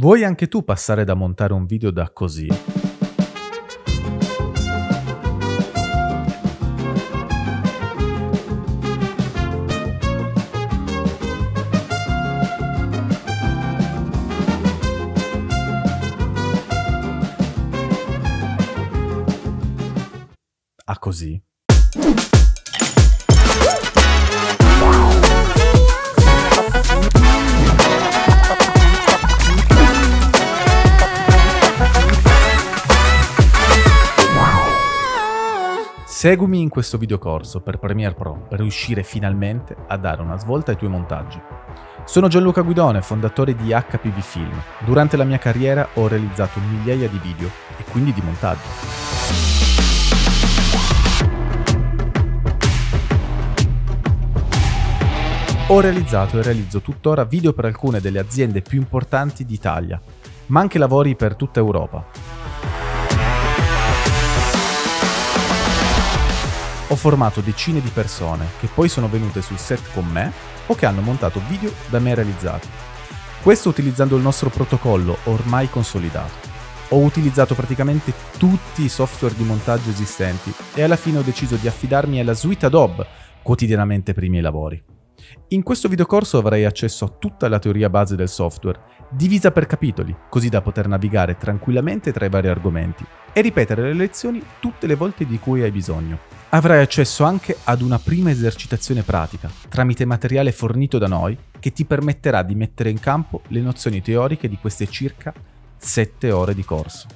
Vuoi anche tu passare da montare un video da così Seguimi in questo videocorso per Premiere Pro per riuscire finalmente a dare una svolta ai tuoi montaggi. Sono Gianluca Guidone, fondatore di HPV Film. Durante la mia carriera ho realizzato migliaia di video e quindi di montaggio. Ho realizzato e realizzo tuttora video per alcune delle aziende più importanti d'Italia, ma anche lavori per tutta Europa, Ho formato decine di persone che poi sono venute sul set con me o che hanno montato video da me realizzati. Questo utilizzando il nostro protocollo ormai consolidato. Ho utilizzato praticamente tutti i software di montaggio esistenti e alla fine ho deciso di affidarmi alla suite Adobe quotidianamente per i miei lavori. In questo videocorso avrai accesso a tutta la teoria base del software, divisa per capitoli, così da poter navigare tranquillamente tra i vari argomenti e ripetere le lezioni tutte le volte di cui hai bisogno. Avrai accesso anche ad una prima esercitazione pratica, tramite materiale fornito da noi, che ti permetterà di mettere in campo le nozioni teoriche di queste circa 7 ore di corso.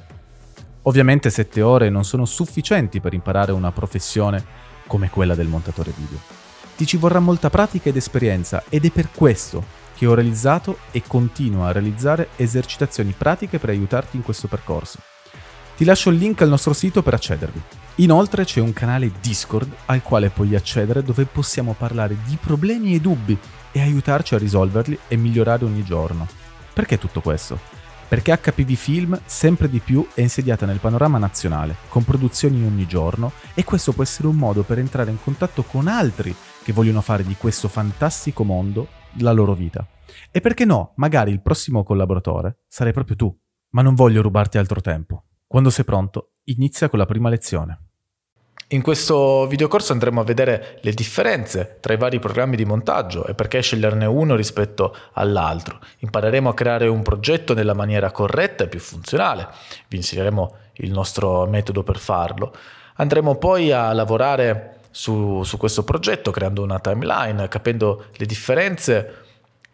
Ovviamente 7 ore non sono sufficienti per imparare una professione come quella del montatore video. Ti ci vorrà molta pratica ed esperienza ed è per questo che ho realizzato e continuo a realizzare esercitazioni pratiche per aiutarti in questo percorso. Ti lascio il link al nostro sito per accedervi. Inoltre c'è un canale Discord al quale puoi accedere dove possiamo parlare di problemi e dubbi e aiutarci a risolverli e migliorare ogni giorno. Perché tutto questo? Perché HPV Film sempre di più è insediata nel panorama nazionale, con produzioni ogni giorno, e questo può essere un modo per entrare in contatto con altri che vogliono fare di questo fantastico mondo la loro vita. E perché no, magari il prossimo collaboratore sarai proprio tu. Ma non voglio rubarti altro tempo. Quando sei pronto, inizia con la prima lezione. In questo videocorso andremo a vedere le differenze tra i vari programmi di montaggio e perché sceglierne uno rispetto all'altro. Impareremo a creare un progetto nella maniera corretta e più funzionale. Vi insegneremo il nostro metodo per farlo. Andremo poi a lavorare su, su questo progetto creando una timeline, capendo le differenze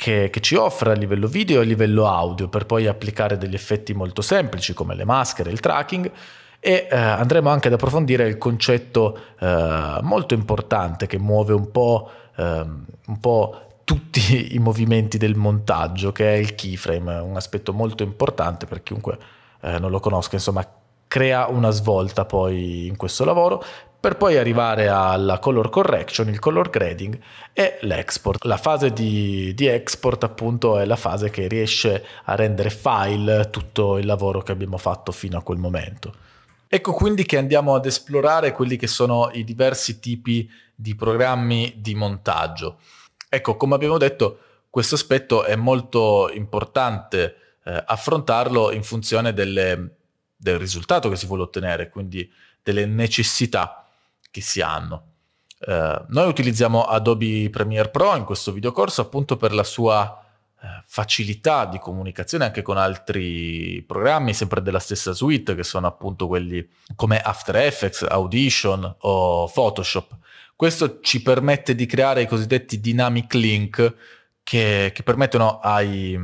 che, che, ci offre a livello video e a livello audio per poi applicare degli effetti molto semplici come le maschere, il tracking e eh, andremo anche ad approfondire il concetto eh, molto importante che muove un po', ehm, un po' tutti i movimenti del montaggio che è il keyframe, un aspetto molto importante per chiunque eh, non lo conosca, insomma crea una svolta poi in questo lavoro per poi arrivare alla color correction, il color grading e l'export. La fase di, di, export appunto è la fase che riesce a rendere file tutto il lavoro che abbiamo fatto fino a quel momento. Ecco quindi che andiamo ad esplorare quelli che sono i diversi tipi di programmi di montaggio. Ecco, come abbiamo detto, questo aspetto è molto importante eh, affrontarlo in funzione delle, del risultato che si vuole ottenere, quindi delle necessità che si hanno. Eh, noi utilizziamo Adobe Premiere Pro in questo videocorso appunto per la sua eh, facilità di comunicazione anche con altri programmi sempre della stessa suite che sono appunto quelli come After Effects, Audition o Photoshop. Questo ci permette di creare i cosiddetti dynamic link che, che permettono ai,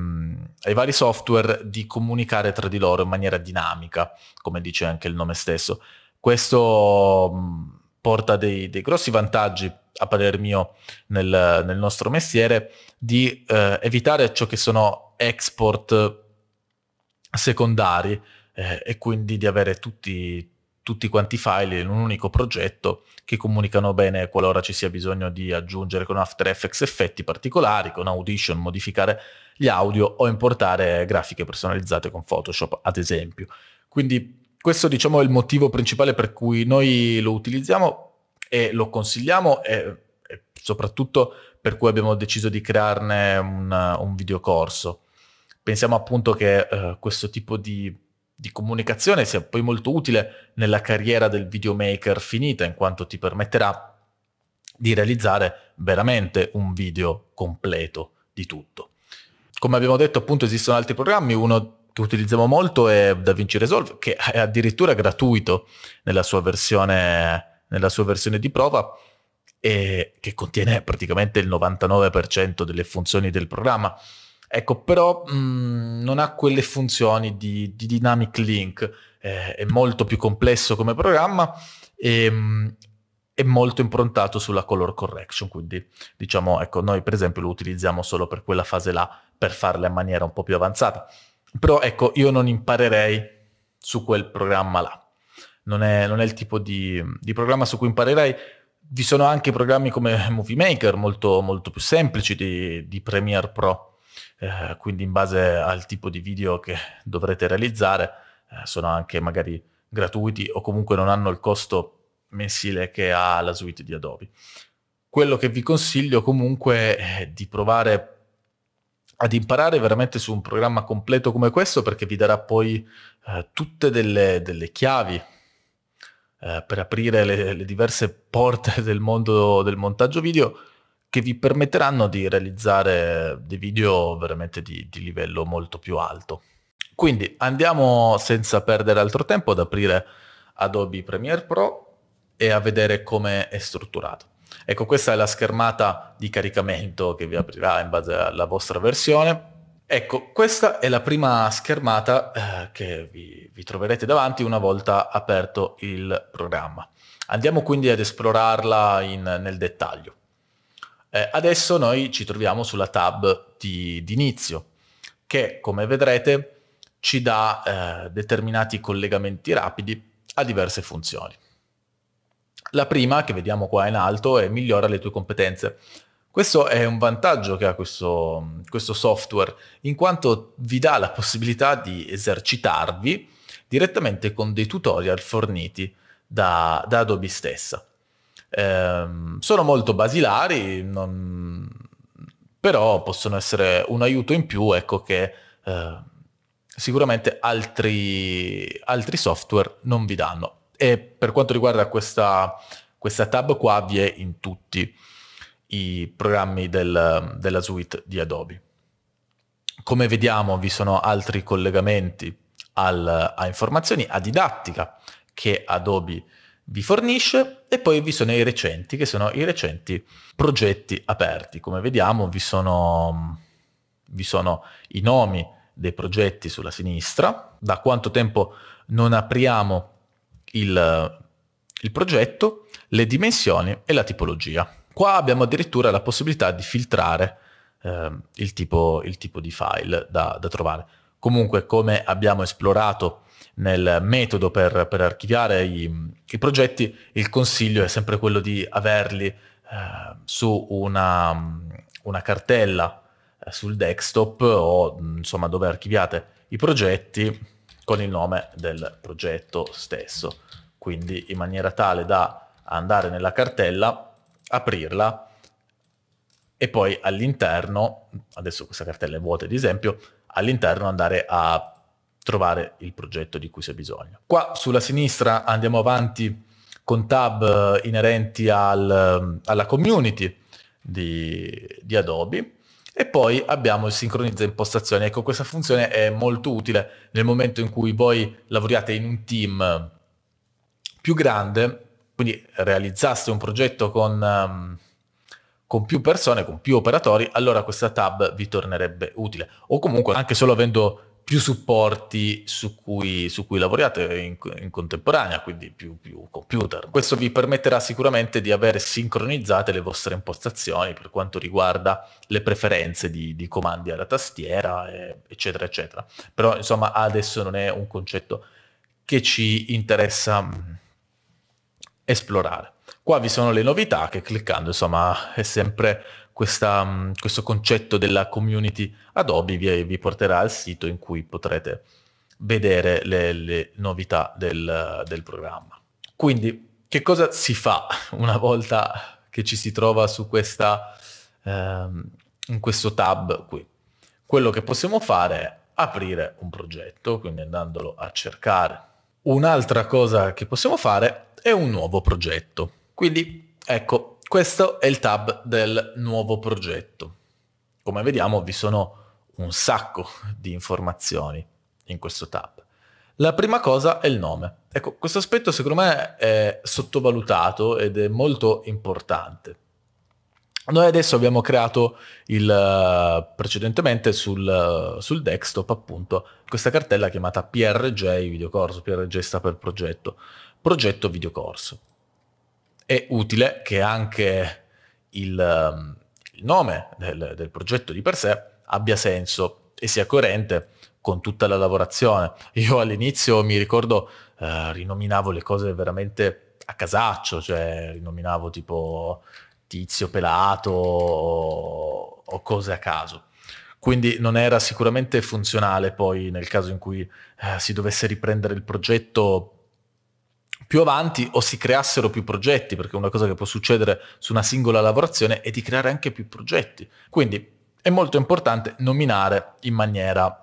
ai vari software di comunicare tra di loro in maniera dinamica, come dice anche il nome stesso. Questo mm, porta dei, dei grossi vantaggi, a parer mio, nel, nel nostro mestiere, di eh, evitare ciò che sono export secondari eh, e quindi di avere tutti, tutti quanti i file in un unico progetto che comunicano bene qualora ci sia bisogno di aggiungere con After Effects effetti particolari, con Audition modificare gli audio o importare grafiche personalizzate con Photoshop, ad esempio. Quindi questo diciamo, è il motivo principale per cui noi lo utilizziamo e lo consigliamo e, e soprattutto per cui abbiamo deciso di crearne un, un videocorso. Pensiamo appunto che eh, questo tipo di, di comunicazione sia poi molto utile nella carriera del videomaker finita, in quanto ti permetterà di realizzare veramente un video completo di tutto. Come abbiamo detto, appunto, esistono altri programmi, uno che utilizziamo molto è DaVinci Resolve, che è addirittura gratuito nella sua versione, nella sua versione di prova e che contiene praticamente il 99% delle funzioni del programma. Ecco, però mh, mm, non ha quelle funzioni di, di dynamic link, eh, è molto più complesso come programma e ehm, mh, è molto improntato sulla color correction, quindi diciamo, ecco, noi per esempio lo utilizziamo solo per quella fase là, per farla in maniera un po' più avanzata. Però ecco, io non imparerei su quel programma là. Non è, non è il tipo di, di, programma su cui imparerei. Vi sono anche programmi come Movie Maker, molto, molto più semplici di, di Premiere Pro. Eh, quindi in base al tipo di video che dovrete realizzare, eh, sono anche magari gratuiti o comunque non hanno il costo mensile che ha la suite di Adobe. Quello che vi consiglio comunque è di provare ad imparare veramente su un programma completo come questo perché vi darà poi eh, tutte delle, delle chiavi eh, per aprire le, le, diverse porte del mondo del montaggio video che vi permetteranno di realizzare dei video veramente di, di livello molto più alto. Quindi andiamo senza perdere altro tempo ad aprire Adobe Premiere Pro e a vedere come è strutturato. Ecco, questa è la schermata di caricamento che vi aprirà in base alla vostra versione. Ecco, questa è la prima schermata eh, che vi, vi troverete davanti una volta aperto il programma. Andiamo quindi ad esplorarla in, nel dettaglio. Eh, adesso noi ci troviamo sulla tab di, inizio, che come vedrete ci dà eh, determinati collegamenti rapidi a diverse funzioni. La prima, che vediamo qua in alto, è migliora le tue competenze. Questo è un vantaggio che ha questo, questo software, in quanto vi dà la possibilità di esercitarvi direttamente con dei tutorial forniti da, da Adobe stessa. Ehm, sono molto basilari, non, però possono essere un aiuto in più, ecco che eh, sicuramente altri, altri software non vi danno. E per quanto riguarda questa, questa tab qua vi è in tutti i programmi del, della suite di Adobe. Come vediamo vi sono altri collegamenti al, a informazioni, a didattica che Adobe vi fornisce e poi vi sono i recenti, che sono i recenti progetti aperti. Come vediamo vi sono, vi sono i nomi dei progetti sulla sinistra, da quanto tempo non apriamo il, il progetto, le dimensioni e la tipologia. Qua abbiamo addirittura la possibilità di filtrare eh, il, tipo, il, tipo, di file da, da, trovare. Comunque, come abbiamo esplorato nel metodo per, per archiviare i, i, progetti, il consiglio è sempre quello di averli eh, su una, una cartella eh, sul desktop o insomma dove archiviate i progetti con il nome del progetto stesso, quindi in maniera tale da andare nella cartella, aprirla e poi all'interno, adesso questa cartella è vuota di esempio, all'interno andare a trovare il progetto di cui c'è bisogno. Qua sulla sinistra andiamo avanti con tab eh, inerenti al, ehm, alla community di, di Adobe e poi abbiamo il sincronizza impostazioni. Ecco, questa funzione è molto utile nel momento in cui voi lavoriate in un team più grande, quindi realizzaste un progetto con, um, con più persone, con più operatori, allora questa tab vi tornerebbe utile. O comunque anche solo avendo più supporti su cui, su cui lavoriate in, in, contemporanea, quindi più, più, computer. Questo vi permetterà sicuramente di avere sincronizzate le vostre impostazioni per quanto riguarda le preferenze di, di comandi alla tastiera, e, eccetera, eccetera. Però insomma adesso non è un concetto che ci interessa mm, esplorare. Qua vi sono le novità che cliccando insomma è sempre questa, mm, questo concetto della community Adobe vi, eh, vi, porterà al sito in cui potrete vedere le, le novità del, del, programma. Quindi che cosa si fa una volta che ci si trova su questa, ehm, in questo tab qui? Quello che possiamo fare è aprire un progetto, quindi andandolo a cercare. Un'altra cosa che possiamo fare è un nuovo progetto. Quindi ecco, questo è il tab del nuovo progetto. Come vediamo vi sono un sacco di informazioni in questo tab. La prima cosa è il nome. Ecco, questo aspetto secondo me è sottovalutato ed è molto importante. Noi adesso abbiamo creato il, eh, precedentemente sul, eh, sul, desktop appunto questa cartella chiamata PRJ videocorso, PRJ sta per progetto, progetto videocorso. È utile che anche il, ehm, il nome del, del progetto di per sé abbia senso e sia coerente con tutta la lavorazione. Io all'inizio mi ricordo eh, rinominavo le cose veramente a casaccio, cioè rinominavo tipo tizio pelato o, o cose a caso. Quindi non era sicuramente funzionale poi nel caso in cui eh, si dovesse riprendere il progetto più avanti o si creassero più progetti, perché una cosa che può succedere su una singola lavorazione è di creare anche più progetti. Quindi è molto importante nominare in maniera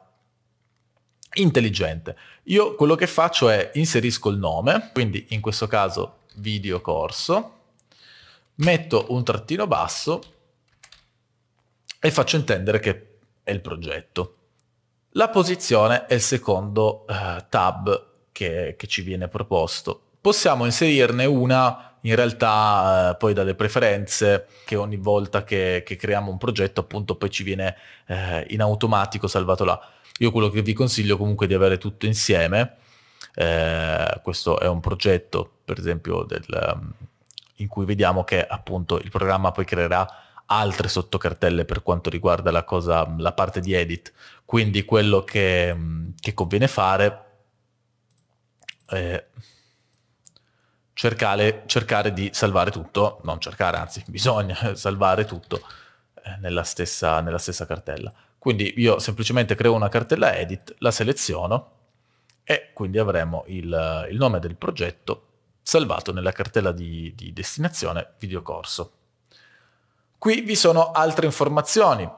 intelligente. Io quello che faccio è inserisco il nome, quindi in questo caso video corso, metto un trattino basso e faccio intendere che è il progetto. La posizione è il secondo eh, tab che, che ci viene proposto possiamo inserirne una in realtà eh, poi dalle preferenze che ogni volta che, che, creiamo un progetto appunto poi ci viene eh, in automatico salvato là. Io quello che vi consiglio comunque è di avere tutto insieme, eh, questo è un progetto per esempio del, mm, in cui vediamo che appunto il programma poi creerà altre sottocartelle per quanto riguarda la, cosa, mm, la parte di edit, quindi quello che, mm, che conviene fare... Eh, cercare, cercare di salvare tutto, non cercare, anzi bisogna salvare tutto eh, nella stessa, nella stessa cartella. Quindi io semplicemente creo una cartella edit, la seleziono e quindi avremo il, il nome del progetto salvato nella cartella di, di destinazione videocorso. Qui vi sono altre informazioni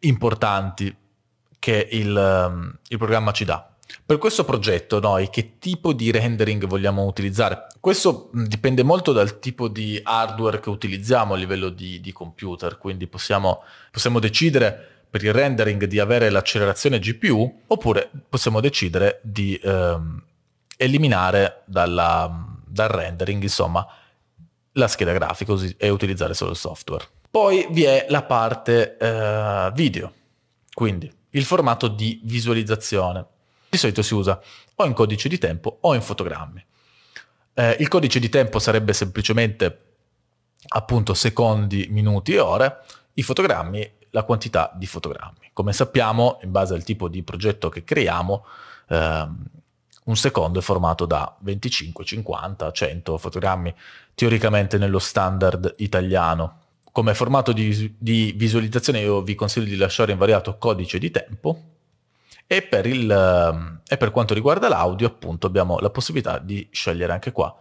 importanti che il, ehm, il programma ci dà. Per questo progetto noi che tipo di rendering vogliamo utilizzare? Questo dipende molto dal tipo di hardware che utilizziamo a livello di, di computer, quindi possiamo, possiamo decidere per il rendering di avere l'accelerazione GPU oppure possiamo decidere di ehm, eliminare dalla, dal rendering insomma la scheda grafica e utilizzare solo il software. Poi vi è la parte eh, video, quindi il formato di visualizzazione di solito si usa o in codice di tempo o in fotogrammi. Eh, il codice di tempo sarebbe semplicemente appunto secondi, minuti e ore, i fotogrammi la quantità di fotogrammi. Come sappiamo, in base al tipo di progetto che creiamo, ehm, un secondo è formato da 25, 50, 100 fotogrammi, teoricamente nello standard italiano. Come formato di, di visualizzazione io vi consiglio di lasciare invariato codice di tempo, e per, il, ehm, e per quanto riguarda l'audio, appunto, abbiamo la possibilità di scegliere anche qua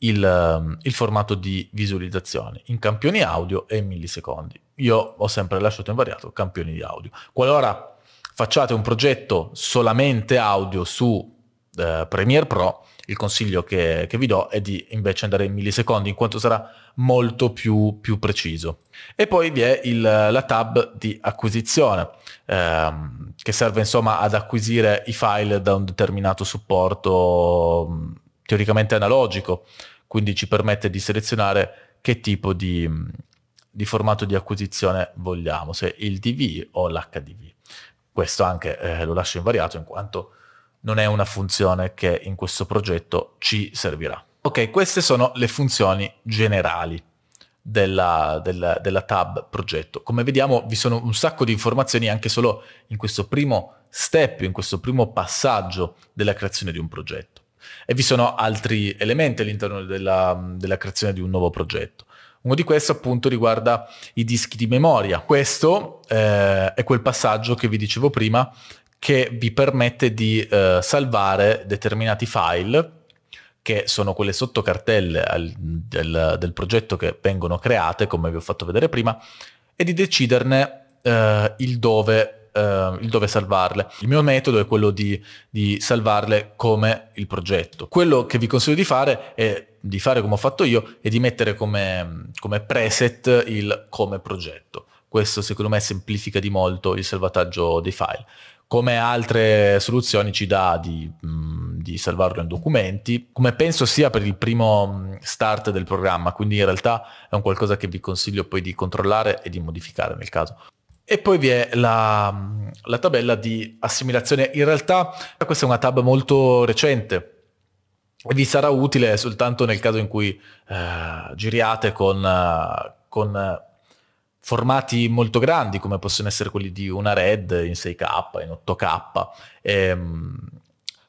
il, ehm, il, formato di visualizzazione in campioni audio e in millisecondi. Io ho sempre lasciato invariato campioni di audio. Qualora facciate un progetto solamente audio su eh, Premiere Pro, il consiglio che, che vi do è di invece andare in millisecondi, in quanto sarà molto più, più preciso. E poi vi è il, la tab di acquisizione, ehm, che serve insomma ad acquisire i file da un determinato supporto mm, teoricamente analogico, quindi ci permette di selezionare che tipo di, mm, di formato di acquisizione vogliamo, se il DV o l'HDV. Questo anche eh, lo lascio invariato in quanto non è una funzione che in questo progetto ci servirà. Ok, queste sono le funzioni generali della, della, della, tab progetto. Come vediamo vi sono un sacco di informazioni anche solo in questo primo step, in questo primo passaggio della creazione di un progetto. E vi sono altri elementi all'interno della, della creazione di un nuovo progetto. Uno di questi appunto riguarda i dischi di memoria. Questo eh, è quel passaggio che vi dicevo prima che vi permette di eh, salvare determinati file che sono quelle sottocartelle al, del, del, progetto che vengono create, come vi ho fatto vedere prima, e di deciderne eh, il, dove, eh, il, dove, salvarle. Il mio metodo è quello di, di salvarle come il progetto. Quello che vi consiglio di fare è di fare come ho fatto io e di mettere come, come preset il come progetto. Questo secondo me semplifica di molto il salvataggio dei file come altre soluzioni ci dà di, mm, di, salvarlo in documenti, come penso sia per il primo mm, start del programma, quindi in realtà è un qualcosa che vi consiglio poi di controllare e di modificare nel caso. E poi vi è la, mm, la tabella di assimilazione, in realtà questa è una tab molto recente, vi sarà utile soltanto nel caso in cui eh, giriate con, eh, con eh, formati molto grandi come possono essere quelli di una RED in 6K, in 8K. Ehm,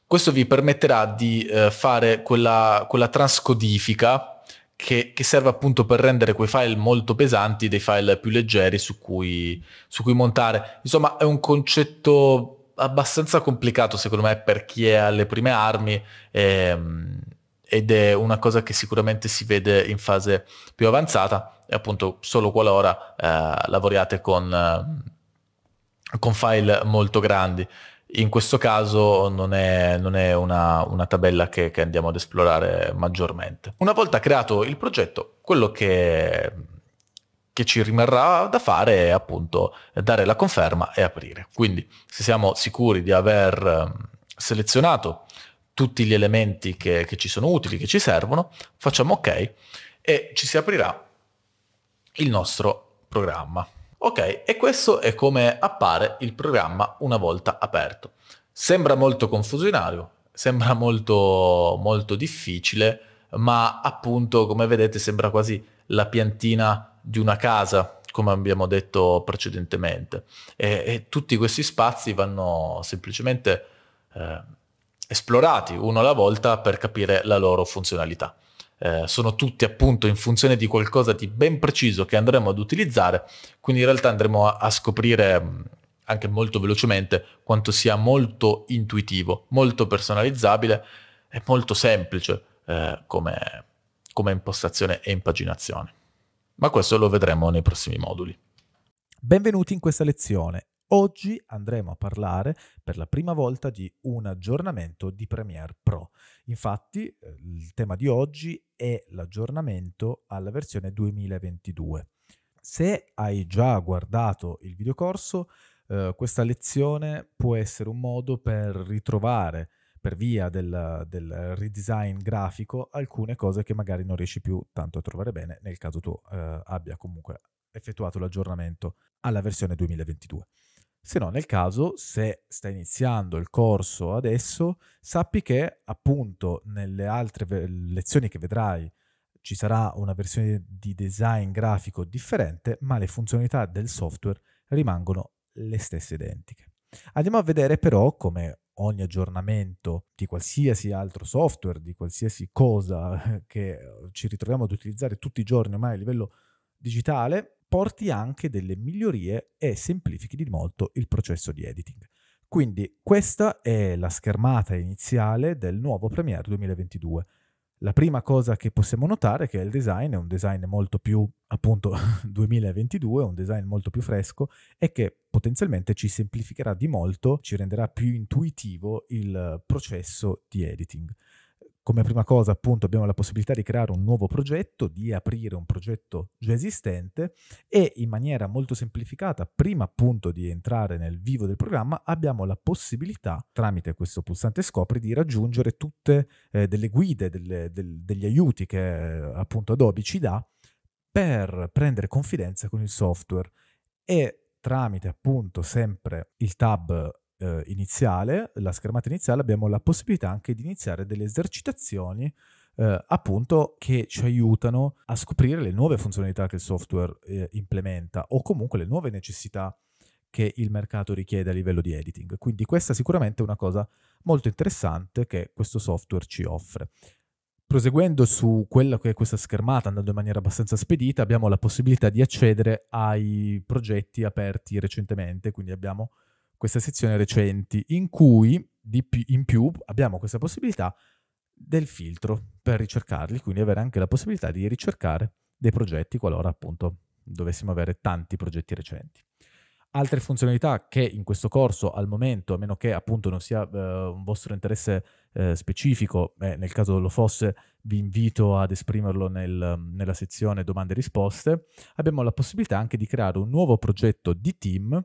questo vi permetterà di eh, fare quella, quella transcodifica che, che, serve appunto per rendere quei file molto pesanti dei file più leggeri su cui, su cui montare. Insomma è un concetto abbastanza complicato secondo me per chi è alle prime armi. Ehm, ed è una cosa che sicuramente si vede in fase più avanzata e appunto solo qualora eh, lavoriate con, eh, con, file molto grandi. In questo caso non è, non è una, una, tabella che, che andiamo ad esplorare maggiormente. Una volta creato il progetto, quello che che ci rimarrà da fare è appunto dare la conferma e aprire. Quindi se siamo sicuri di aver ehm, selezionato tutti gli elementi che, che ci sono utili, che ci servono, facciamo ok e ci si aprirà il nostro programma. Ok, e questo è come appare il programma una volta aperto. Sembra molto confusionario, sembra molto, molto difficile, ma appunto, come vedete, sembra quasi la piantina di una casa, come abbiamo detto precedentemente. E, e tutti questi spazi vanno semplicemente eh, esplorati uno alla volta per capire la loro funzionalità eh, sono tutti appunto in funzione di qualcosa di ben preciso che andremo ad utilizzare, quindi in realtà andremo a, a scoprire mm, anche molto velocemente quanto sia molto intuitivo, molto personalizzabile e molto semplice eh, come, come impostazione e impaginazione. Ma questo lo vedremo nei prossimi moduli. Benvenuti in questa lezione. Oggi andremo a parlare per la prima volta di un aggiornamento di Premiere Pro. Infatti eh, il tema di oggi è l'aggiornamento alla versione 2022. Se hai già guardato il videocorso, eh, questa lezione può essere un modo per ritrovare per via del, del redesign grafico alcune cose che magari non riesci più tanto a trovare bene nel caso tu eh, abbia comunque effettuato l'aggiornamento alla versione 2022. Se no, nel caso, se stai iniziando il corso adesso, sappi che appunto nelle altre lezioni che vedrai ci sarà una versione di design grafico differente, ma le funzionalità del software rimangono le stesse identiche. Andiamo a vedere però come ogni aggiornamento di qualsiasi altro software, di qualsiasi cosa che ci ritroviamo ad utilizzare tutti i giorni ormai a livello digitale, porti anche delle migliorie e semplifichi di molto il processo di editing. Quindi questa è la schermata iniziale del nuovo Premiere 2022. La prima cosa che possiamo notare è che il design è un design molto più, appunto, 2022, un design molto più fresco e che potenzialmente ci semplificherà di molto, ci renderà più intuitivo il processo di editing. Come prima cosa, appunto, abbiamo la possibilità di creare un nuovo progetto, di aprire un progetto già esistente e in maniera molto semplificata, prima appunto di entrare nel vivo del programma, abbiamo la possibilità, tramite questo pulsante scopri, di raggiungere tutte eh, delle guide, delle, del, degli aiuti che eh, appunto Adobe ci dà per prendere confidenza con il software e tramite appunto sempre il tab eh, iniziale, la schermata iniziale, abbiamo la possibilità anche di iniziare delle esercitazioni eh, appunto che ci aiutano a scoprire le nuove funzionalità che il software eh, implementa o comunque le nuove necessità che il mercato richiede a livello di editing. Quindi questa sicuramente è una cosa molto interessante che questo software ci offre. Proseguendo su quella che è questa schermata, andando in maniera abbastanza spedita, abbiamo la possibilità di accedere ai progetti aperti recentemente, quindi abbiamo questa sezione recenti, in cui più, in più abbiamo questa possibilità del filtro per ricercarli, quindi avere anche la possibilità di ricercare dei progetti qualora appunto dovessimo avere tanti progetti recenti. Altre funzionalità che in questo corso al momento, a meno che appunto non sia eh, un vostro interesse eh, specifico, eh, nel caso lo fosse vi invito ad esprimerlo nel, nella sezione domande e risposte, abbiamo la possibilità anche di creare un nuovo progetto di team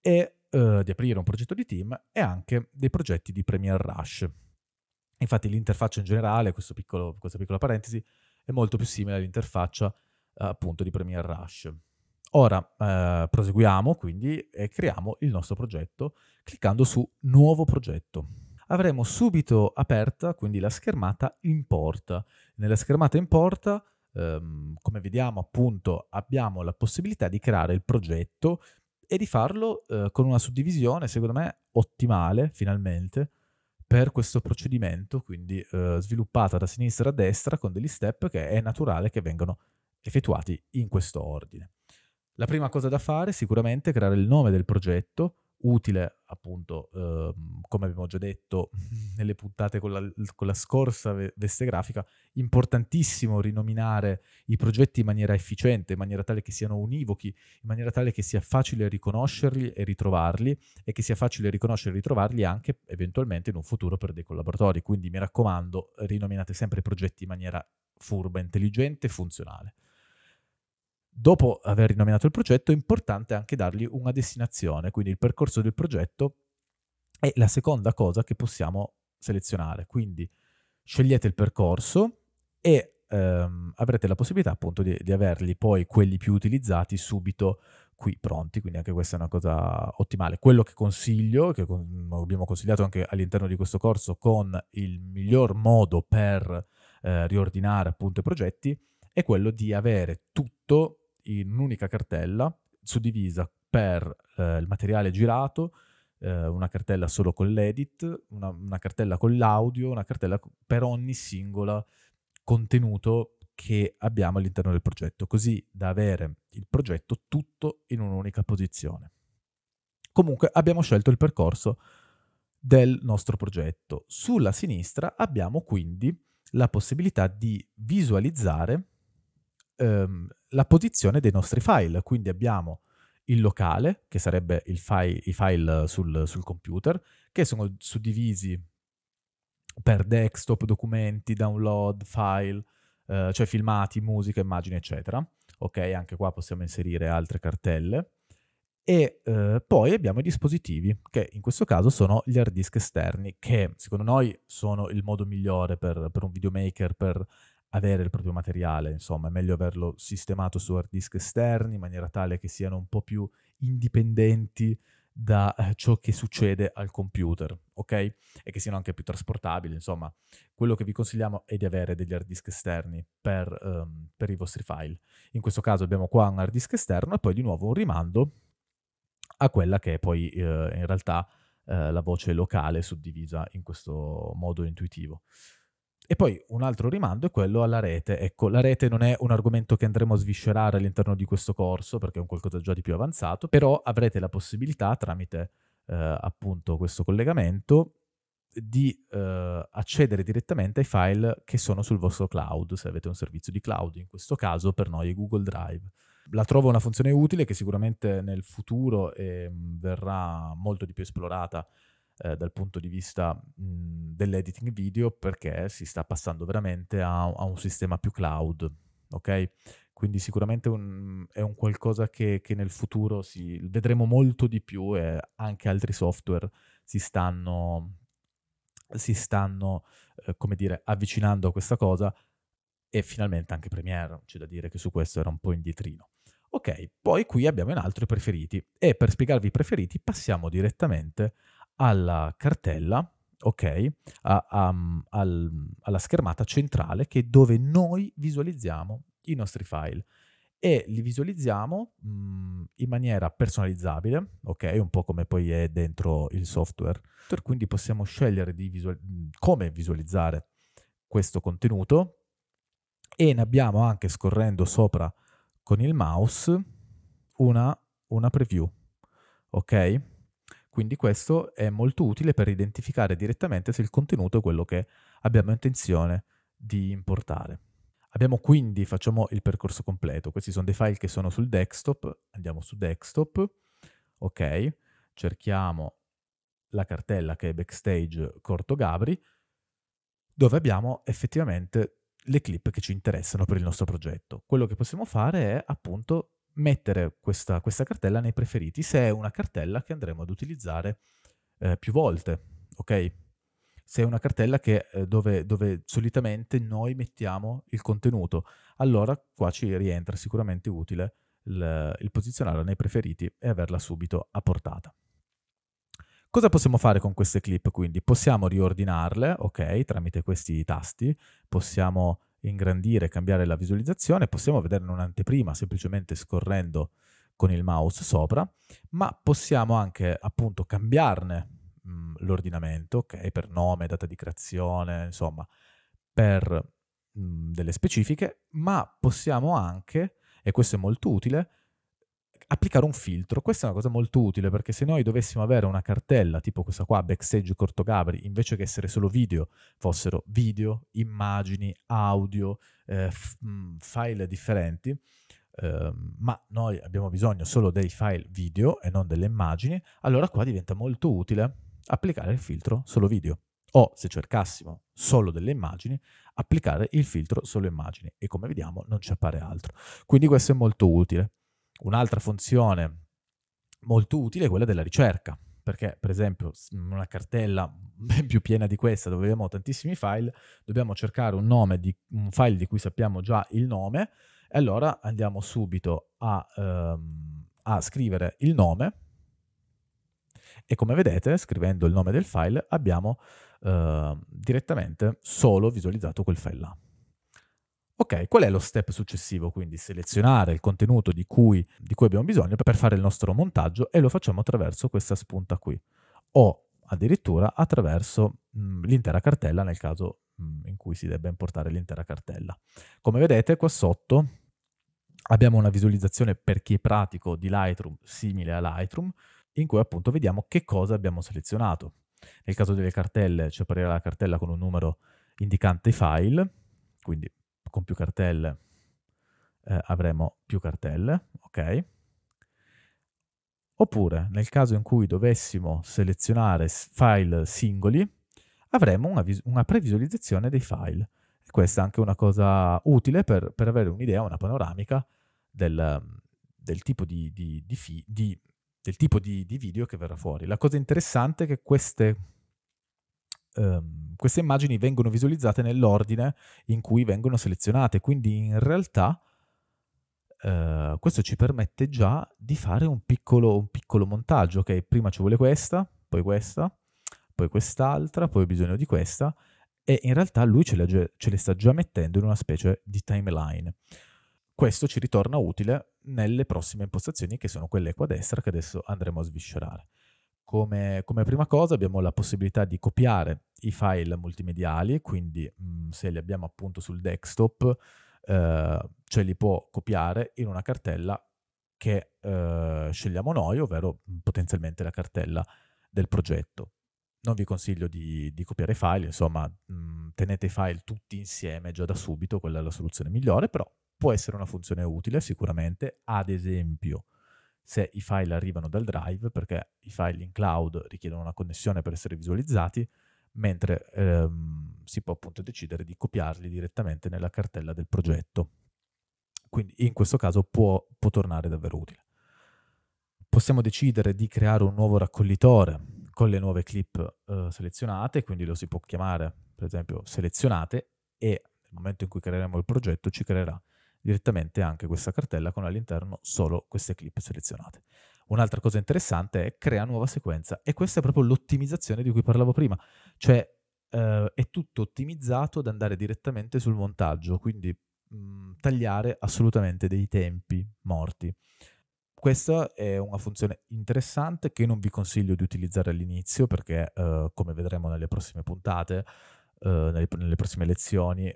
e eh, di aprire un progetto di team e anche dei progetti di Premiere Rush. Infatti l'interfaccia in generale, piccolo, questa piccola parentesi, è molto più simile all'interfaccia eh, appunto di Premiere Rush. Ora eh, proseguiamo quindi e creiamo il nostro progetto cliccando su Nuovo progetto. Avremo subito aperta quindi la schermata Import. Nella schermata Import, ehm, come vediamo appunto, abbiamo la possibilità di creare il progetto e di farlo eh, con una suddivisione, secondo me, ottimale, finalmente, per questo procedimento, quindi eh, sviluppata da sinistra a destra con degli step che è naturale che vengano effettuati in questo ordine. La prima cosa da fare è sicuramente creare il nome del progetto, utile, appunto, eh, come abbiamo già detto nelle puntate con la, con la scorsa veste grafica, importantissimo rinominare i progetti in maniera efficiente, in maniera tale che siano univochi, in maniera tale che sia facile riconoscerli e ritrovarli e che sia facile riconoscere e ritrovarli anche eventualmente in un futuro per dei collaboratori. Quindi mi raccomando, rinominate sempre i progetti in maniera furba, intelligente e funzionale. Dopo aver rinominato il progetto è importante anche dargli una destinazione, quindi il percorso del progetto è la seconda cosa che possiamo selezionare. Quindi scegliete il percorso e ehm, avrete la possibilità appunto di, di, averli poi quelli più utilizzati subito qui pronti, quindi anche questa è una cosa ottimale. Quello che consiglio, che con, abbiamo consigliato anche all'interno di questo corso con il miglior modo per eh, riordinare appunto i progetti, è quello di avere tutto in un'unica cartella suddivisa per eh, il materiale girato, eh, una cartella solo con l'edit, una, una cartella con l'audio, una cartella per ogni singolo contenuto che abbiamo all'interno del progetto, così da avere il progetto tutto in un'unica posizione. Comunque abbiamo scelto il percorso del nostro progetto. Sulla sinistra abbiamo quindi la possibilità di visualizzare ehm, la posizione dei nostri file. Quindi abbiamo il locale, che sarebbe file, i file sul, sul, computer, che sono suddivisi per desktop, documenti, download, file, eh, cioè filmati, musica, immagini, eccetera. Ok, anche qua possiamo inserire altre cartelle. E eh, poi abbiamo i dispositivi, che in questo caso sono gli hard disk esterni, che secondo noi sono il modo migliore per, per un videomaker per avere il proprio materiale, insomma, è meglio averlo sistemato su hard disk esterni in maniera tale che siano un po' più indipendenti da eh, ciò che succede al computer, ok? E che siano anche più trasportabili, insomma, quello che vi consigliamo è di avere degli hard disk esterni per, um, per i vostri file. In questo caso abbiamo qua un hard disk esterno e poi di nuovo un rimando a quella che è poi eh, in realtà eh, la voce locale suddivisa in questo modo intuitivo. E poi un altro rimando è quello alla rete. Ecco, la rete non è un argomento che andremo a sviscerare all'interno di questo corso perché è un qualcosa già di più avanzato, però avrete la possibilità tramite eh, appunto questo collegamento di eh, accedere direttamente ai file che sono sul vostro cloud, se avete un servizio di cloud, in questo caso per noi è Google Drive. La trovo una funzione utile che sicuramente nel futuro eh, verrà molto di più esplorata eh, dal punto di vista mh, dell'editing video perché si sta passando veramente a, a un sistema più cloud, ok? Quindi sicuramente un, è un qualcosa che, che nel futuro si, vedremo molto di più e anche altri software si stanno, si stanno eh, come dire, avvicinando a questa cosa e finalmente anche Premiere, c'è da dire che su questo era un po' indietrino. Ok, poi qui abbiamo in alto i preferiti e per spiegarvi i preferiti passiamo direttamente alla cartella, ok, a, a, al, alla schermata centrale che è dove noi visualizziamo i nostri file e li visualizziamo mh, mm, in maniera personalizzabile, ok, un po' come poi è dentro il software. Quindi possiamo scegliere visual- mm, come visualizzare questo contenuto e ne abbiamo anche scorrendo sopra con il mouse una, una preview, ok? Quindi questo è molto utile per identificare direttamente se il contenuto è quello che abbiamo intenzione di importare. Abbiamo quindi, facciamo il percorso completo, questi sono dei file che sono sul desktop, andiamo su desktop, ok, cerchiamo la cartella che è backstage Corto Gabri, dove abbiamo effettivamente le clip che ci interessano per il nostro progetto. Quello che possiamo fare è appunto mettere questa, questa, cartella nei preferiti se è una cartella che andremo ad utilizzare eh, più volte, ok? Se è una cartella che, eh, dove, dove, solitamente noi mettiamo il contenuto, allora qua ci rientra sicuramente utile il, il posizionarla nei preferiti e averla subito a portata. Cosa possiamo fare con queste clip quindi? Possiamo riordinarle, ok, tramite questi tasti, possiamo ingrandire cambiare la visualizzazione, possiamo vederne un'anteprima semplicemente scorrendo con il mouse sopra, ma possiamo anche appunto cambiarne mh, mhmm, l'ordinamento, ok, per nome, data di creazione, insomma, per mh, mhmm, delle specifiche, ma possiamo anche, e questo è molto utile, applicare un filtro. Questa è una cosa molto utile perché se noi dovessimo avere una cartella tipo questa qua, backstage Corto Gabri, invece che essere solo video, fossero video, immagini, audio, eh, f- mm, file differenti, eh, ma noi abbiamo bisogno solo dei file video e non delle immagini, allora qua diventa molto utile applicare il filtro solo video o se cercassimo solo delle immagini, applicare il filtro solo immagini e come vediamo non ci appare altro. Quindi questo è molto utile. Un'altra funzione molto utile è quella della ricerca, perché per esempio una cartella ben più piena di questa dove abbiamo tantissimi file, dobbiamo cercare un nome di un file di cui sappiamo già il nome e allora andiamo subito a, ehm, a scrivere il nome e come vedete scrivendo il nome del file abbiamo eh, direttamente solo visualizzato quel file là. Ok, qual è lo step successivo? Quindi selezionare il contenuto di cui, di cui abbiamo bisogno per fare il nostro montaggio e lo facciamo attraverso questa spunta qui o addirittura attraverso mh, mm, l'intera cartella nel caso mh, mm, in cui si debba importare l'intera cartella. Come vedete qua sotto abbiamo una visualizzazione per chi è pratico di Lightroom simile a Lightroom in cui appunto vediamo che cosa abbiamo selezionato. Nel caso delle cartelle ci apparirà la cartella con un numero indicante file, quindi con più cartelle eh, avremo più cartelle, ok? Oppure nel caso in cui dovessimo selezionare file singoli, avremo una, vis- una previsualizzazione dei file. E questa è anche una cosa utile per, per avere un'idea, una panoramica del, del tipo di, di, di, fi- di del tipo di, di, video che verrà fuori. La cosa interessante è che queste ehm, queste immagini vengono visualizzate nell'ordine in cui vengono selezionate, quindi in realtà eh, questo ci permette già di fare un piccolo, un piccolo montaggio, ok? Prima ci vuole questa, poi questa, poi quest'altra, poi ho bisogno di questa e in realtà lui ce le, ce le sta già mettendo in una specie di timeline. Questo ci ritorna utile nelle prossime impostazioni che sono quelle qua a destra che adesso andremo a sviscerare. Come, come, prima cosa abbiamo la possibilità di copiare i file multimediali, quindi mh, mm, se li abbiamo appunto sul desktop, eh, ce li può copiare in una cartella che eh, scegliamo noi, ovvero mm, potenzialmente la cartella del progetto. Non vi consiglio di, di copiare i file, insomma, mh, mm, tenete i file tutti insieme già da subito, quella è la soluzione migliore, però può essere una funzione utile sicuramente, ad esempio se i file arrivano dal drive, perché i file in cloud richiedono una connessione per essere visualizzati, mentre ehm, si può appunto decidere di copiarli direttamente nella cartella del progetto. Quindi in questo caso può, può tornare davvero utile. Possiamo decidere di creare un nuovo raccoglitore con le nuove clip eh, selezionate, quindi lo si può chiamare per esempio selezionate e nel momento in cui creeremo il progetto ci creerà direttamente anche questa cartella con all'interno solo queste clip selezionate. Un'altra cosa interessante è crea nuova sequenza e questa è proprio l'ottimizzazione di cui parlavo prima, cioè eh, è tutto ottimizzato ad andare direttamente sul montaggio, quindi mh, mm, tagliare assolutamente dei tempi morti. Questa è una funzione interessante che non vi consiglio di utilizzare all'inizio perché, eh, come vedremo nelle prossime puntate, eh, nelle, nelle prossime lezioni,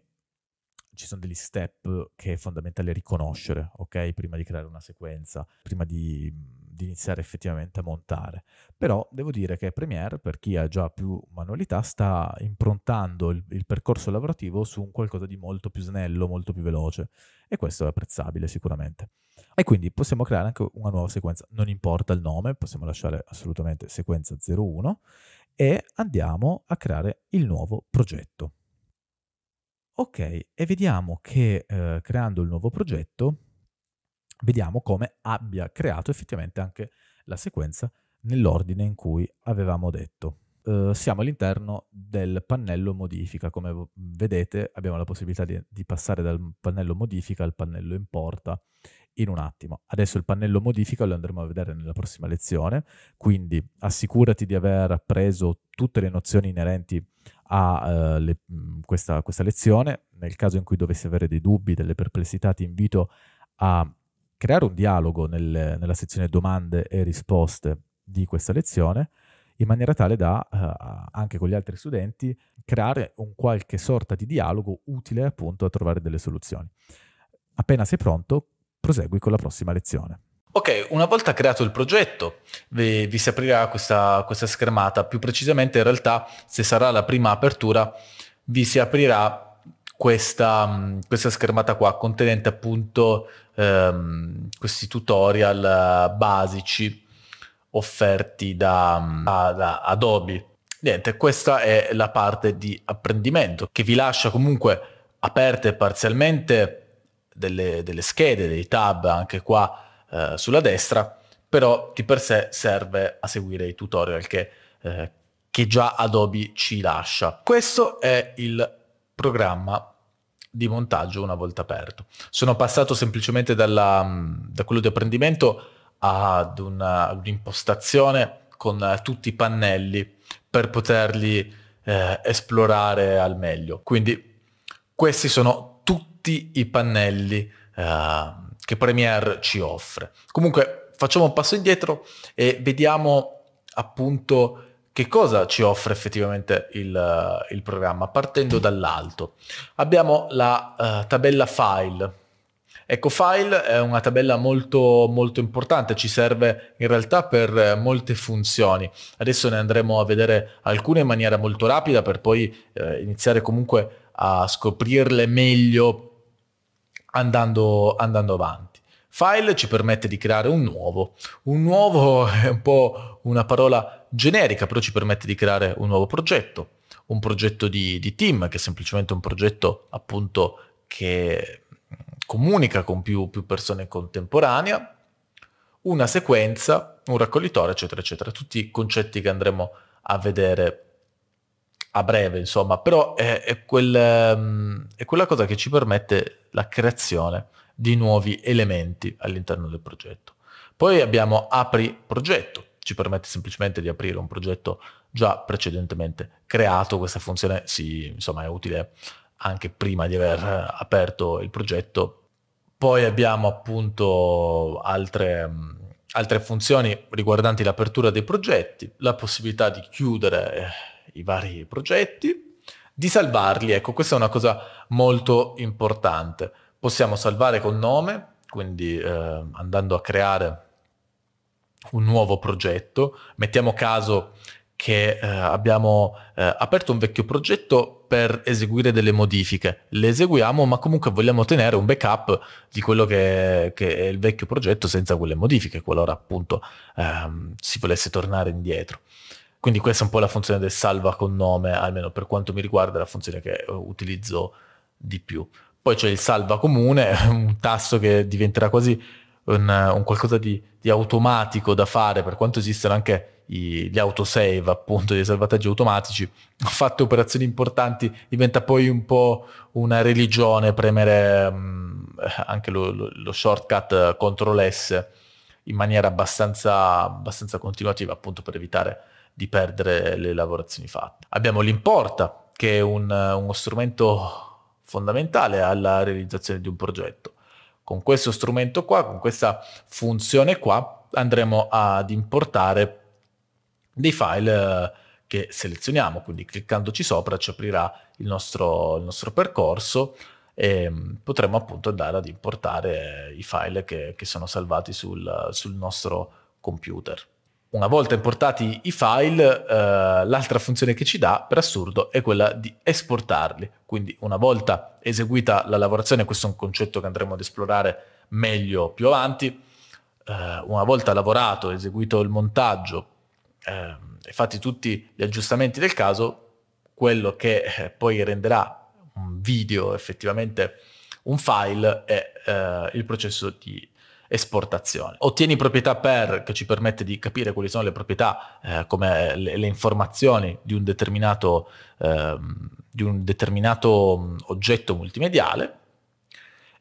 ci sono degli step che è fondamentale riconoscere, ok? Prima di creare una sequenza, prima di, di, iniziare effettivamente a montare. Però devo dire che Premiere, per chi ha già più manualità, sta improntando il, il percorso lavorativo su un qualcosa di molto più snello, molto più veloce. E questo è apprezzabile sicuramente. E quindi possiamo creare anche una nuova sequenza, non importa il nome, possiamo lasciare assolutamente sequenza 01 e andiamo a creare il nuovo progetto. Ok, e vediamo che eh, creando il nuovo progetto, vediamo come abbia creato effettivamente anche la sequenza nell'ordine in cui avevamo detto. Eh, siamo all'interno del pannello modifica, come vedete abbiamo la possibilità di, di passare dal pannello modifica al pannello importa in un attimo. Adesso il pannello modifica lo andremo a vedere nella prossima lezione, quindi assicurati di aver appreso tutte le nozioni inerenti a eh, le, questa, questa lezione. Nel caso in cui dovessi avere dei dubbi, delle perplessità, ti invito a creare un dialogo nel, nella sezione domande e risposte di questa lezione in maniera tale da, eh, anche con gli altri studenti, creare un qualche sorta di dialogo utile appunto a trovare delle soluzioni. Appena sei pronto, prosegui con la prossima lezione. Ok, una volta creato il progetto vi, vi si aprirà questa, questa, schermata, più precisamente in realtà se sarà la prima apertura vi si aprirà questa, mm, questa schermata qua contenente appunto ehm, questi tutorial eh, basici offerti da, da, mm, da Adobe. Niente, questa è la parte di apprendimento che vi lascia comunque aperte parzialmente delle, delle schede, dei tab anche qua eh, sulla destra, però di per sé serve a seguire i tutorial che, eh, che già Adobe ci lascia. Questo è il programma di montaggio una volta aperto. Sono passato semplicemente dalla, mm, da quello di apprendimento ad un'impostazione con eh, tutti i pannelli per poterli eh, esplorare al meglio. Quindi questi sono tutti i pannelli eh, che Premiere ci offre. Comunque facciamo un passo indietro e vediamo appunto che cosa ci offre effettivamente il, eh, il programma, partendo dall'alto. Abbiamo la uh, tabella file. Ecco, file è una tabella molto, molto importante, ci serve in realtà per eh, molte funzioni. Adesso ne andremo a vedere alcune in maniera molto rapida per poi eh, iniziare comunque a scoprirle meglio andando, andando avanti. File ci permette di creare un nuovo. Un nuovo è un po' una parola generica, però ci permette di creare un nuovo progetto, un progetto di, di team, che è semplicemente un progetto appunto che comunica con più, più persone in contemporanea, una sequenza, un raccoglitore, eccetera, eccetera. Tutti i concetti che andremo a vedere a breve, insomma, però è, è, quel, ehm, è quella cosa che ci permette la creazione di nuovi elementi all'interno del progetto. Poi abbiamo apri progetto, ci permette semplicemente di aprire un progetto già precedentemente creato, questa funzione sì, insomma, è utile anche prima di aver aperto il progetto. Poi abbiamo appunto altre, altre funzioni riguardanti l'apertura dei progetti, la possibilità di chiudere i vari progetti di salvarli. Ecco, questa è una cosa molto importante. Possiamo salvare col nome, quindi eh, andando a creare un nuovo progetto. Mettiamo caso che eh, abbiamo eh, aperto un vecchio progetto per eseguire delle modifiche. Le eseguiamo, ma comunque vogliamo tenere un backup di quello che, che, è il vecchio progetto senza quelle modifiche, qualora appunto ehm, si volesse tornare indietro. Quindi questa è un po' la funzione del salva con nome, almeno per quanto mi riguarda è la funzione che eh, utilizzo di più. Poi c'è il salva comune, un tasto che diventerà quasi un, un qualcosa di, di, automatico da fare, per quanto esistano anche i, gli autosave, appunto, dei salvataggi automatici. Fatte operazioni importanti diventa poi un po' una religione premere mh, mm, anche lo, lo, lo shortcut CTRL S in maniera abbastanza, abbastanza continuativa, appunto, per evitare di perdere le lavorazioni fatte. Abbiamo l'importa, che è un, uno strumento fondamentale alla realizzazione di un progetto. Con questo strumento qua, con questa funzione qua, andremo ad importare dei file eh, che selezioniamo, quindi cliccandoci sopra ci aprirà il nostro, il nostro percorso e mm, potremo appunto andare ad importare i file che, che sono salvati sul, sul nostro computer una volta importati i file, eh, l'altra funzione che ci dà, per assurdo, è quella di esportarli. Quindi una volta eseguita la lavorazione, questo è un concetto che andremo ad esplorare meglio più avanti, eh, una volta lavorato, eseguito il montaggio eh, e fatti tutti gli aggiustamenti del caso, quello che eh, poi renderà un video effettivamente un file è eh, il processo di esportazione. Ottieni proprietà per, che ci permette di capire quali sono le proprietà, eh, come le, le, informazioni di un determinato, eh, di un determinato mm, oggetto multimediale,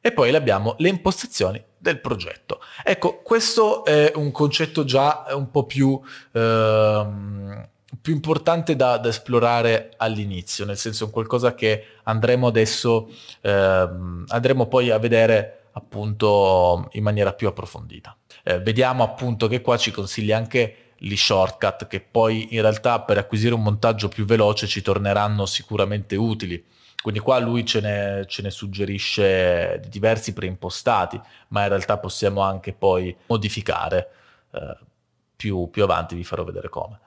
e poi abbiamo le impostazioni del progetto. Ecco, questo è un concetto già un po' più, eh, più importante da, da, esplorare all'inizio, nel senso è qualcosa che andremo adesso, eh, andremo poi a vedere appunto in maniera più approfondita. Eh, vediamo appunto che qua ci consiglia anche gli shortcut che poi in realtà per acquisire un montaggio più veloce ci torneranno sicuramente utili. Quindi qua lui ce ne, ce ne suggerisce diversi preimpostati, ma in realtà possiamo anche poi modificare. Eh, più, più, avanti vi farò vedere come.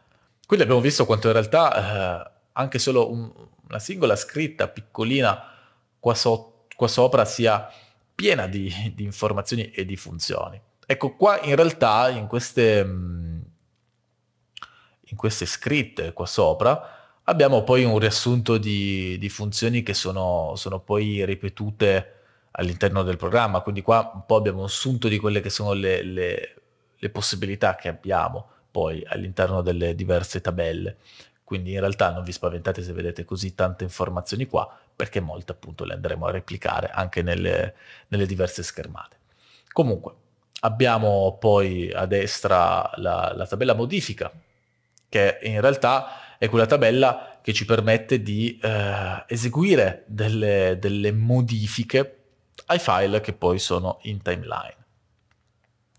Quindi abbiamo visto quanto in realtà eh, anche solo un, una singola scritta piccolina qua, so, qua sopra sia piena di, di, informazioni e di funzioni. Ecco qua in realtà in queste, mm, in queste scritte qua sopra abbiamo poi un riassunto di, di funzioni che sono, sono poi ripetute all'interno del programma, quindi qua un po' abbiamo un assunto di quelle che sono le, le, le possibilità che abbiamo poi all'interno delle diverse tabelle. Quindi in realtà non vi spaventate se vedete così tante informazioni qua, perché molte appunto le andremo a replicare anche nelle, nelle diverse schermate. Comunque, abbiamo poi a destra la, la tabella modifica, che in realtà è quella tabella che ci permette di eh, eseguire delle, delle modifiche ai file che poi sono in timeline.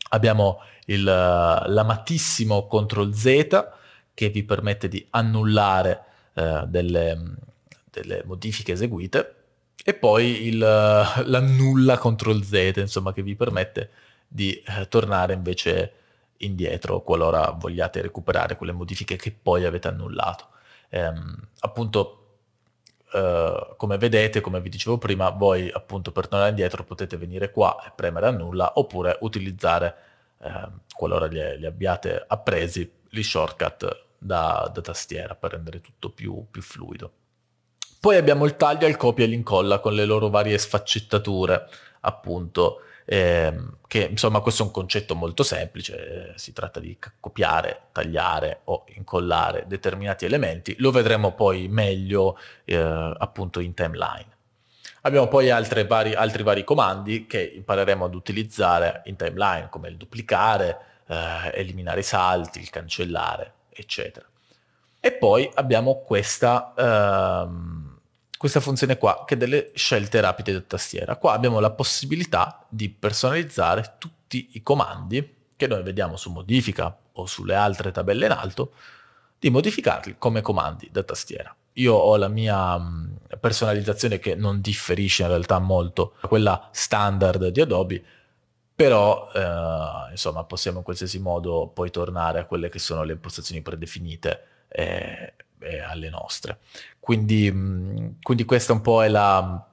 Abbiamo il eh, l'amatissimo CTRL Z che vi permette di annullare eh, delle, delle modifiche eseguite e poi il, l'annulla CTRL Z, insomma, che vi permette di eh, tornare invece indietro qualora vogliate recuperare quelle modifiche che poi avete annullato. Ehm, appunto, eh, come vedete, come vi dicevo prima, voi appunto per tornare indietro potete venire qua e premere annulla oppure utilizzare, eh, qualora li, li, abbiate appresi, gli shortcut da, da tastiera per rendere tutto più, più fluido. Poi abbiamo il taglio il copia e l'incolla con le loro varie sfaccettature, appunto, ehm, che insomma questo è un concetto molto semplice, eh, si tratta di copiare, tagliare o incollare determinati elementi, lo vedremo poi meglio eh, appunto in timeline. Abbiamo poi vari, altri vari comandi che impareremo ad utilizzare in timeline, come il duplicare, eh, eliminare i salti, il cancellare, eccetera. E poi abbiamo questa, ehm, questa funzione qua che è delle scelte rapide da tastiera. Qua abbiamo la possibilità di personalizzare tutti i comandi che noi vediamo su modifica o sulle altre tabelle in alto, di modificarli come comandi da tastiera. Io ho la mia mm, personalizzazione che non differisce in realtà molto da quella standard di Adobe, però eh, insomma possiamo in qualsiasi modo poi tornare a quelle che sono le impostazioni predefinite. Eh, e eh, alle nostre. Quindi, mm, quindi questa un po' è la,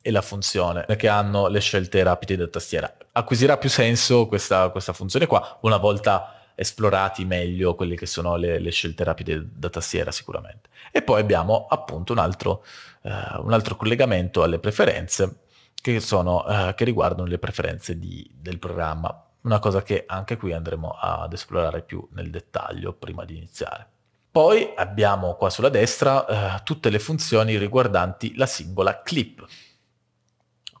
è la funzione che hanno le scelte rapide da tastiera. Acquisirà più senso questa, questa funzione qua una volta esplorati meglio quelle che sono le, le, scelte rapide da tastiera sicuramente. E poi abbiamo appunto un altro, eh, un altro collegamento alle preferenze che, sono, eh, che riguardano le preferenze di, del programma, una cosa che anche qui andremo ad esplorare più nel dettaglio prima di iniziare. Poi abbiamo qua sulla destra eh, tutte le funzioni riguardanti la singola clip,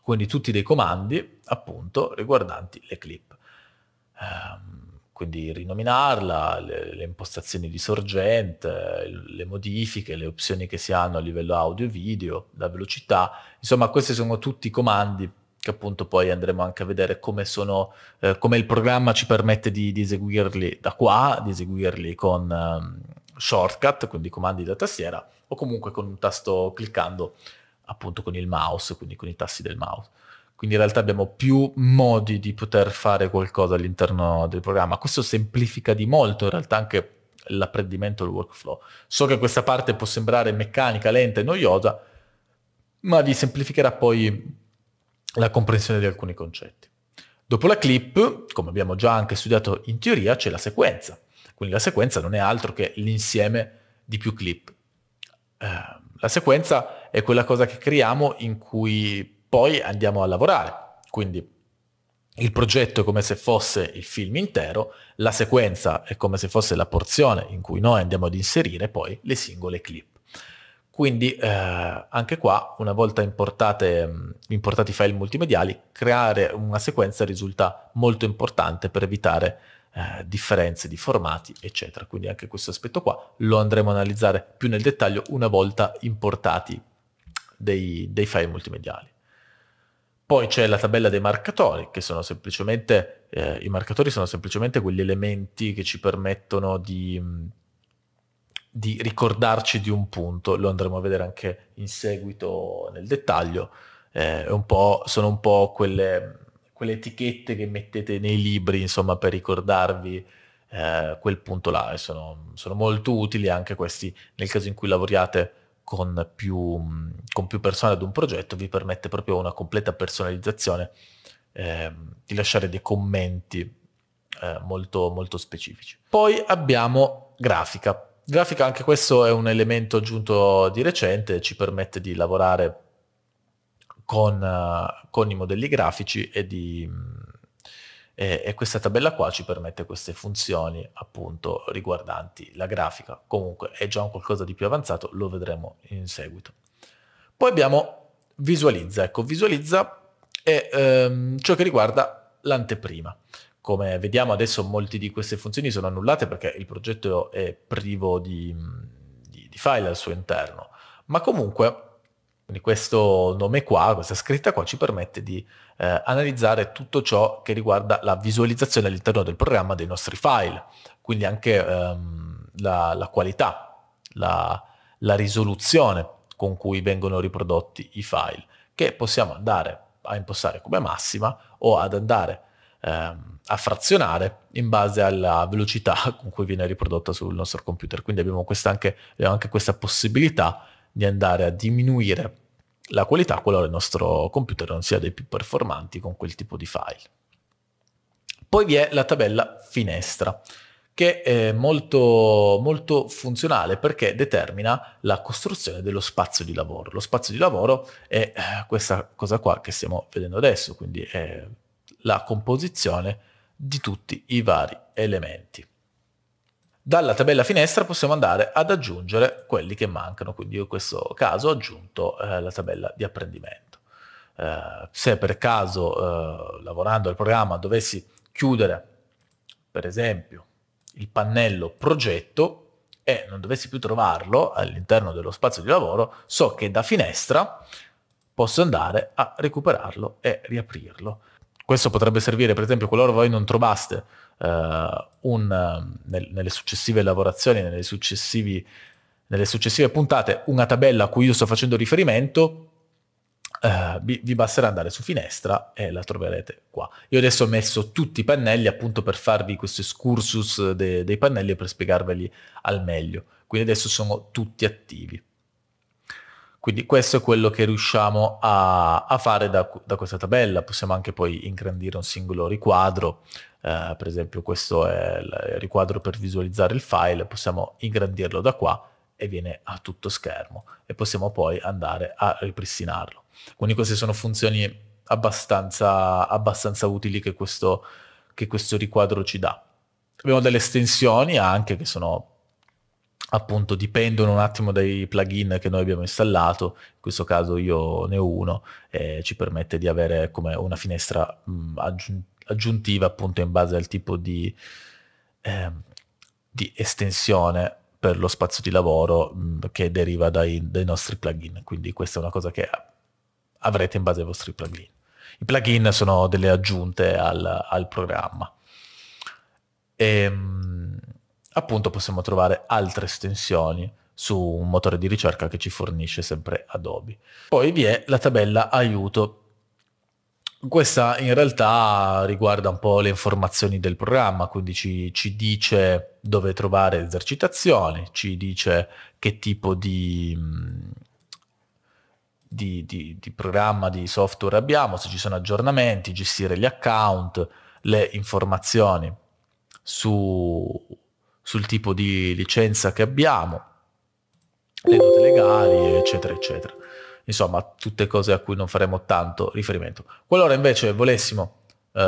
quindi tutti dei comandi appunto riguardanti le clip. Um, quindi rinominarla, le, le, impostazioni di sorgente, le modifiche, le opzioni che si hanno a livello audio e video, la velocità, insomma questi sono tutti i comandi che appunto poi andremo anche a vedere come, sono, eh, come il programma ci permette di, di, eseguirli da qua, di eseguirli con... Um, shortcut, quindi comandi da tastiera, o comunque con un tasto cliccando appunto con il mouse, quindi con i tasti del mouse. Quindi in realtà abbiamo più modi di poter fare qualcosa all'interno del programma. Questo semplifica di molto in realtà anche l'apprendimento il workflow. So che questa parte può sembrare meccanica, lenta e noiosa, ma vi semplificherà poi la comprensione di alcuni concetti. Dopo la clip, come abbiamo già anche studiato in teoria, c'è la sequenza. Quindi la sequenza non è altro che l'insieme di più clip. Eh, la sequenza è quella cosa che creiamo in cui poi andiamo a lavorare. Quindi il progetto è come se fosse il film intero, la sequenza è come se fosse la porzione in cui noi andiamo ad inserire poi le singole clip. Quindi eh, anche qua, una volta mm, importati i file multimediali, creare una sequenza risulta molto importante per evitare eh, differenze di formati, eccetera. Quindi anche questo aspetto qua lo andremo a analizzare più nel dettaglio una volta importati dei, dei file multimediali. Poi c'è la tabella dei marcatori, che sono semplicemente, eh, i marcatori sono semplicemente quegli elementi che ci permettono di, di, ricordarci di un punto, lo andremo a vedere anche in seguito nel dettaglio, eh, un sono un po' quelle, quelle etichette che mettete nei libri, insomma, per ricordarvi eh, quel punto là. E sono, sono, molto utili anche questi nel caso in cui lavoriate con più, con più persone ad un progetto, vi permette proprio una completa personalizzazione eh, di lasciare dei commenti eh, molto, molto specifici. Poi abbiamo grafica. Grafica, anche questo è un elemento aggiunto di recente, ci permette di lavorare con, eh, con i modelli grafici e, di, mm, e, e questa tabella qua ci permette queste funzioni appunto riguardanti la grafica. Comunque è già un qualcosa di più avanzato, lo vedremo in seguito. Poi abbiamo visualizza, ecco visualizza è ehm, ciò che riguarda l'anteprima. Come vediamo adesso molte di queste funzioni sono annullate perché il progetto è privo di, mm, di, di file al suo interno, ma comunque quindi questo nome qua, questa scritta qua ci permette di eh, analizzare tutto ciò che riguarda la visualizzazione all'interno del programma dei nostri file, quindi anche ehm, la, la, qualità, la, la risoluzione con cui vengono riprodotti i file, che possiamo andare a impostare come massima o ad andare ehm, a frazionare in base alla velocità con cui viene riprodotta sul nostro computer. Quindi abbiamo, questa anche, abbiamo anche questa possibilità di andare a diminuire la qualità qualora il nostro computer non sia dei più performanti con quel tipo di file. Poi vi è la tabella finestra che è molto, molto funzionale perché determina la costruzione dello spazio di lavoro. Lo spazio di lavoro è eh, questa cosa qua che stiamo vedendo adesso, quindi è la composizione di tutti i vari elementi. Dalla tabella finestra possiamo andare ad aggiungere quelli che mancano, quindi io in questo caso ho aggiunto eh, la tabella di apprendimento. Eh, se per caso, eh, lavorando al programma, dovessi chiudere, per esempio, il pannello progetto e non dovessi più trovarlo all'interno dello spazio di lavoro, so che da finestra posso andare a recuperarlo e riaprirlo. Questo potrebbe servire, per esempio, qualora voi non trovaste eh, un, ehm, nel, nelle successive lavorazioni, nelle, nelle, successive puntate, una tabella a cui io sto facendo riferimento, eh, vi, vi basterà andare su finestra e la troverete qua. Io adesso ho messo tutti i pannelli appunto per farvi questo excursus de, dei pannelli e per spiegarveli al meglio. Quindi adesso sono tutti attivi. Quindi questo è quello che riusciamo a, a fare da, da, questa tabella. Possiamo anche poi ingrandire un singolo riquadro eh, per esempio questo è il riquadro per visualizzare il file, possiamo ingrandirlo da qua e viene a tutto schermo e possiamo poi andare a ripristinarlo. Quindi queste sono funzioni abbastanza, abbastanza utili che questo, che questo riquadro ci dà. Abbiamo delle estensioni anche che sono appunto dipendono un attimo dai plugin che noi abbiamo installato, in questo caso io ne ho uno e ci permette di avere come una finestra mh, aggiuntiva aggiuntiva appunto in base al tipo di, eh, di estensione per lo spazio di lavoro mh, che deriva dai, dai, nostri plugin. Quindi questa è una cosa che avrete in base ai vostri plugin. I plugin sono delle aggiunte al, al programma. E, ehm, mh, appunto possiamo trovare altre estensioni su un motore di ricerca che ci fornisce sempre Adobe. Poi vi è la tabella aiuto questa in realtà riguarda un po' le informazioni del programma, quindi ci, ci dice dove trovare esercitazioni, ci dice che tipo di, mm, di, di, di, programma, di software abbiamo, se ci sono aggiornamenti, gestire gli account, le informazioni su, sul tipo di licenza che abbiamo, le note legali, eccetera, eccetera insomma tutte cose a cui non faremo tanto riferimento. Qualora invece volessimo eh,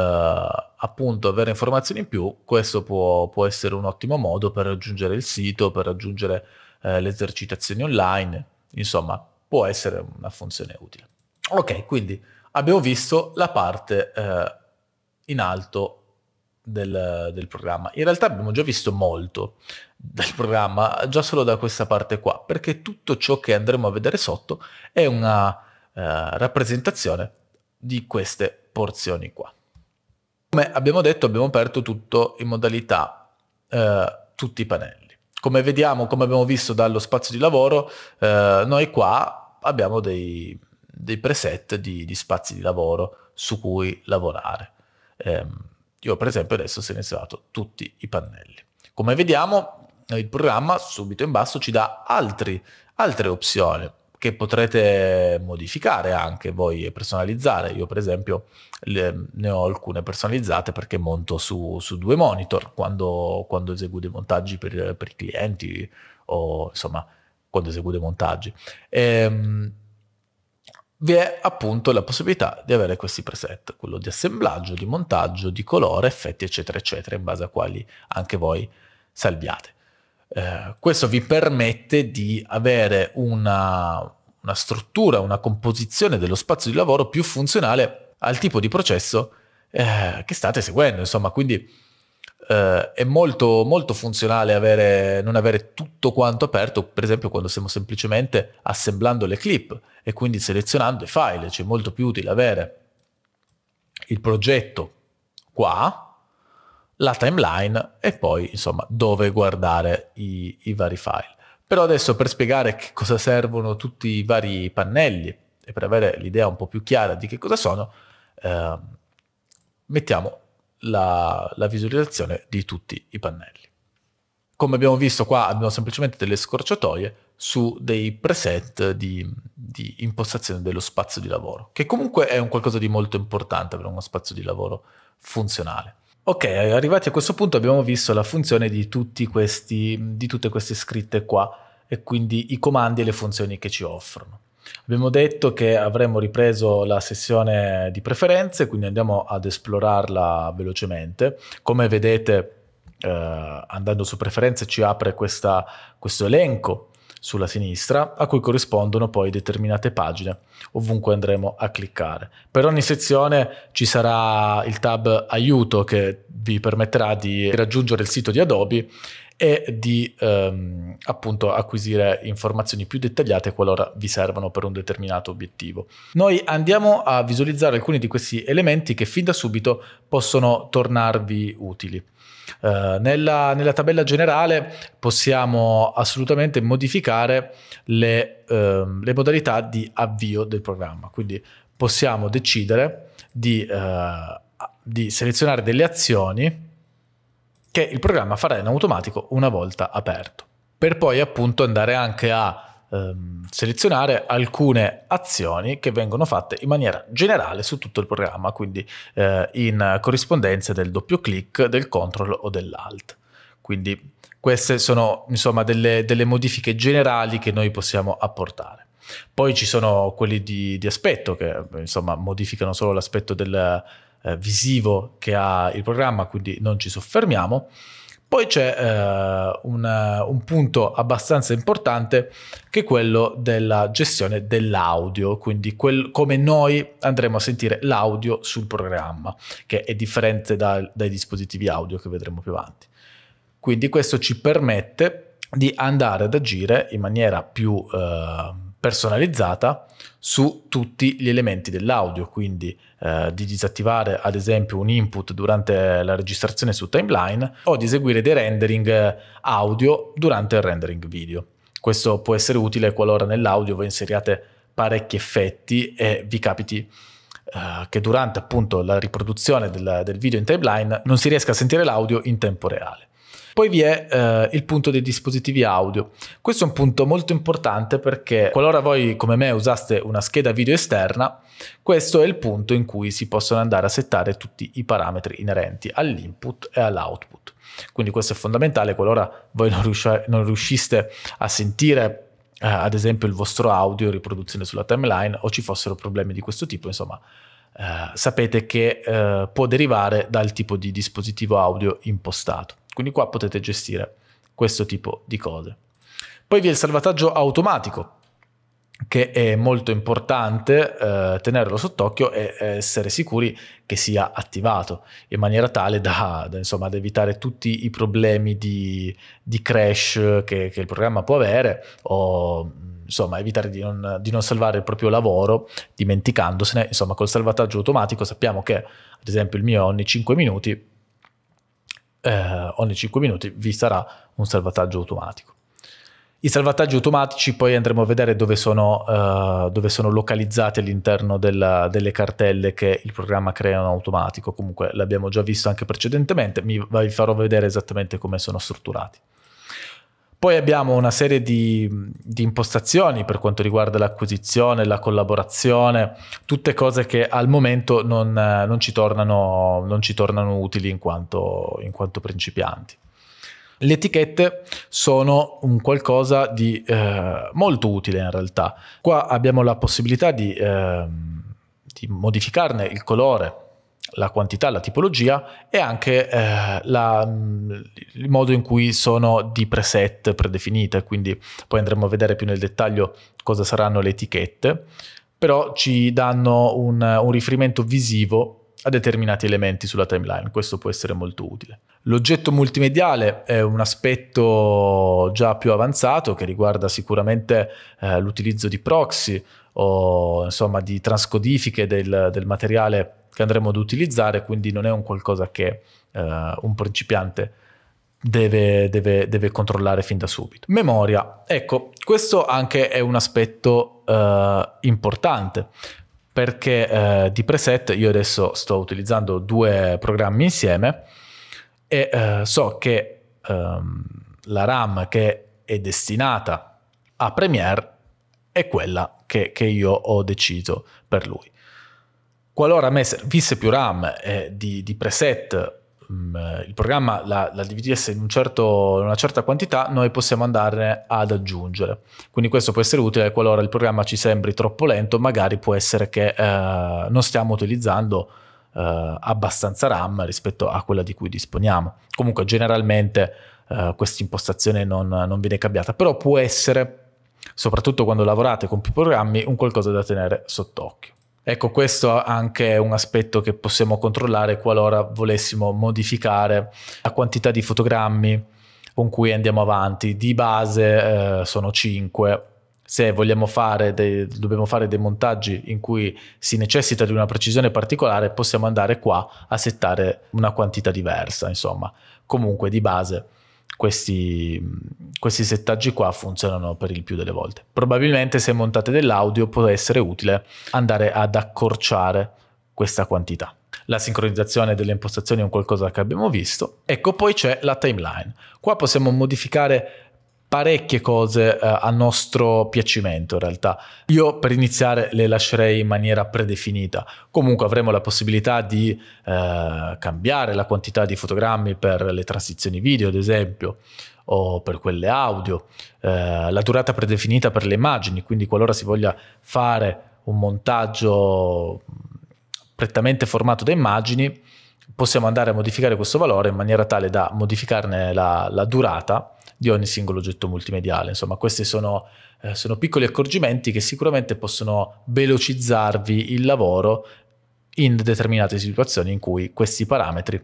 appunto avere informazioni in più, questo può, può, essere un ottimo modo per raggiungere il sito, per raggiungere eh, le esercitazioni online, insomma può essere una funzione utile. Ok, quindi abbiamo visto la parte eh, in alto del, del, programma. In realtà abbiamo già visto molto del programma, già solo da questa parte qua, perché tutto ciò che andremo a vedere sotto è una uh, rappresentazione di queste porzioni qua. Come abbiamo detto, abbiamo aperto tutto in modalità uh, tutti i pannelli. Come vediamo, come abbiamo visto dallo spazio di lavoro, uh, noi qua abbiamo dei, dei preset di, di, spazi di lavoro su cui lavorare. Um, io per esempio adesso ho selezionato tutti i pannelli. Come vediamo eh, il programma subito in basso ci dà altri, altre opzioni che potrete modificare anche voi e personalizzare. Io per esempio le, ne ho alcune personalizzate perché monto su, su due monitor quando, quando, eseguo dei montaggi per, per i clienti o insomma quando eseguo dei montaggi. Ehm, vi è appunto la possibilità di avere questi preset, quello di assemblaggio, di montaggio, di colore, effetti eccetera eccetera, in base a quali anche voi salviate. Eh, questo vi permette di avere una, una struttura, una composizione dello spazio di lavoro più funzionale al tipo di processo eh, che state seguendo, insomma, quindi Uh, è molto, molto funzionale avere, non avere tutto quanto aperto, per esempio quando stiamo semplicemente assemblando le clip e quindi selezionando i file, c'è molto più utile avere il progetto qua, la timeline e poi insomma dove guardare i, i vari file. Però adesso per spiegare che cosa servono tutti i vari pannelli e per avere l'idea un po' più chiara di che cosa sono, eh, mettiamo la, la visualizzazione di tutti i pannelli come abbiamo visto qua abbiamo semplicemente delle scorciatoie su dei preset di, di, impostazione dello spazio di lavoro, che comunque è un qualcosa di molto importante per uno spazio di lavoro funzionale. Ok, arrivati a questo punto abbiamo visto la funzione di, questi, di tutte queste scritte qua e quindi i comandi e le funzioni che ci offrono. Abbiamo detto che avremmo ripreso la sessione di preferenze, quindi andiamo ad esplorarla velocemente. Come vedete eh, andando su preferenze, ci apre questa, questo elenco sulla sinistra a cui corrispondono poi determinate pagine ovunque andremo a cliccare. Per ogni sezione ci sarà il tab aiuto che vi permetterà di raggiungere il sito di Adobe e di ehm, appunto acquisire informazioni più dettagliate qualora vi servano per un determinato obiettivo. Noi andiamo a visualizzare alcuni di questi elementi che fin da subito possono tornarvi utili. Eh, nella, nella, tabella generale possiamo assolutamente modificare le, uh, le, modalità di avvio del programma, quindi possiamo decidere di, uh, di selezionare delle azioni che il programma farà in automatico una volta aperto, per poi appunto andare anche a Ehm, selezionare alcune azioni che vengono fatte in maniera generale su tutto il programma, quindi eh, in corrispondenza del doppio clic, del control o dell'alt. Quindi queste sono insomma delle, delle modifiche generali che noi possiamo apportare. Poi ci sono quelli di, di, aspetto che insomma modificano solo l'aspetto del eh, visivo che ha il programma, quindi non ci soffermiamo. Poi c'è eh, un, un, punto abbastanza importante che è quello della gestione dell'audio, quindi quel, come noi andremo a sentire l'audio sul programma, che è differente da, dai dispositivi audio che vedremo più avanti. Quindi questo ci permette di andare ad agire in maniera più eh, personalizzata su tutti gli elementi dell'audio, quindi eh, di disattivare ad esempio un input durante la registrazione su timeline o di eseguire dei rendering eh, audio durante il rendering video. Questo può essere utile qualora nell'audio voi inseriate parecchi effetti e vi capiti eh, che durante appunto la riproduzione del, del video in timeline non si riesca a sentire l'audio in tempo reale. Poi vi è eh, il punto dei dispositivi audio. Questo è un punto molto importante perché qualora voi come me usaste una scheda video esterna, questo è il punto in cui si possono andare a settare tutti i parametri inerenti all'input e all'output. Quindi questo è fondamentale qualora voi non, riusci- non riusciste a sentire eh, ad esempio il vostro audio riproduzione sulla timeline o ci fossero problemi di questo tipo, insomma eh, sapete che eh, può derivare dal tipo di dispositivo audio impostato. Quindi qua potete gestire questo tipo di cose. Poi vi è il salvataggio automatico, che è molto importante eh, tenerlo sott'occhio e eh, essere sicuri che sia attivato in maniera tale da, da insomma, ad evitare tutti i problemi di, di crash che, che, il programma può avere o insomma, evitare di non, di non, salvare il proprio lavoro dimenticandosene. Insomma, col salvataggio automatico sappiamo che ad esempio il mio ogni 5 minuti eh, ogni 5 minuti vi sarà un salvataggio automatico. I salvataggi automatici poi andremo a vedere dove sono, eh, dove sono localizzati all'interno della, delle cartelle che il programma crea in automatico, comunque l'abbiamo già visto anche precedentemente, vi farò vedere esattamente come sono strutturati. Poi abbiamo una serie di, di impostazioni per quanto riguarda l'acquisizione, la collaborazione, tutte cose che al momento non, non, ci, tornano, non ci, tornano, utili in quanto, in quanto principianti. Le etichette sono un qualcosa di eh, molto utile in realtà. Qua abbiamo la possibilità di, eh, di modificarne il colore, la quantità, la tipologia e anche eh, la, mm, il modo in cui sono di preset predefinite, quindi poi andremo a vedere più nel dettaglio cosa saranno le etichette, però ci danno un, un riferimento visivo a determinati elementi sulla timeline, questo può essere molto utile. L'oggetto multimediale è un aspetto già più avanzato che riguarda sicuramente eh, l'utilizzo di proxy o insomma di transcodifiche del, del materiale che andremo ad utilizzare, quindi non è un qualcosa che eh, un principiante deve, deve, deve, controllare fin da subito. Memoria, ecco, questo anche è un aspetto eh, importante perché eh, di preset io adesso sto utilizzando due programmi insieme e eh, so che ehm, la RAM che è destinata a Premiere è quella che, che io ho deciso per lui. Qualora a me servisse più RAM eh, di, di, preset, mh, mm, il programma la, la dividesse in, un certo, in una certa quantità, noi possiamo andare ad aggiungere. Quindi questo può essere utile qualora il programma ci sembri troppo lento, magari può essere che eh, non stiamo utilizzando eh, abbastanza RAM rispetto a quella di cui disponiamo. Comunque generalmente eh, questa impostazione non, non viene cambiata, però può essere, soprattutto quando lavorate con più programmi, un qualcosa da tenere sott'occhio. Ecco, questo anche è un aspetto che possiamo controllare qualora volessimo modificare la quantità di fotogrammi con cui andiamo avanti. Di base eh, sono 5. Se vogliamo fare dei, dobbiamo fare dei montaggi in cui si necessita di una precisione particolare, possiamo andare qua a settare una quantità diversa, insomma. Comunque di base questi, questi settaggi qua funzionano per il più delle volte. Probabilmente se montate dell'audio può essere utile andare ad accorciare questa quantità. La sincronizzazione delle impostazioni è un qualcosa che abbiamo visto. Ecco, poi c'è la timeline. Qua possiamo modificare parecchie cose eh, a nostro piacimento in realtà. Io per iniziare le lascerei in maniera predefinita. Comunque avremo la possibilità di eh, cambiare la quantità di fotogrammi per le transizioni video, ad esempio o per quelle audio, eh, la durata predefinita per le immagini, quindi qualora si voglia fare un montaggio prettamente formato da immagini, possiamo andare a modificare questo valore in maniera tale da modificarne la, la durata di ogni singolo oggetto multimediale. Insomma, questi sono, eh, sono piccoli accorgimenti che sicuramente possono velocizzarvi il lavoro in determinate situazioni in cui questi parametri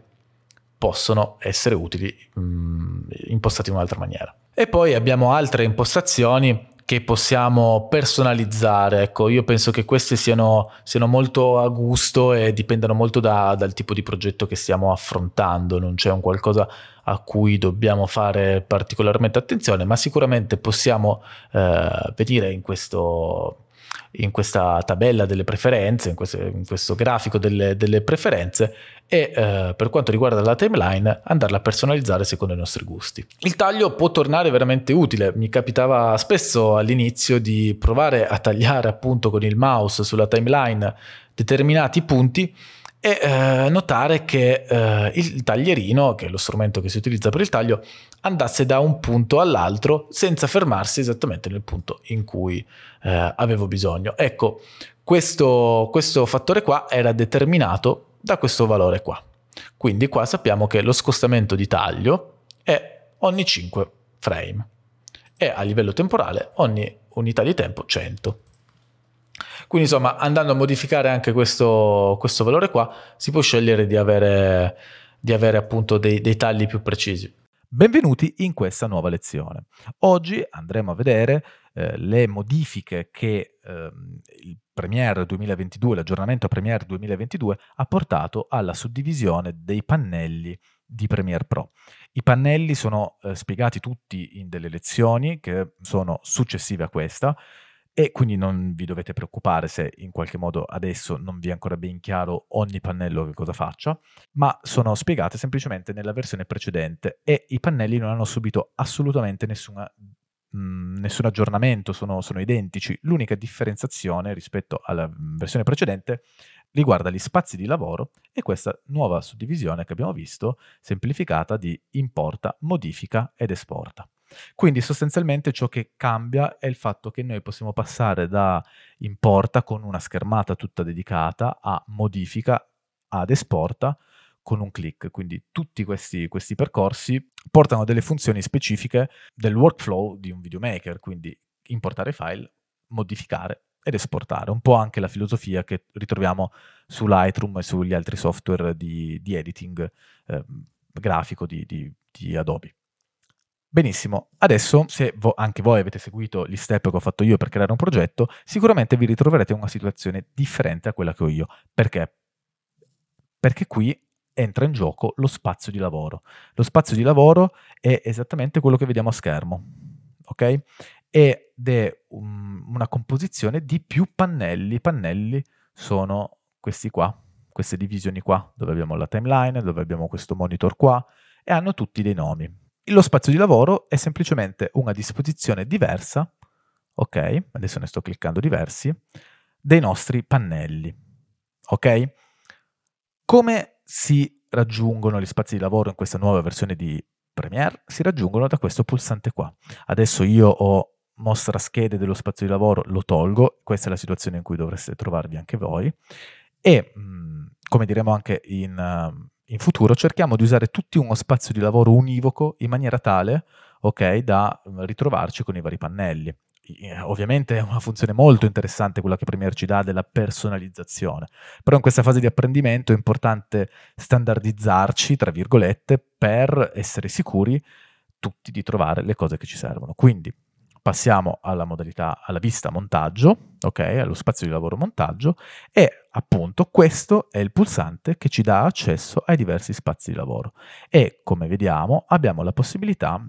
possono essere utili mh, mm, impostati in un'altra maniera. E poi abbiamo altre impostazioni che possiamo personalizzare. Ecco, io penso che queste siano, siano molto a gusto e dipendano molto da, dal tipo di progetto che stiamo affrontando. Non c'è un qualcosa a cui dobbiamo fare particolarmente attenzione, ma sicuramente possiamo eh, vedere in, questo, in questa tabella delle preferenze, in questo, in questo grafico delle, delle, preferenze e eh, per quanto riguarda la timeline andarla a personalizzare secondo i nostri gusti. Il taglio può tornare veramente utile, mi capitava spesso all'inizio di provare a tagliare appunto con il mouse sulla timeline determinati punti e eh, notare che eh, il taglierino, che è lo strumento che si utilizza per il taglio, andasse da un punto all'altro senza fermarsi esattamente nel punto in cui eh, avevo bisogno. Ecco, questo, questo fattore qua era determinato da questo valore qua. Quindi qua sappiamo che lo scostamento di taglio è ogni 5 frame e a livello temporale ogni unità di tempo 100. Quindi insomma andando a modificare anche questo, questo valore qua si può scegliere di avere, di avere appunto dei, dei tagli più precisi. Benvenuti in questa nuova lezione. Oggi andremo a vedere eh, le modifiche che eh, il Premiere 2022, l'aggiornamento Premiere 2022 ha portato alla suddivisione dei pannelli di Premiere Pro. I pannelli sono eh, spiegati tutti in delle lezioni che sono successive a questa, e quindi non vi dovete preoccupare se in qualche modo adesso non vi è ancora ben chiaro ogni pannello che cosa faccia, ma sono spiegate semplicemente nella versione precedente e i pannelli non hanno subito assolutamente nessuna, mh, mhmm, nessun aggiornamento, sono, sono identici. L'unica differenziazione rispetto alla mhmm, versione precedente riguarda gli spazi di lavoro e questa nuova suddivisione che abbiamo visto, semplificata di importa, modifica ed esporta. Quindi sostanzialmente ciò che cambia è il fatto che noi possiamo passare da importa con una schermata tutta dedicata a modifica ad esporta con un click. Quindi tutti questi, questi percorsi portano delle funzioni specifiche del workflow di un videomaker, quindi importare file, modificare ed esportare, un po' anche la filosofia che ritroviamo su Lightroom e sugli altri software di, di editing eh, grafico di, di, di Adobe. Benissimo, adesso se vo- anche voi avete seguito gli step che ho fatto io per creare un progetto, sicuramente vi ritroverete in una situazione differente a quella che ho io. Perché? Perché qui entra in gioco lo spazio di lavoro. Lo spazio di lavoro è esattamente quello che vediamo a schermo, ok? Ed è un, una composizione di più pannelli. I pannelli sono questi qua, queste divisioni qua, dove abbiamo la timeline, dove abbiamo questo monitor qua, e hanno tutti dei nomi lo spazio di lavoro è semplicemente una disposizione diversa, ok? Adesso ne sto cliccando diversi, dei nostri pannelli, ok? Come si raggiungono gli spazi di lavoro in questa nuova versione di Premiere? Si raggiungono da questo pulsante qua. Adesso io ho mostra schede dello spazio di lavoro, lo tolgo, questa è la situazione in cui dovreste trovarvi anche voi, e mm, come diremo anche in in futuro cerchiamo di usare tutti uno spazio di lavoro univoco in maniera tale ok, da mm, ritrovarci con i vari pannelli. Eh, ovviamente è una funzione molto interessante quella che Premiere ci dà della personalizzazione, però in questa fase di apprendimento è importante standardizzarci, tra virgolette, per essere sicuri tutti di trovare le cose che ci servono. Quindi passiamo alla modalità, alla vista montaggio, ok, allo spazio di lavoro montaggio e appunto questo è il pulsante che ci dà accesso ai diversi spazi di lavoro e come vediamo abbiamo la possibilità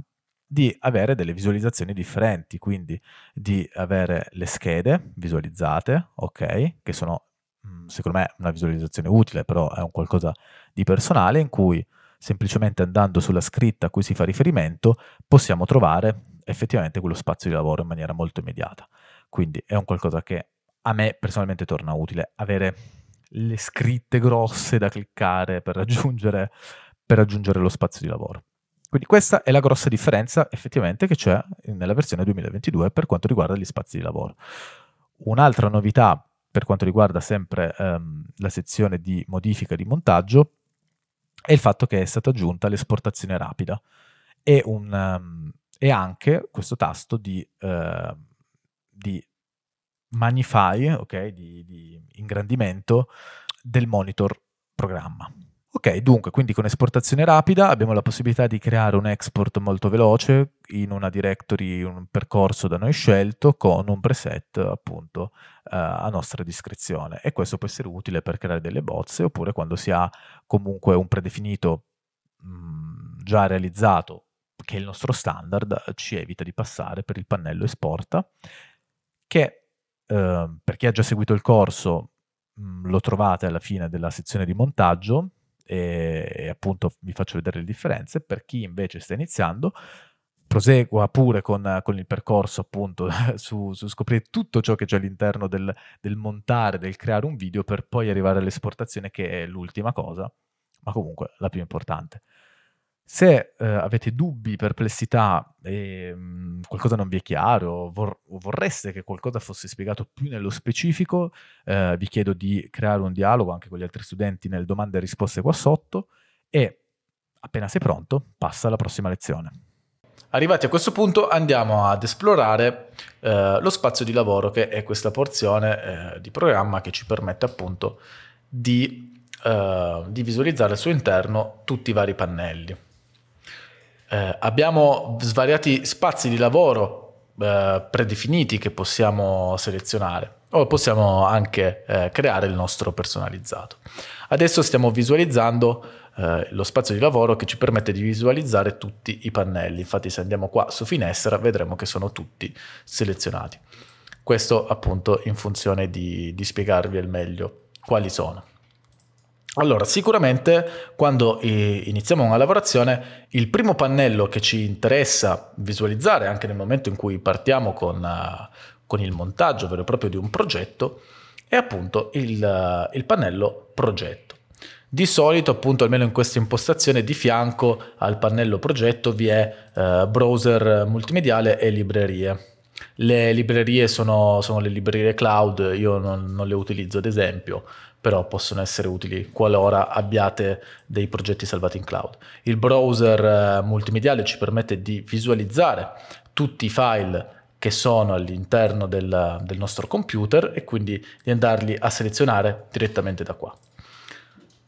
di avere delle visualizzazioni differenti, quindi di avere le schede visualizzate, ok, che sono mm, secondo me una visualizzazione utile, però è un qualcosa di personale in cui semplicemente andando sulla scritta a cui si fa riferimento possiamo trovare effettivamente quello spazio di lavoro in maniera molto immediata. Quindi è un qualcosa che a me personalmente torna utile avere le scritte grosse da cliccare per raggiungere, per raggiungere lo spazio di lavoro. Quindi questa è la grossa differenza effettivamente che c'è nella versione 2022 per quanto riguarda gli spazi di lavoro. Un'altra novità per quanto riguarda sempre ehm, la sezione di modifica di montaggio è il fatto che è stata aggiunta l'esportazione rapida. È un, ehm, e anche questo tasto di, eh, di magnify, ok, di, di ingrandimento del monitor programma. Ok, dunque, quindi con esportazione rapida abbiamo la possibilità di creare un export molto veloce in una directory, un percorso da noi scelto con un preset appunto eh, a nostra discrezione e questo può essere utile per creare delle bozze oppure quando si ha comunque un predefinito mh, mm, già realizzato che il nostro standard, ci evita di passare per il pannello esporta, che eh, per chi ha già seguito il corso mh, lo trovate alla fine della sezione di montaggio e, e appunto vi faccio vedere le differenze, per chi invece sta iniziando prosegua pure con, con, il percorso appunto su, su, scoprire tutto ciò che c'è all'interno del, del, montare, del creare un video per poi arrivare all'esportazione che è l'ultima cosa, ma comunque la più importante. Se eh, avete dubbi, perplessità e ehm, mh, qualcosa non vi è chiaro, vor- o vorreste che qualcosa fosse spiegato più nello specifico, eh, vi chiedo di creare un dialogo anche con gli altri studenti nel domande e risposte qua sotto e appena sei pronto passa alla prossima lezione. Arrivati a questo punto andiamo ad esplorare eh, lo spazio di lavoro che è questa porzione eh, di programma che ci permette appunto di, eh, di visualizzare al suo interno tutti i vari pannelli. Eh, abbiamo svariati spazi di lavoro eh, predefiniti che possiamo selezionare o possiamo anche eh, creare il nostro personalizzato. Adesso stiamo visualizzando eh, lo spazio di lavoro che ci permette di visualizzare tutti i pannelli. Infatti se andiamo qua su finestra vedremo che sono tutti selezionati. Questo appunto in funzione di, di spiegarvi al meglio quali sono. Allora, sicuramente quando eh, iniziamo una lavorazione, il primo pannello che ci interessa visualizzare, anche nel momento in cui partiamo con, eh, con il montaggio vero e proprio di un progetto, è appunto il, eh, il pannello progetto. Di solito, appunto, almeno in questa impostazione, di fianco al pannello progetto vi è eh, browser multimediale e librerie. Le librerie sono, sono le librerie cloud, io non, non le utilizzo ad esempio, però possono essere utili qualora abbiate dei progetti salvati in cloud. Il browser eh, multimediale ci permette di visualizzare tutti i file che sono all'interno del, del nostro computer e quindi di andarli a selezionare direttamente da qua.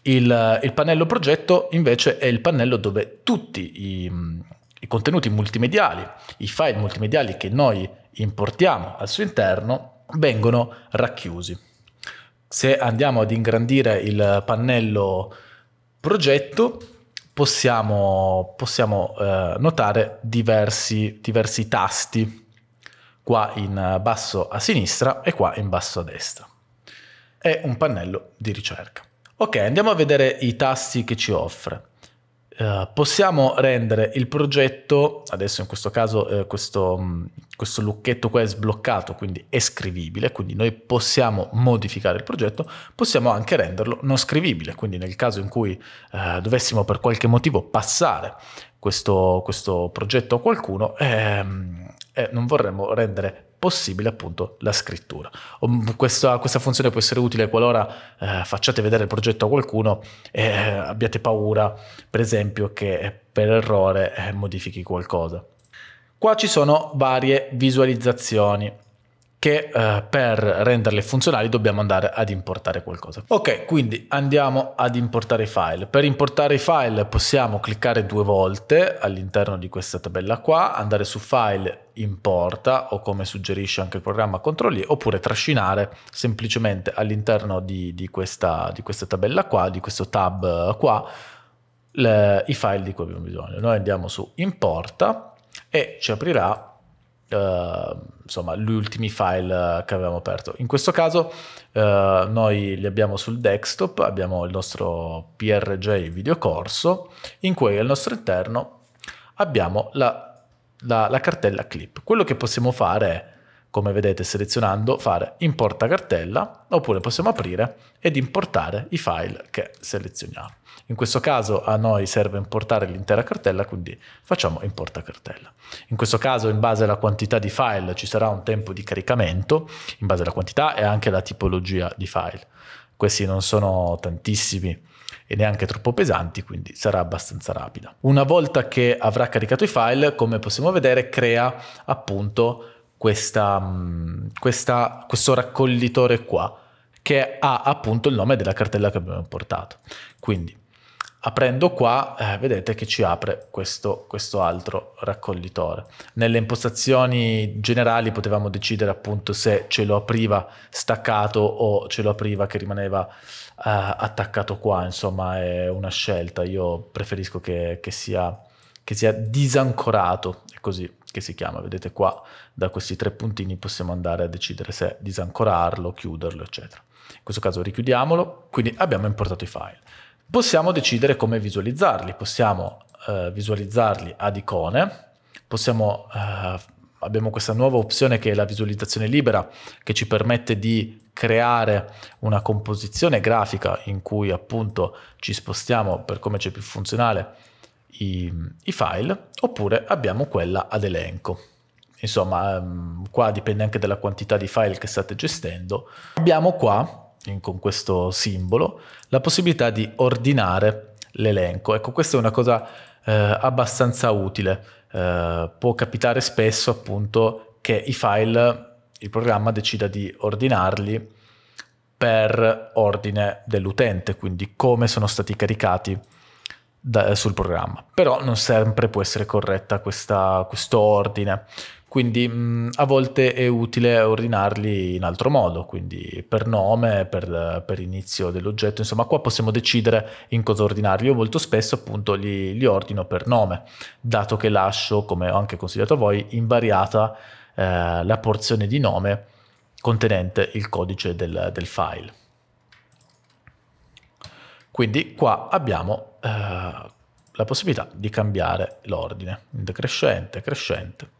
Il, il, pannello progetto invece è il pannello dove tutti i, i, contenuti multimediali, i file multimediali che noi importiamo al suo interno vengono racchiusi se andiamo ad ingrandire il pannello progetto possiamo, possiamo eh, notare diversi, diversi tasti qua in basso a sinistra e qua in basso a destra. È un pannello di ricerca. Ok, andiamo a vedere i tasti che ci offre. Eh, possiamo rendere il progetto, adesso in questo caso eh, questo, mm, questo lucchetto qua è sbloccato, quindi è scrivibile, quindi noi possiamo modificare il progetto, possiamo anche renderlo non scrivibile, quindi nel caso in cui eh, dovessimo per qualche motivo passare questo, questo progetto a qualcuno, ehm, eh, non vorremmo rendere possibile appunto la scrittura. Questa, questa funzione può essere utile qualora eh, facciate vedere il progetto a qualcuno e eh, abbiate paura, per esempio, che eh, per errore eh, modifichi qualcosa. Qua ci sono varie visualizzazioni che eh, per renderle funzionali dobbiamo andare ad importare qualcosa. Ok, quindi andiamo ad importare i file. Per importare i file possiamo cliccare due volte all'interno di questa tabella qua, andare su file importa o come suggerisce anche il programma controlli oppure trascinare semplicemente all'interno di, di, questa, di questa tabella qua, di questo tab eh, qua, le, i file di cui abbiamo bisogno. Noi andiamo su importa e ci aprirà Uh, insomma, gli ultimi file eh, che avevamo aperto. In questo caso uh, noi li abbiamo sul desktop, abbiamo il nostro PRJ video corso in cui al nostro interno abbiamo la, la, la cartella clip. Quello che possiamo fare è, come vedete selezionando, fare importa cartella oppure possiamo aprire ed importare i file che selezioniamo. In questo caso a noi serve importare l'intera cartella, quindi facciamo importa cartella. In questo caso in base alla quantità di file ci sarà un tempo di caricamento, in base alla quantità e anche alla tipologia di file. Questi non sono tantissimi e neanche troppo pesanti, quindi sarà abbastanza rapida. Una volta che avrà caricato i file, come possiamo vedere, crea appunto questa, questa, questo raccoglitore qua che ha appunto il nome della cartella che abbiamo importato. Quindi aprendo qua eh, vedete che ci apre questo, questo, altro raccoglitore. Nelle impostazioni generali potevamo decidere appunto se ce lo apriva staccato o ce lo apriva che rimaneva eh, attaccato qua, insomma è una scelta, io preferisco che, che, sia, che sia disancorato, è così che si chiama, vedete qua da questi tre puntini possiamo andare a decidere se disancorarlo, chiuderlo eccetera. In questo caso richiudiamolo, quindi abbiamo importato i file possiamo decidere come visualizzarli. Possiamo eh, visualizzarli ad icone, possiamo, eh, abbiamo questa nuova opzione che è la visualizzazione libera che ci permette di creare una composizione grafica in cui appunto ci spostiamo per come c'è più funzionale i, i file, oppure abbiamo quella ad elenco. Insomma, ehm, qua dipende anche dalla quantità di file che state gestendo. Abbiamo qua con questo simbolo, la possibilità di ordinare l'elenco. Ecco, questa è una cosa eh, abbastanza utile. Eh, può capitare spesso appunto che i file, il programma decida di ordinarli per ordine dell'utente, quindi come sono stati caricati da, sul programma. Però non sempre può essere corretta questo ordine quindi mh, a volte è utile ordinarli in altro modo, quindi per nome, per, per, inizio dell'oggetto, insomma qua possiamo decidere in cosa ordinarli. Io molto spesso appunto li, li ordino per nome, dato che lascio, come ho anche consigliato a voi, invariata eh, la porzione di nome contenente il codice del, del file. Quindi qua abbiamo eh, la possibilità di cambiare l'ordine, decrescente, crescente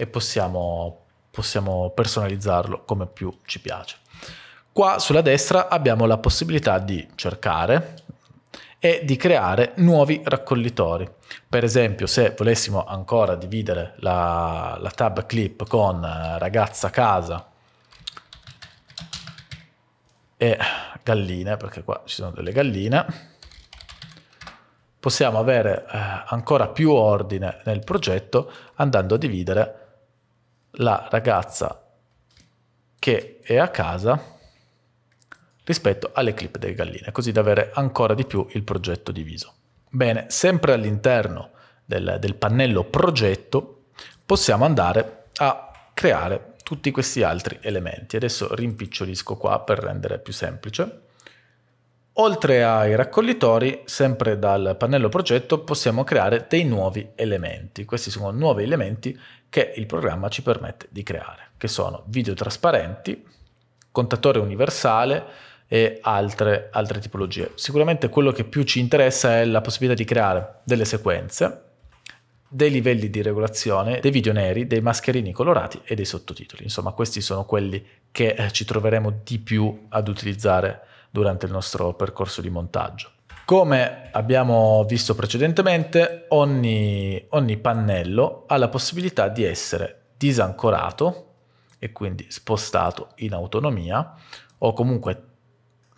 e possiamo, possiamo personalizzarlo come più ci piace. Qua sulla destra abbiamo la possibilità di cercare e di creare nuovi raccoglitori. Per esempio, se volessimo ancora dividere la, la tab clip con eh, ragazza casa e galline, perché qua ci sono delle galline, possiamo avere eh, ancora più ordine nel progetto andando a dividere la ragazza che è a casa rispetto alle clip delle galline, così da avere ancora di più il progetto diviso. Bene, sempre all'interno del, del pannello progetto possiamo andare a creare tutti questi altri elementi. Adesso rimpicciolisco qua per rendere più semplice. Oltre ai raccoglitori, sempre dal pannello progetto, possiamo creare dei nuovi elementi. Questi sono nuovi elementi che il programma ci permette di creare, che sono video trasparenti, contatore universale e altre, altre tipologie. Sicuramente quello che più ci interessa è la possibilità di creare delle sequenze, dei livelli di regolazione, dei video neri, dei mascherini colorati e dei sottotitoli. Insomma, questi sono quelli che eh, ci troveremo di più ad utilizzare durante il nostro percorso di montaggio. Come abbiamo visto precedentemente, ogni, ogni pannello ha la possibilità di essere disancorato e quindi spostato in autonomia o comunque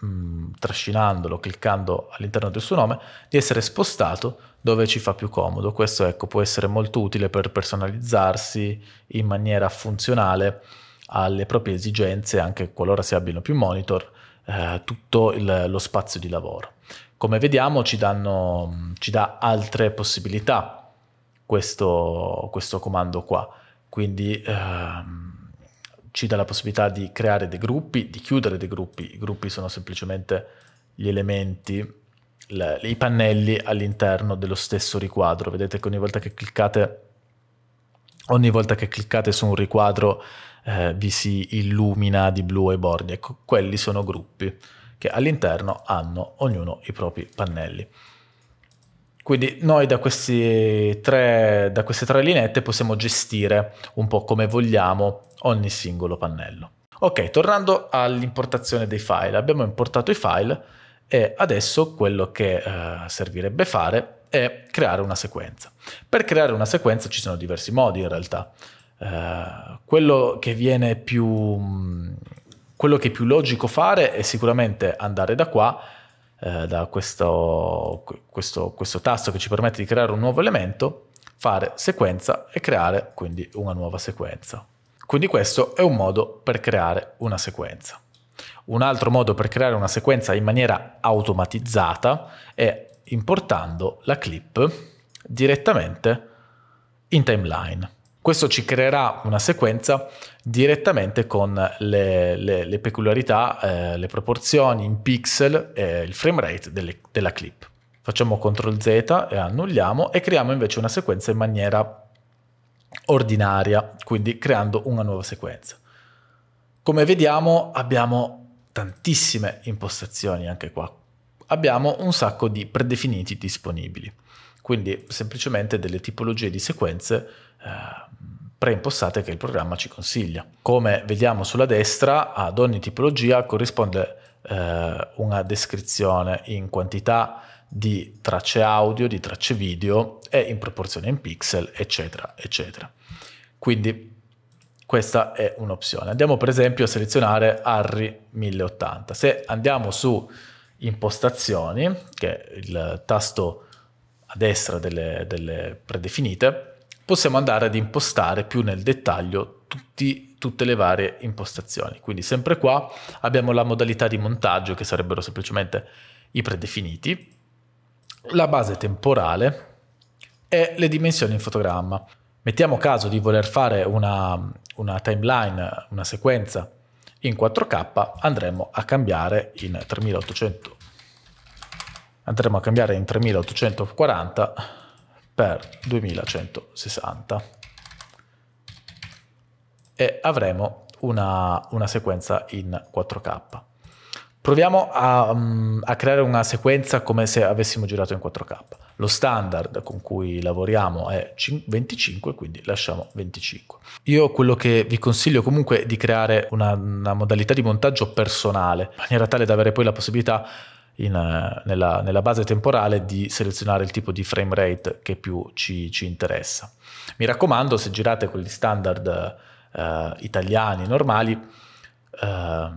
mh, mm, trascinandolo, cliccando all'interno del suo nome, di essere spostato dove ci fa più comodo. Questo ecco, può essere molto utile per personalizzarsi in maniera funzionale alle proprie esigenze, anche qualora si abbiano più monitor, eh, tutto il, lo spazio di lavoro. Come vediamo ci, danno, ci dà altre possibilità questo, questo comando qua, quindi ehm, ci dà la possibilità di creare dei gruppi, di chiudere dei gruppi, i gruppi sono semplicemente gli elementi, le, i pannelli all'interno dello stesso riquadro, vedete che ogni volta che cliccate, ogni volta che cliccate su un riquadro eh, vi si illumina di blu i bordi, ecco quelli sono gruppi che all'interno hanno ognuno i propri pannelli. Quindi noi da, tre, da queste tre lineette possiamo gestire un po' come vogliamo ogni singolo pannello. Ok, tornando all'importazione dei file, abbiamo importato i file e adesso quello che eh, servirebbe fare è creare una sequenza. Per creare una sequenza ci sono diversi modi in realtà. Eh, quello che viene più mm, quello che è più logico fare è sicuramente andare da qua, eh, da questo, questo, questo tasto che ci permette di creare un nuovo elemento, fare sequenza e creare quindi una nuova sequenza. Quindi questo è un modo per creare una sequenza. Un altro modo per creare una sequenza in maniera automatizzata è importando la clip direttamente in timeline. Questo ci creerà una sequenza direttamente con le, le, le peculiarità, eh, le proporzioni in pixel e il frame rate delle, della clip. Facciamo CTRL Z e annulliamo e creiamo invece una sequenza in maniera ordinaria, quindi creando una nuova sequenza. Come vediamo abbiamo tantissime impostazioni anche qua. Abbiamo un sacco di predefiniti disponibili, quindi semplicemente delle tipologie di sequenze preimpostate che il programma ci consiglia. Come vediamo sulla destra, ad ogni tipologia corrisponde eh, una descrizione in quantità di tracce audio, di tracce video e in proporzione in pixel, eccetera, eccetera. Quindi questa è un'opzione. Andiamo per esempio a selezionare ARRI 1080. Se andiamo su impostazioni, che è il tasto a destra delle, delle predefinite, possiamo andare ad impostare più nel dettaglio tutti, tutte le varie impostazioni. Quindi sempre qua abbiamo la modalità di montaggio che sarebbero semplicemente i predefiniti, la base temporale e le dimensioni in fotogramma. Mettiamo caso di voler fare una, una timeline, una sequenza in 4K, andremo a cambiare in 3800 andremo a cambiare in 3840 per 2160 e avremo una, una sequenza in 4K. Proviamo a, mm, a, creare una sequenza come se avessimo girato in 4K. Lo standard con cui lavoriamo è 25, quindi lasciamo 25. Io quello che vi consiglio comunque è di creare una, una modalità di montaggio personale, in maniera tale da avere poi la possibilità di in, eh, nella, nella, base temporale di selezionare il tipo di frame rate che più ci, ci interessa. Mi raccomando, se girate quelli standard eh, italiani normali, eh,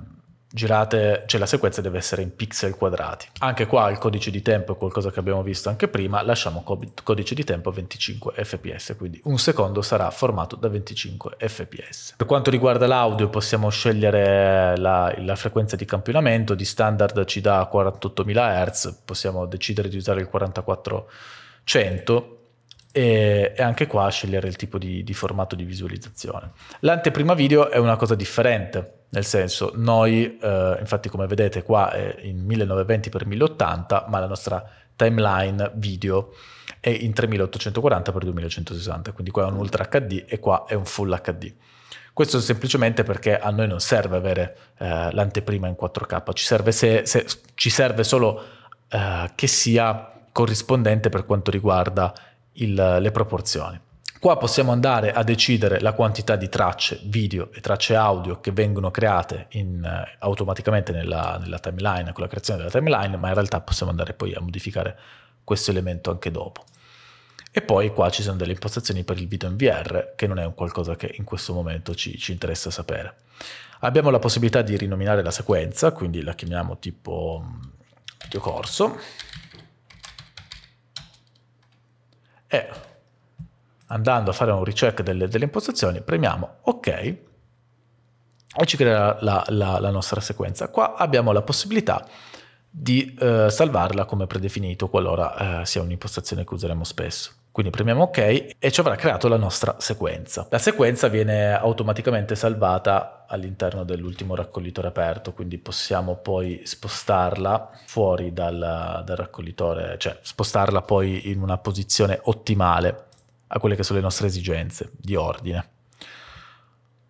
girate, cioè la sequenza deve essere in pixel quadrati. Anche qua il codice di tempo è qualcosa che abbiamo visto anche prima, lasciamo codice di tempo a 25 fps, quindi un secondo sarà formato da 25 fps. Per quanto riguarda l'audio possiamo scegliere la, la frequenza di campionamento, di standard ci dà 48.000 Hz, possiamo decidere di usare il 4400 e, anche qua scegliere il tipo di, di formato di visualizzazione. L'anteprima video è una cosa differente nel senso, noi, eh, infatti come vedete qua è in 1920x1080, ma la nostra timeline video è in 3840x2160, quindi qua è un Ultra HD e qua è un Full HD. Questo semplicemente perché a noi non serve avere eh, l'anteprima in 4K, ci serve, se, se, ci serve solo eh, che sia corrispondente per quanto riguarda il, le proporzioni. Qua possiamo andare a decidere la quantità di tracce video e tracce audio che vengono create in, eh, automaticamente nella, nella timeline, con la creazione della timeline, ma in realtà possiamo andare poi a modificare questo elemento anche dopo. E poi qua ci sono delle impostazioni per il video in VR, che non è un qualcosa che in questo momento ci, ci interessa sapere. Abbiamo la possibilità di rinominare la sequenza, quindi la chiamiamo tipo mm, video corso. E andando a fare un recheck delle, delle impostazioni, premiamo OK e ci creerà la, la, la nostra sequenza. Qua abbiamo la possibilità di eh, salvarla come predefinito qualora eh, sia un'impostazione che useremo spesso. Quindi premiamo OK e ci avrà creato la nostra sequenza. La sequenza viene automaticamente salvata all'interno dell'ultimo raccoglitore aperto, quindi possiamo poi spostarla fuori dal, dal raccoglitore, cioè spostarla poi in una posizione ottimale a quelle che sono le nostre esigenze di ordine.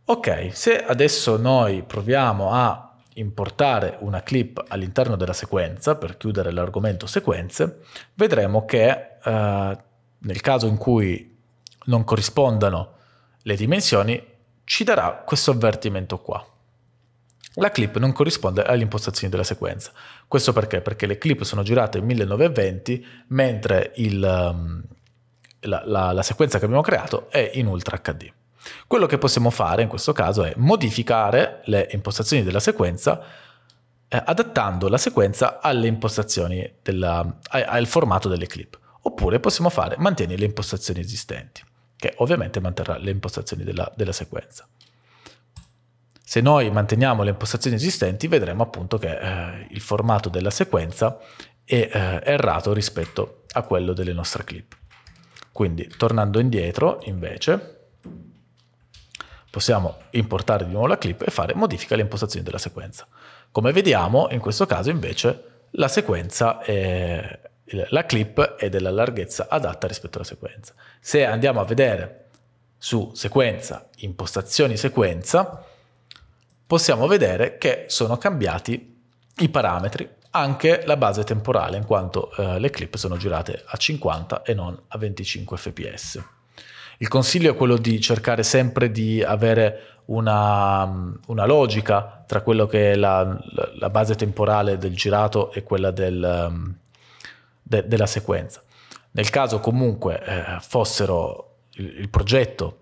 Ok, se adesso noi proviamo a importare una clip all'interno della sequenza, per chiudere l'argomento sequenze, vedremo che eh, nel caso in cui non corrispondano le dimensioni, ci darà questo avvertimento qua. La clip non corrisponde alle impostazioni della sequenza. Questo perché? Perché le clip sono girate in 1920, mentre il... Um, la, la, la sequenza che abbiamo creato è in Ultra HD. Quello che possiamo fare in questo caso è modificare le impostazioni della sequenza eh, adattando la sequenza alle impostazioni della, al, al formato delle clip. Oppure possiamo fare mantieni le impostazioni esistenti, che ovviamente manterrà le impostazioni della, della sequenza. Se noi manteniamo le impostazioni esistenti vedremo appunto che eh, il formato della sequenza è eh, errato rispetto a quello delle nostre clip. Quindi tornando indietro invece possiamo importare di nuovo la clip e fare modifica alle impostazioni della sequenza. Come vediamo in questo caso invece la sequenza è, la clip è della larghezza adatta rispetto alla sequenza. Se andiamo a vedere su sequenza, impostazioni sequenza, possiamo vedere che sono cambiati i parametri anche la base temporale, in quanto eh, le clip sono girate a 50 e non a 25 fps. Il consiglio è quello di cercare sempre di avere una, mm, una logica tra quello che è la, la, base temporale del girato e quella del, mm, de, della sequenza. Nel caso comunque eh, fossero il, il progetto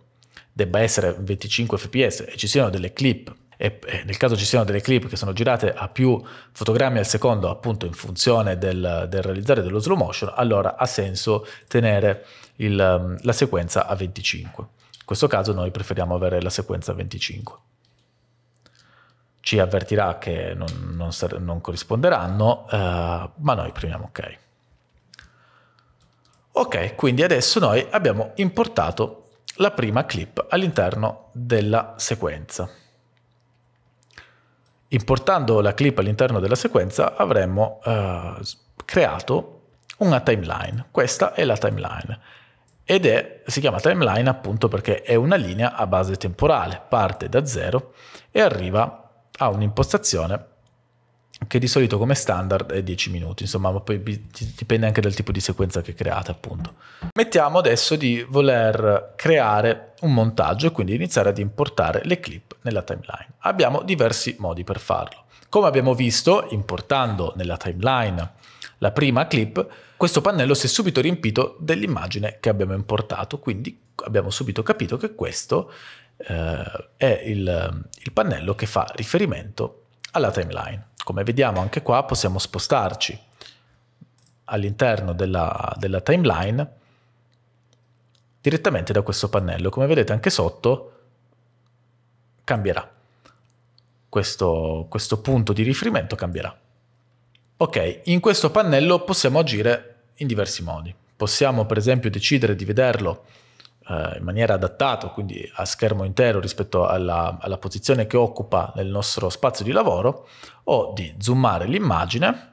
debba essere 25 fps e ci siano delle clip e, eh, nel caso ci siano delle clip che sono girate a più fotogrammi al secondo appunto in funzione del, del realizzare dello slow motion, allora ha senso tenere il, mm, la sequenza a 25. In questo caso noi preferiamo avere la sequenza a 25 ci avvertirà che non, non, non corrisponderanno, eh, ma noi premiamo ok. Ok, quindi adesso noi abbiamo importato la prima clip all'interno della sequenza. Importando la clip all'interno della sequenza avremmo eh, creato una timeline. Questa è la timeline ed è, si chiama timeline appunto perché è una linea a base temporale, parte da zero e arriva a un'impostazione che di solito come standard è 10 minuti, insomma, ma poi dipende anche dal tipo di sequenza che create, appunto. Mettiamo adesso di voler creare un montaggio e quindi iniziare ad importare le clip nella timeline. Abbiamo diversi modi per farlo. Come abbiamo visto, importando nella timeline la prima clip, questo pannello si è subito riempito dell'immagine che abbiamo importato, quindi abbiamo subito capito che questo eh, è il, il pannello che fa riferimento alla timeline come vediamo anche qua possiamo spostarci all'interno della, della timeline direttamente da questo pannello. Come vedete anche sotto cambierà. Questo, questo, punto di riferimento cambierà. Ok, in questo pannello possiamo agire in diversi modi. Possiamo per esempio decidere di vederlo eh, in maniera adattata, quindi a schermo intero rispetto alla, alla posizione che occupa nel nostro spazio di lavoro, o di zoomare l'immagine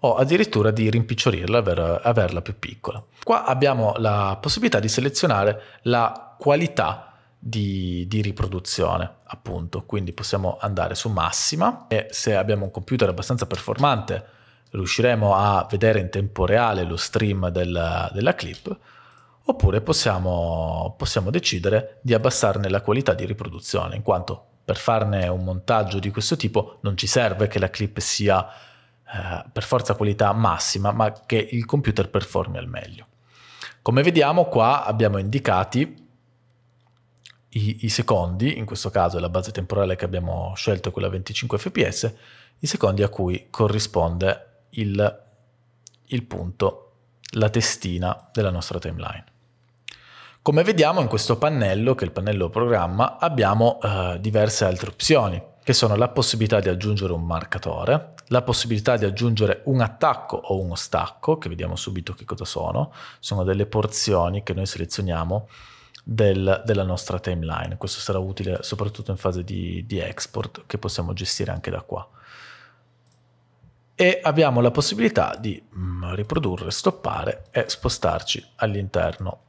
o addirittura di rimpicciolirla per averla più piccola. Qua abbiamo la possibilità di selezionare la qualità di, di, riproduzione, appunto. Quindi possiamo andare su massima e se abbiamo un computer abbastanza performante riusciremo a vedere in tempo reale lo stream della, della clip, oppure possiamo, possiamo decidere di abbassarne la qualità di riproduzione, in quanto per farne un montaggio di questo tipo non ci serve che la clip sia eh, per forza qualità massima, ma che il computer performi al meglio. Come vediamo qua abbiamo indicati i, i secondi, in questo caso la base temporale che abbiamo scelto è quella 25 fps, i secondi a cui corrisponde il, il punto, la testina della nostra timeline. Come vediamo in questo pannello, che è il pannello programma, abbiamo eh, diverse altre opzioni, che sono la possibilità di aggiungere un marcatore, la possibilità di aggiungere un attacco o uno stacco, che vediamo subito che cosa sono, sono delle porzioni che noi selezioniamo del, della nostra timeline. Questo sarà utile soprattutto in fase di, di export, che possiamo gestire anche da qua e abbiamo la possibilità di mm, riprodurre, stoppare e spostarci all'interno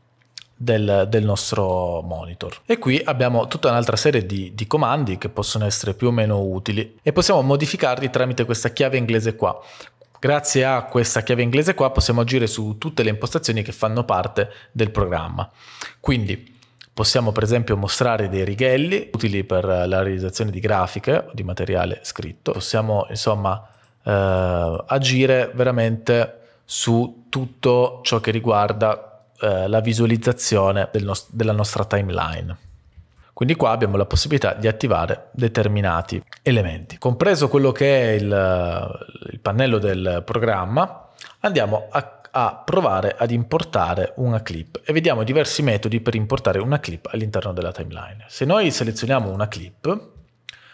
del, del, nostro monitor. E qui abbiamo tutta un'altra serie di, di, comandi che possono essere più o meno utili e possiamo modificarli tramite questa chiave inglese qua. Grazie a questa chiave inglese qua possiamo agire su tutte le impostazioni che fanno parte del programma. Quindi possiamo per esempio mostrare dei righelli utili per la realizzazione di grafiche o di materiale scritto. Possiamo insomma eh, agire veramente su tutto ciò che riguarda eh, la visualizzazione del nost- della nostra timeline. Quindi qua abbiamo la possibilità di attivare determinati elementi. Compreso quello che è il, il pannello del programma, andiamo a, a, provare ad importare una clip e vediamo diversi metodi per importare una clip all'interno della timeline. Se noi selezioniamo una clip,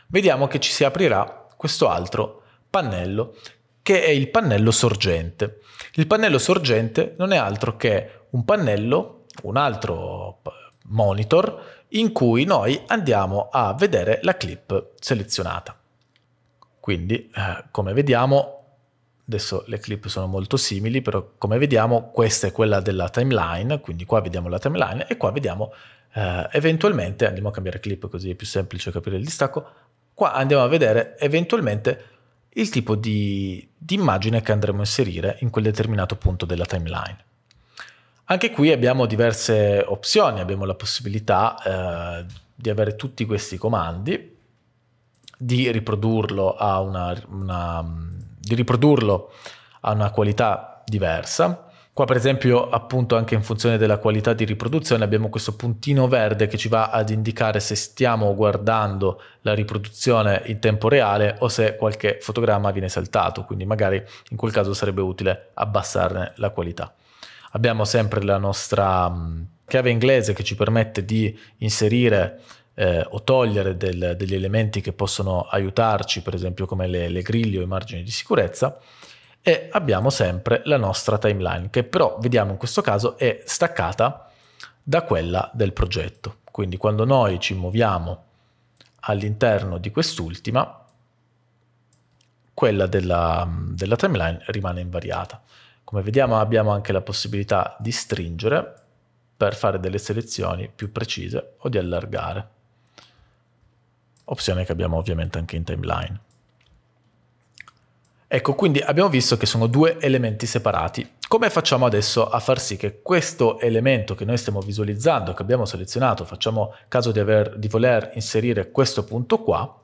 vediamo che ci si aprirà questo altro pannello, che è il pannello sorgente. Il pannello sorgente non è altro che un pannello, un altro monitor, in cui noi andiamo a vedere la clip selezionata. Quindi, eh, come vediamo, adesso le clip sono molto simili, però come vediamo questa è quella della timeline, quindi qua vediamo la timeline e qua vediamo eh, eventualmente, andiamo a cambiare clip così è più semplice capire il distacco, qua andiamo a vedere eventualmente il tipo di, di immagine che andremo a inserire in quel determinato punto della timeline. Anche qui abbiamo diverse opzioni, abbiamo la possibilità eh, di avere tutti questi comandi, di riprodurlo a una, una, di riprodurlo a una qualità diversa Qua per esempio appunto anche in funzione della qualità di riproduzione abbiamo questo puntino verde che ci va ad indicare se stiamo guardando la riproduzione in tempo reale o se qualche fotogramma viene saltato, quindi magari in quel caso sarebbe utile abbassarne la qualità. Abbiamo sempre la nostra mm, chiave inglese che ci permette di inserire eh, o togliere del, degli elementi che possono aiutarci, per esempio come le, le griglie o i margini di sicurezza e abbiamo sempre la nostra timeline che però vediamo in questo caso è staccata da quella del progetto. Quindi quando noi ci muoviamo all'interno di quest'ultima, quella della, della timeline rimane invariata. Come vediamo abbiamo anche la possibilità di stringere per fare delle selezioni più precise o di allargare, opzione che abbiamo ovviamente anche in timeline. Ecco, quindi abbiamo visto che sono due elementi separati. Come facciamo adesso a far sì che questo elemento che noi stiamo visualizzando, che abbiamo selezionato, facciamo caso di, aver, di voler inserire questo punto qua,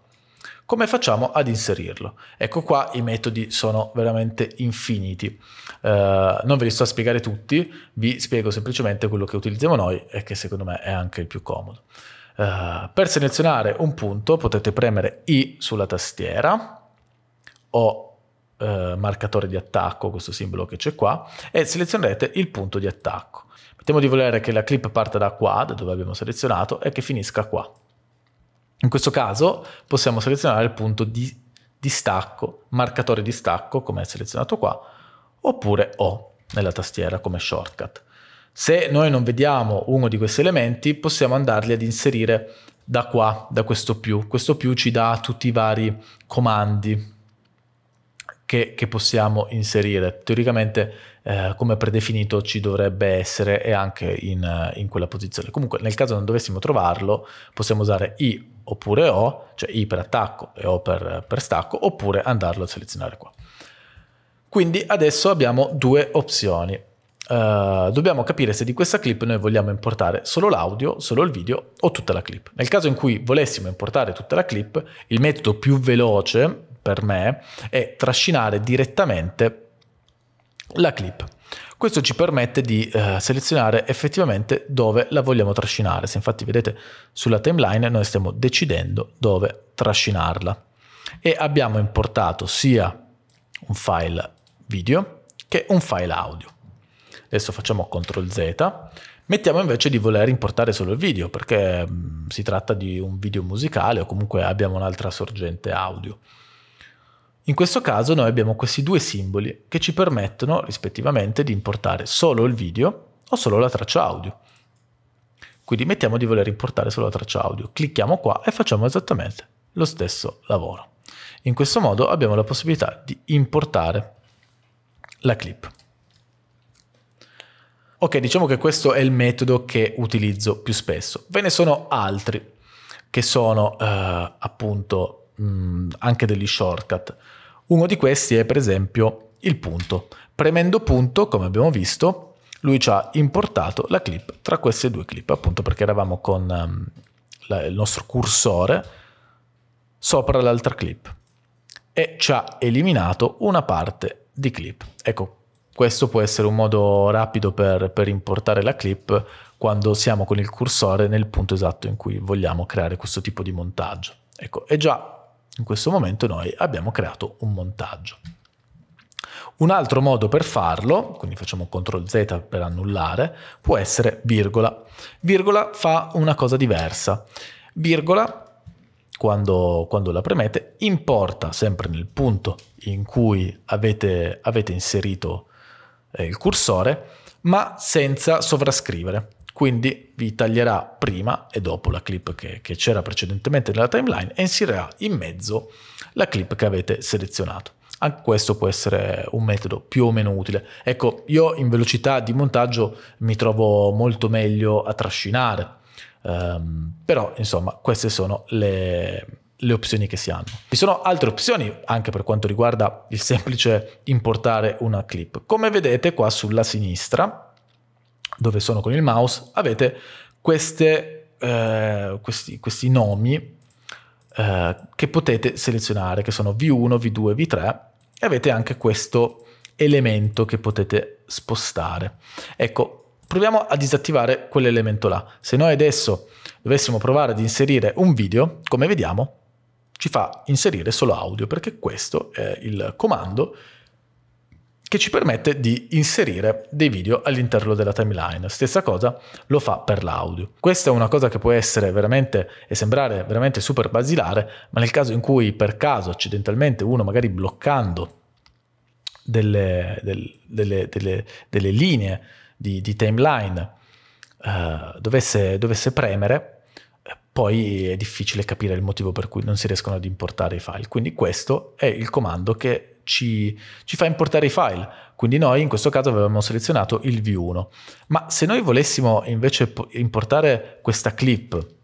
come facciamo ad inserirlo? Ecco qua i metodi sono veramente infiniti. Eh, non ve li sto a spiegare tutti, vi spiego semplicemente quello che utilizziamo noi e che secondo me è anche il più comodo. Eh, per selezionare un punto potete premere I sulla tastiera o eh, marcatore di attacco, questo simbolo che c'è qua, e selezionerete il punto di attacco. Mettiamo di volere che la clip parta da qua, da dove abbiamo selezionato, e che finisca qua. In questo caso possiamo selezionare il punto di, di stacco, marcatore di stacco, come è selezionato qua, oppure O nella tastiera come shortcut. Se noi non vediamo uno di questi elementi, possiamo andarli ad inserire da qua, da questo più. Questo più ci dà tutti i vari comandi che, che possiamo inserire. Teoricamente eh, come predefinito ci dovrebbe essere e anche in, eh, in, quella posizione. Comunque nel caso non dovessimo trovarlo possiamo usare I oppure O, cioè I per attacco e O per, per stacco, oppure andarlo a selezionare qua. Quindi adesso abbiamo due opzioni. Uh, dobbiamo capire se di questa clip noi vogliamo importare solo l'audio, solo il video o tutta la clip. Nel caso in cui volessimo importare tutta la clip, il metodo più veloce per me è trascinare direttamente la clip. Questo ci permette di eh, selezionare effettivamente dove la vogliamo trascinare. Se infatti vedete sulla timeline noi stiamo decidendo dove trascinarla e abbiamo importato sia un file video che un file audio. Adesso facciamo CTRL Z, mettiamo invece di voler importare solo il video perché mh, mm, si tratta di un video musicale o comunque abbiamo un'altra sorgente audio. In questo caso noi abbiamo questi due simboli che ci permettono rispettivamente di importare solo il video o solo la traccia audio. Quindi mettiamo di voler importare solo la traccia audio, clicchiamo qua e facciamo esattamente lo stesso lavoro. In questo modo abbiamo la possibilità di importare la clip. Ok, diciamo che questo è il metodo che utilizzo più spesso. Ve ne sono altri che sono eh, appunto mh, mm, anche degli shortcut. Uno di questi è per esempio il punto. Premendo punto, come abbiamo visto, lui ci ha importato la clip tra queste due clip, appunto perché eravamo con um, la, il nostro cursore sopra l'altra clip e ci ha eliminato una parte di clip. Ecco, questo può essere un modo rapido per, per, importare la clip quando siamo con il cursore nel punto esatto in cui vogliamo creare questo tipo di montaggio. Ecco, è già in questo momento noi abbiamo creato un montaggio. Un altro modo per farlo, quindi facciamo CTRL Z per annullare, può essere virgola. Virgola fa una cosa diversa. Virgola quando, quando, la premete, importa sempre nel punto in cui avete, avete inserito eh, il cursore, ma senza sovrascrivere quindi vi taglierà prima e dopo la clip che, che c'era precedentemente nella timeline e inserirà in mezzo la clip che avete selezionato. Anche questo può essere un metodo più o meno utile. Ecco, io in velocità di montaggio mi trovo molto meglio a trascinare, um, però insomma queste sono le, le opzioni che si hanno. Ci sono altre opzioni anche per quanto riguarda il semplice importare una clip. Come vedete qua sulla sinistra dove sono con il mouse, avete queste, eh, questi, questi, nomi eh, che potete selezionare, che sono V1, V2, V3, e avete anche questo elemento che potete spostare. Ecco, proviamo a disattivare quell'elemento là. Se noi adesso dovessimo provare ad inserire un video, come vediamo, ci fa inserire solo audio, perché questo è il comando che ci permette di inserire dei video all'interno della timeline. Stessa cosa lo fa per l'audio. Questa è una cosa che può essere veramente e sembrare veramente super basilare, ma nel caso in cui per caso accidentalmente uno magari bloccando delle, delle, delle, delle linee di, di timeline eh, dovesse, dovesse premere, eh, poi è difficile capire il motivo per cui non si riescono ad importare i file. Quindi questo è il comando che ci, ci fa importare i file. Quindi noi in questo caso avevamo selezionato il V1. Ma se noi volessimo invece importare questa clip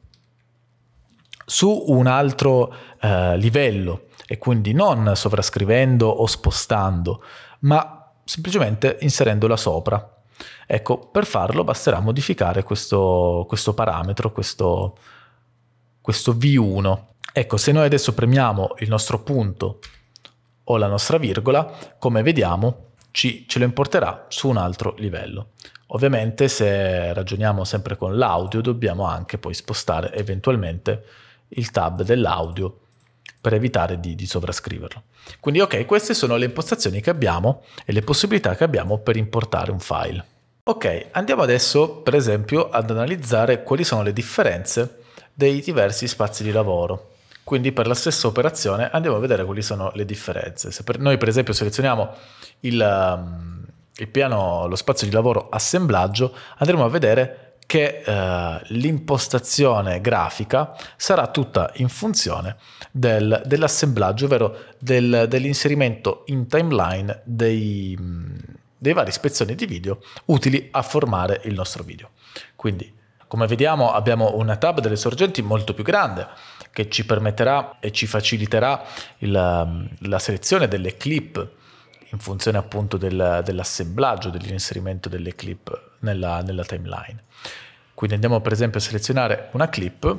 su un altro eh, livello e quindi non sovrascrivendo o spostando, ma semplicemente inserendola sopra. Ecco, per farlo basterà modificare questo, questo parametro, questo, questo V1. Ecco, se noi adesso premiamo il nostro punto o la nostra virgola, come vediamo, ci, ce lo importerà su un altro livello. Ovviamente se ragioniamo sempre con l'audio dobbiamo anche poi spostare eventualmente il tab dell'audio per evitare di, di, sovrascriverlo. Quindi ok, queste sono le impostazioni che abbiamo e le possibilità che abbiamo per importare un file. Ok, andiamo adesso per esempio ad analizzare quali sono le differenze dei diversi spazi di lavoro. Quindi per la stessa operazione andiamo a vedere quali sono le differenze. Se per noi per esempio selezioniamo il, ehm, il piano, lo spazio di lavoro assemblaggio, andremo a vedere che eh, l'impostazione grafica sarà tutta in funzione del, dell'assemblaggio, ovvero del, dell'inserimento in timeline dei, dei vari spezzoni di video utili a formare il nostro video. Quindi, come vediamo, abbiamo una tab delle sorgenti molto più grande che ci permetterà e ci faciliterà il, um, la selezione delle clip in funzione appunto del, dell'assemblaggio, dell'inserimento delle clip nella, nella timeline. Quindi andiamo per esempio a selezionare una clip,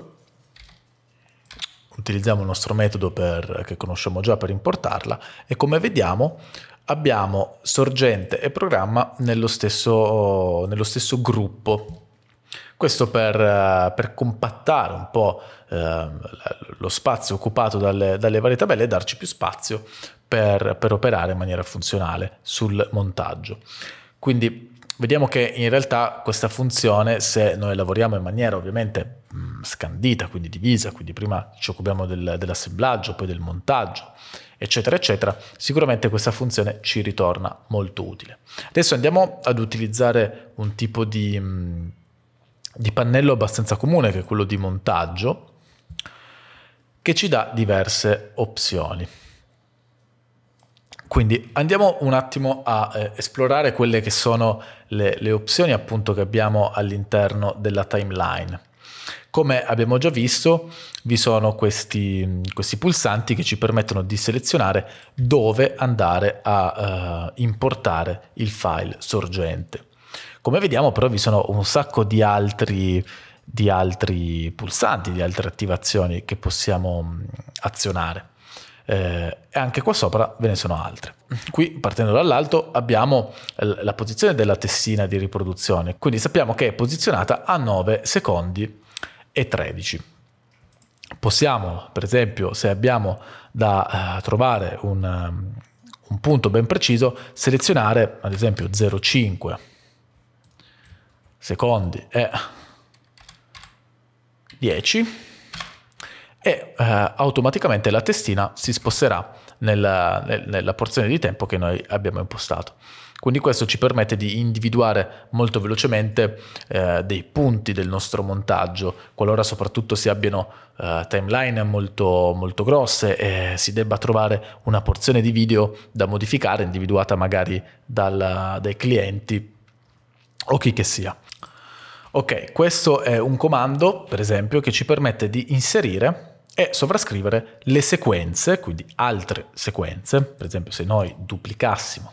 utilizziamo il nostro metodo per, che conosciamo già per importarla e come vediamo abbiamo sorgente e programma nello stesso, nello stesso gruppo questo per, eh, per compattare un po' ehm, lo spazio occupato dalle, dalle, varie tabelle e darci più spazio per, per operare in maniera funzionale sul montaggio. Quindi vediamo che in realtà questa funzione, se noi lavoriamo in maniera ovviamente mm, scandita, quindi divisa, quindi prima ci occupiamo del, dell'assemblaggio, poi del montaggio, eccetera, eccetera, sicuramente questa funzione ci ritorna molto utile. Adesso andiamo ad utilizzare un tipo di mm, di pannello abbastanza comune che è quello di montaggio che ci dà diverse opzioni. Quindi andiamo un attimo a eh, esplorare quelle che sono le, le opzioni appunto che abbiamo all'interno della timeline. Come abbiamo già visto, vi sono questi, questi, pulsanti che ci permettono di selezionare dove andare a eh, importare il file sorgente. Come vediamo però vi sono un sacco di altri, di altri pulsanti, di altre attivazioni che possiamo mm, azionare. Eh, e anche qua sopra ve ne sono altre. Qui partendo dall'alto abbiamo la posizione della tessina di riproduzione, quindi sappiamo che è posizionata a 9 secondi e 13. Possiamo, per esempio, se abbiamo da eh, trovare un, mm, un punto ben preciso, selezionare ad esempio 0,5 secondi è 10 e eh, automaticamente la testina si sposterà nella, nella porzione di tempo che noi abbiamo impostato. Quindi questo ci permette di individuare molto velocemente eh, dei punti del nostro montaggio, qualora soprattutto si abbiano eh, timeline molto, molto grosse e si debba trovare una porzione di video da modificare, individuata magari dal, dai clienti o chi che sia. Ok, questo è un comando, per esempio, che ci permette di inserire e sovrascrivere le sequenze, quindi altre sequenze. Per esempio, se noi duplicassimo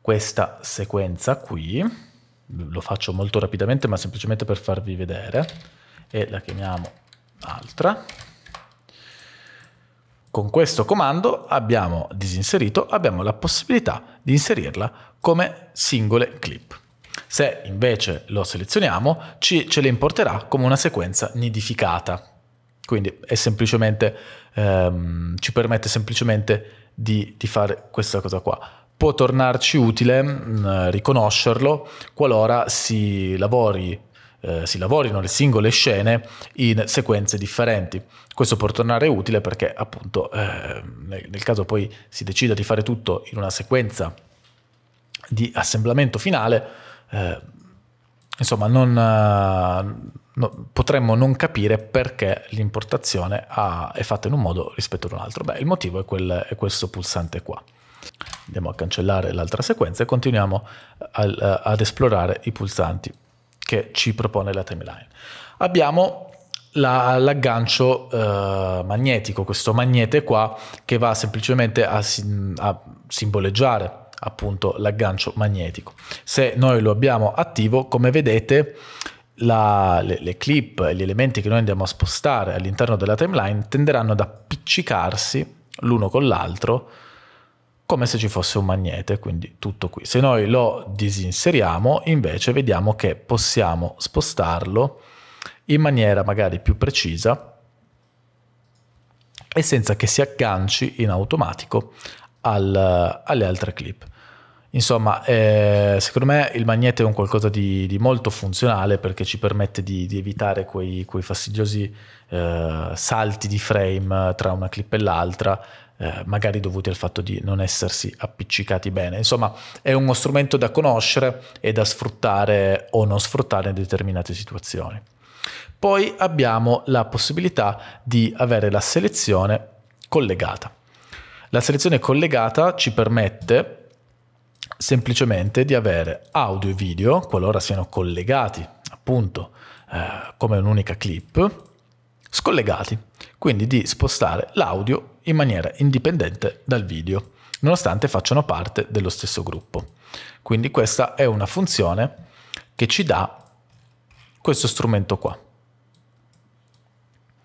questa sequenza qui, lo faccio molto rapidamente, ma semplicemente per farvi vedere, e la chiamiamo altra. Con questo comando abbiamo disinserito, abbiamo la possibilità di inserirla come singole clip. Se invece lo selezioniamo, ci, ce le importerà come una sequenza nidificata. Quindi ehm, ci permette semplicemente di, di fare questa cosa qua può tornarci utile mh, mm, riconoscerlo qualora si, lavori, eh, si lavorino le singole scene in sequenze differenti. Questo può tornare utile perché appunto eh, nel, nel caso poi si decida di fare tutto in una sequenza di assemblamento finale, eh, insomma, non, eh, no, potremmo non capire perché l'importazione ha, è fatta in un modo rispetto ad un altro. Beh, il motivo è, quel, è questo pulsante qua. Andiamo a cancellare l'altra sequenza e continuiamo al, eh, ad esplorare i pulsanti che ci propone la timeline. Abbiamo la, l'aggancio eh, magnetico, questo magnete qua che va semplicemente a, a simboleggiare appunto l'aggancio magnetico. Se noi lo abbiamo attivo, come vedete, la, le, le, clip e gli elementi che noi andiamo a spostare all'interno della timeline tenderanno ad appiccicarsi l'uno con l'altro come se ci fosse un magnete, quindi tutto qui. Se noi lo disinseriamo, invece vediamo che possiamo spostarlo in maniera magari più precisa e senza che si agganci in automatico al, alle altre clip. Insomma, eh, secondo me il magnete è un qualcosa di, di molto funzionale perché ci permette di, di evitare quei, quei fastidiosi eh, salti di frame tra una clip e l'altra, eh, magari dovuti al fatto di non essersi appiccicati bene. Insomma, è uno strumento da conoscere e da sfruttare o non sfruttare in determinate situazioni. Poi abbiamo la possibilità di avere la selezione collegata. La selezione collegata ci permette semplicemente di avere audio e video, qualora siano collegati appunto eh, come un'unica clip, scollegati, quindi di spostare l'audio in maniera indipendente dal video, nonostante facciano parte dello stesso gruppo. Quindi questa è una funzione che ci dà questo strumento qua.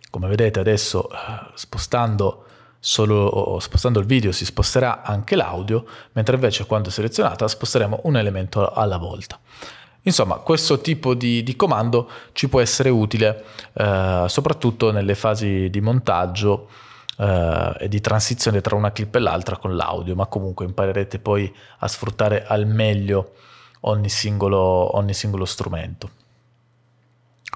Come vedete adesso eh, spostando solo spostando il video si sposterà anche l'audio, mentre invece quando selezionata sposteremo un elemento alla volta. Insomma, questo tipo di, di comando ci può essere utile eh, soprattutto nelle fasi di montaggio eh, e di transizione tra una clip e l'altra con l'audio, ma comunque imparerete poi a sfruttare al meglio ogni singolo, ogni singolo strumento.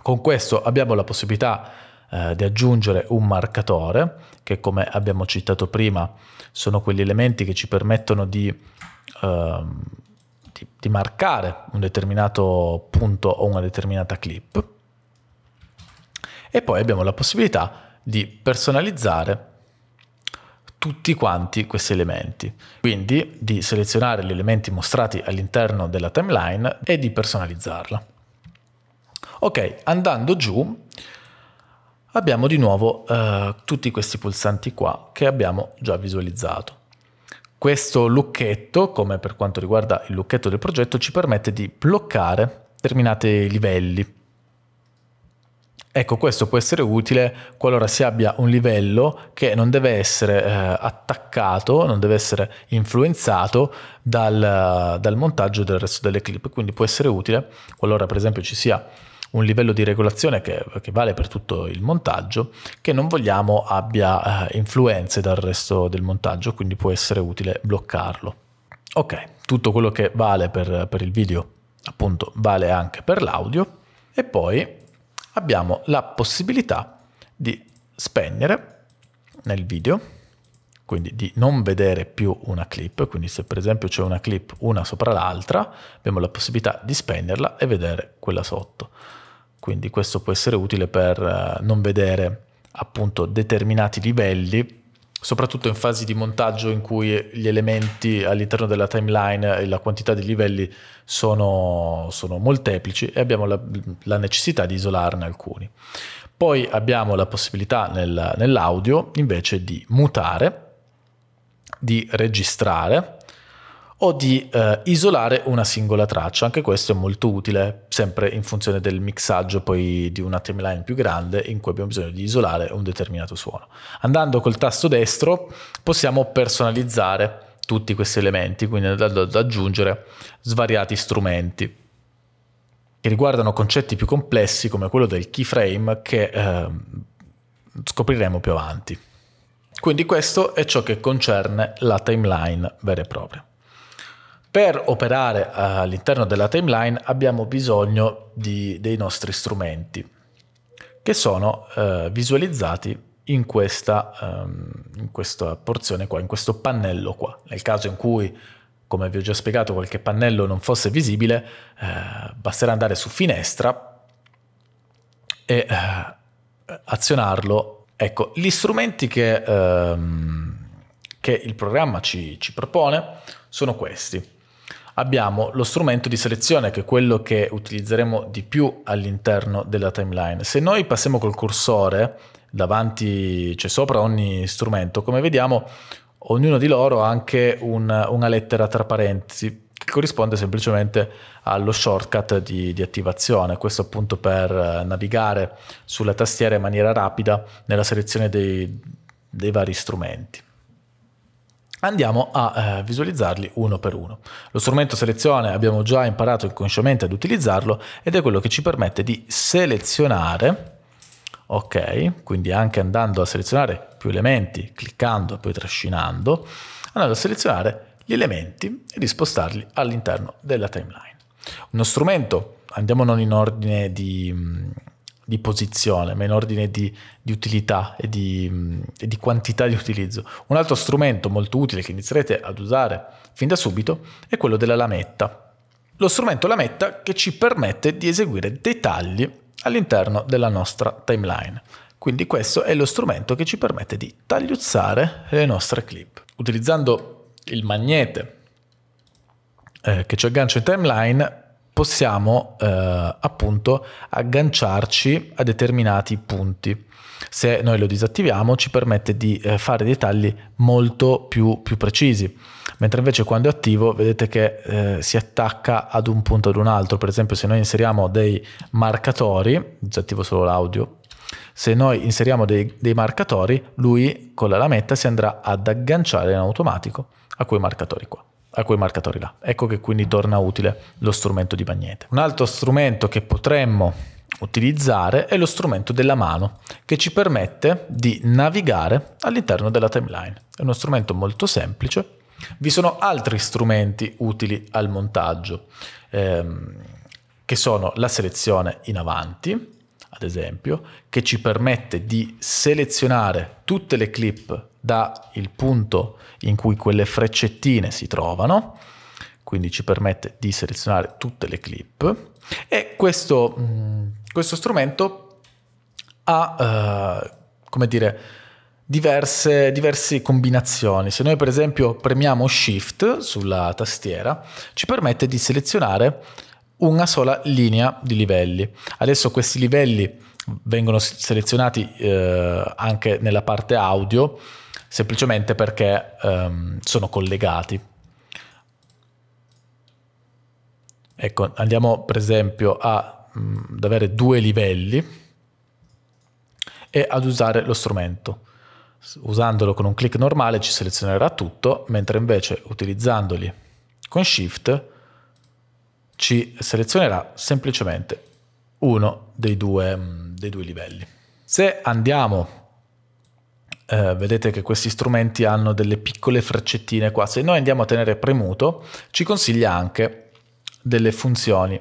Con questo abbiamo la possibilità eh, di aggiungere un marcatore che come abbiamo citato prima sono quegli elementi che ci permettono di, eh, di, di marcare un determinato punto o una determinata clip. E poi abbiamo la possibilità di personalizzare tutti quanti questi elementi. Quindi di selezionare gli elementi mostrati all'interno della timeline e di personalizzarla. Ok, andando giù abbiamo di nuovo eh, tutti questi pulsanti qua che abbiamo già visualizzato. Questo lucchetto, come per quanto riguarda il lucchetto del progetto, ci permette di bloccare determinati livelli. Ecco, questo può essere utile qualora si abbia un livello che non deve essere eh, attaccato, non deve essere influenzato dal, dal montaggio del resto delle clip, quindi può essere utile qualora per esempio ci sia un livello di regolazione che, che vale per tutto il montaggio, che non vogliamo abbia eh, influenze dal resto del montaggio, quindi può essere utile bloccarlo. Ok, tutto quello che vale per, per il video appunto vale anche per l'audio e poi abbiamo la possibilità di spegnere nel video quindi di non vedere più una clip, quindi se per esempio c'è una clip una sopra l'altra, abbiamo la possibilità di spegnerla e vedere quella sotto. Quindi questo può essere utile per eh, non vedere appunto determinati livelli soprattutto in fasi di montaggio in cui gli elementi all'interno della timeline e la quantità di livelli sono, sono molteplici e abbiamo la, la, necessità di isolarne alcuni. Poi abbiamo la possibilità nel, nell'audio invece di mutare, di registrare o di eh, isolare una singola traccia. Anche questo è molto utile, sempre in funzione del mixaggio poi di una timeline più grande in cui abbiamo bisogno di isolare un determinato suono. Andando col tasto destro possiamo personalizzare tutti questi elementi, quindi andando ad aggiungere svariati strumenti che riguardano concetti più complessi come quello del keyframe che eh, scopriremo più avanti. Quindi questo è ciò che concerne la timeline vera e propria. Per operare eh, all'interno della timeline abbiamo bisogno di, dei nostri strumenti che sono eh, visualizzati in questa, um, in questa, porzione qua, in questo pannello qua. Nel caso in cui, come vi ho già spiegato, qualche pannello non fosse visibile, eh, basterà andare su finestra e eh, azionarlo. Ecco, gli strumenti che, ehm, che il programma ci, ci propone sono questi abbiamo lo strumento di selezione che è quello che utilizzeremo di più all'interno della timeline. Se noi passiamo col cursore davanti, cioè sopra ogni strumento, come vediamo ognuno di loro ha anche un, una lettera tra parentesi che corrisponde semplicemente allo shortcut di, di, attivazione, questo appunto per eh, navigare sulla tastiera in maniera rapida nella selezione dei, dei vari strumenti. Andiamo a eh, visualizzarli uno per uno. Lo strumento selezione abbiamo già imparato inconsciamente ad utilizzarlo ed è quello che ci permette di selezionare, ok, quindi anche andando a selezionare più elementi, cliccando e poi trascinando, andando a selezionare gli elementi e di spostarli all'interno della timeline. Uno strumento, andiamo non in ordine di mm, di posizione, ma in ordine di, di utilità e di, e di, quantità di utilizzo. Un altro strumento molto utile che inizierete ad usare fin da subito è quello della lametta. Lo strumento lametta che ci permette di eseguire dei tagli all'interno della nostra timeline. Quindi questo è lo strumento che ci permette di tagliuzzare le nostre clip. Utilizzando il magnete eh, che ci aggancia in timeline possiamo eh, appunto agganciarci a determinati punti. Se noi lo disattiviamo ci permette di eh, fare dei tagli molto più, più, precisi, mentre invece quando è attivo vedete che eh, si attacca ad un punto o ad un altro, per esempio se noi inseriamo dei marcatori, disattivo solo l'audio, se noi inseriamo dei, dei marcatori lui con la lametta si andrà ad agganciare in automatico a quei marcatori qua a quei marcatori là. Ecco che quindi torna utile lo strumento di Magnete. Un altro strumento che potremmo utilizzare è lo strumento della mano che ci permette di navigare all'interno della timeline. È uno strumento molto semplice. Vi sono altri strumenti utili al montaggio ehm, che sono la selezione in avanti, ad esempio, che ci permette di selezionare tutte le clip dal punto in cui quelle freccettine si trovano, quindi ci permette di selezionare tutte le clip e questo, mm, questo strumento ha, eh, come dire, diverse, diverse combinazioni. Se noi per esempio premiamo Shift sulla tastiera, ci permette di selezionare una sola linea di livelli. Adesso questi livelli vengono selezionati eh, anche nella parte audio semplicemente perché um, sono collegati. Ecco, andiamo per esempio a, mh, mm, ad avere due livelli e ad usare lo strumento. Usandolo con un clic normale ci selezionerà tutto, mentre invece utilizzandoli con Shift ci selezionerà semplicemente uno dei due, mm, dei due livelli. Se andiamo eh, vedete che questi strumenti hanno delle piccole freccettine qua. Se noi andiamo a tenere premuto, ci consiglia anche delle funzioni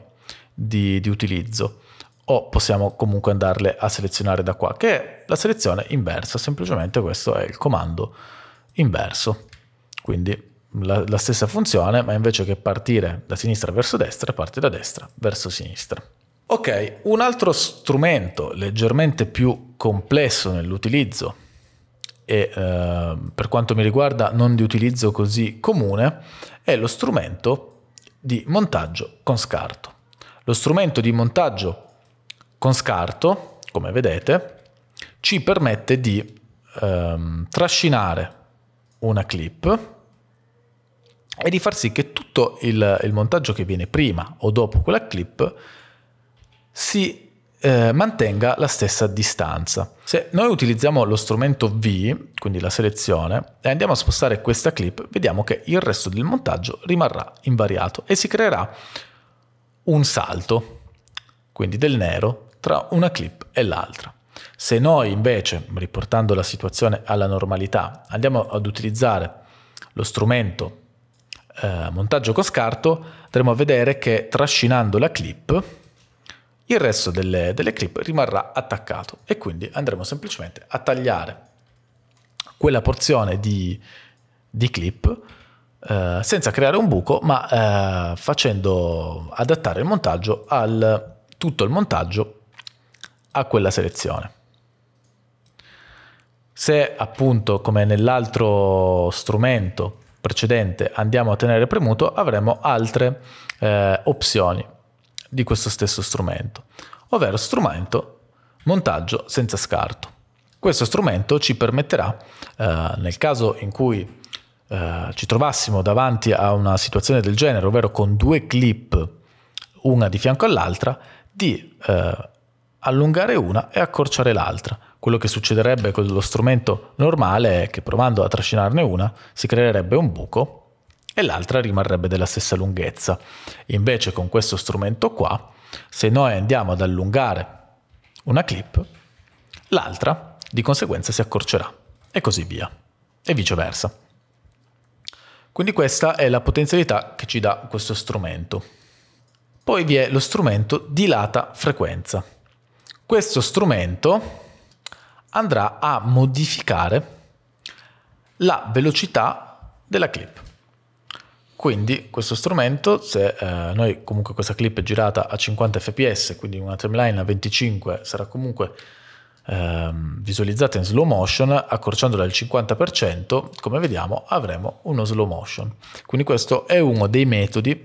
di, di utilizzo o possiamo comunque andarle a selezionare da qua, che è la selezione inversa, semplicemente questo è il comando inverso. Quindi la, la stessa funzione, ma invece che partire da sinistra verso destra, parte da destra verso sinistra. Ok, un altro strumento leggermente più complesso nell'utilizzo e eh, per quanto mi riguarda non di utilizzo così comune è lo strumento di montaggio con scarto. Lo strumento di montaggio con scarto, come vedete, ci permette di ehm, trascinare una clip e di far sì che tutto il, il montaggio che viene prima o dopo quella clip si eh, mantenga la stessa distanza. Se noi utilizziamo lo strumento V, quindi la selezione, e andiamo a spostare questa clip, vediamo che il resto del montaggio rimarrà invariato e si creerà un salto, quindi del nero, tra una clip e l'altra. Se noi invece, riportando la situazione alla normalità, andiamo ad utilizzare lo strumento eh, montaggio con scarto, andremo a vedere che trascinando la clip il resto delle, delle clip rimarrà attaccato e quindi andremo semplicemente a tagliare quella porzione di, di clip eh, senza creare un buco ma eh, facendo adattare il montaggio al tutto il montaggio a quella selezione. Se appunto come nell'altro strumento precedente andiamo a tenere premuto avremo altre eh, opzioni di questo stesso strumento, ovvero strumento montaggio senza scarto. Questo strumento ci permetterà, eh, nel caso in cui eh, ci trovassimo davanti a una situazione del genere, ovvero con due clip una di fianco all'altra, di eh, allungare una e accorciare l'altra. Quello che succederebbe con lo strumento normale è che provando a trascinarne una si creerebbe un buco e l'altra rimarrebbe della stessa lunghezza. Invece con questo strumento qua, se noi andiamo ad allungare una clip, l'altra di conseguenza si accorcerà e così via e viceversa. Quindi questa è la potenzialità che ci dà questo strumento. Poi vi è lo strumento dilata frequenza. Questo strumento andrà a modificare la velocità della clip. Quindi questo strumento, se eh, noi comunque questa clip è girata a 50 fps, quindi una timeline a 25 sarà comunque eh, visualizzata in slow motion, accorciandola al 50%, come vediamo avremo uno slow motion. Quindi questo è uno dei metodi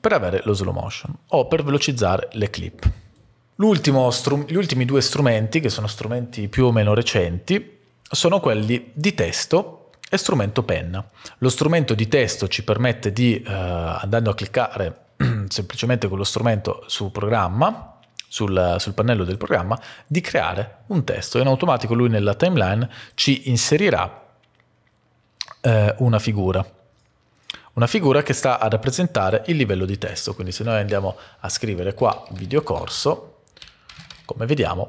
per avere lo slow motion o per velocizzare le clip. gli ultimi due strumenti, che sono strumenti più o meno recenti, sono quelli di testo e strumento penna. Lo strumento di testo ci permette di, eh, andando a cliccare semplicemente con lo strumento su programma, sul, sul, pannello del programma, di creare un testo. In automatico lui nella timeline ci inserirà eh, una figura. Una figura che sta a rappresentare il livello di testo. Quindi se noi andiamo a scrivere qua videocorso, come vediamo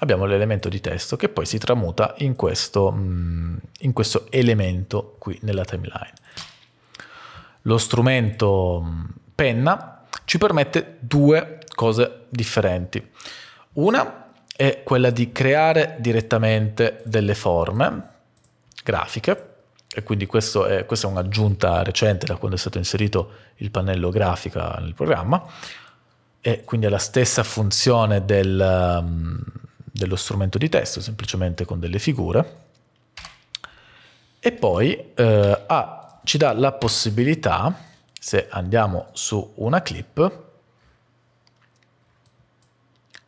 abbiamo l'elemento di testo che poi si tramuta in questo, mm, in questo elemento qui nella timeline. Lo strumento mm, penna ci permette due cose differenti. Una è quella di creare direttamente delle forme grafiche e quindi è, questa è un'aggiunta recente da quando è stato inserito il pannello grafica nel programma e quindi è la stessa funzione del, mm, dello strumento di testo, semplicemente con delle figure. E poi eh, ah, ci dà la possibilità, se andiamo su una clip,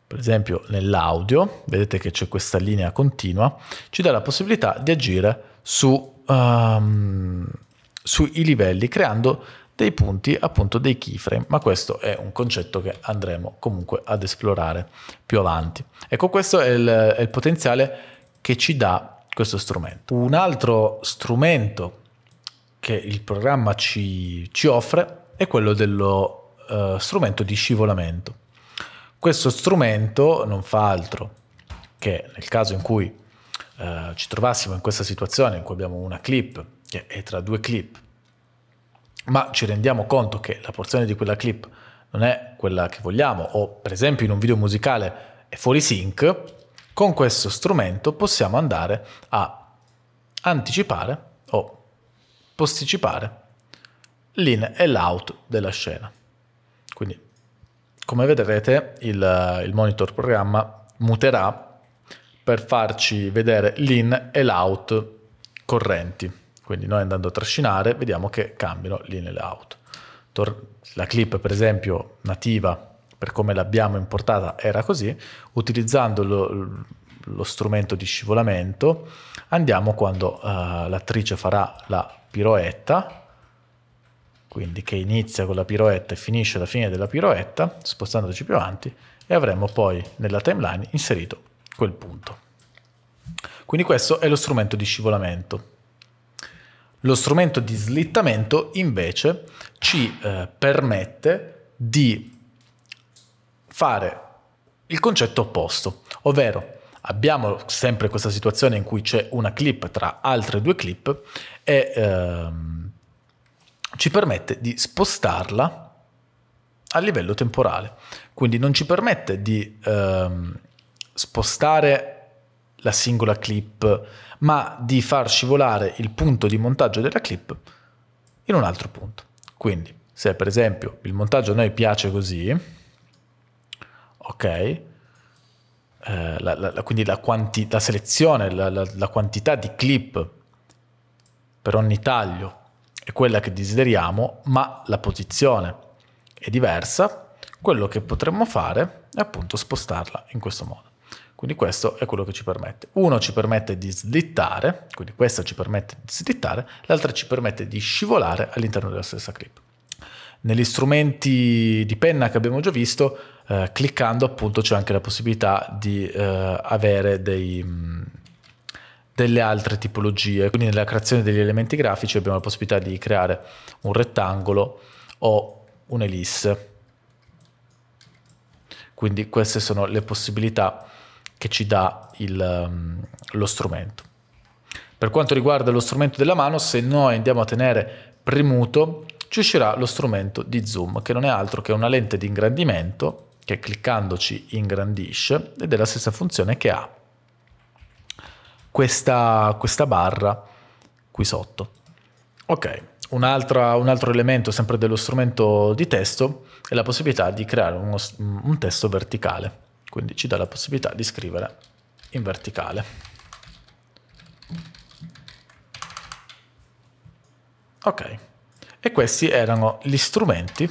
per esempio nell'audio, vedete che c'è questa linea continua, ci dà la possibilità di agire su, um, sui livelli creando dei punti appunto dei keyframe, ma questo è un concetto che andremo comunque ad esplorare più avanti. Ecco questo è il, è il potenziale che ci dà questo strumento. Un altro strumento che il programma ci, ci offre è quello dello uh, strumento di scivolamento. Questo strumento non fa altro che nel caso in cui uh, ci trovassimo in questa situazione in cui abbiamo una clip che è tra due clip ma ci rendiamo conto che la porzione di quella clip non è quella che vogliamo o per esempio in un video musicale è fuori sync, con questo strumento possiamo andare a anticipare o posticipare l'in e l'out della scena. Quindi come vedrete il, il monitor programma muterà per farci vedere l'in e l'out correnti. Quindi noi andando a trascinare vediamo che cambiano lì nelle out. la clip per esempio nativa per come l'abbiamo importata era così, utilizzando lo, lo strumento di scivolamento andiamo quando uh, l'attrice farà la piroetta, quindi che inizia con la piroetta e finisce alla fine della piroetta, spostandoci più avanti, e avremo poi nella timeline inserito quel punto. Quindi questo è lo strumento di scivolamento. Lo strumento di slittamento invece ci eh, permette di fare il concetto opposto, ovvero abbiamo sempre questa situazione in cui c'è una clip tra altre due clip e ehm, ci permette di spostarla a livello temporale. Quindi non ci permette di ehm, spostare la singola clip ma di far scivolare il punto di montaggio della clip in un altro punto. Quindi se per esempio il montaggio a noi piace così, ok, eh, la, la, quindi la, quanti, la selezione, la quantità di clip per ogni taglio è quella che desideriamo, ma la posizione è diversa, quello che potremmo fare è appunto spostarla in questo modo. Quindi questo è quello che ci permette. Uno ci permette di slittare, quindi questa ci permette di slittare, l'altra ci permette di scivolare all'interno della stessa clip. Negli strumenti di penna che abbiamo già visto, eh, cliccando appunto c'è anche la possibilità di eh, avere dei, delle altre tipologie. Quindi nella creazione degli elementi grafici abbiamo la possibilità di creare un rettangolo o un'elisse. Quindi queste sono le possibilità che ci dà il, ehm, lo strumento. Per quanto riguarda lo strumento della mano, se noi andiamo a tenere premuto, ci uscirà lo strumento di zoom, che non è altro che una lente di ingrandimento, che cliccandoci ingrandisce, ed è la stessa funzione che ha questa, questa barra qui sotto. Ok, un altro, un altro elemento sempre dello strumento di testo è la possibilità di creare uno, un testo verticale quindi ci dà la possibilità di scrivere in verticale. Ok, e questi erano gli strumenti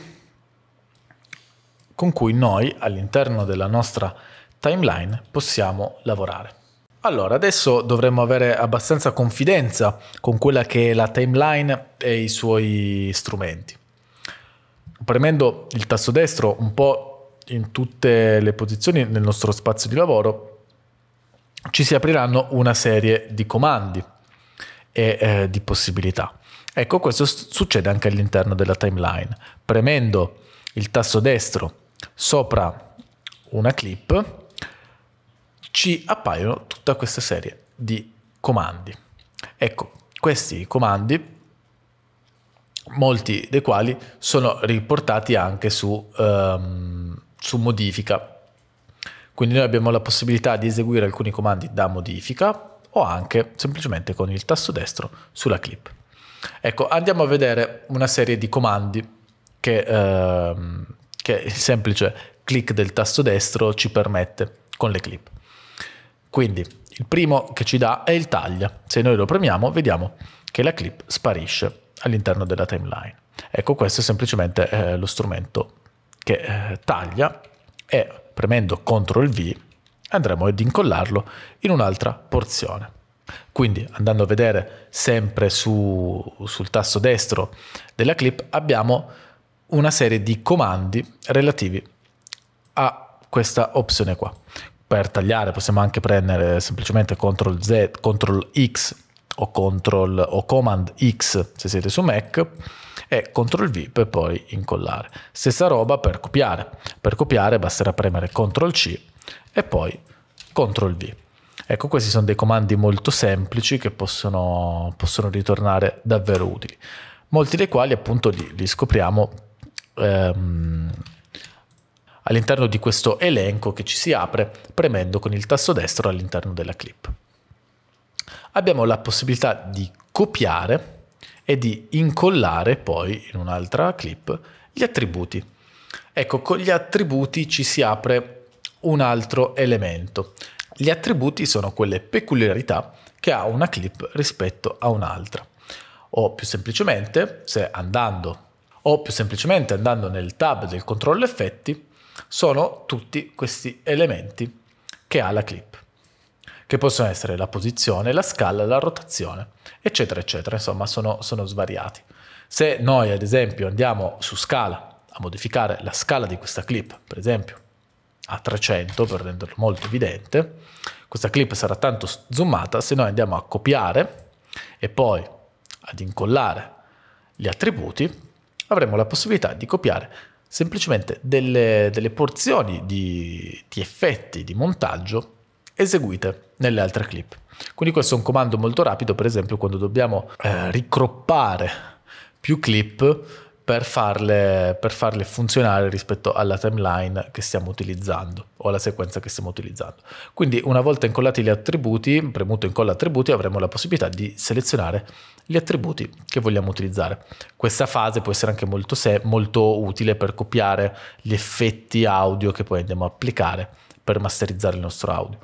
con cui noi all'interno della nostra timeline possiamo lavorare. Allora, adesso dovremmo avere abbastanza confidenza con quella che è la timeline e i suoi strumenti. Premendo il tasto destro un po' in tutte le posizioni nel nostro spazio di lavoro ci si apriranno una serie di comandi e eh, di possibilità. Ecco, questo succede anche all'interno della timeline. Premendo il tasto destro sopra una clip ci appaiono tutta questa serie di comandi. Ecco, questi comandi molti dei quali sono riportati anche su um, su modifica. Quindi noi abbiamo la possibilità di eseguire alcuni comandi da modifica o anche semplicemente con il tasto destro sulla clip. Ecco, andiamo a vedere una serie di comandi che, ehm, che il semplice clic del tasto destro ci permette con le clip. Quindi il primo che ci dà è il taglia. Se noi lo premiamo vediamo che la clip sparisce all'interno della timeline. Ecco, questo è semplicemente eh, lo strumento che eh, taglia e premendo CTRL V andremo ad incollarlo in un'altra porzione. Quindi andando a vedere sempre su, sul tasto destro della clip abbiamo una serie di comandi relativi a questa opzione qua. Per tagliare possiamo anche prendere semplicemente CTRL Z, CTRL X o, control, o Command X se siete su Mac e CTRL V per poi incollare. Stessa roba per copiare. Per copiare basterà premere CTRL C e poi CTRL V. Ecco, questi sono dei comandi molto semplici che possono, possono ritornare davvero utili, molti dei quali appunto li, li scopriamo ehm, all'interno di questo elenco che ci si apre premendo con il tasto destro all'interno della clip. Abbiamo la possibilità di copiare e di incollare poi in un'altra clip gli attributi. Ecco, con gli attributi ci si apre un altro elemento. Gli attributi sono quelle peculiarità che ha una clip rispetto a un'altra. O più semplicemente, se andando o più semplicemente andando nel tab del controllo effetti, sono tutti questi elementi che ha la clip che possono essere la posizione, la scala, la rotazione, eccetera, eccetera. Insomma, sono, sono svariati. Se noi, ad esempio, andiamo su scala a modificare la scala di questa clip, per esempio, a 300 per renderlo molto evidente, questa clip sarà tanto zoomata, se noi andiamo a copiare e poi ad incollare gli attributi, avremo la possibilità di copiare semplicemente delle, delle porzioni di, di effetti di montaggio eseguite nelle altre clip. Quindi questo è un comando molto rapido, per esempio quando dobbiamo eh, ricroppare più clip per farle, per farle, funzionare rispetto alla timeline che stiamo utilizzando o alla sequenza che stiamo utilizzando. Quindi una volta incollati gli attributi, premuto incolla attributi, avremo la possibilità di selezionare gli attributi che vogliamo utilizzare. Questa fase può essere anche molto, se- molto utile per copiare gli effetti audio che poi andiamo a applicare per masterizzare il nostro audio.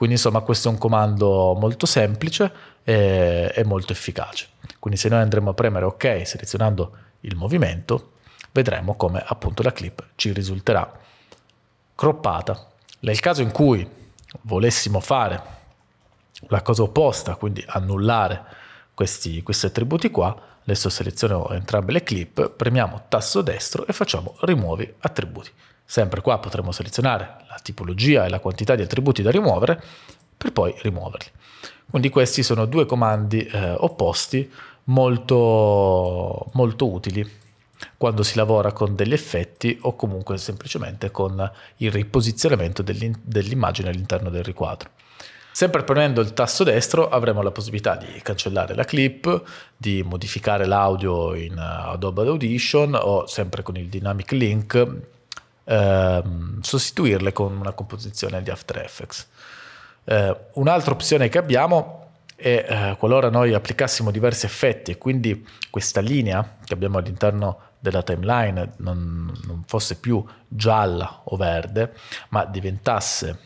Quindi insomma questo è un comando molto semplice e, e molto efficace. Quindi se noi andremo a premere ok selezionando il movimento, vedremo come appunto la clip ci risulterà croppata. Nel caso in cui volessimo fare la cosa opposta, quindi annullare questi, questi attributi qua, adesso seleziono entrambe le clip, premiamo tasto destro e facciamo rimuovi attributi. Sempre qua potremo selezionare la tipologia e la quantità di attributi da rimuovere per poi rimuoverli. Quindi questi sono due comandi eh, opposti molto, molto utili quando si lavora con degli effetti o comunque semplicemente con il riposizionamento dell'immagine all'interno del riquadro. Sempre premendo il tasto destro avremo la possibilità di cancellare la clip, di modificare l'audio in eh, Adobe Audition o sempre con il Dynamic Link Ehm, sostituirle con una composizione di After Effects. Eh, un'altra opzione che abbiamo è eh, qualora noi applicassimo diversi effetti e quindi questa linea che abbiamo all'interno della timeline non, non, fosse più gialla o verde, ma diventasse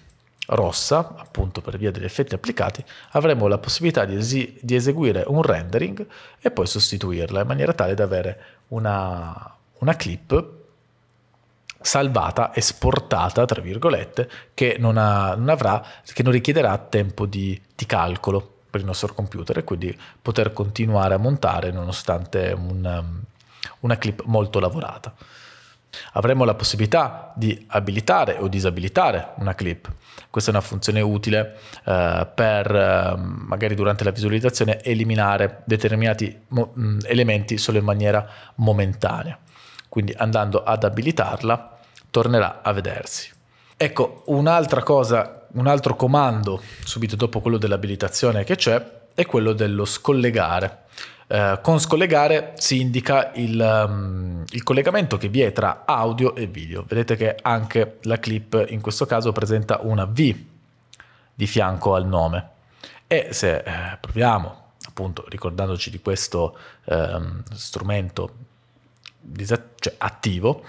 rossa, appunto per via degli effetti applicati, avremo la possibilità di, esi- di eseguire un rendering e poi sostituirla in maniera tale da avere una, una clip salvata, esportata, tra virgolette, che non, ha, non avrà, che non richiederà tempo di, di calcolo per il nostro computer e quindi poter continuare a montare nonostante un, um, una clip molto lavorata. Avremo la possibilità di abilitare o disabilitare una clip. Questa è una funzione utile eh, per eh, magari durante la visualizzazione eliminare determinati mm, elementi solo in maniera momentanea. Quindi andando ad abilitarla tornerà a vedersi. Ecco, un'altra cosa, un altro comando subito dopo quello dell'abilitazione che c'è è quello dello scollegare. Eh, con scollegare si indica il, um, il, collegamento che vi è tra audio e video. Vedete che anche la clip in questo caso presenta una V di fianco al nome. E se eh, proviamo, appunto ricordandoci di questo eh, strumento cioè, attivo,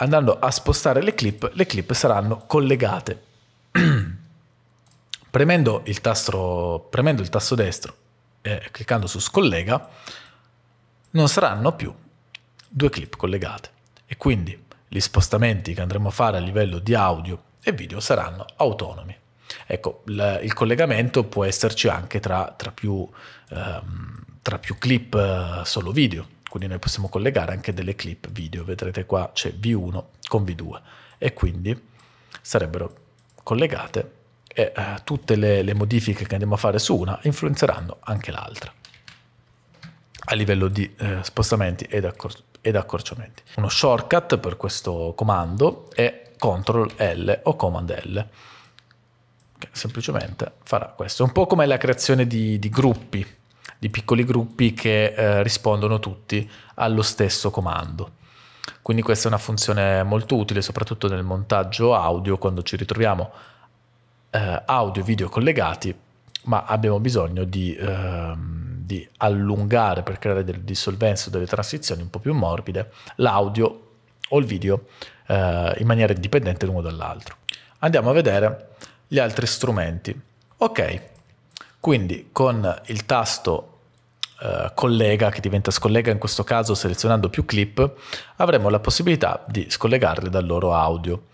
andando a spostare le clip, le clip saranno collegate. premendo, il tasto, premendo il tasto destro e cliccando su scollega, non saranno più due clip collegate e quindi gli spostamenti che andremo a fare a livello di audio e video saranno autonomi. Ecco, il collegamento può esserci anche tra, tra, più, ehm, tra più clip eh, solo video quindi noi possiamo collegare anche delle clip video, vedrete qua c'è V1 con V2 e quindi sarebbero collegate e eh, tutte le, le modifiche che andiamo a fare su una influenzeranno anche l'altra a livello di eh, spostamenti ed, accor- ed, accorciamenti. Uno shortcut per questo comando è CTRL L o Command L, che semplicemente farà questo. Un po' come la creazione di, di gruppi di piccoli gruppi che eh, rispondono tutti allo stesso comando. Quindi questa è una funzione molto utile soprattutto nel montaggio audio quando ci ritroviamo eh, audio e video collegati ma abbiamo bisogno di, ehm, di allungare per creare delle dissolvenze o delle transizioni un po' più morbide l'audio o il video eh, in maniera indipendente l'uno dall'altro. Andiamo a vedere gli altri strumenti. Ok, quindi con il tasto eh, collega, che diventa scollega in questo caso selezionando più clip, avremo la possibilità di scollegarli dal loro audio.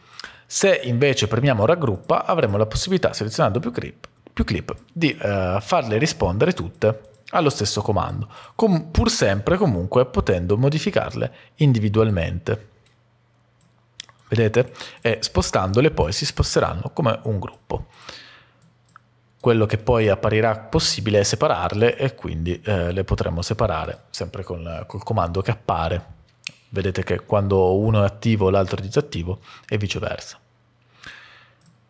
Se invece premiamo raggruppa, avremo la possibilità, selezionando più clip, più clip di eh, farle rispondere tutte allo stesso comando, com- pur sempre comunque potendo modificarle individualmente. Vedete? E spostandole poi si sposteranno come un gruppo quello che poi apparirà possibile è separarle e quindi eh, le potremo separare sempre con, col comando che appare. Vedete che quando uno è attivo l'altro è disattivo e viceversa.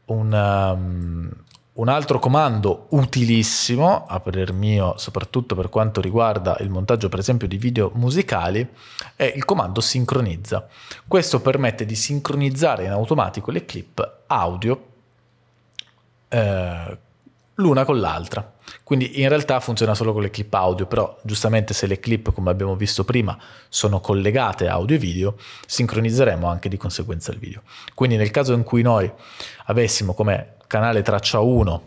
Una, um, ehm, un altro comando utilissimo, a parer mio, soprattutto per quanto riguarda il montaggio per esempio di video musicali, è il comando sincronizza. Questo permette di sincronizzare in automatico le clip audio eh, l'una con l'altra. Quindi in realtà funziona solo con le clip audio, però giustamente se le clip, come abbiamo visto prima, sono collegate audio e video, sincronizzeremo anche di conseguenza il video. Quindi nel caso in cui noi avessimo come canale traccia 1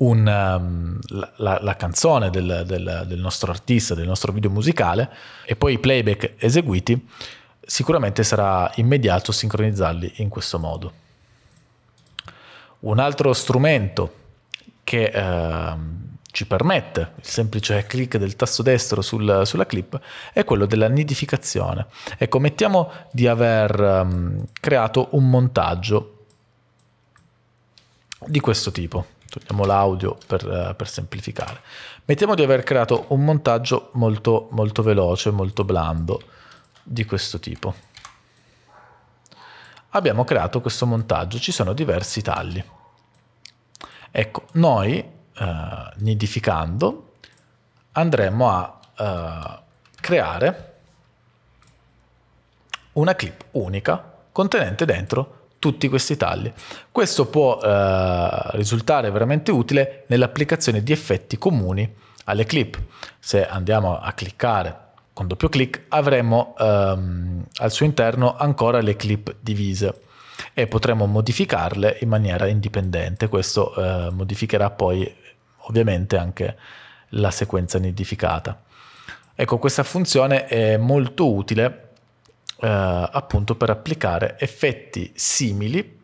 un, um, la, la, canzone del, del, del nostro artista, del nostro video musicale e poi i playback eseguiti, sicuramente sarà immediato sincronizzarli in questo modo. Un altro strumento che eh, ci permette il semplice clic del tasto destro sul, sulla clip è quello della nidificazione. Ecco, mettiamo di aver um, creato un montaggio di questo tipo. Togliamo l'audio per, uh, per, semplificare. Mettiamo di aver creato un montaggio molto, molto veloce, molto blando di questo tipo abbiamo creato questo montaggio, ci sono diversi tagli. Ecco, noi eh, nidificando andremo a eh, creare una clip unica contenente dentro tutti questi tagli. Questo può eh, risultare veramente utile nell'applicazione di effetti comuni alle clip. Se andiamo a cliccare con doppio clic avremo ehm, al suo interno ancora le clip divise e potremo modificarle in maniera indipendente. Questo eh, modificherà poi ovviamente anche la sequenza nidificata. Ecco, questa funzione è molto utile eh, appunto per applicare effetti simili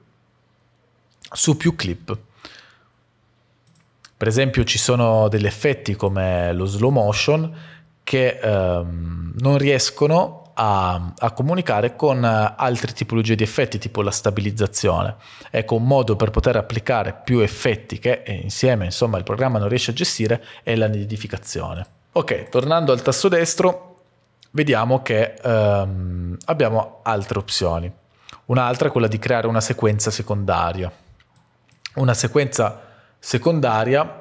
su più clip. Per esempio ci sono degli effetti come lo slow motion che ehm, non riescono a, a, comunicare con eh, altre tipologie di effetti, tipo la stabilizzazione. Ecco, un modo per poter applicare più effetti che eh, insieme insomma, il programma non riesce a gestire è la nidificazione. Ok, tornando al tasto destro, vediamo che ehm, abbiamo altre opzioni. Un'altra è quella di creare una sequenza secondaria. Una sequenza secondaria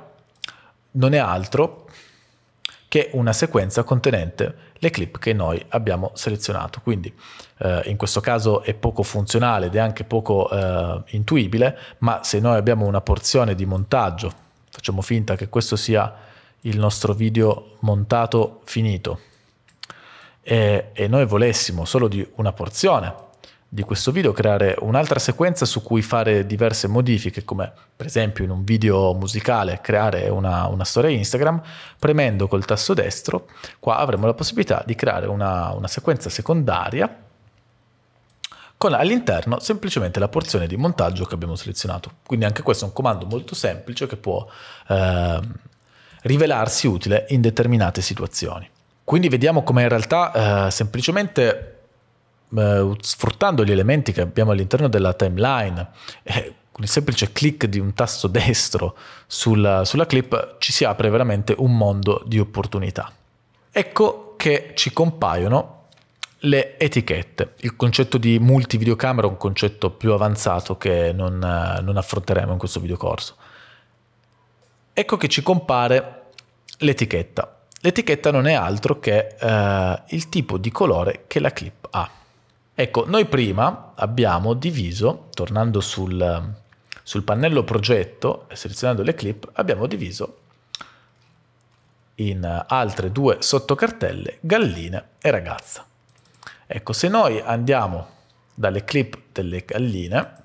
non è altro che è una sequenza contenente le clip che noi abbiamo selezionato. Quindi eh, in questo caso è poco funzionale ed è anche poco eh, intuibile, ma se noi abbiamo una porzione di montaggio, facciamo finta che questo sia il nostro video montato finito, e, e noi volessimo solo di una porzione di questo video creare un'altra sequenza su cui fare diverse modifiche, come per esempio in un video musicale creare una, una storia Instagram, premendo col tasto destro, qua avremo la possibilità di creare una, una sequenza secondaria con all'interno semplicemente la porzione di montaggio che abbiamo selezionato. Quindi anche questo è un comando molto semplice che può eh, rivelarsi utile in determinate situazioni. Quindi vediamo come in realtà eh, semplicemente eh, sfruttando gli elementi che abbiamo all'interno della timeline, eh, con il semplice clic di un tasto destro sulla, sulla clip ci si apre veramente un mondo di opportunità. Ecco che ci compaiono le etichette. Il concetto di multivideocamera è un concetto più avanzato che non, eh, non affronteremo in questo videocorso. Ecco che ci compare l'etichetta. L'etichetta non è altro che eh, il tipo di colore che la clip ha. Ecco, noi prima abbiamo diviso, tornando sul, sul pannello progetto e selezionando le clip, abbiamo diviso in altre due sottocartelle galline e ragazza. Ecco, se noi andiamo dalle clip delle galline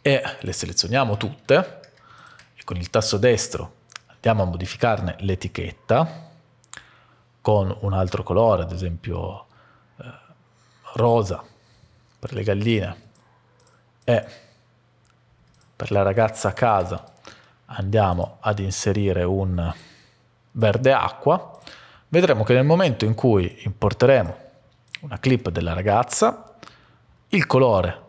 e le selezioniamo tutte, e con il tasto destro andiamo a modificarne l'etichetta con un altro colore, ad esempio rosa per le galline e per la ragazza a casa andiamo ad inserire un verde acqua, vedremo che nel momento in cui importeremo una clip della ragazza, il colore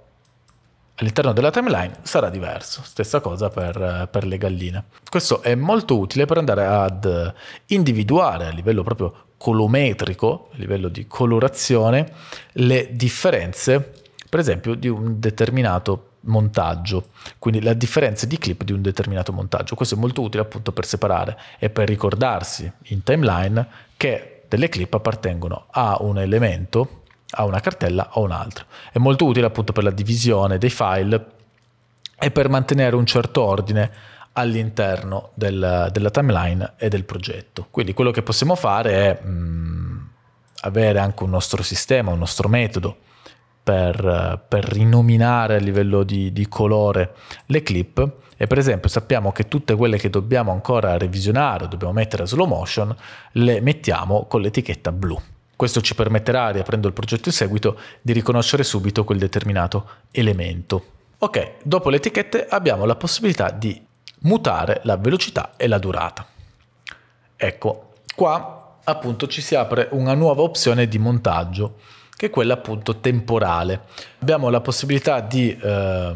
all'interno della timeline sarà diverso. Stessa cosa per, per, le galline. Questo è molto utile per andare ad individuare a livello proprio colometrico, a livello di colorazione, le differenze, per esempio, di un determinato montaggio, quindi la differenza di clip di un determinato montaggio. Questo è molto utile appunto per separare e per ricordarsi in timeline che delle clip appartengono a un elemento, a una cartella o a un'altra. È molto utile appunto per la divisione dei file e per mantenere un certo ordine all'interno del, della timeline e del progetto. Quindi quello che possiamo fare è mh, mm, avere anche un nostro sistema, un nostro metodo per, per rinominare a livello di, di, colore le clip e per esempio sappiamo che tutte quelle che dobbiamo ancora revisionare, dobbiamo mettere a slow motion, le mettiamo con l'etichetta blu. Questo ci permetterà, riaprendo il progetto in seguito, di riconoscere subito quel determinato elemento. Ok, dopo le etichette abbiamo la possibilità di mutare la velocità e la durata. Ecco, qua appunto ci si apre una nuova opzione di montaggio, che è quella appunto temporale. Abbiamo la possibilità di eh,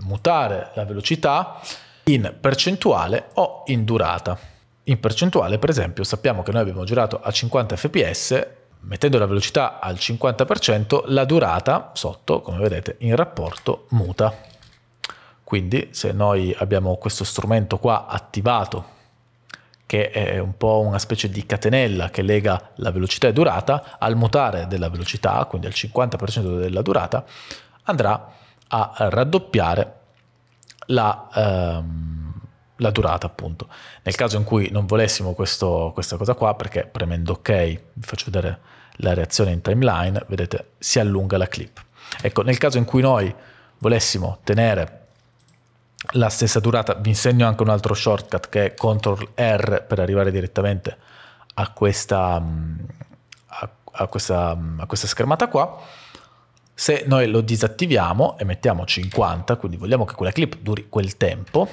mutare la velocità in percentuale o in durata. In percentuale, per esempio, sappiamo che noi abbiamo girato a 50 fps, mettendo la velocità al 50%, la durata sotto, come vedete, in rapporto muta. Quindi se noi abbiamo questo strumento qua attivato, che è un po' una specie di catenella che lega la velocità e durata, al mutare della velocità, quindi al 50% della durata, andrà a raddoppiare la, ehm, la, durata appunto. Nel caso in cui non volessimo questo, questa cosa qua, perché premendo ok, vi faccio vedere la reazione in timeline, vedete si allunga la clip. Ecco, nel caso in cui noi volessimo tenere la stessa durata. Vi insegno anche un altro shortcut che è Ctrl R per arrivare direttamente a questa, mm, a, a questa, mm, a questa schermata qua. Se noi lo disattiviamo e mettiamo 50, quindi vogliamo che quella clip duri quel tempo,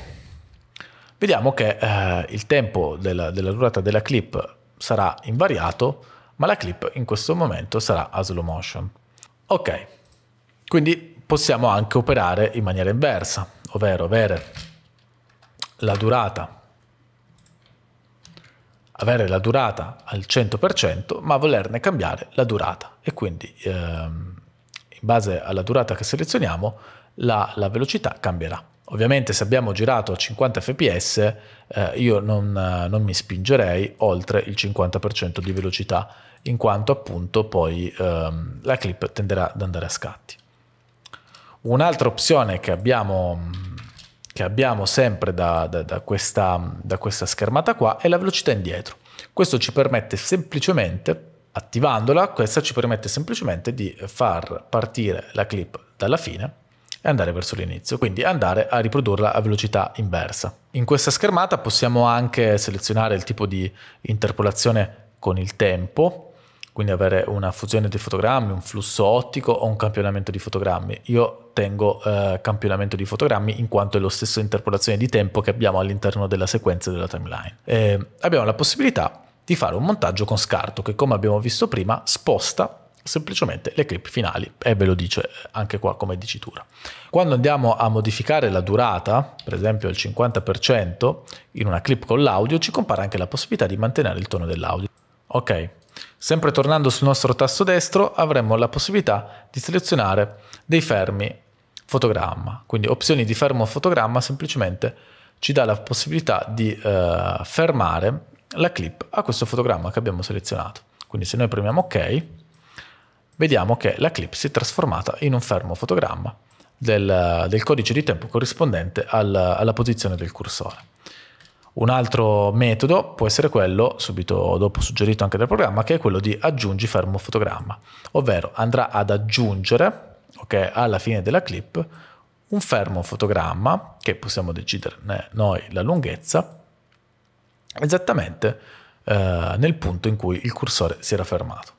vediamo che eh, il tempo della, della, durata della clip sarà invariato, ma la clip in questo momento sarà a slow motion. Ok, quindi possiamo anche operare in maniera inversa ovvero avere la durata, avere la durata al 100%, ma volerne cambiare la durata e quindi ehm, in base alla durata che selezioniamo la, la, velocità cambierà. Ovviamente se abbiamo girato a 50 fps eh, io non, non, mi spingerei oltre il 50% di velocità in quanto appunto poi ehm, la clip tenderà ad andare a scatti. Un'altra opzione che abbiamo, che abbiamo sempre da, da, da, questa, da questa schermata qua è la velocità indietro. Questo ci permette semplicemente, attivandola, questa ci permette semplicemente di far partire la clip dalla fine e andare verso l'inizio, quindi andare a riprodurla a velocità inversa. In questa schermata possiamo anche selezionare il tipo di interpolazione con il tempo, quindi avere una fusione di fotogrammi, un flusso ottico o un campionamento di fotogrammi. Io tengo eh, campionamento di fotogrammi in quanto è lo stesso interpolazione di tempo che abbiamo all'interno della sequenza della timeline. Eh, abbiamo la possibilità di fare un montaggio con scarto che come abbiamo visto prima sposta semplicemente le clip finali e ve lo dice eh, anche qua come dicitura. Quando andiamo a modificare la durata, per esempio al 50% in una clip con l'audio, ci compare anche la possibilità di mantenere il tono dell'audio. Ok, Sempre tornando sul nostro tasto destro avremo la possibilità di selezionare dei fermi fotogramma, quindi opzioni di fermo fotogramma semplicemente ci dà la possibilità di eh, fermare la clip a questo fotogramma che abbiamo selezionato. Quindi se noi premiamo ok, vediamo che la clip si è trasformata in un fermo fotogramma del, del codice di tempo corrispondente al, alla posizione del cursore. Un altro metodo può essere quello, subito dopo suggerito anche dal programma, che è quello di aggiungi fermo fotogramma, ovvero andrà ad aggiungere okay, alla fine della clip un fermo fotogramma, che possiamo decidere noi la lunghezza, esattamente eh, nel punto in cui il cursore si era fermato.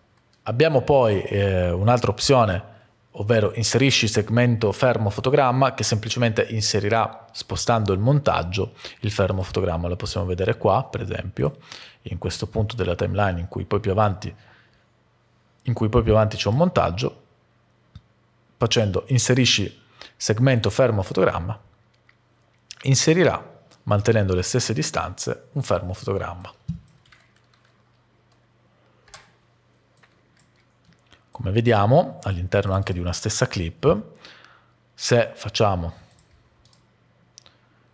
Abbiamo poi eh, un'altra opzione ovvero inserisci il segmento fermo fotogramma che semplicemente inserirà spostando il montaggio il fermo fotogramma, lo possiamo vedere qua per esempio in questo punto della timeline in cui poi più avanti, avanti c'è un montaggio facendo inserisci segmento fermo fotogramma inserirà mantenendo le stesse distanze un fermo fotogramma. Come vediamo all'interno anche di una stessa clip, se facciamo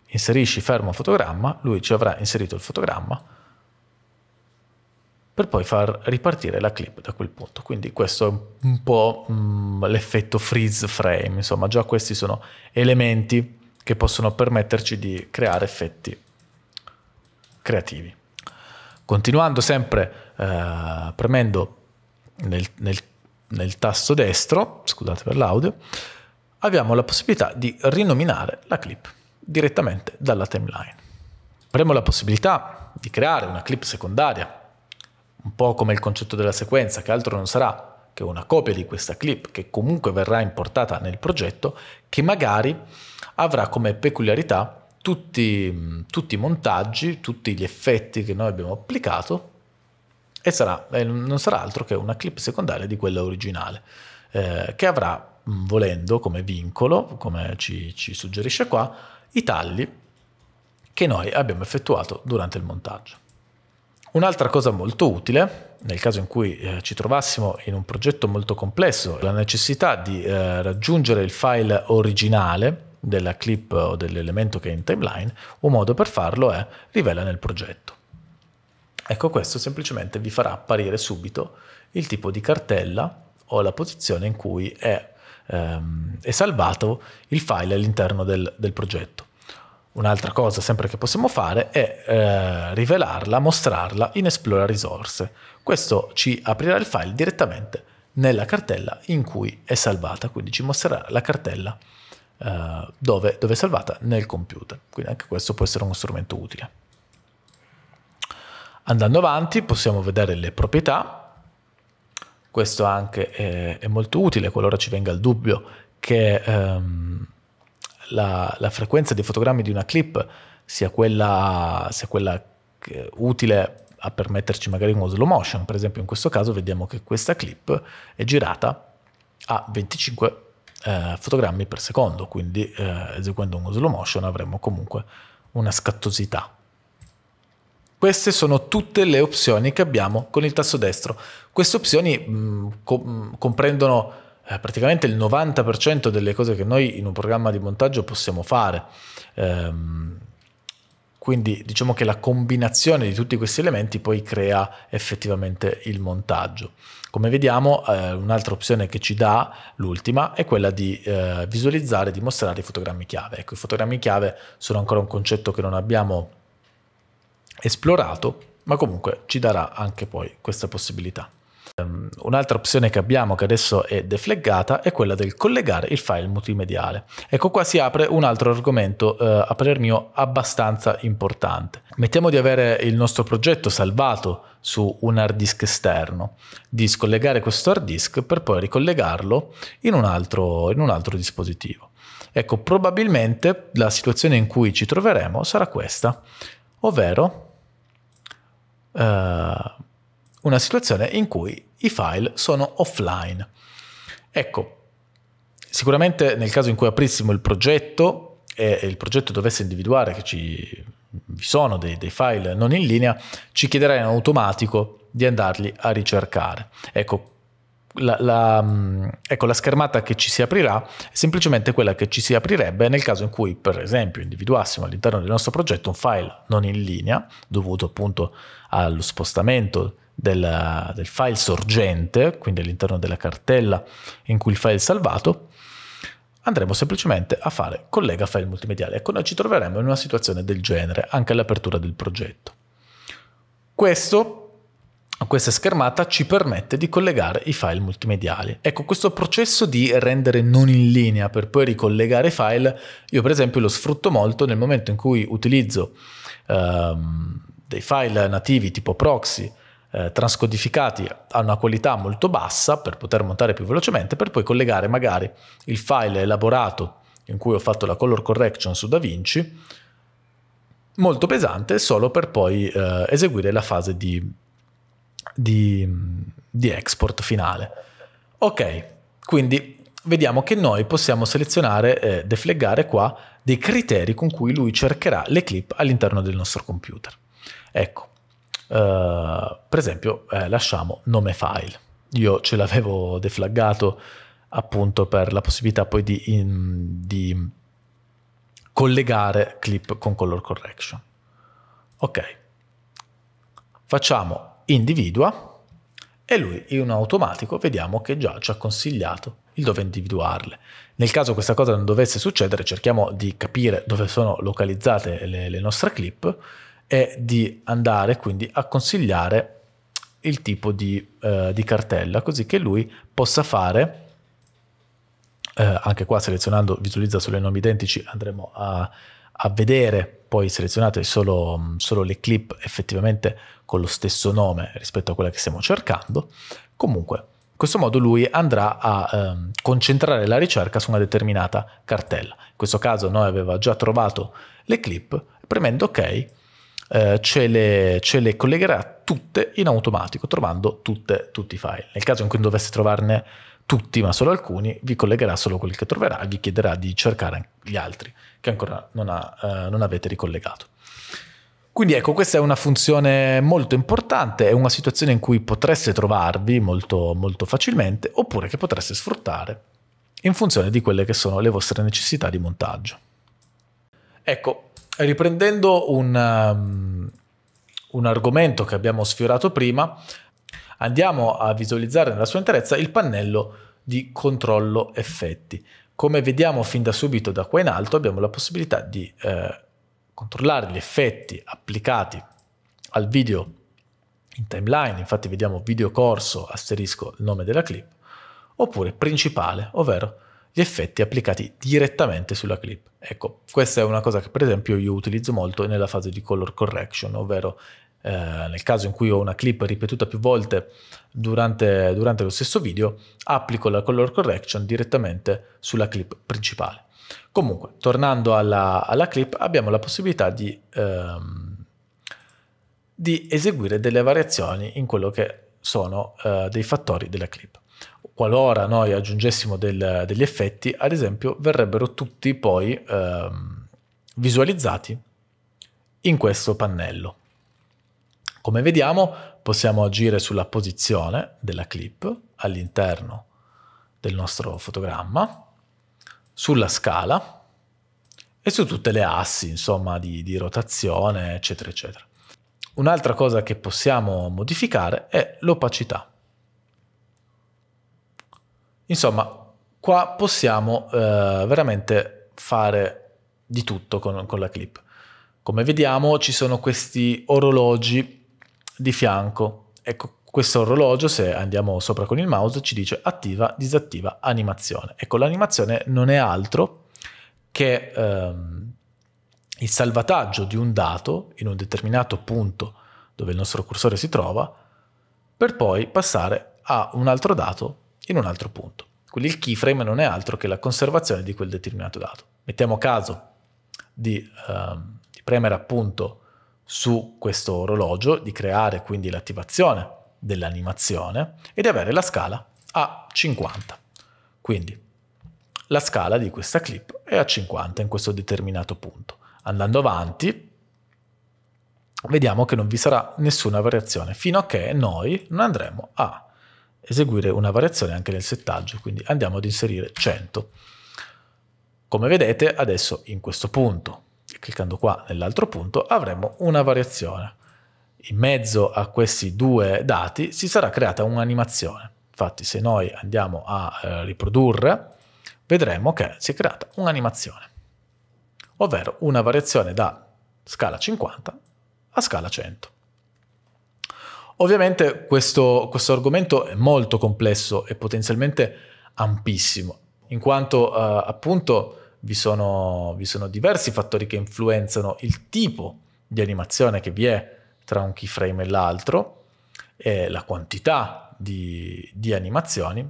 inserisci fermo fotogramma, lui ci avrà inserito il fotogramma per poi far ripartire la clip da quel punto. Quindi questo è un po' mm, l'effetto freeze frame, insomma già questi sono elementi che possono permetterci di creare effetti creativi. Continuando sempre eh, premendo nel, nel nel tasto destro, scusate per l'audio, abbiamo la possibilità di rinominare la clip direttamente dalla timeline. Avremo la possibilità di creare una clip secondaria, un po' come il concetto della sequenza, che altro non sarà che una copia di questa clip che comunque verrà importata nel progetto, che magari avrà come peculiarità tutti, mm, tutti i montaggi, tutti gli effetti che noi abbiamo applicato e sarà, eh, non sarà altro che una clip secondaria di quella originale, eh, che avrà, mm, volendo come vincolo, come ci, ci suggerisce qua, i tagli che noi abbiamo effettuato durante il montaggio. Un'altra cosa molto utile, nel caso in cui eh, ci trovassimo in un progetto molto complesso, la necessità di eh, raggiungere il file originale della clip o dell'elemento che è in timeline, un modo per farlo è rivela nel progetto. Ecco questo semplicemente vi farà apparire subito il tipo di cartella o la posizione in cui è, ehm, è salvato il file all'interno del, del progetto. Un'altra cosa sempre che possiamo fare è eh, rivelarla, mostrarla in Explora Resource. Questo ci aprirà il file direttamente nella cartella in cui è salvata, quindi ci mostrerà la cartella eh, dove, dove è salvata nel computer. Quindi anche questo può essere uno strumento utile. Andando avanti possiamo vedere le proprietà, questo anche è, eh, è molto utile qualora ci venga il dubbio che ehm, la, la, frequenza dei fotogrammi di una clip sia quella, sia quella eh, utile a permetterci magari uno slow motion, per esempio in questo caso vediamo che questa clip è girata a 25 eh, fotogrammi per secondo, quindi eh, eseguendo uno slow motion avremo comunque una scattosità queste sono tutte le opzioni che abbiamo con il tasto destro. Queste opzioni mh, mm, com- comprendono eh, praticamente il 90% delle cose che noi in un programma di montaggio possiamo fare. Ehm, quindi diciamo che la combinazione di tutti questi elementi poi crea effettivamente il montaggio. Come vediamo, eh, un'altra opzione che ci dà, l'ultima, è quella di eh, visualizzare e dimostrare i fotogrammi chiave. Ecco, i fotogrammi chiave sono ancora un concetto che non abbiamo esplorato, ma comunque ci darà anche poi questa possibilità. Ehm, un'altra opzione che abbiamo che adesso è defleggata è quella del collegare il file multimediale. Ecco qua si apre un altro argomento eh, a parer mio abbastanza importante. Mettiamo di avere il nostro progetto salvato su un hard disk esterno, di scollegare questo hard disk per poi ricollegarlo in un altro, in un altro dispositivo. Ecco, probabilmente la situazione in cui ci troveremo sarà questa, ovvero eh, una situazione in cui i file sono offline. Ecco, sicuramente nel caso in cui aprissimo il progetto e il progetto dovesse individuare che ci vi sono dei, dei, file non in linea, ci chiederà in automatico di andarli a ricercare. Ecco, la, la, mm, ecco, la schermata che ci si aprirà è semplicemente quella che ci si aprirebbe nel caso in cui, per esempio, individuassimo all'interno del nostro progetto un file non in linea, dovuto appunto allo spostamento del, del file sorgente, quindi all'interno della cartella in cui il file è salvato, andremo semplicemente a fare collega file multimediale. Ecco, noi ci troveremo in una situazione del genere anche all'apertura del progetto. Questo questa schermata ci permette di collegare i file multimediali. Ecco, questo processo di rendere non in linea per poi ricollegare i file, io per esempio lo sfrutto molto nel momento in cui utilizzo ehm, dei file nativi tipo proxy, eh, transcodificati a una qualità molto bassa per poter montare più velocemente, per poi collegare magari il file elaborato in cui ho fatto la color correction su DaVinci, molto pesante, solo per poi eh, eseguire la fase di di, di export finale. Ok, quindi vediamo che noi possiamo selezionare e eh, defleggare qua dei criteri con cui lui cercherà le clip all'interno del nostro computer. Ecco, eh, per esempio eh, lasciamo nome file. Io ce l'avevo deflaggato appunto per la possibilità poi di, in, di collegare clip con color correction. Ok, facciamo individua e lui in automatico vediamo che già ci ha consigliato il dove individuarle. Nel caso questa cosa non dovesse succedere cerchiamo di capire dove sono localizzate le, le nostre clip e di andare quindi a consigliare il tipo di, eh, di, cartella così che lui possa fare eh, anche qua selezionando visualizza sulle nomi identici andremo a a vedere poi selezionate solo, solo le clip effettivamente con lo stesso nome rispetto a quella che stiamo cercando. Comunque, in questo modo lui andrà a ehm, concentrare la ricerca su una determinata cartella. In questo caso noi aveva già trovato le clip, premendo OK eh, ce, le, ce, le, collegherà tutte in automatico, trovando tutte, tutti i file. Nel caso in cui dovesse trovarne tutti, ma solo alcuni, vi collegherà solo quelli che troverà e vi chiederà di cercare gli altri che ancora non, ha, eh, non avete ricollegato. Quindi ecco, questa è una funzione molto importante, è una situazione in cui potreste trovarvi molto, molto facilmente oppure che potreste sfruttare in funzione di quelle che sono le vostre necessità di montaggio. Ecco, riprendendo un, um, un argomento che abbiamo sfiorato prima, andiamo a visualizzare nella sua interezza il pannello di controllo effetti. Come vediamo fin da subito da qua in alto abbiamo la possibilità di eh, controllare gli effetti applicati al video in timeline, infatti vediamo video corso, asterisco il nome della clip, oppure principale, ovvero gli effetti applicati direttamente sulla clip. Ecco, questa è una cosa che per esempio io utilizzo molto nella fase di color correction, ovvero eh, nel caso in cui ho una clip ripetuta più volte durante, durante lo stesso video, applico la color correction direttamente sulla clip principale. Comunque, tornando alla, alla clip, abbiamo la possibilità di, ehm, di, eseguire delle variazioni in quello che sono eh, dei fattori della clip. Qualora noi aggiungessimo del, degli effetti, ad esempio, verrebbero tutti poi ehm, visualizzati in questo pannello. Come vediamo possiamo agire sulla posizione della clip all'interno del nostro fotogramma, sulla scala e su tutte le assi insomma di, di rotazione eccetera eccetera. Un'altra cosa che possiamo modificare è l'opacità. Insomma, qua possiamo eh, veramente fare di tutto con, con la clip. Come vediamo ci sono questi orologi di fianco. Ecco, questo orologio, se andiamo sopra con il mouse, ci dice attiva, disattiva animazione. Ecco, l'animazione non è altro che ehm, il salvataggio di un dato in un determinato punto dove il nostro cursore si trova, per poi passare a un altro dato in un altro punto. Quindi il keyframe non è altro che la conservazione di quel determinato dato. Mettiamo caso di, ehm, di premere appunto su questo orologio, di creare quindi l'attivazione dell'animazione e di avere la scala a 50. Quindi la scala di questa clip è a 50 in questo determinato punto. Andando avanti vediamo che non vi sarà nessuna variazione fino a che noi non andremo a eseguire una variazione anche nel settaggio, quindi andiamo ad inserire 100. Come vedete adesso in questo punto cliccando qua nell'altro punto, avremo una variazione. In mezzo a questi due dati si sarà creata un'animazione. Infatti se noi andiamo a eh, riprodurre, vedremo che si è creata un'animazione, ovvero una variazione da scala 50 a scala 100. Ovviamente questo, questo argomento è molto complesso e potenzialmente ampissimo, in quanto eh, appunto vi sono, vi sono diversi fattori che influenzano il tipo di animazione che vi è tra un keyframe e l'altro, e la quantità di, di animazioni.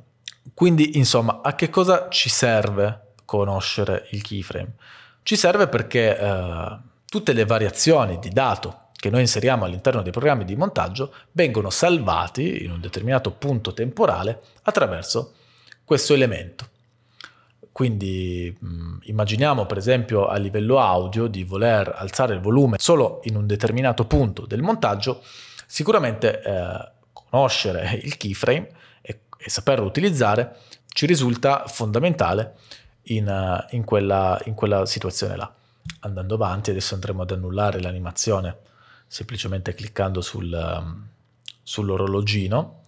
Quindi, insomma, a che cosa ci serve conoscere il keyframe? Ci serve perché eh, tutte le variazioni di dato che noi inseriamo all'interno dei programmi di montaggio vengono salvati in un determinato punto temporale attraverso questo elemento. Quindi mh, mm, immaginiamo per esempio a livello audio di voler alzare il volume solo in un determinato punto del montaggio, sicuramente eh, conoscere il keyframe e, e, saperlo utilizzare ci risulta fondamentale in, eh, in, quella, in quella situazione là. Andando avanti, adesso andremo ad annullare l'animazione semplicemente cliccando sul, ehm, sull'orologino.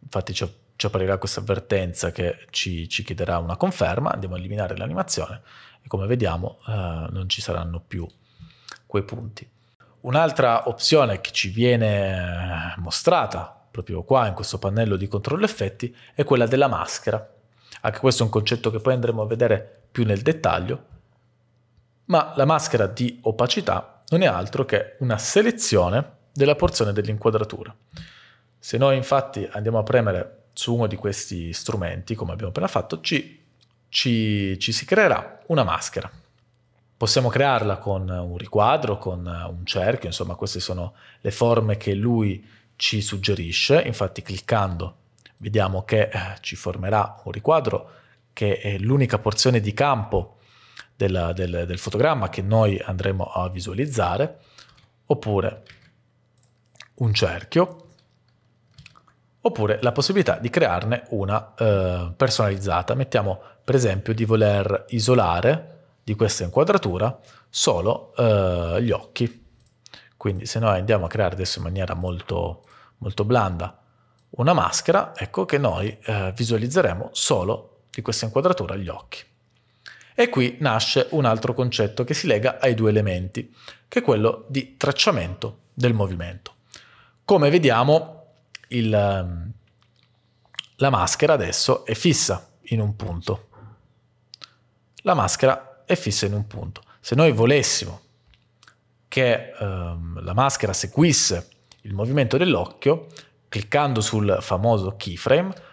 Infatti ci ho ci apparirà questa avvertenza che ci, ci, chiederà una conferma, andiamo a eliminare l'animazione e come vediamo eh, non ci saranno più quei punti. Un'altra opzione che ci viene eh, mostrata proprio qua in questo pannello di controllo effetti è quella della maschera. Anche questo è un concetto che poi andremo a vedere più nel dettaglio, ma la maschera di opacità non è altro che una selezione della porzione dell'inquadratura. Se noi infatti andiamo a premere su uno di questi strumenti, come abbiamo appena fatto, ci, ci, ci si creerà una maschera. Possiamo crearla con un riquadro, con un cerchio, insomma queste sono le forme che lui ci suggerisce. Infatti cliccando vediamo che eh, ci formerà un riquadro che è l'unica porzione di campo del, del, del, fotogramma che noi andremo a visualizzare, oppure un cerchio oppure la possibilità di crearne una eh, personalizzata. Mettiamo per esempio di voler isolare di questa inquadratura solo eh, gli occhi. Quindi se noi andiamo a creare adesso in maniera molto, molto blanda una maschera, ecco che noi eh, visualizzeremo solo di questa inquadratura gli occhi. E qui nasce un altro concetto che si lega ai due elementi, che è quello di tracciamento del movimento. Come vediamo, il, ehm, la maschera adesso è fissa in un punto. La maschera è fissa in un punto. Se noi volessimo che ehm, la maschera seguisse il movimento dell'occhio, cliccando sul famoso keyframe,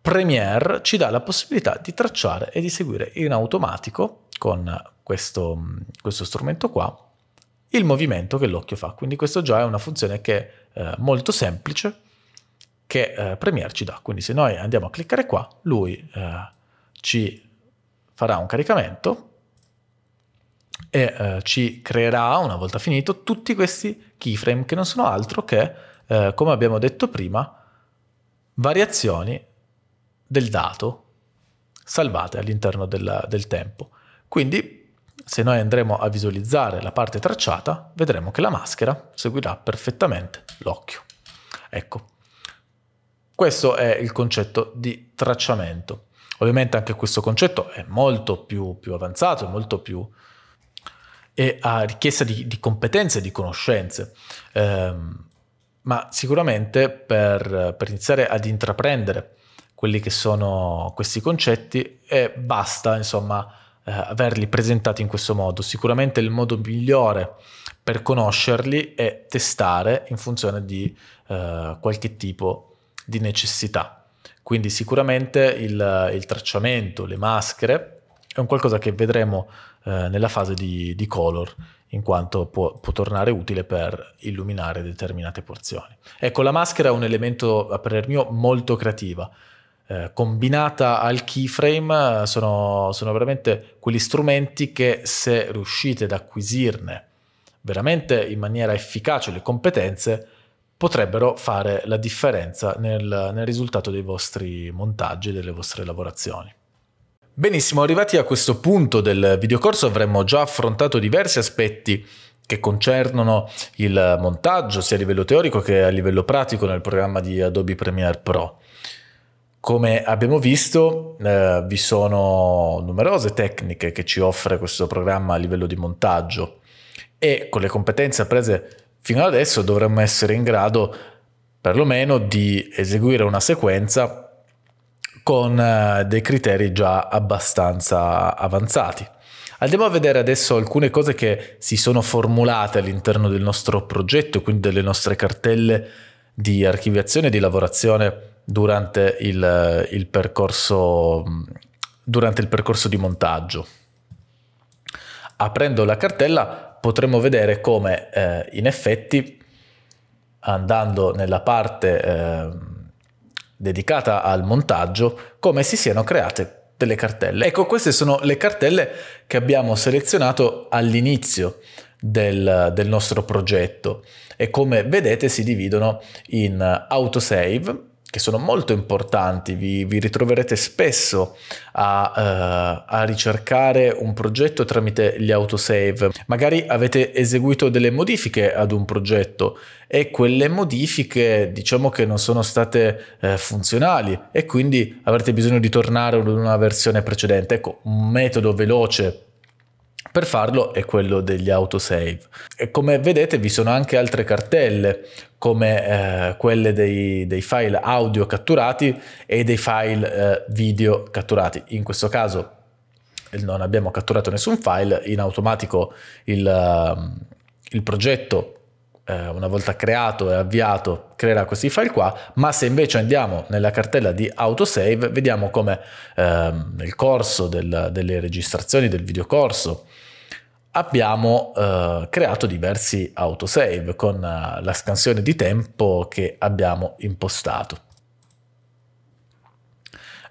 Premiere ci dà la possibilità di tracciare e di seguire in automatico con questo, questo strumento qua il movimento che l'occhio fa. Quindi questo già è una funzione che eh, molto semplice che eh, Premiere ci dà. Quindi se noi andiamo a cliccare qua, lui eh, ci farà un caricamento e eh, ci creerà, una volta finito, tutti questi keyframe che non sono altro che, eh, come abbiamo detto prima, variazioni del dato salvate all'interno del, del tempo. Quindi se noi andremo a visualizzare la parte tracciata, vedremo che la maschera seguirà perfettamente l'occhio. Ecco, questo è il concetto di tracciamento. Ovviamente anche questo concetto è molto più, più avanzato, è molto più e a richiesta di, di competenze e di conoscenze. Eh, ma sicuramente per, per, iniziare ad intraprendere quelli che sono questi concetti eh, basta insomma eh, averli presentati in questo modo. Sicuramente il modo migliore per conoscerli è testare in funzione di eh, qualche tipo di necessità. Quindi sicuramente il, il, tracciamento, le maschere, è un qualcosa che vedremo eh, nella fase di, di color in quanto può, può, tornare utile per illuminare determinate porzioni. Ecco, la maschera è un elemento, a parer mio, molto creativa, eh, combinata al keyframe sono, sono veramente quegli strumenti che se riuscite ad acquisirne veramente in maniera efficace le competenze, potrebbero fare la differenza nel, nel, risultato dei vostri montaggi e delle vostre lavorazioni. Benissimo, arrivati a questo punto del videocorso avremmo già affrontato diversi aspetti che concernono il montaggio sia a livello teorico che a livello pratico nel programma di Adobe Premiere Pro. Come abbiamo visto, eh, vi sono numerose tecniche che ci offre questo programma a livello di montaggio e con le competenze apprese fino ad adesso dovremmo essere in grado perlomeno di eseguire una sequenza con eh, dei criteri già abbastanza avanzati. Andiamo a vedere adesso alcune cose che si sono formulate all'interno del nostro progetto, quindi delle nostre cartelle di archiviazione e di lavorazione durante il, il, percorso, durante il percorso di montaggio. Aprendo la cartella potremo vedere come eh, in effetti andando nella parte eh, dedicata al montaggio come si siano create delle cartelle. Ecco, queste sono le cartelle che abbiamo selezionato all'inizio del, del nostro progetto e come vedete si dividono in autosave che sono molto importanti, vi, vi ritroverete spesso a, uh, a, ricercare un progetto tramite gli autosave. Magari avete eseguito delle modifiche ad un progetto e quelle modifiche diciamo che non sono state uh, funzionali e quindi avrete bisogno di tornare ad una versione precedente. Ecco, un metodo veloce per farlo è quello degli autosave. E come vedete vi sono anche altre cartelle come eh, quelle dei, dei, file audio catturati e dei file eh, video catturati. In questo caso eh, non abbiamo catturato nessun file, in automatico il, ehm, il progetto eh, una volta creato e avviato creerà questi file qua, ma se invece andiamo nella cartella di autosave vediamo come ehm, nel corso del, delle registrazioni del videocorso abbiamo eh, creato diversi autosave con eh, la scansione di tempo che abbiamo impostato.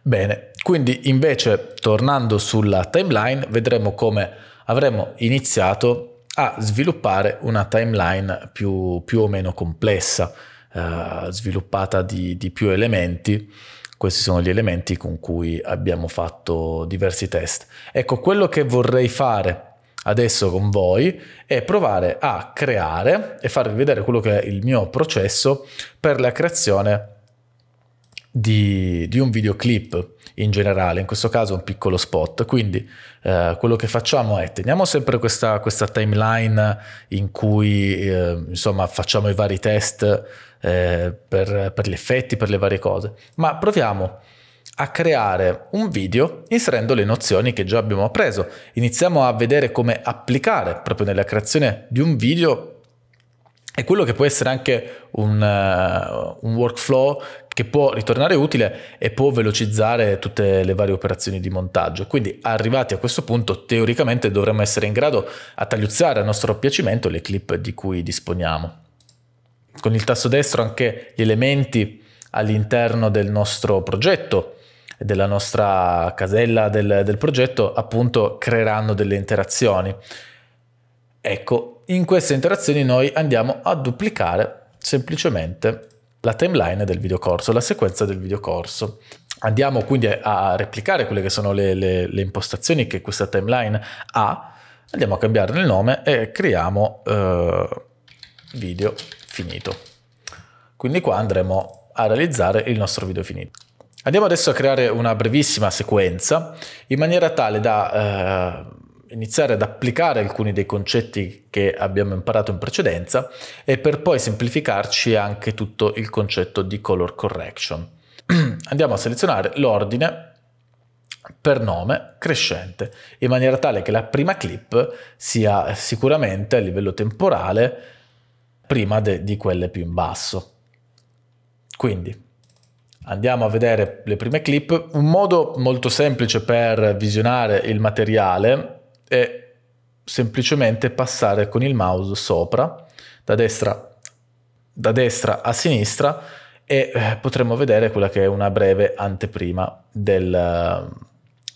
Bene, quindi invece tornando sulla timeline vedremo come avremo iniziato a sviluppare una timeline più, più o meno complessa, eh, sviluppata di, di più elementi questi sono gli elementi con cui abbiamo fatto diversi test. Ecco, quello che vorrei fare adesso con voi e provare a creare e farvi vedere quello che è il mio processo per la creazione di, di un videoclip in generale, in questo caso un piccolo spot. Quindi eh, quello che facciamo è teniamo sempre questa, questa timeline in cui eh, insomma facciamo i vari test eh, per, per gli effetti, per le varie cose, ma proviamo a creare un video inserendo le nozioni che già abbiamo appreso. Iniziamo a vedere come applicare proprio nella creazione di un video e quello che può essere anche un, uh, un, workflow che può ritornare utile e può velocizzare tutte le varie operazioni di montaggio. Quindi arrivati a questo punto, teoricamente dovremmo essere in grado a tagliuzzare a nostro piacimento le clip di cui disponiamo. Con il tasto destro anche gli elementi all'interno del nostro progetto della nostra casella del, del progetto appunto creeranno delle interazioni. Ecco, in queste interazioni noi andiamo a duplicare semplicemente la timeline del videocorso, la sequenza del videocorso. Andiamo quindi a replicare quelle che sono le, le, le impostazioni che questa timeline ha, andiamo a cambiarne il nome e creiamo eh, video finito. Quindi qua andremo a realizzare il nostro video finito. Andiamo adesso a creare una brevissima sequenza in maniera tale da eh, iniziare ad applicare alcuni dei concetti che abbiamo imparato in precedenza e per poi semplificarci anche tutto il concetto di color correction. Andiamo a selezionare l'ordine per nome crescente in maniera tale che la prima clip sia sicuramente a livello temporale prima di quelle più in basso. Quindi Andiamo a vedere le prime clip. Un modo molto semplice per visionare il materiale è semplicemente passare con il mouse sopra, da destra, da destra a sinistra e eh, potremo vedere quella che è una breve anteprima del,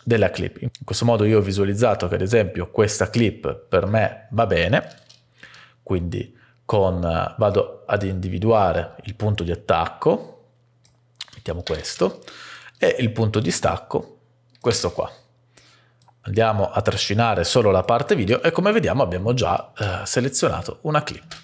della clip. In questo modo io ho visualizzato che ad esempio questa clip per me va bene, quindi con, eh, vado ad individuare il punto di attacco, mettiamo questo, e il punto di stacco, questo qua. Andiamo a trascinare solo la parte video e come vediamo abbiamo già eh, selezionato una clip.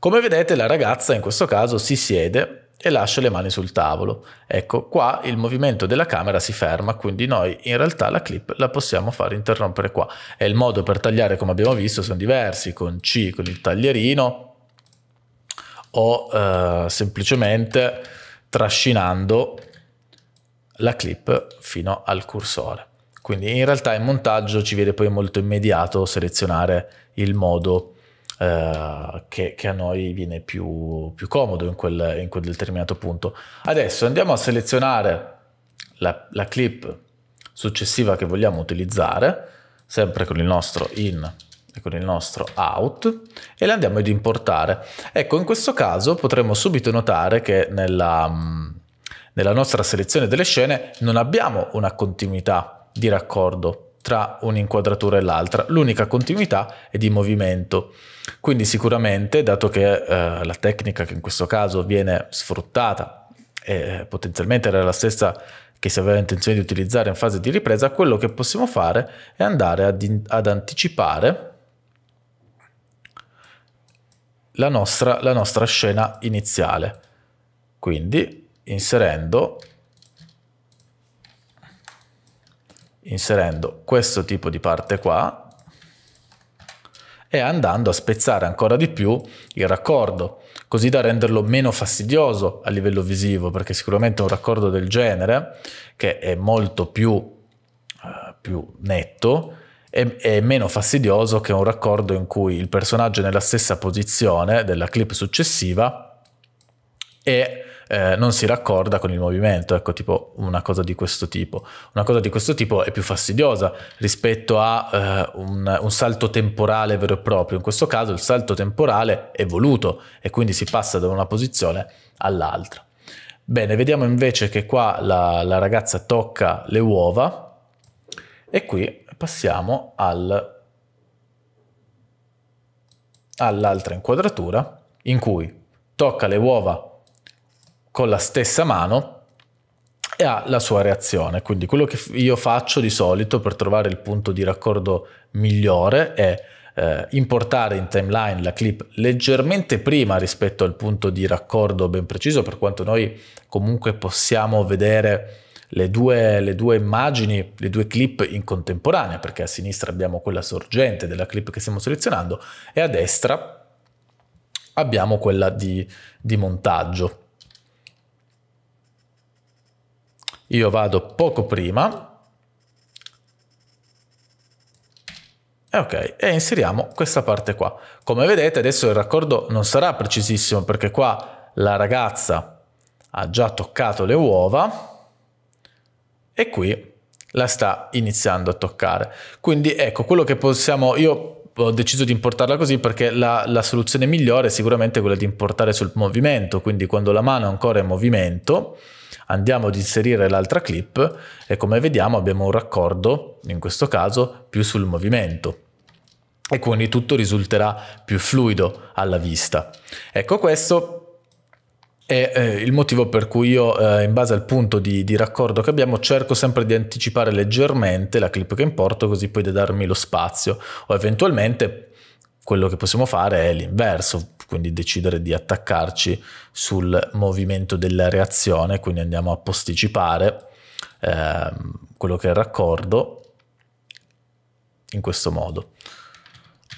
Come vedete la ragazza in questo caso si siede e lascia le mani sul tavolo. Ecco, qua il movimento della camera si ferma, quindi noi in realtà la clip la possiamo far interrompere qua. E il modo per tagliare, come abbiamo visto, sono diversi, con C, con il taglierino, o eh, semplicemente trascinando la clip fino al cursore. Quindi in realtà in montaggio ci viene poi molto immediato selezionare il modo eh, che, che, a noi viene più, più comodo in quel, in quel, determinato punto. Adesso andiamo a selezionare la, la clip successiva che vogliamo utilizzare, sempre con il nostro in con il nostro out e le andiamo ad importare. Ecco, in questo caso potremo subito notare che nella, mm, nella nostra selezione delle scene non abbiamo una continuità di raccordo tra un'inquadratura e l'altra, l'unica continuità è di movimento. Quindi sicuramente, dato che eh, la tecnica che in questo caso viene sfruttata e potenzialmente era la stessa che si aveva intenzione di utilizzare in fase di ripresa, quello che possiamo fare è andare ad, ad anticipare la nostra, la nostra scena iniziale. Quindi inserendo, inserendo questo tipo di parte qua e andando a spezzare ancora di più il raccordo, così da renderlo meno fastidioso a livello visivo, perché sicuramente un raccordo del genere, che è molto più, eh, più netto, è, meno fastidioso che un raccordo in cui il personaggio è nella stessa posizione della clip successiva e eh, non si raccorda con il movimento, ecco, tipo una cosa di questo tipo. Una cosa di questo tipo è più fastidiosa rispetto a eh, un, un, salto temporale vero e proprio. In questo caso il salto temporale è voluto e quindi si passa da una posizione all'altra. Bene, vediamo invece che qua la, la ragazza tocca le uova e qui passiamo al, all'altra inquadratura in cui tocca le uova con la stessa mano e ha la sua reazione. Quindi quello che io faccio di solito per trovare il punto di raccordo migliore è eh, importare in timeline la clip leggermente prima rispetto al punto di raccordo ben preciso, per quanto noi comunque possiamo vedere le due, le due immagini, le due clip in contemporanea, perché a sinistra abbiamo quella sorgente della clip che stiamo selezionando e a destra abbiamo quella di, di montaggio. Io vado poco prima eh, ok, e inseriamo questa parte qua. Come vedete adesso il raccordo non sarà precisissimo perché qua la ragazza ha già toccato le uova e qui la sta iniziando a toccare. Quindi ecco, quello che possiamo... Io ho deciso di importarla così perché la, la soluzione migliore è sicuramente quella di importare sul movimento, quindi quando la mano ancora è in movimento andiamo ad inserire l'altra clip e come vediamo abbiamo un raccordo, in questo caso, più sul movimento e quindi tutto risulterà più fluido alla vista. Ecco questo e eh, il motivo per cui io, eh, in base al punto di, di, raccordo che abbiamo, cerco sempre di anticipare leggermente la clip che importo, così poi da darmi lo spazio. O eventualmente quello che possiamo fare è l'inverso, quindi decidere di attaccarci sul movimento della reazione, quindi andiamo a posticipare eh, quello che è il raccordo in questo modo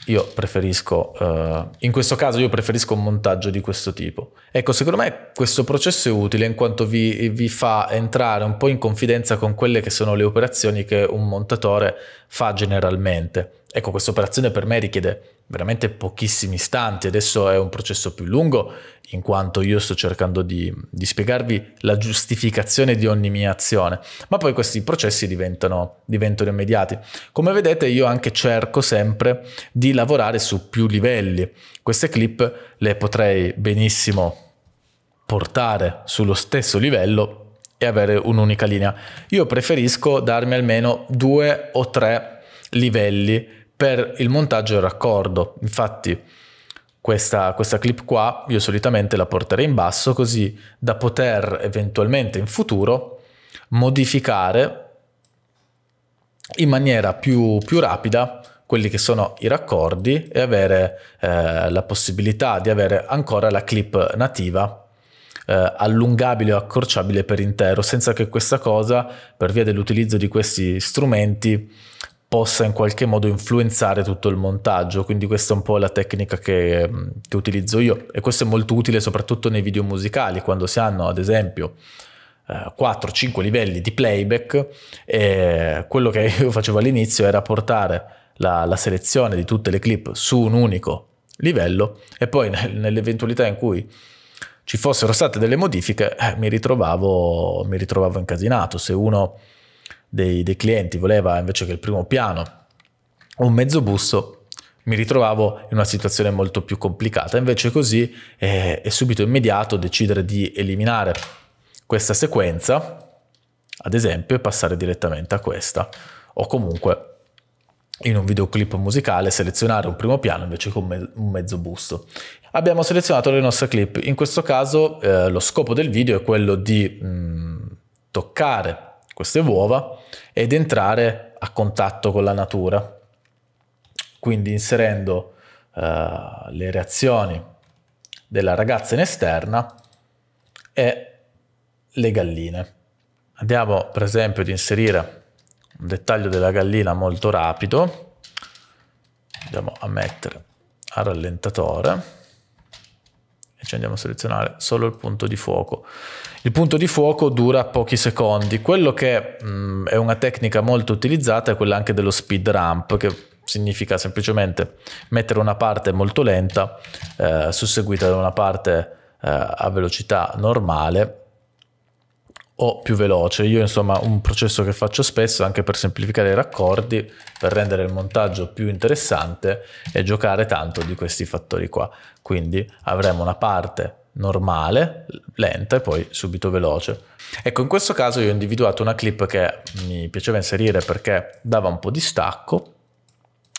io preferisco, uh, in questo caso io preferisco un montaggio di questo tipo. Ecco, secondo me questo processo è utile in quanto vi, vi, fa entrare un po' in confidenza con quelle che sono le operazioni che un montatore fa generalmente. Ecco, questa operazione per me richiede veramente pochissimi istanti. Adesso è un processo più lungo in quanto io sto cercando di, di, spiegarvi la giustificazione di ogni mia azione, ma poi questi processi diventano, diventano immediati. Come vedete io anche cerco sempre di lavorare su più livelli. Queste clip le potrei benissimo portare sullo stesso livello e avere un'unica linea. Io preferisco darmi almeno due o tre livelli per il montaggio e il raccordo. Infatti questa, questa clip qua io solitamente la porterei in basso così da poter eventualmente in futuro modificare in maniera più, più rapida quelli che sono i raccordi e avere eh, la possibilità di avere ancora la clip nativa eh, allungabile o accorciabile per intero, senza che questa cosa, per via dell'utilizzo di questi strumenti, possa in qualche modo influenzare tutto il montaggio, quindi questa è un po' la tecnica che, mm, che utilizzo io e questo è molto utile soprattutto nei video musicali, quando si hanno ad esempio 4-5 eh, livelli di playback e quello che io facevo all'inizio era portare la, la, selezione di tutte le clip su un unico livello e poi nell'eventualità in cui ci fossero state delle modifiche eh, mi, ritrovavo, mi ritrovavo incasinato se uno dei, dei clienti voleva invece che il primo piano un mezzo busto, mi ritrovavo in una situazione molto più complicata. Invece così eh, è subito immediato decidere di eliminare questa sequenza, ad esempio, e passare direttamente a questa. O comunque in un videoclip musicale selezionare un primo piano invece che un, mezzo busto. Abbiamo selezionato le nostre clip. In questo caso eh, lo scopo del video è quello di mh, mm, toccare queste uova ed entrare a contatto con la natura. Quindi inserendo uh, le reazioni della ragazza in esterna e le galline. Andiamo per esempio ad inserire un dettaglio della gallina molto rapido. Andiamo a mettere a rallentatore ci andiamo a selezionare solo il punto di fuoco. Il punto di fuoco dura pochi secondi. Quello che mh, mm, è una tecnica molto utilizzata è quella anche dello speed ramp, che significa semplicemente mettere una parte molto lenta eh, susseguita da una parte eh, a velocità normale o più veloce. Io insomma un processo che faccio spesso anche per semplificare i raccordi, per rendere il montaggio più interessante e giocare tanto di questi fattori qua. Quindi avremo una parte normale, lenta e poi subito veloce. Ecco, in questo caso io ho individuato una clip che mi piaceva inserire perché dava un po' di stacco.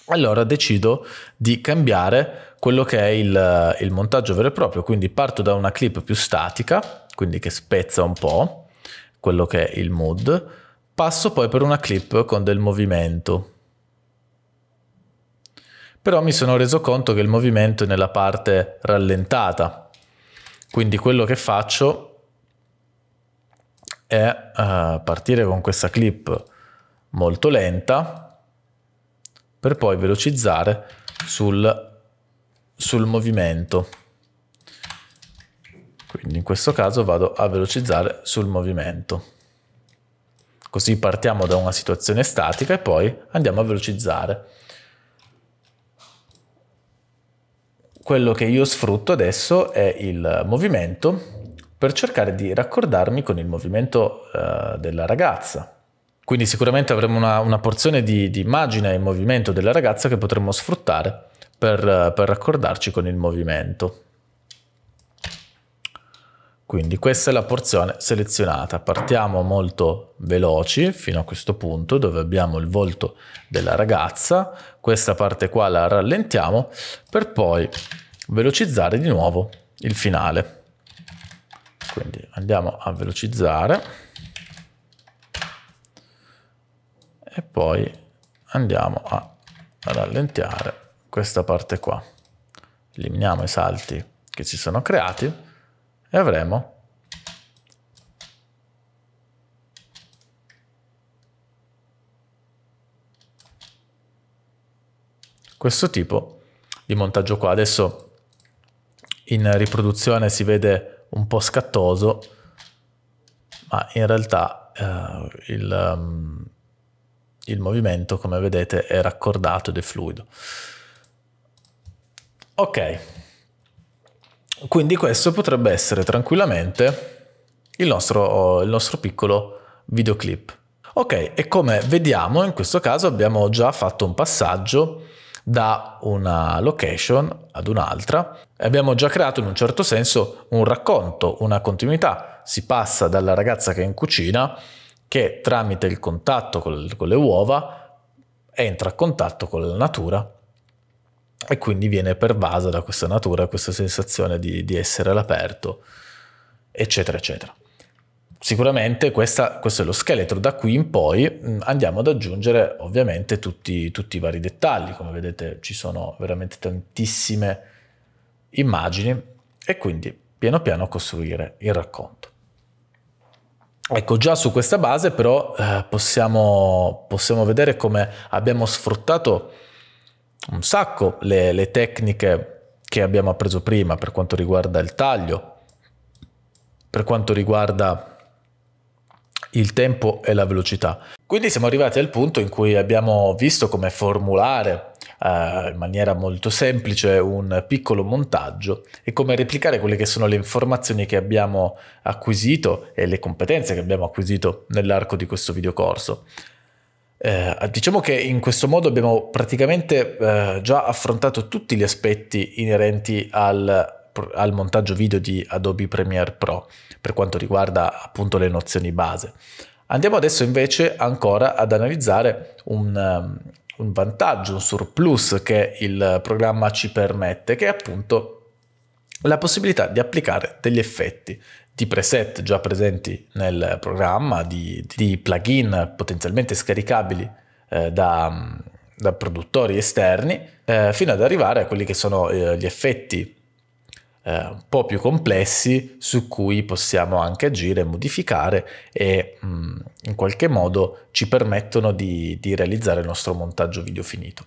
Allora decido di cambiare quello che è il, il montaggio vero e proprio, quindi parto da una clip più statica, quindi che spezza un po', quello che è il mood, passo poi per una clip con del movimento. Però mi sono reso conto che il movimento è nella parte rallentata, quindi quello che faccio è uh, partire con questa clip molto lenta per poi velocizzare sul, sul movimento. Quindi in questo caso vado a velocizzare sul movimento. Così partiamo da una situazione statica e poi andiamo a velocizzare. Quello che io sfrutto adesso è il movimento per cercare di raccordarmi con il movimento eh, della ragazza. Quindi sicuramente avremo una, una porzione di, di, immagine e movimento della ragazza che potremmo sfruttare per, per raccordarci con il movimento. Quindi questa è la porzione selezionata. Partiamo molto veloci fino a questo punto dove abbiamo il volto della ragazza. Questa parte qua la rallentiamo per poi velocizzare di nuovo il finale. Quindi andiamo a velocizzare e poi andiamo a rallentare questa parte qua. Eliminiamo i salti che si sono creati e avremo questo tipo di montaggio qua. Adesso in riproduzione si vede un po' scattoso, ma in realtà eh, il, um, il movimento, come vedete, è raccordato ed è fluido. Ok, quindi questo potrebbe essere tranquillamente il nostro, il nostro piccolo videoclip. Ok, e come vediamo in questo caso abbiamo già fatto un passaggio da una location ad un'altra. Abbiamo già creato in un certo senso un racconto, una continuità. Si passa dalla ragazza che è in cucina, che tramite il contatto con le uova entra a contatto con la natura e quindi viene pervasa da questa natura, questa sensazione di, di essere all'aperto, eccetera, eccetera. Sicuramente questa, questo è lo scheletro, da qui in poi andiamo ad aggiungere ovviamente tutti, tutti i vari dettagli, come vedete ci sono veramente tantissime immagini e quindi piano piano costruire il racconto. Ecco, già su questa base però eh, possiamo, possiamo vedere come abbiamo sfruttato un sacco le, le tecniche che abbiamo appreso prima per quanto riguarda il taglio, per quanto riguarda il tempo e la velocità. Quindi siamo arrivati al punto in cui abbiamo visto come formulare eh, in maniera molto semplice un piccolo montaggio e come replicare quelle che sono le informazioni che abbiamo acquisito e le competenze che abbiamo acquisito nell'arco di questo videocorso. Eh, diciamo che in questo modo abbiamo praticamente eh, già affrontato tutti gli aspetti inerenti al, al, montaggio video di Adobe Premiere Pro per quanto riguarda appunto le nozioni base. Andiamo adesso invece ancora ad analizzare un, ehm, un vantaggio, un surplus che il programma ci permette, che è appunto la possibilità di applicare degli effetti di preset già presenti nel programma, di, di plugin potenzialmente scaricabili eh, da, da, produttori esterni, eh, fino ad arrivare a quelli che sono eh, gli effetti eh, un po' più complessi su cui possiamo anche agire, modificare e mh, mm, in qualche modo ci permettono di, di, realizzare il nostro montaggio video finito.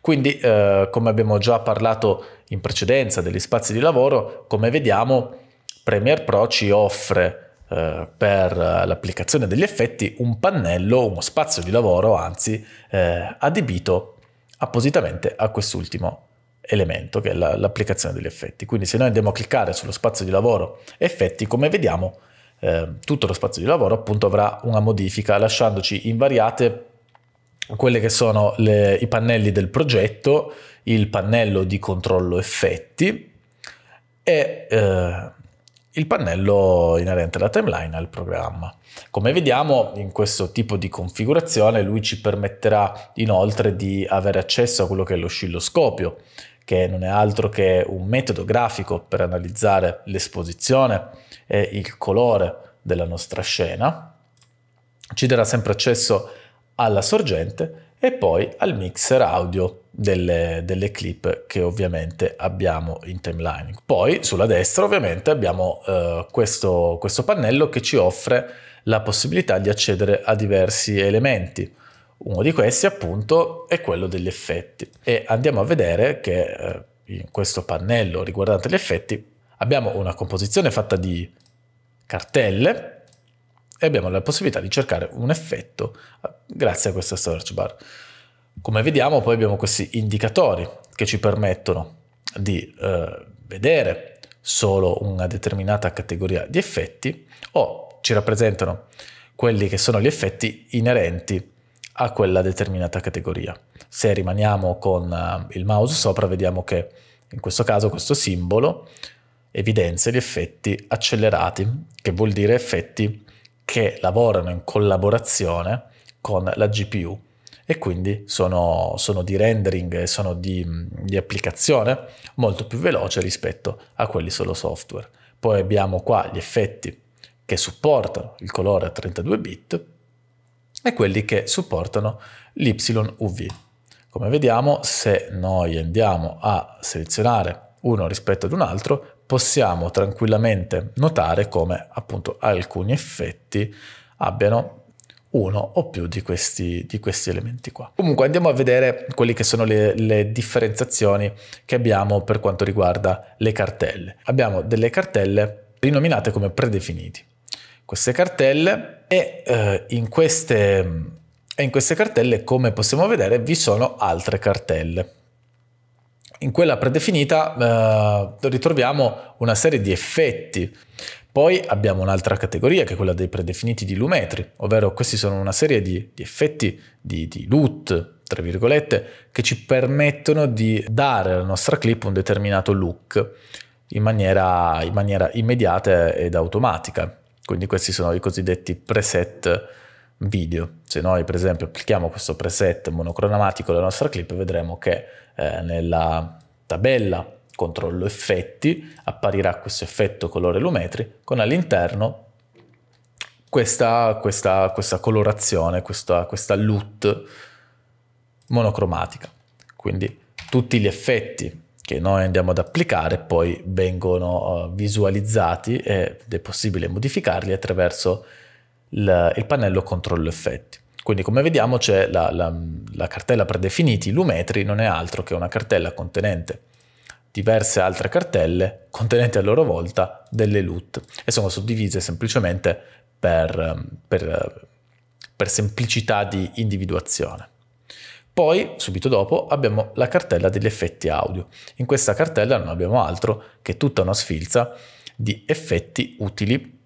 Quindi, eh, come abbiamo già parlato in precedenza degli spazi di lavoro, come vediamo, Premiere Pro ci offre eh, per l'applicazione degli effetti un pannello, uno spazio di lavoro, anzi eh, adibito appositamente a quest'ultimo elemento che è la, l'applicazione degli effetti. Quindi se noi andiamo a cliccare sullo spazio di lavoro effetti, come vediamo eh, tutto lo spazio di lavoro appunto avrà una modifica lasciandoci invariate quelle che sono le, i pannelli del progetto, il pannello di controllo effetti e eh, il pannello inerente alla timeline al programma. Come vediamo in questo tipo di configurazione lui ci permetterà inoltre di avere accesso a quello che è l'oscilloscopio, che non è altro che un metodo grafico per analizzare l'esposizione e il colore della nostra scena. Ci darà sempre accesso alla sorgente e poi al mixer audio delle, delle, clip che ovviamente abbiamo in timeline. Poi sulla destra ovviamente abbiamo eh, questo, questo, pannello che ci offre la possibilità di accedere a diversi elementi. Uno di questi appunto è quello degli effetti e andiamo a vedere che eh, in questo pannello riguardante gli effetti abbiamo una composizione fatta di cartelle e abbiamo la possibilità di cercare un effetto eh, grazie a questa search bar. Come vediamo poi abbiamo questi indicatori che ci permettono di eh, vedere solo una determinata categoria di effetti o ci rappresentano quelli che sono gli effetti inerenti a quella determinata categoria. Se rimaniamo con eh, il mouse sopra vediamo che in questo caso questo simbolo evidenzia gli effetti accelerati, che vuol dire effetti che lavorano in collaborazione con la GPU e quindi sono, sono di rendering e sono di, di applicazione molto più veloce rispetto a quelli solo software. Poi abbiamo qua gli effetti che supportano il colore a 32 bit e quelli che supportano l'YUV. Come vediamo, se noi andiamo a selezionare uno rispetto ad un altro, possiamo tranquillamente notare come appunto alcuni effetti abbiano uno o più di questi, di questi elementi qua. Comunque andiamo a vedere quelle che sono le, le differenziazioni che abbiamo per quanto riguarda le cartelle. Abbiamo delle cartelle rinominate come predefiniti. Queste cartelle e eh, in queste e in queste cartelle, come possiamo vedere, vi sono altre cartelle. In quella predefinita eh, ritroviamo una serie di effetti. Poi abbiamo un'altra categoria che è quella dei predefiniti di lumetri, ovvero questi sono una serie di, di effetti di, di loot, tra virgolette, che ci permettono di dare alla nostra clip un determinato look in maniera, in maniera immediata ed automatica. Quindi questi sono i cosiddetti preset video. Se noi per esempio applichiamo questo preset monocronamatico alla nostra clip vedremo che eh, nella tabella controllo effetti, apparirà questo effetto colore lumetri con all'interno questa, questa, questa colorazione, questa, questa LUT monocromatica. Quindi tutti gli effetti che noi andiamo ad applicare poi vengono eh, visualizzati ed è possibile modificarli attraverso il, il pannello controllo effetti. Quindi come vediamo c'è la, la, la cartella predefiniti, Lumetri non è altro che una cartella contenente diverse altre cartelle contenenti a loro volta delle loot e sono suddivise semplicemente per, ehm, per, ehm, per semplicità di individuazione. Poi, subito dopo, abbiamo la cartella degli effetti audio. In questa cartella non abbiamo altro che tutta una sfilza di effetti utili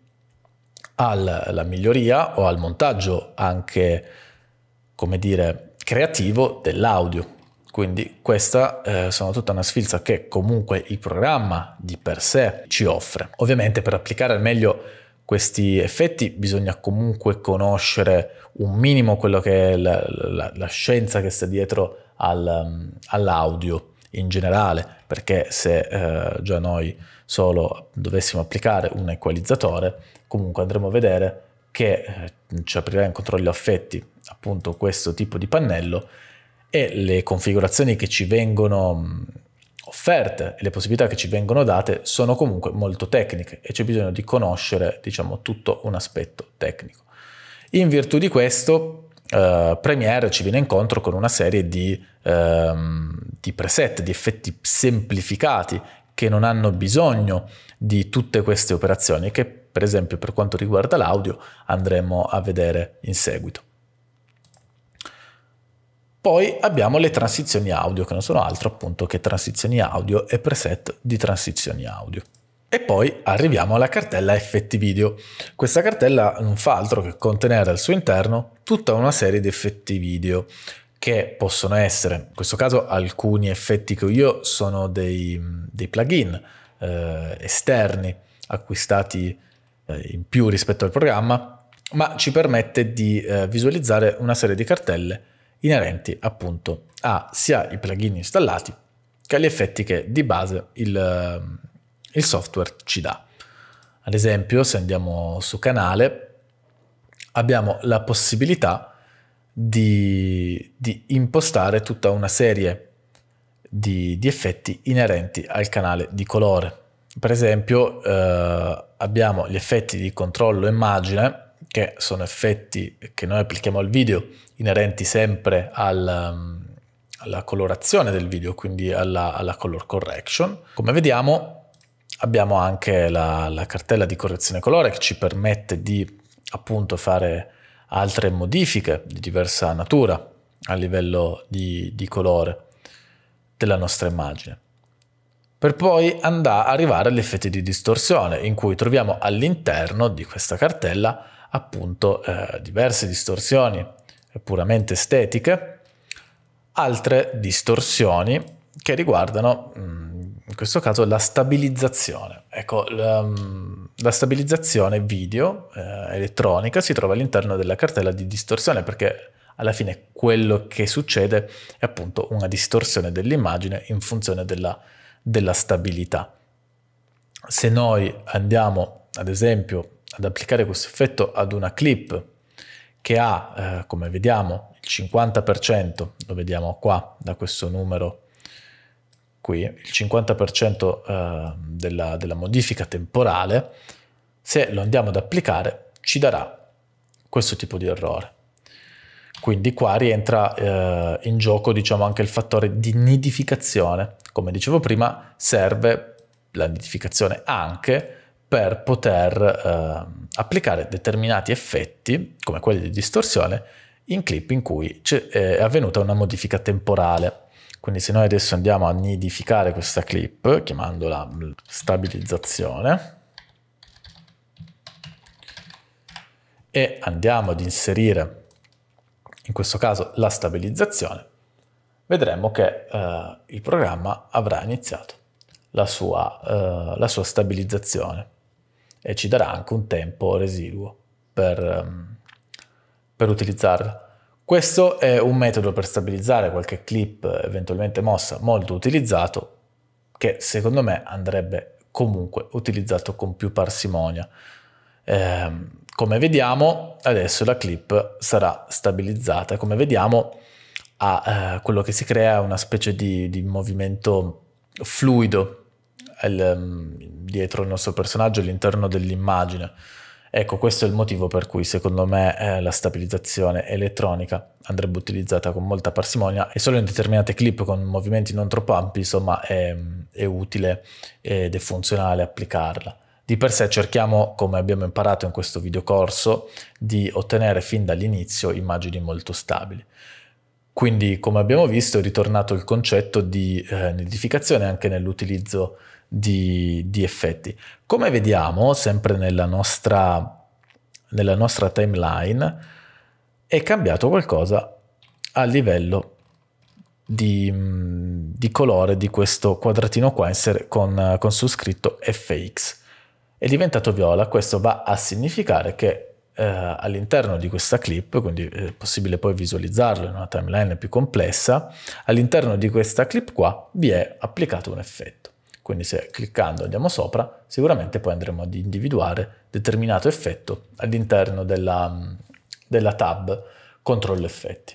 alla miglioria o al montaggio anche, come dire, creativo dell'audio. Quindi questa eh, sono tutta una sfilza che comunque il programma di per sé ci offre. Ovviamente per applicare al meglio questi effetti bisogna comunque conoscere un minimo quello che è la, la, la scienza che sta dietro al, mm, all'audio in generale, perché se eh, già noi solo dovessimo applicare un equalizzatore, comunque andremo a vedere che eh, ci aprirà in controllo affetti appunto questo tipo di pannello e le configurazioni che ci vengono mm, offerte e le possibilità che ci vengono date sono comunque molto tecniche e c'è bisogno di conoscere diciamo tutto un aspetto tecnico. In virtù di questo eh, Premiere ci viene incontro con una serie di, ehm, di preset, di effetti semplificati che non hanno bisogno di tutte queste operazioni che per esempio per quanto riguarda l'audio andremo a vedere in seguito. Poi abbiamo le transizioni audio, che non sono altro appunto che transizioni audio e preset di transizioni audio. E poi arriviamo alla cartella effetti video. Questa cartella non fa altro che contenere al suo interno tutta una serie di effetti video che possono essere, in questo caso alcuni effetti che ho io sono dei, dei plugin eh, esterni acquistati eh, in più rispetto al programma, ma ci permette di eh, visualizzare una serie di cartelle inerenti appunto a sia i plugin installati che agli effetti che di base il, ehm, il software ci dà. Ad esempio, se andiamo su canale, abbiamo la possibilità di, di impostare tutta una serie di, di, effetti inerenti al canale di colore. Per esempio, eh, abbiamo gli effetti di controllo immagine che sono effetti che noi applichiamo al video inerenti sempre al, um, alla colorazione del video, quindi alla, alla color correction. Come vediamo abbiamo anche la, la, cartella di correzione colore che ci permette di appunto fare altre modifiche di diversa natura a livello di, di colore della nostra immagine per poi andare, arrivare agli effetti di distorsione, in cui troviamo all'interno di questa cartella appunto eh, diverse distorsioni puramente estetiche, altre distorsioni che riguardano mm, in questo caso la stabilizzazione. Ecco, la, mm, la stabilizzazione video eh, elettronica si trova all'interno della cartella di distorsione perché alla fine quello che succede è appunto una distorsione dell'immagine in funzione della, della stabilità. Se noi andiamo ad esempio ad applicare questo effetto ad una clip che ha, eh, come vediamo, il 50%, lo vediamo qua da questo numero qui, il 50% eh, della, della modifica temporale, se lo andiamo ad applicare ci darà questo tipo di errore. Quindi qua rientra eh, in gioco diciamo, anche il fattore di nidificazione. Come dicevo prima, serve la nidificazione anche per poter eh, applicare determinati effetti, come quelli di distorsione, in clip in cui eh, è avvenuta una modifica temporale. Quindi se noi adesso andiamo a nidificare questa clip, chiamandola mm, stabilizzazione, e andiamo ad inserire, in questo caso, la stabilizzazione, vedremo che eh, il programma avrà iniziato la sua, eh, la sua stabilizzazione e ci darà anche un tempo residuo per, ehm, per utilizzarla. Questo è un metodo per stabilizzare qualche clip eventualmente mossa molto utilizzato che secondo me andrebbe comunque utilizzato con più parsimonia. Eh, come vediamo adesso la clip sarà stabilizzata, come vediamo a eh, quello che si crea una specie di, di movimento fluido. Il, ehm, dietro il nostro personaggio all'interno dell'immagine. Ecco, questo è il motivo per cui secondo me eh, la stabilizzazione elettronica andrebbe utilizzata con molta parsimonia e solo in determinate clip con movimenti non troppo ampi, insomma, è, è utile ed è funzionale applicarla. Di per sé cerchiamo, come abbiamo imparato in questo videocorso, di ottenere fin dall'inizio immagini molto stabili. Quindi, come abbiamo visto, è ritornato il concetto di eh, nidificazione anche nell'utilizzo di di, di effetti. Come vediamo, sempre nella nostra, nella nostra timeline, è cambiato qualcosa a livello di, di, colore di questo quadratino qua con, con su scritto fx è diventato viola questo va a significare che eh, all'interno di questa clip quindi eh, è possibile poi visualizzarlo in una timeline più complessa all'interno di questa clip qua vi è applicato un effetto quindi se cliccando andiamo sopra, sicuramente poi andremo ad individuare determinato effetto all'interno della, mm, della tab controllo effetti.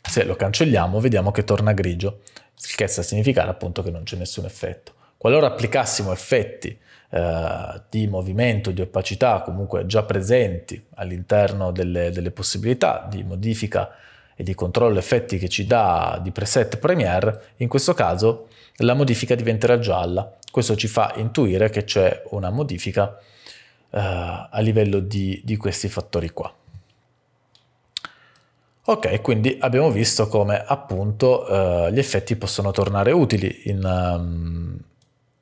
Se lo cancelliamo vediamo che torna grigio, il che sta a significare appunto che non c'è nessun effetto. Qualora applicassimo effetti eh, di movimento, di opacità, comunque già presenti all'interno delle, delle possibilità di modifica e di controllo effetti che ci dà di preset Premiere, in questo caso la modifica diventerà gialla. Questo ci fa intuire che c'è una modifica eh, a livello di, di questi fattori qua. Ok, quindi abbiamo visto come appunto eh, gli effetti possono tornare utili in, um,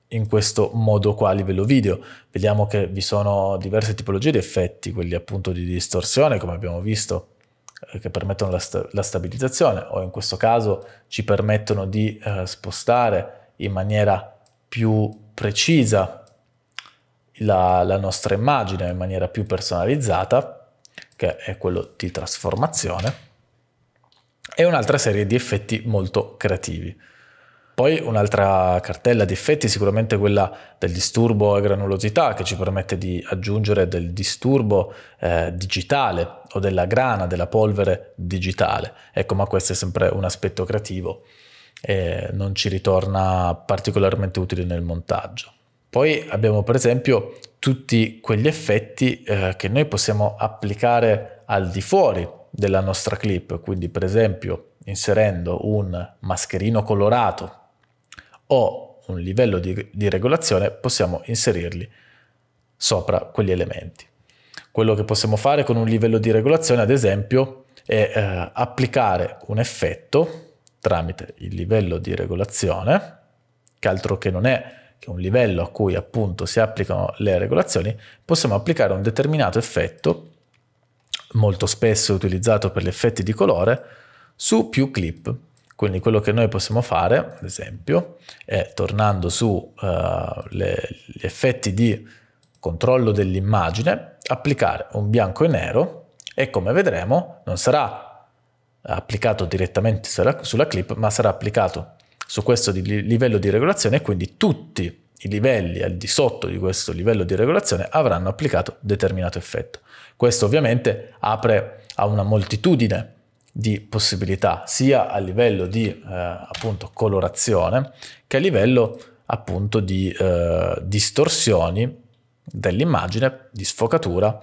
in, questo modo qua a livello video. Vediamo che vi sono diverse tipologie di effetti, quelli appunto di distorsione come abbiamo visto, eh, che permettono la, sta la, stabilizzazione o in questo caso ci permettono di eh, spostare in maniera più precisa la, la, nostra immagine in maniera più personalizzata, che è quello di trasformazione, e un'altra serie di effetti molto creativi. Poi un'altra cartella di effetti sicuramente quella del disturbo a granulosità che ci permette di aggiungere del disturbo eh, digitale o della grana, della polvere digitale. Ecco, ma questo è sempre un aspetto creativo e non ci ritorna particolarmente utile nel montaggio. Poi abbiamo per esempio tutti quegli effetti eh, che noi possiamo applicare al di fuori della nostra clip, quindi per esempio inserendo un mascherino colorato o un livello di, di regolazione, possiamo inserirli sopra quegli elementi. Quello che possiamo fare con un livello di regolazione, ad esempio, è eh, applicare un effetto tramite il livello di regolazione, che altro che non è che un livello a cui appunto si applicano le regolazioni, possiamo applicare un determinato effetto, molto spesso utilizzato per gli effetti di colore, su più clip quindi quello che noi possiamo fare, ad esempio, è tornando su uh, le, gli effetti di controllo dell'immagine, applicare un bianco e nero e come vedremo non sarà applicato direttamente sulla clip, ma sarà applicato su questo di livello di regolazione e quindi tutti i livelli al di sotto di questo livello di regolazione avranno applicato determinato effetto. Questo ovviamente apre a una moltitudine di possibilità, sia a livello di eh, appunto colorazione che a livello appunto di eh, distorsioni dell'immagine, di sfocatura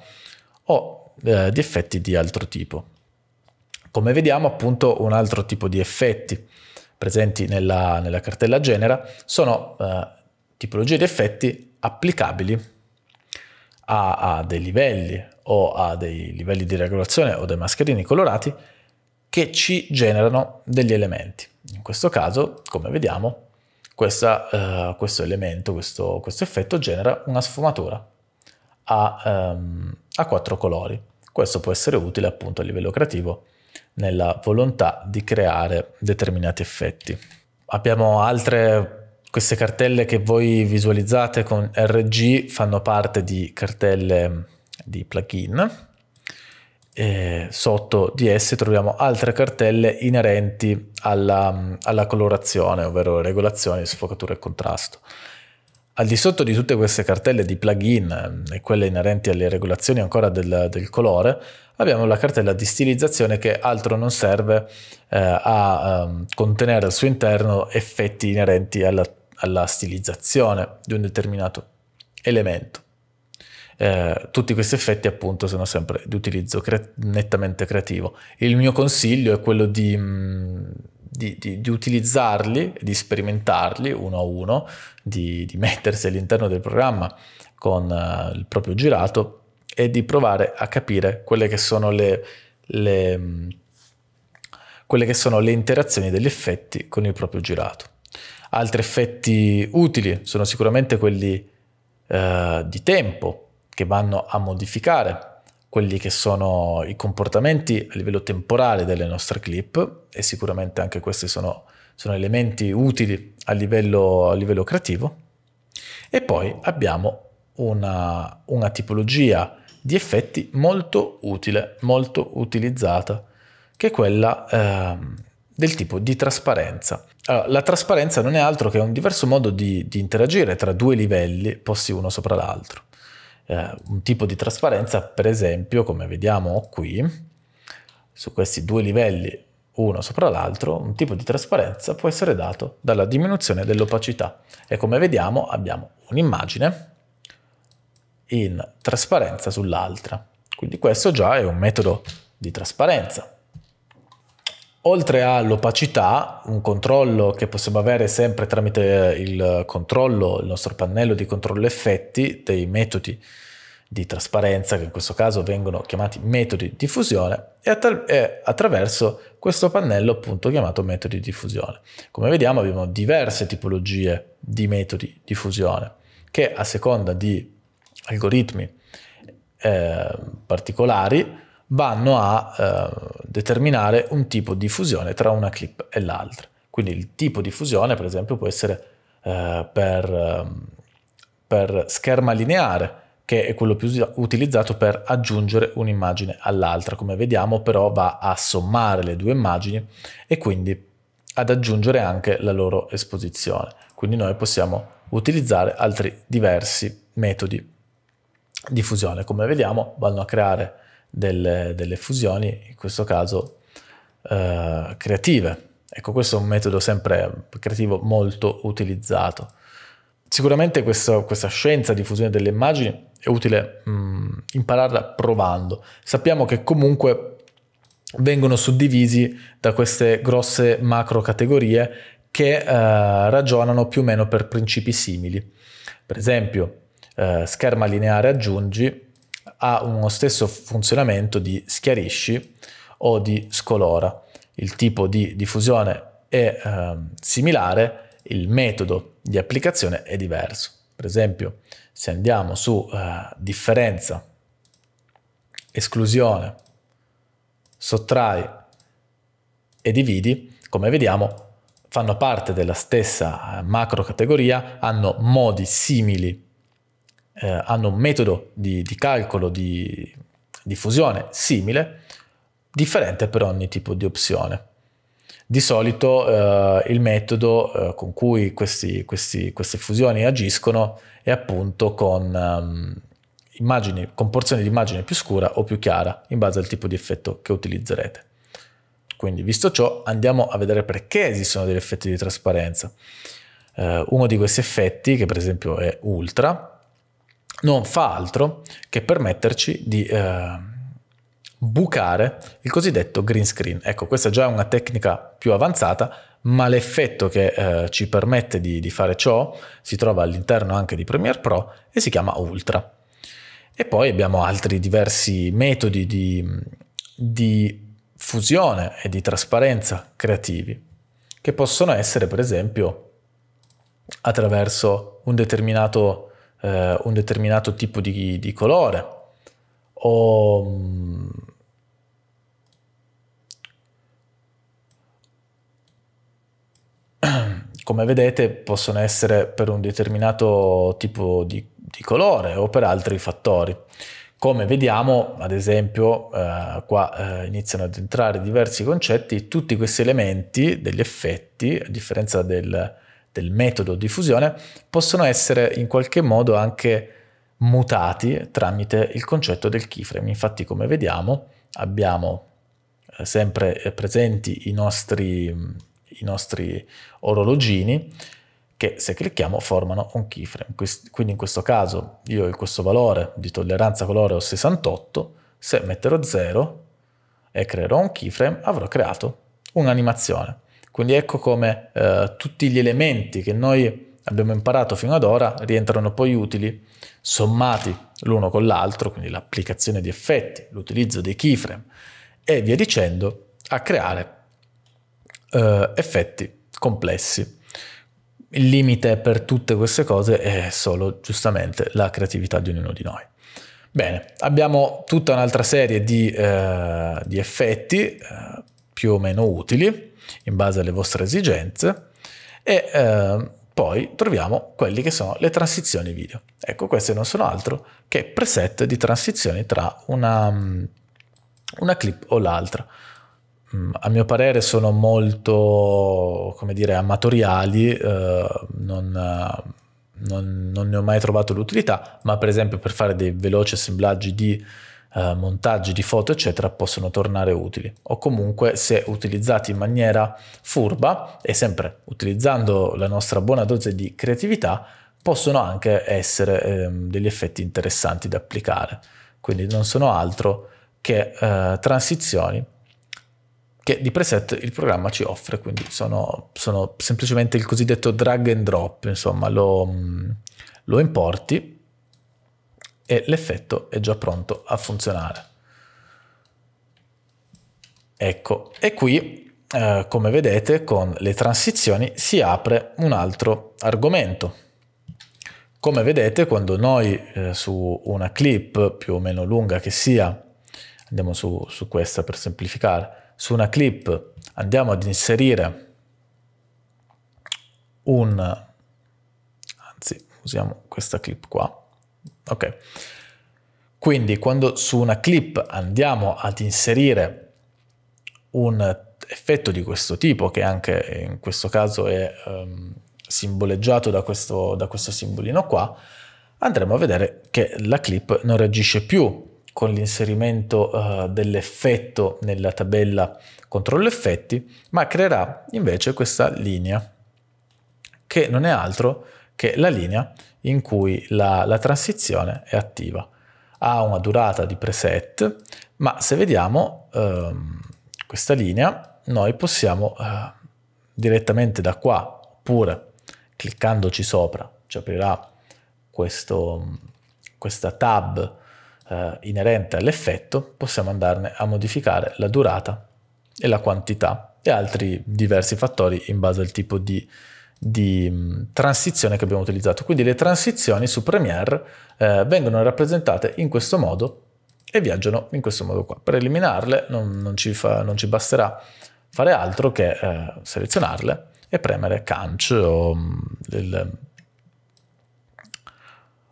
o eh, di effetti di altro tipo. Come vediamo appunto un altro tipo di effetti presenti nella, nella cartella genera sono eh, tipologie di effetti applicabili a, a dei livelli o a dei livelli di regolazione o dei mascherini colorati che ci generano degli elementi. In questo caso, come vediamo, questa, uh, questo elemento, questo, questo, effetto genera una sfumatura a, um, a quattro colori. Questo può essere utile appunto a livello creativo nella volontà di creare determinati effetti. Abbiamo altre queste cartelle che voi visualizzate con RG fanno parte di cartelle di plugin eh, sotto di esse troviamo altre cartelle inerenti alla, alla colorazione, ovvero regolazione, sfocatura e contrasto. Al di sotto di tutte queste cartelle di plugin e quelle inerenti alle regolazioni ancora del, del colore, abbiamo la cartella di stilizzazione che altro non serve eh, a um, contenere al suo interno effetti inerenti alla, alla stilizzazione di un determinato elemento eh, tutti questi effetti appunto sono sempre di utilizzo cre- nettamente creativo. Il mio consiglio è quello di, mm, di, di, di utilizzarli, di sperimentarli uno a uno, di, mettersi all'interno del programma con uh, il proprio girato e di provare a capire quelle che sono le, le, mm, quelle che sono le interazioni degli effetti con il proprio girato. Altri effetti utili sono sicuramente quelli eh, di tempo, che vanno a modificare quelli che sono i comportamenti a livello temporale delle nostre clip e sicuramente anche questi sono, sono elementi utili a livello, a livello, creativo. E poi abbiamo una, una tipologia di effetti molto utile, molto utilizzata, che è quella eh, del tipo di trasparenza. Allora, la trasparenza non è altro che un diverso modo di, di interagire tra due livelli posti uno sopra l'altro eh, un tipo di trasparenza, per esempio, come vediamo qui, su questi due livelli uno sopra l'altro, un tipo di trasparenza può essere dato dalla diminuzione dell'opacità. E come vediamo abbiamo un'immagine in trasparenza sull'altra. Quindi questo già è un metodo di trasparenza. Oltre all'opacità, un controllo che possiamo avere sempre tramite eh, il controllo, il nostro pannello di controllo effetti dei metodi di trasparenza, che in questo caso vengono chiamati metodi di fusione, e, attra- e attraverso questo pannello appunto chiamato metodi di fusione. Come vediamo abbiamo diverse tipologie di metodi di fusione che a seconda di algoritmi eh, particolari vanno a eh, determinare un tipo di fusione tra una clip e l'altra. Quindi il tipo di fusione, per esempio, può essere eh, per, ehm, per scherma lineare, che è quello più utilizzato per aggiungere un'immagine all'altra. Come vediamo però va a sommare le due immagini e quindi ad aggiungere anche la loro esposizione. Quindi noi possiamo utilizzare altri diversi metodi di fusione. Come vediamo vanno a creare delle, delle fusioni, in questo caso eh, creative. Ecco, questo è un metodo sempre creativo molto utilizzato. Sicuramente questo, questa scienza di fusione delle immagini è utile mh, mm, impararla provando. Sappiamo che comunque vengono suddivisi da queste grosse macro categorie che eh, ragionano più o meno per principi simili. Per esempio, eh, scherma lineare aggiungi ha uno stesso funzionamento di schiarisci o di scolora. Il tipo di diffusione è eh, similare, il metodo di applicazione è diverso. Per esempio, se andiamo su eh, differenza, esclusione, sottrai e dividi, come vediamo, fanno parte della stessa eh, macro categoria, hanno modi simili eh, hanno un metodo di, di calcolo di, di fusione simile, differente per ogni tipo di opzione. Di solito eh, il metodo eh, con cui questi, questi, queste fusioni agiscono è appunto con, um, immagini, con porzioni di immagine più scura o più chiara, in base al tipo di effetto che utilizzerete. Quindi, visto ciò, andiamo a vedere perché esistono degli effetti di trasparenza. Eh, uno di questi effetti, che per esempio è ultra, non fa altro che permetterci di eh, bucare il cosiddetto green screen. Ecco, questa già è una tecnica più avanzata, ma l'effetto che eh, ci permette di, di fare ciò si trova all'interno anche di Premiere Pro e si chiama Ultra. E poi abbiamo altri diversi metodi di, di fusione e di trasparenza creativi, che possono essere per esempio attraverso un determinato eh, un determinato tipo di, di colore o, mm, come vedete possono essere per un determinato tipo di, di colore o per altri fattori. Come vediamo, ad esempio, eh, qua eh, iniziano ad entrare diversi concetti, tutti questi elementi degli effetti, a differenza del, del metodo di fusione possono essere in qualche modo anche mutati tramite il concetto del keyframe. Infatti come vediamo abbiamo eh, sempre eh, presenti i nostri, mm, i nostri orologini che se clicchiamo formano un keyframe. Quindi in questo caso io questo valore di tolleranza colore ho 68, se metterò 0 e creerò un keyframe avrò creato un'animazione. Quindi ecco come eh, tutti gli elementi che noi abbiamo imparato fino ad ora rientrano poi utili, sommati l'uno con l'altro, quindi l'applicazione di effetti, l'utilizzo dei keyframe e via dicendo, a creare eh, effetti complessi. Il limite per tutte queste cose è solo giustamente la creatività di ognuno di noi. Bene, abbiamo tutta un'altra serie di, eh, di effetti eh, più o meno utili in base alle vostre esigenze e eh, poi troviamo quelli che sono le transizioni video. Ecco, queste non sono altro che preset di transizioni tra una, mm, una clip o l'altra. Mm, a mio parere sono molto, come dire, amatoriali, eh, non, non, non ne ho mai trovato l'utilità, ma per esempio per fare dei veloci assemblaggi di eh, montaggi di foto eccetera possono tornare utili o comunque se utilizzati in maniera furba e sempre utilizzando la nostra buona dose di creatività possono anche essere eh, degli effetti interessanti da applicare quindi non sono altro che eh, transizioni che di preset il programma ci offre, quindi sono, sono semplicemente il cosiddetto drag and drop, insomma lo, mm, lo importi e l'effetto è già pronto a funzionare. Ecco, e qui eh, come vedete con le transizioni si apre un altro argomento. Come vedete quando noi eh, su una clip più o meno lunga che sia, andiamo su, su questa per semplificare, su una clip andiamo ad inserire un, anzi usiamo questa clip qua, Ok. Quindi quando su una clip andiamo ad inserire un effetto di questo tipo, che anche in questo caso è ehm, simboleggiato da questo, da questo simbolino qua, andremo a vedere che la clip non reagisce più con l'inserimento eh, dell'effetto nella tabella controllo effetti, ma creerà invece questa linea, che non è altro che la linea in cui la, la transizione è attiva. Ha una durata di preset, ma se vediamo ehm, questa linea, noi possiamo eh, direttamente da qua, oppure cliccandoci sopra, ci aprirà questo, questa tab eh, inerente all'effetto, possiamo andarne a modificare la durata e la quantità e altri diversi fattori in base al tipo di di mm, transizione che abbiamo utilizzato. Quindi le transizioni su Premiere eh, vengono rappresentate in questo modo e viaggiano in questo modo qua. Per eliminarle non, non, ci, fa, non ci, basterà fare altro che eh, selezionarle e premere Canc o mm, il,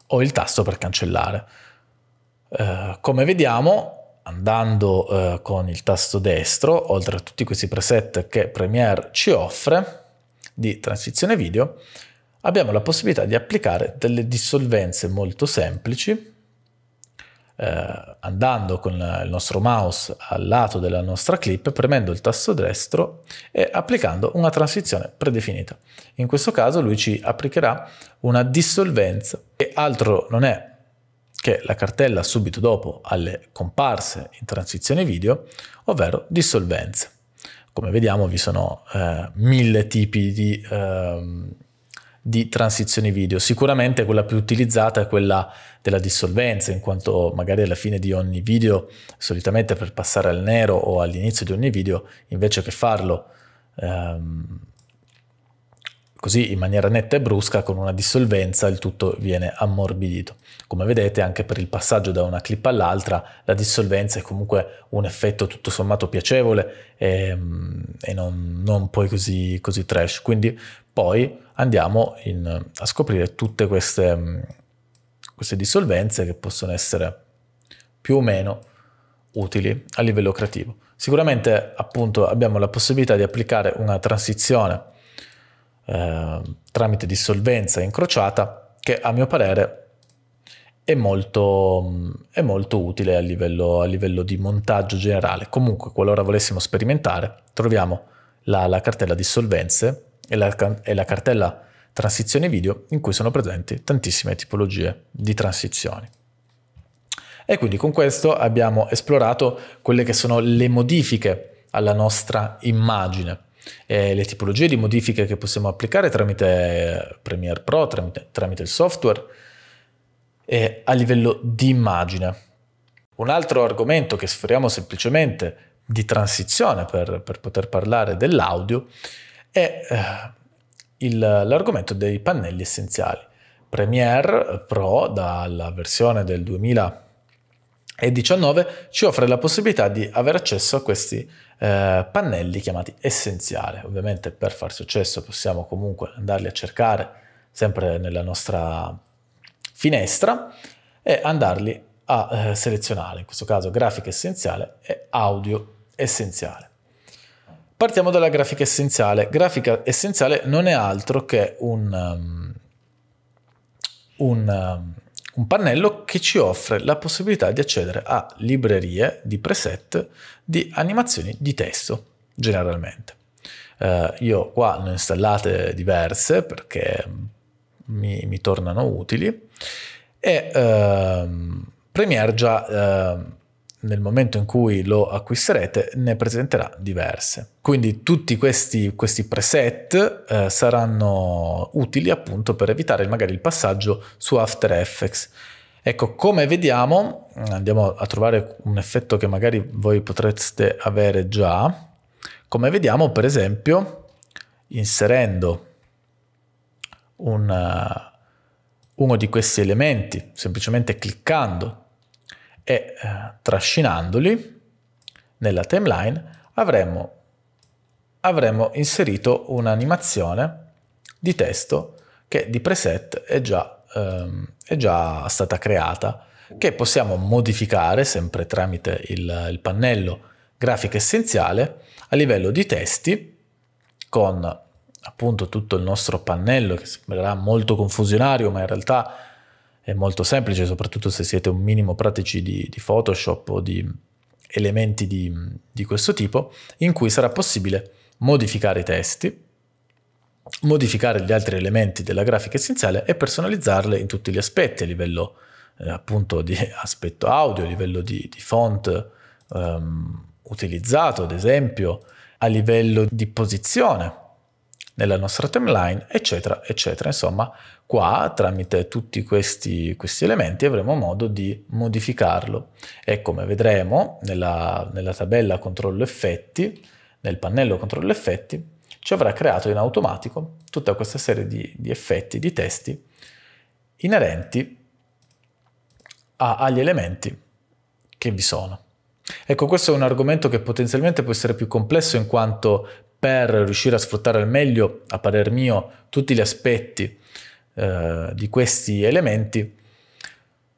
o il tasto per cancellare. Eh, come vediamo andando eh, con il tasto destro, oltre a tutti questi preset che Premiere ci offre, di transizione video, abbiamo la possibilità di applicare delle dissolvenze molto semplici eh, andando con il nostro mouse al lato della nostra clip, premendo il tasto destro e applicando una transizione predefinita. In questo caso lui ci applicherà una dissolvenza che altro non è che la cartella subito dopo alle comparse in transizione video, ovvero dissolvenze come vediamo vi sono eh, mille tipi di, eh, di, transizioni video. Sicuramente quella più utilizzata è quella della dissolvenza, in quanto magari alla fine di ogni video, solitamente per passare al nero o all'inizio di ogni video, invece che farlo ehm, Così in maniera netta e brusca con una dissolvenza il tutto viene ammorbidito. Come vedete anche per il passaggio da una clip all'altra la dissolvenza è comunque un effetto tutto sommato piacevole e, ehm, e non, non, poi così, così trash. Quindi poi andiamo in, a scoprire tutte queste, mm, queste dissolvenze che possono essere più o meno utili a livello creativo. Sicuramente appunto abbiamo la possibilità di applicare una transizione Ehm, tramite dissolvenza incrociata che a mio parere è molto, è molto utile a livello, a livello, di montaggio generale. Comunque, qualora volessimo sperimentare, troviamo la, la cartella dissolvenze e la, e la cartella transizioni video in cui sono presenti tantissime tipologie di transizioni. E quindi con questo abbiamo esplorato quelle che sono le modifiche alla nostra immagine e le tipologie di modifiche che possiamo applicare tramite Premiere Pro, tramite, tramite il software e a livello di immagine. Un altro argomento che sforiamo semplicemente di transizione per, per poter parlare dell'audio è eh, il, l'argomento dei pannelli essenziali. Premiere Pro dalla versione del 2019 ci offre la possibilità di avere accesso a questi pannelli eh, pannelli chiamati essenziali. Ovviamente per far successo possiamo comunque andarli a cercare sempre nella nostra finestra e andarli a eh, selezionare, in questo caso grafica essenziale e audio essenziale. Partiamo dalla grafica essenziale. Grafica essenziale non è altro che un, um, un um, un pannello che ci offre la possibilità di accedere a librerie di preset di animazioni di testo generalmente. Eh, io qua ne ho installate diverse perché mm, mi, mi tornano utili e ehm, Premiere già eh, nel momento in cui lo acquisterete ne presenterà diverse. Quindi tutti questi, questi preset eh, saranno utili appunto per evitare magari il passaggio su After Effects. Ecco, come vediamo, andiamo a trovare un effetto che magari voi potreste avere già. Come vediamo, per esempio, inserendo un, eh, uno di questi elementi, semplicemente cliccando e eh, trascinandoli nella timeline avremmo, avremmo inserito un'animazione di testo che di preset è già, ehm, è già stata creata che possiamo modificare sempre tramite il, il, pannello grafica essenziale a livello di testi con appunto tutto il nostro pannello che sembrerà molto confusionario ma in realtà è molto semplice, soprattutto se siete un minimo pratici di, di Photoshop o di elementi di, di questo tipo, in cui sarà possibile modificare i testi, modificare gli altri elementi della grafica essenziale e personalizzarle in tutti gli aspetti, a livello eh, appunto di aspetto audio, a livello di, di font ehm, utilizzato, ad esempio, a livello di posizione nella nostra timeline, eccetera, eccetera. Insomma, Qua, tramite tutti questi, questi, elementi, avremo modo di modificarlo. E come vedremo nella, nella tabella controllo effetti, nel pannello controllo effetti, ci avrà creato in automatico tutta questa serie di, di effetti, di testi inerenti a, agli elementi che vi sono. Ecco, questo è un argomento che potenzialmente può essere più complesso in quanto per riuscire a sfruttare al meglio, a parer mio, tutti gli aspetti eh, di questi elementi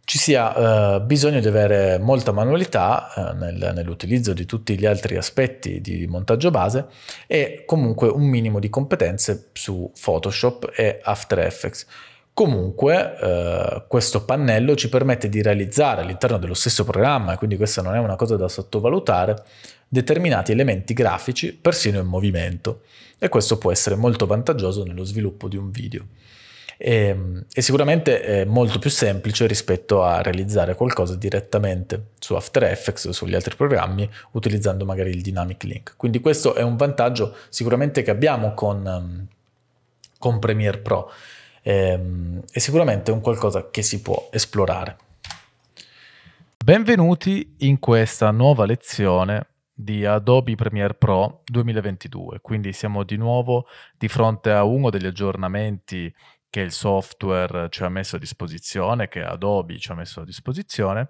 ci sia eh, bisogno di avere molta manualità eh, nel, nell'utilizzo di tutti gli altri aspetti di montaggio base e comunque un minimo di competenze su Photoshop e After Effects. Comunque eh, questo pannello ci permette di realizzare all'interno dello stesso programma, quindi questa non è una cosa da sottovalutare, determinati elementi grafici persino in movimento e questo può essere molto vantaggioso nello sviluppo di un video e, ehm, e sicuramente è molto più semplice rispetto a realizzare qualcosa direttamente su After Effects o sugli altri programmi utilizzando magari il dynamic link. Quindi questo è un vantaggio sicuramente che abbiamo con, ehm, con Premiere Pro e, ehm, e sicuramente è un qualcosa che si può esplorare. Benvenuti in questa nuova lezione di Adobe Premiere Pro 2022. Quindi siamo di nuovo di fronte a uno degli aggiornamenti che il software ci ha messo a disposizione, che Adobe ci ha messo a disposizione.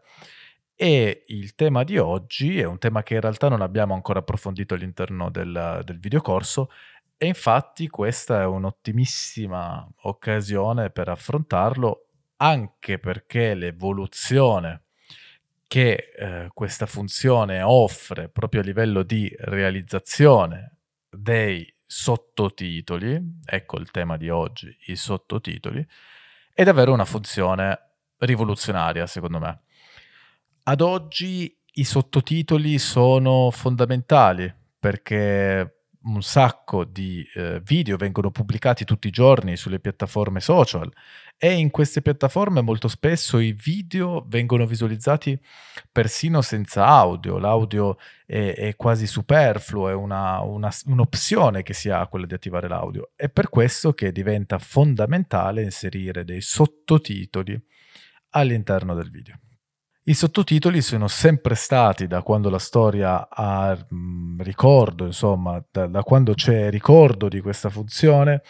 E il tema di oggi è un tema che in realtà non abbiamo ancora approfondito all'interno del, del videocorso, e infatti questa è un'ottimissima occasione per affrontarlo, anche perché l'evoluzione che eh, questa funzione offre proprio a livello di realizzazione dei sottotitoli, ecco il tema di oggi, i sottotitoli, è davvero una funzione rivoluzionaria secondo me. Ad oggi i sottotitoli sono fondamentali perché un sacco di eh, video vengono pubblicati tutti i giorni sulle piattaforme social e in queste piattaforme molto spesso i video vengono visualizzati persino senza audio, l'audio è, è quasi superfluo, è un'opzione che si ha quella di attivare l'audio, è per questo che diventa fondamentale inserire dei sottotitoli all'interno del video. I sottotitoli sono sempre stati, da quando la storia ha mm, ricordo, insomma, da, da quando c'è ricordo di questa funzione,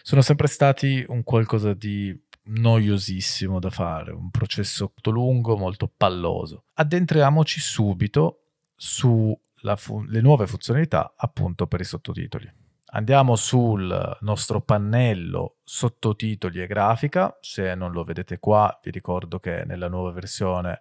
sono sempre stati un qualcosa di noiosissimo da fare, un processo molto lungo, molto palloso. Addentriamoci subito sulle nuove funzionalità appunto per i sottotitoli. Andiamo sul nostro pannello sottotitoli e grafica, se non lo vedete qua vi ricordo che nella nuova versione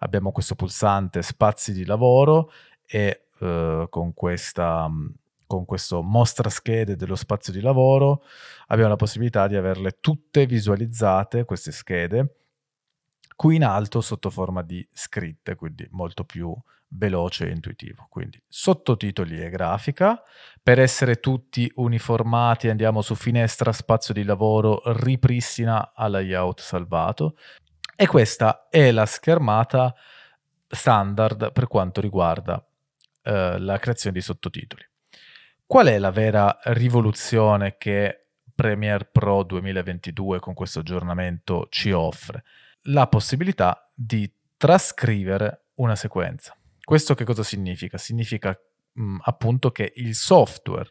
abbiamo questo pulsante spazi di lavoro e eh, con questa mm, con questo mostra schede dello spazio di lavoro abbiamo la possibilità di averle tutte visualizzate queste schede qui in alto sotto forma di scritte quindi molto più veloce e intuitivo quindi sottotitoli e grafica per essere tutti uniformati andiamo su finestra spazio di lavoro ripristina al layout salvato e questa è la schermata standard per quanto riguarda eh, la creazione di sottotitoli. Qual è la vera rivoluzione che Premiere Pro 2022 con questo aggiornamento ci offre? La possibilità di trascrivere una sequenza. Questo che cosa significa? Significa mh, mm, appunto che il software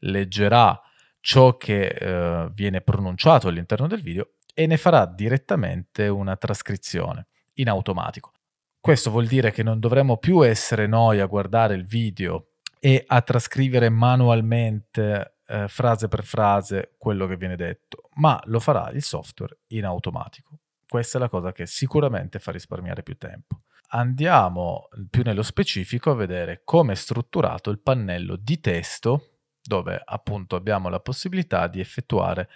leggerà ciò che eh, viene pronunciato all'interno del video e ne farà direttamente una trascrizione in automatico. Questo vuol dire che non dovremo più essere noi a guardare il video e a trascrivere manualmente eh, frase per frase quello che viene detto, ma lo farà il software in automatico. Questa è la cosa che sicuramente fa risparmiare più tempo. Andiamo più nello specifico a vedere come è strutturato il pannello di testo dove appunto abbiamo la possibilità di effettuare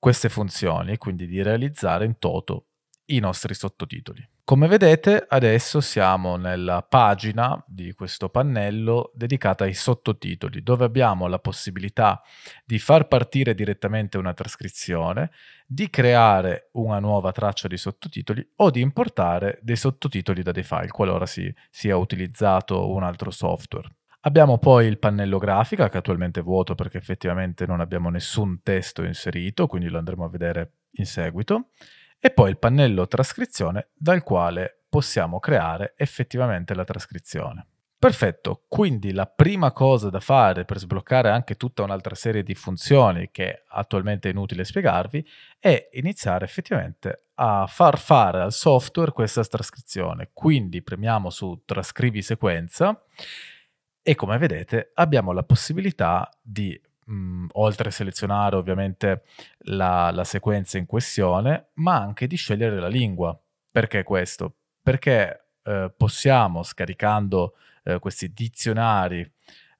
queste funzioni e quindi di realizzare in toto i nostri sottotitoli. Come vedete adesso siamo nella pagina di questo pannello dedicata ai sottotitoli dove abbiamo la possibilità di far partire direttamente una trascrizione, di creare una nuova traccia di sottotitoli o di importare dei sottotitoli da dei file qualora si sia utilizzato un altro software. Abbiamo poi il pannello grafica che attualmente è vuoto perché effettivamente non abbiamo nessun testo inserito, quindi lo andremo a vedere in seguito, e poi il pannello trascrizione dal quale possiamo creare effettivamente la trascrizione. Perfetto, quindi la prima cosa da fare per sbloccare anche tutta un'altra serie di funzioni che attualmente è inutile spiegarvi è iniziare effettivamente a far fare al software questa trascrizione. Quindi premiamo su trascrivi sequenza e come vedete abbiamo la possibilità di mh, mm, oltre a selezionare ovviamente la, la sequenza in questione, ma anche di scegliere la lingua. Perché questo? Perché eh, possiamo, scaricando eh, questi dizionari,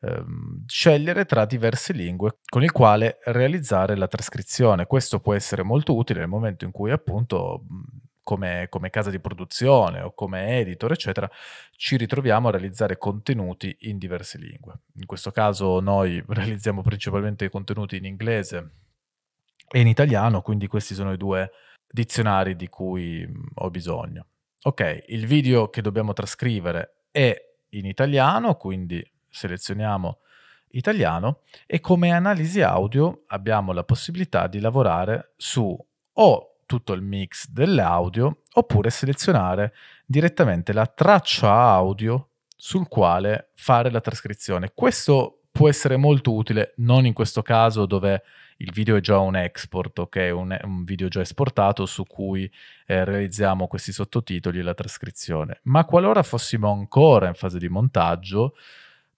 ehm, scegliere tra diverse lingue con il quale realizzare la trascrizione. Questo può essere molto utile nel momento in cui appunto mm, come, come, casa di produzione o come editor, eccetera, ci ritroviamo a realizzare contenuti in diverse lingue. In questo caso noi realizziamo principalmente contenuti in inglese e in italiano, quindi questi sono i due dizionari di cui ho bisogno. Ok, il video che dobbiamo trascrivere è in italiano, quindi selezioniamo italiano e come analisi audio abbiamo la possibilità di lavorare su o tutto il mix dell'audio oppure selezionare direttamente la traccia audio sul quale fare la trascrizione. Questo può essere molto utile, non in questo caso dove il video è già un export, ok? Un, un video già esportato su cui eh, realizziamo questi sottotitoli e la trascrizione. Ma qualora fossimo ancora in fase di montaggio,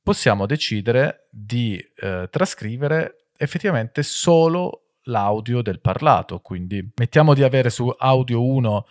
possiamo decidere di eh, trascrivere effettivamente solo l'audio del parlato, quindi mettiamo di avere su audio 1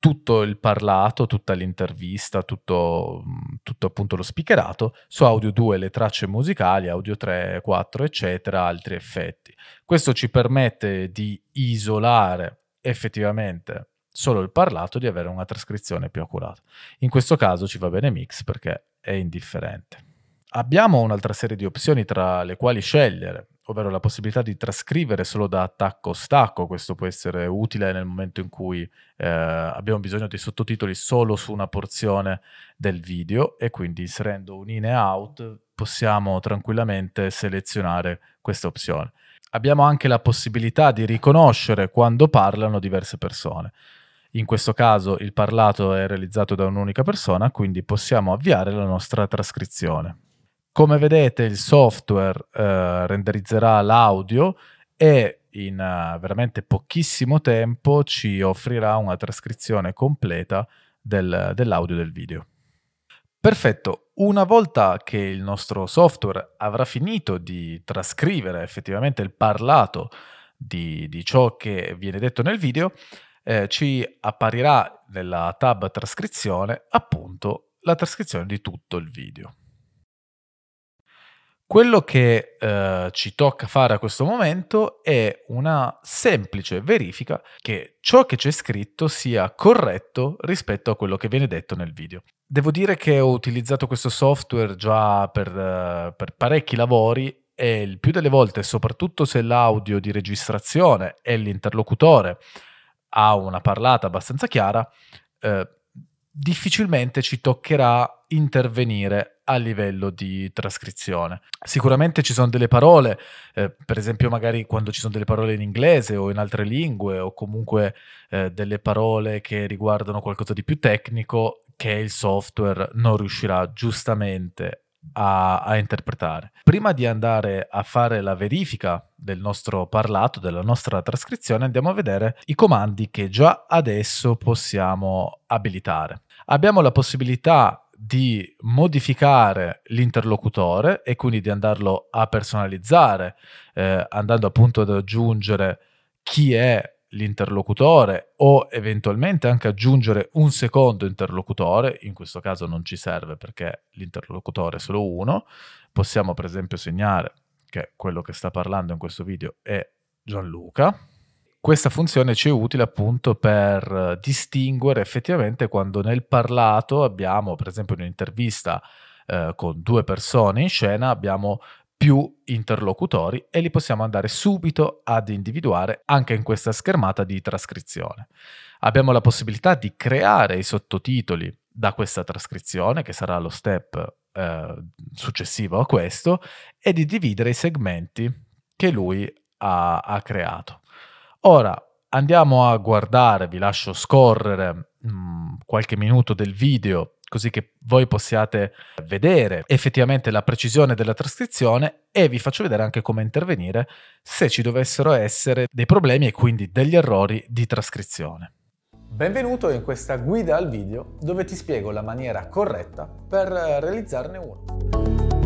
tutto il parlato, tutta l'intervista, tutto, tutto, appunto lo speakerato, su audio 2 le tracce musicali, audio 3, 4 eccetera, altri effetti. Questo ci permette di isolare effettivamente solo il parlato, di avere una trascrizione più accurata. In questo caso ci va bene mix perché è indifferente. Abbiamo un'altra serie di opzioni tra le quali scegliere ovvero la possibilità di trascrivere solo da attacco stacco. Questo può essere utile nel momento in cui eh, abbiamo bisogno di sottotitoli solo su una porzione del video e quindi inserendo un in e out possiamo tranquillamente selezionare questa opzione. Abbiamo anche la possibilità di riconoscere quando parlano diverse persone. In questo caso il parlato è realizzato da un'unica persona, quindi possiamo avviare la nostra trascrizione. Come vedete il software eh, renderizzerà l'audio e in uh, veramente pochissimo tempo ci offrirà una trascrizione completa del, dell'audio del video. Perfetto, una volta che il nostro software avrà finito di trascrivere effettivamente il parlato di, di ciò che viene detto nel video, eh, ci apparirà nella tab trascrizione appunto la trascrizione di tutto il video. Quello che eh, ci tocca fare a questo momento è una semplice verifica che ciò che c'è scritto sia corretto rispetto a quello che viene detto nel video. Devo dire che ho utilizzato questo software già per, eh, per parecchi lavori e il più delle volte, soprattutto se l'audio di registrazione e l'interlocutore ha una parlata abbastanza chiara, eh, difficilmente ci toccherà intervenire a livello di trascrizione. Sicuramente ci sono delle parole, eh, per esempio magari quando ci sono delle parole in inglese o in altre lingue o comunque eh, delle parole che riguardano qualcosa di più tecnico che il software non riuscirà giustamente a, a, interpretare. Prima di andare a fare la verifica del nostro parlato, della nostra trascrizione, andiamo a vedere i comandi che già adesso possiamo abilitare abbiamo la possibilità di modificare l'interlocutore e quindi di andarlo a personalizzare, eh, andando appunto ad aggiungere chi è l'interlocutore o eventualmente anche aggiungere un secondo interlocutore, in questo caso non ci serve perché l'interlocutore è solo uno, possiamo per esempio segnare che quello che sta parlando in questo video è Gianluca, questa funzione ci è utile appunto per eh, distinguere effettivamente quando nel parlato abbiamo, per esempio in un'intervista eh, con due persone in scena, abbiamo più interlocutori e li possiamo andare subito ad individuare anche in questa schermata di trascrizione. Abbiamo la possibilità di creare i sottotitoli da questa trascrizione, che sarà lo step eh, successivo a questo, e di dividere i segmenti che lui ha, ha creato. Ora andiamo a guardare, vi lascio scorrere mh, mm, qualche minuto del video così che voi possiate vedere effettivamente la precisione della trascrizione e vi faccio vedere anche come intervenire se ci dovessero essere dei problemi e quindi degli errori di trascrizione. Benvenuto in questa guida al video dove ti spiego la maniera corretta per eh, realizzarne uno.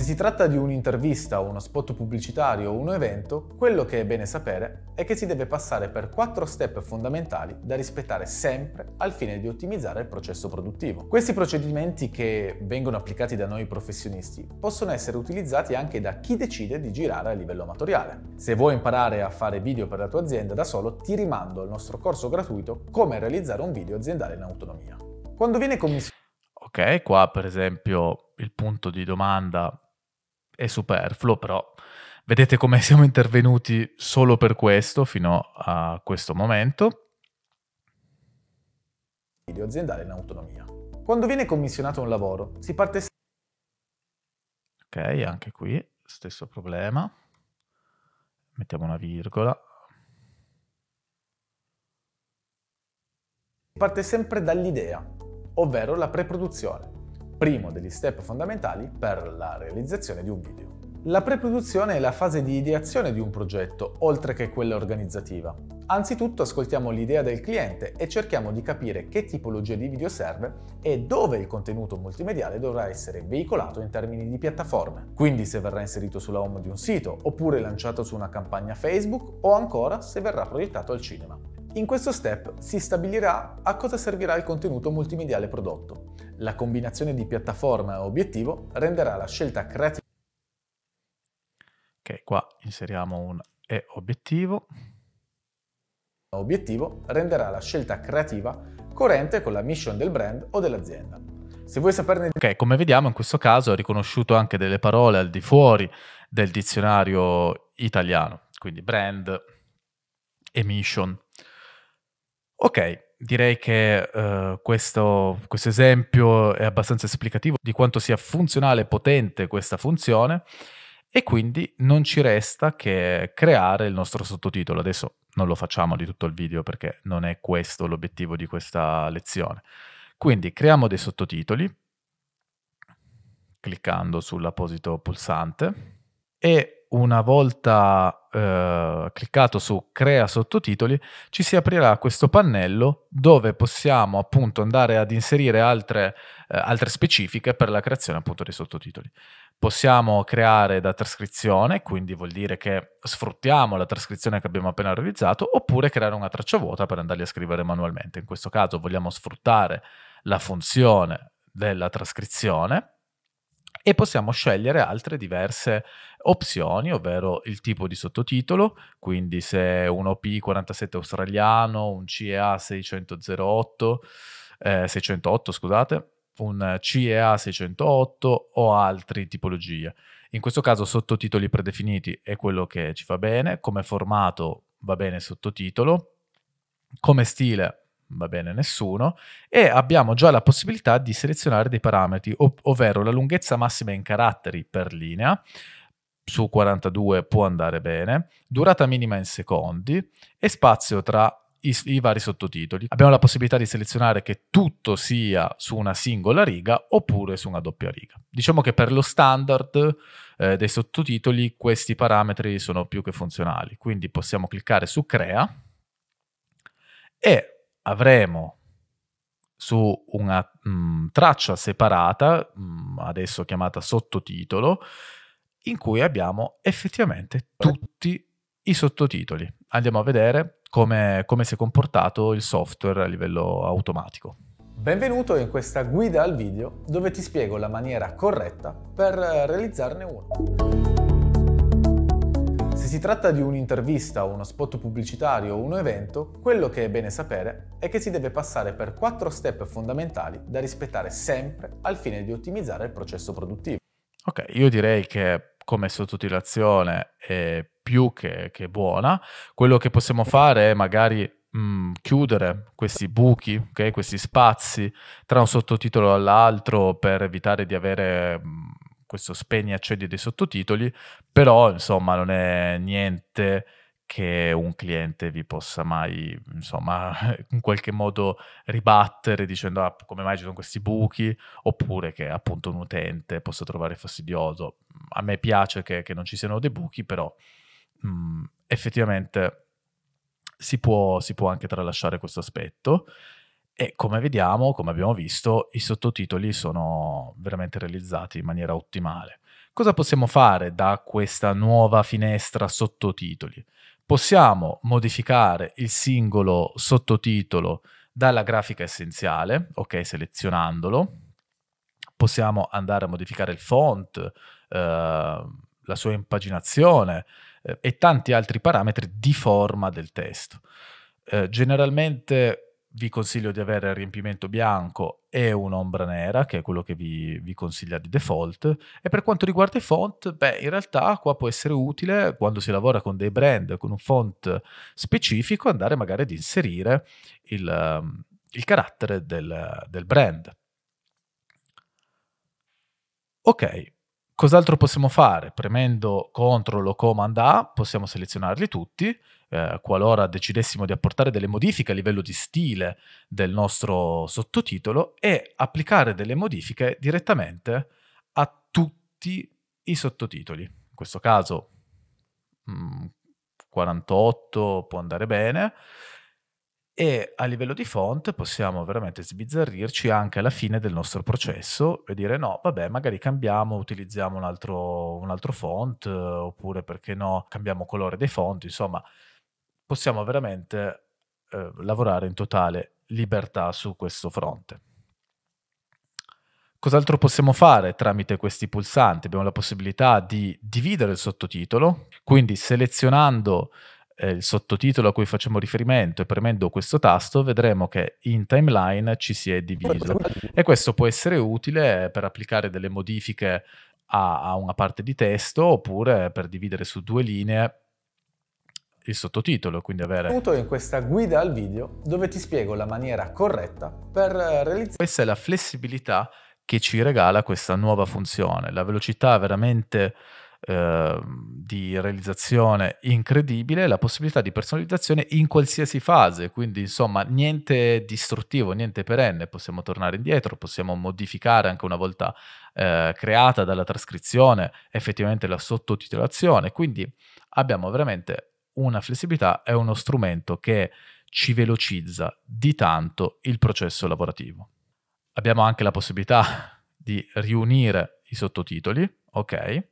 Se si tratta di un'intervista, uno spot pubblicitario o un evento, quello che è bene sapere è che si deve passare per quattro step fondamentali da rispettare sempre al fine di ottimizzare il processo produttivo. Questi procedimenti che vengono applicati da noi professionisti possono essere utilizzati anche da chi decide di girare a livello amatoriale. Se vuoi imparare a fare video per la tua azienda da solo, ti rimando al nostro corso gratuito Come realizzare un video aziendale in autonomia. Quando viene commissionato Ok, qua per esempio il punto di domanda è superfluo, però vedete come siamo intervenuti solo per questo fino a questo momento. Video aziendale in autonomia. Quando viene commissionato un lavoro, si parte... Ok, anche qui stesso problema. Mettiamo una virgola. parte sempre dall'idea, ovvero la preproduzione primo degli step fondamentali per la realizzazione di un video. La preproduzione è la fase di ideazione di un progetto, oltre che quella organizzativa. Anzitutto ascoltiamo l'idea del cliente e cerchiamo di capire che tipologia di video serve e dove il contenuto multimediale dovrà essere veicolato in termini di piattaforme. Quindi se verrà inserito sulla home di un sito, oppure lanciato su una campagna Facebook o ancora se verrà proiettato al cinema. In questo step si stabilirà a cosa servirà il contenuto multimediale prodotto. La combinazione di piattaforma e obiettivo renderà la scelta creativa. Ok, qua inseriamo un e obiettivo. Obiettivo renderà la scelta creativa coerente con la mission del brand o dell'azienda. Se vuoi saperne di... Ok, come vediamo in questo caso ha riconosciuto anche delle parole al di fuori del dizionario italiano, quindi brand e mission. Ok, direi che uh, questo, questo, esempio è abbastanza esplicativo di quanto sia funzionale e potente questa funzione e quindi non ci resta che creare il nostro sottotitolo. Adesso non lo facciamo di tutto il video perché non è questo l'obiettivo di questa lezione. Quindi creiamo dei sottotitoli cliccando sull'apposito pulsante e una volta eh, cliccato su crea sottotitoli ci si aprirà questo pannello dove possiamo appunto andare ad inserire altre, eh, altre specifiche per la creazione appunto dei sottotitoli. Possiamo creare da trascrizione, quindi vuol dire che sfruttiamo la trascrizione che abbiamo appena realizzato, oppure creare una traccia vuota per andarli a scrivere manualmente. In questo caso vogliamo sfruttare la funzione della trascrizione e possiamo scegliere altre diverse opzioni, ovvero il tipo di sottotitolo, quindi se è un OP47 australiano, un CEA 608, eh, 608 scusate, un CEA 608 o altre tipologie. In questo caso sottotitoli predefiniti è quello che ci fa bene, come formato va bene sottotitolo, come stile va bene nessuno e abbiamo già la possibilità di selezionare dei parametri, ov ovvero la lunghezza massima in caratteri per linea, su 42 può andare bene, durata minima in secondi e spazio tra i, i, vari sottotitoli. Abbiamo la possibilità di selezionare che tutto sia su una singola riga oppure su una doppia riga. Diciamo che per lo standard eh, dei sottotitoli questi parametri sono più che funzionali, quindi possiamo cliccare su crea e avremo su una mh, mm, traccia separata, mh, mm, adesso chiamata sottotitolo, in cui abbiamo effettivamente eh. tutti i sottotitoli. Andiamo a vedere come, come si è comportato il software a livello automatico. Benvenuto in questa guida al video dove ti spiego la maniera corretta per eh, realizzarne uno. Se si tratta di un'intervista, uno spot pubblicitario o un evento, quello che è bene sapere è che si deve passare per quattro step fondamentali da rispettare sempre al fine di ottimizzare il processo produttivo. Ok, io direi che come sottotitolazione è più che, che buona. Quello che possiamo fare è magari Mm, chiudere questi buchi, okay? questi spazi tra un sottotitolo all'altro per evitare di avere mm, questo spegni e accendi dei sottotitoli, però insomma non è niente che un cliente vi possa mai insomma in qualche modo ribattere dicendo ah, come mai ci sono questi buchi oppure che appunto un utente possa trovare fastidioso a me piace che, che, non ci siano dei buchi, però mh, mm, effettivamente si può, si può anche tralasciare questo aspetto. E come vediamo, come abbiamo visto, i sottotitoli sono veramente realizzati in maniera ottimale. Cosa possiamo fare da questa nuova finestra sottotitoli? Possiamo modificare il singolo sottotitolo dalla grafica essenziale, ok, selezionandolo. Possiamo andare a modificare il font, Ehm, la sua impaginazione eh, e tanti altri parametri di forma del testo. Eh, generalmente vi consiglio di avere il riempimento bianco e un'ombra nera, che è quello che vi, vi, consiglia di default. E per quanto riguarda i font, beh, in realtà qua può essere utile, quando si lavora con dei brand, con un font specifico, andare magari ad inserire il, ehm, il carattere del, del brand. Ok, Cos'altro possiamo fare? Premendo CTRL o Command A possiamo selezionarli tutti. Eh, qualora decidessimo di apportare delle modifiche a livello di stile del nostro sottotitolo e applicare delle modifiche direttamente a tutti i sottotitoli. In questo caso mh, mm, 48 può andare bene e a livello di font possiamo veramente sbizzarrirci anche alla fine del nostro processo e dire no, vabbè, magari cambiamo, utilizziamo un altro, un altro font oppure perché no, cambiamo colore dei font, insomma, possiamo veramente eh, lavorare in totale libertà su questo fronte. Cos'altro possiamo fare tramite questi pulsanti? Abbiamo la possibilità di dividere il sottotitolo, quindi selezionando eh, il sottotitolo a cui facciamo riferimento e premendo questo tasto vedremo che in timeline ci si è diviso e questo può essere utile per applicare delle modifiche a, a una parte di testo oppure per dividere su due linee il sottotitolo, quindi avere... Benvenuto in questa guida al video dove ti spiego la maniera corretta per eh, realizzare... Questa è la flessibilità che ci regala questa nuova funzione, la velocità veramente Ehm, di realizzazione incredibile, la possibilità di personalizzazione in qualsiasi fase, quindi insomma niente distruttivo, niente perenne, possiamo tornare indietro, possiamo modificare anche una volta eh, creata dalla trascrizione effettivamente la sottotitolazione, quindi abbiamo veramente una flessibilità e uno strumento che ci velocizza di tanto il processo lavorativo. Abbiamo anche la possibilità di riunire i sottotitoli, ok?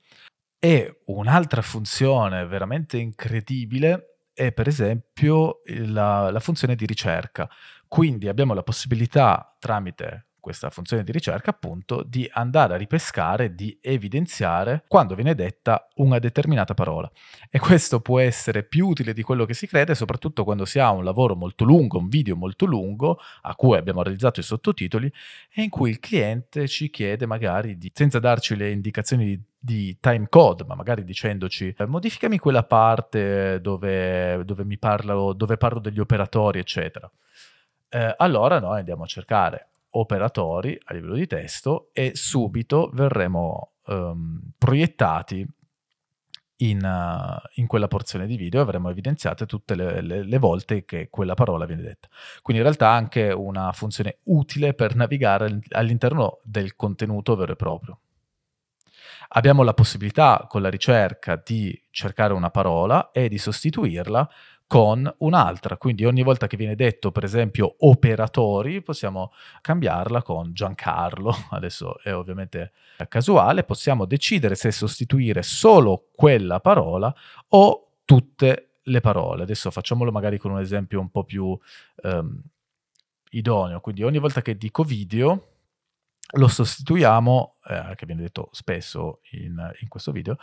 E un'altra funzione veramente incredibile è per esempio la, la funzione di ricerca. Quindi abbiamo la possibilità tramite questa funzione di ricerca appunto di andare a ripescare, di evidenziare quando viene detta una determinata parola. E questo può essere più utile di quello che si crede, soprattutto quando si ha un lavoro molto lungo, un video molto lungo, a cui abbiamo realizzato i sottotitoli, e in cui il cliente ci chiede magari, di, senza darci le indicazioni di timecode, ma magari dicendoci eh, modificami quella parte dove, dove, mi parlo, dove parlo degli operatori, eccetera. Eh, allora noi andiamo a cercare operatori a livello di testo e subito verremo ehm, proiettati in, uh, in, quella porzione di video e avremo evidenziate tutte le, le, le, volte che quella parola viene detta. Quindi in realtà anche una funzione utile per navigare all'interno del contenuto vero e proprio abbiamo la possibilità con la ricerca di cercare una parola e di sostituirla con un'altra. Quindi ogni volta che viene detto, per esempio, operatori, possiamo cambiarla con Giancarlo. Adesso è ovviamente casuale, possiamo decidere se sostituire solo quella parola o tutte le parole. Adesso facciamolo magari con un esempio un po' più ehm, idoneo. Quindi ogni volta che dico video, lo sostituiamo, eh, che viene detto spesso in, in, questo video,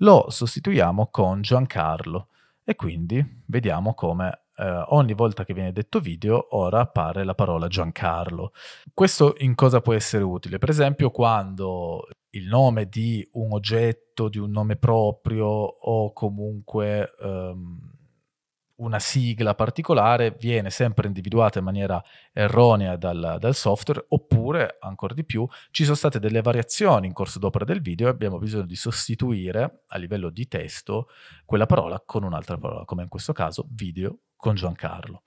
lo sostituiamo con Giancarlo e quindi vediamo come eh, ogni volta che viene detto video ora appare la parola Giancarlo. Questo in cosa può essere utile? Per esempio quando il nome di un oggetto, di un nome proprio o comunque... Ehm, una sigla particolare viene sempre individuata in maniera erronea dal, dal, software, oppure, ancora di più, ci sono state delle variazioni in corso d'opera del video e abbiamo bisogno di sostituire a livello di testo quella parola con un'altra parola, come in questo caso video con Giancarlo.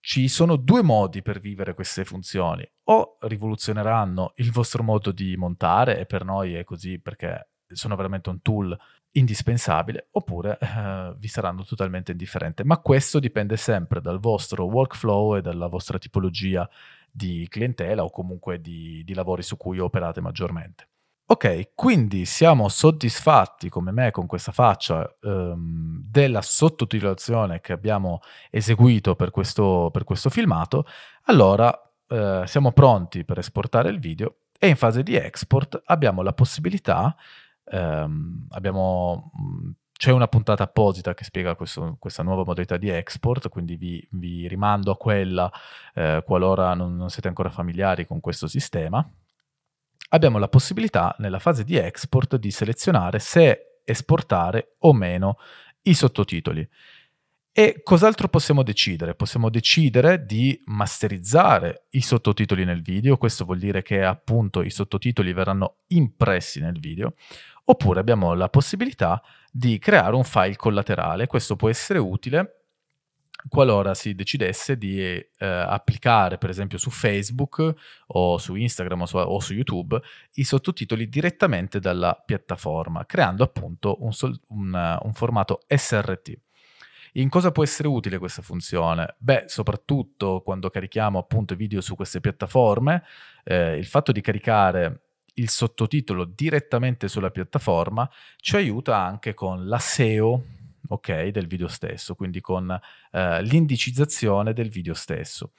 Ci sono due modi per vivere queste funzioni, o rivoluzioneranno il vostro modo di montare e per noi è così perché sono veramente un tool indispensabile oppure eh, vi saranno totalmente indifferenti. Ma questo dipende sempre dal vostro workflow e dalla vostra tipologia di clientela o comunque di, di lavori su cui operate maggiormente. Ok, quindi siamo soddisfatti come me con questa faccia ehm, della sottotitolazione che abbiamo eseguito per questo, per questo filmato, allora eh, siamo pronti per esportare il video e in fase di export abbiamo la possibilità di ehm, abbiamo, c'è una puntata apposita che spiega questo, questa nuova modalità di export, quindi vi, vi rimando a quella eh, qualora non, non siete ancora familiari con questo sistema. Abbiamo la possibilità nella fase di export di selezionare se esportare o meno i sottotitoli. E cos'altro possiamo decidere? Possiamo decidere di masterizzare i sottotitoli nel video, questo vuol dire che appunto i sottotitoli verranno impressi nel video, Oppure abbiamo la possibilità di creare un file collaterale. Questo può essere utile qualora si decidesse di eh, applicare, per esempio, su Facebook o su Instagram o su, o su, YouTube i sottotitoli direttamente dalla piattaforma, creando appunto un, sol- un, un formato SRT. In cosa può essere utile questa funzione? Beh, soprattutto quando carichiamo appunto video su queste piattaforme, eh, il fatto di caricare il sottotitolo direttamente sulla piattaforma ci aiuta anche con la SEO okay, del video stesso, quindi con eh, l'indicizzazione del video stesso.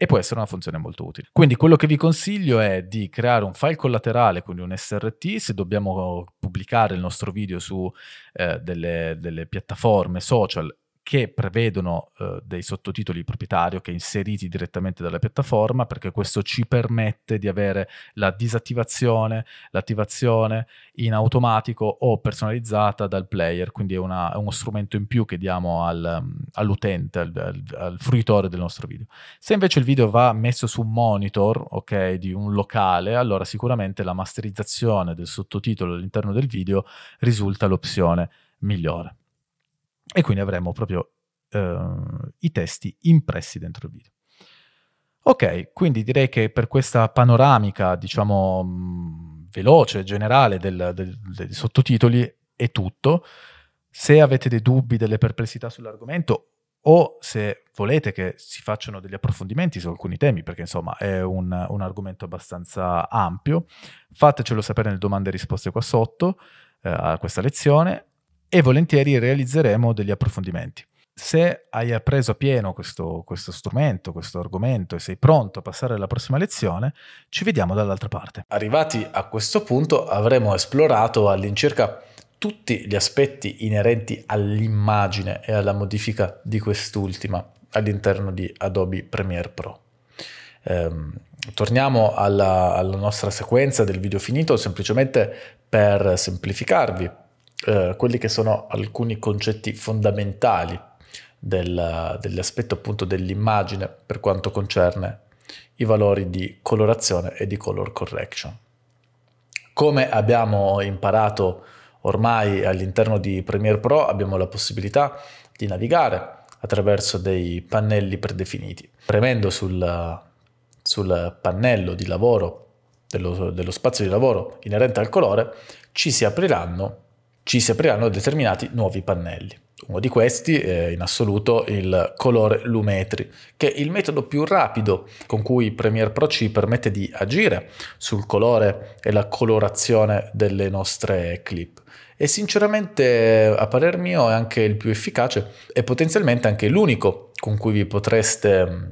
E può essere una funzione molto utile. Quindi quello che vi consiglio è di creare un file collaterale, quindi un SRT, se dobbiamo eh, pubblicare il nostro video su eh, delle, delle piattaforme social che prevedono eh, dei sottotitoli proprietario che inseriti direttamente dalla piattaforma perché questo ci permette di avere la disattivazione, l'attivazione in automatico o personalizzata dal player, quindi è, una, è uno strumento in più che diamo al, all'utente, al, al, al, fruitore del nostro video. Se invece il video va messo su un monitor, ok, di un locale, allora sicuramente la masterizzazione del sottotitolo all'interno del video risulta l'opzione migliore e quindi avremo proprio eh, i testi impressi dentro il video. Ok, quindi direi che per questa panoramica, diciamo, mh, mm, veloce, generale del, del, dei sottotitoli è tutto. Se avete dei dubbi, delle perplessità sull'argomento o se volete che si facciano degli approfondimenti su alcuni temi, perché insomma è un, un argomento abbastanza ampio, fatecelo sapere nelle domande e risposte qua sotto eh, a questa lezione e volentieri realizzeremo degli approfondimenti. Se hai appreso a pieno questo, questo strumento, questo argomento e sei pronto a passare alla prossima lezione, ci vediamo dall'altra parte. Arrivati a questo punto avremo esplorato all'incirca tutti gli aspetti inerenti all'immagine e alla modifica di quest'ultima all'interno di Adobe Premiere Pro. Ehm, torniamo alla, alla nostra sequenza del video finito semplicemente per semplificarvi, eh, quelli che sono alcuni concetti fondamentali del, dell'aspetto appunto dell'immagine per quanto concerne i valori di colorazione e di color correction. Come abbiamo imparato ormai all'interno di Premiere Pro abbiamo la possibilità di navigare attraverso dei pannelli predefiniti. Premendo sul, sul pannello di lavoro dello, dello, spazio di lavoro inerente al colore ci si apriranno ci si apriranno determinati nuovi pannelli. Uno di questi è in assoluto il colore Lumetri, che è il metodo più rapido con cui Premiere Pro ci permette di agire sul colore e la colorazione delle nostre clip. E sinceramente, a parer mio, è anche il più efficace e potenzialmente anche l'unico con cui vi potreste mm,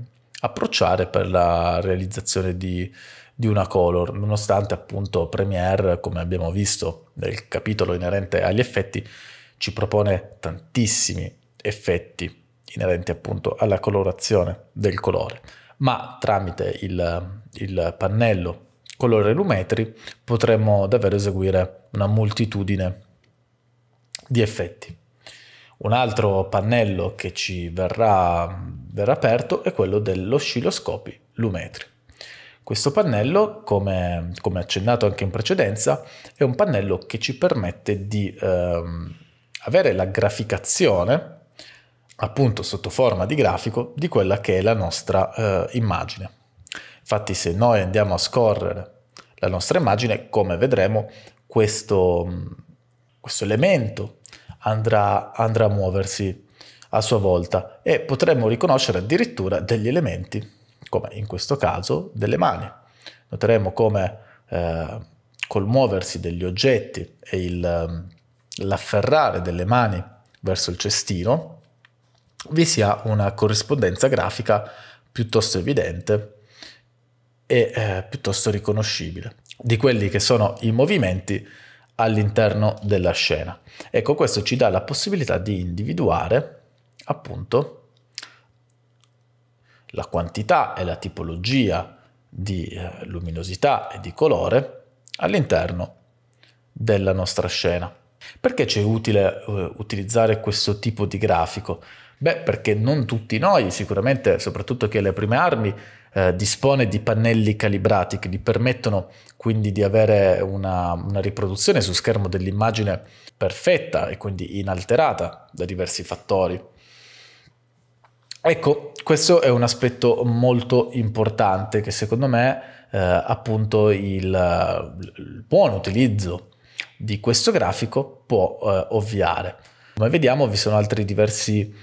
approcciare per la realizzazione di di una color, nonostante appunto Premiere, come abbiamo visto nel capitolo inerente agli effetti, ci propone tantissimi effetti inerenti appunto alla colorazione del colore, ma tramite il, il pannello colore lumetri potremmo davvero eseguire una moltitudine di effetti. Un altro pannello che ci verrà, verrà aperto è quello dell'oscilloscopi lumetri. Questo pannello, come, come, accennato anche in precedenza, è un pannello che ci permette di ehm, avere la graficazione, appunto sotto forma di grafico, di quella che è la nostra eh, immagine. Infatti se noi andiamo a scorrere la nostra immagine, come vedremo, questo, questo elemento andrà, andrà a muoversi a sua volta e potremmo riconoscere addirittura degli elementi come in questo caso, delle mani. Noteremo come eh, col muoversi degli oggetti e il, ehm, l'afferrare delle mani verso il cestino vi sia una corrispondenza grafica piuttosto evidente e eh, piuttosto riconoscibile di quelli che sono i movimenti all'interno della scena. Ecco, questo ci dà la possibilità di individuare appunto la quantità e la tipologia di eh, luminosità e di colore all'interno della nostra scena. Perché c'è utile eh, utilizzare questo tipo di grafico? Beh, perché non tutti noi, sicuramente, soprattutto chi ha le prime armi, eh, dispone di pannelli calibrati che gli permettono quindi di avere una, una riproduzione su schermo dell'immagine perfetta e quindi inalterata da diversi fattori. Ecco, questo è un aspetto molto importante che secondo me eh, appunto il, il, buon utilizzo di questo grafico può eh, ovviare. Come vediamo vi sono altri diversi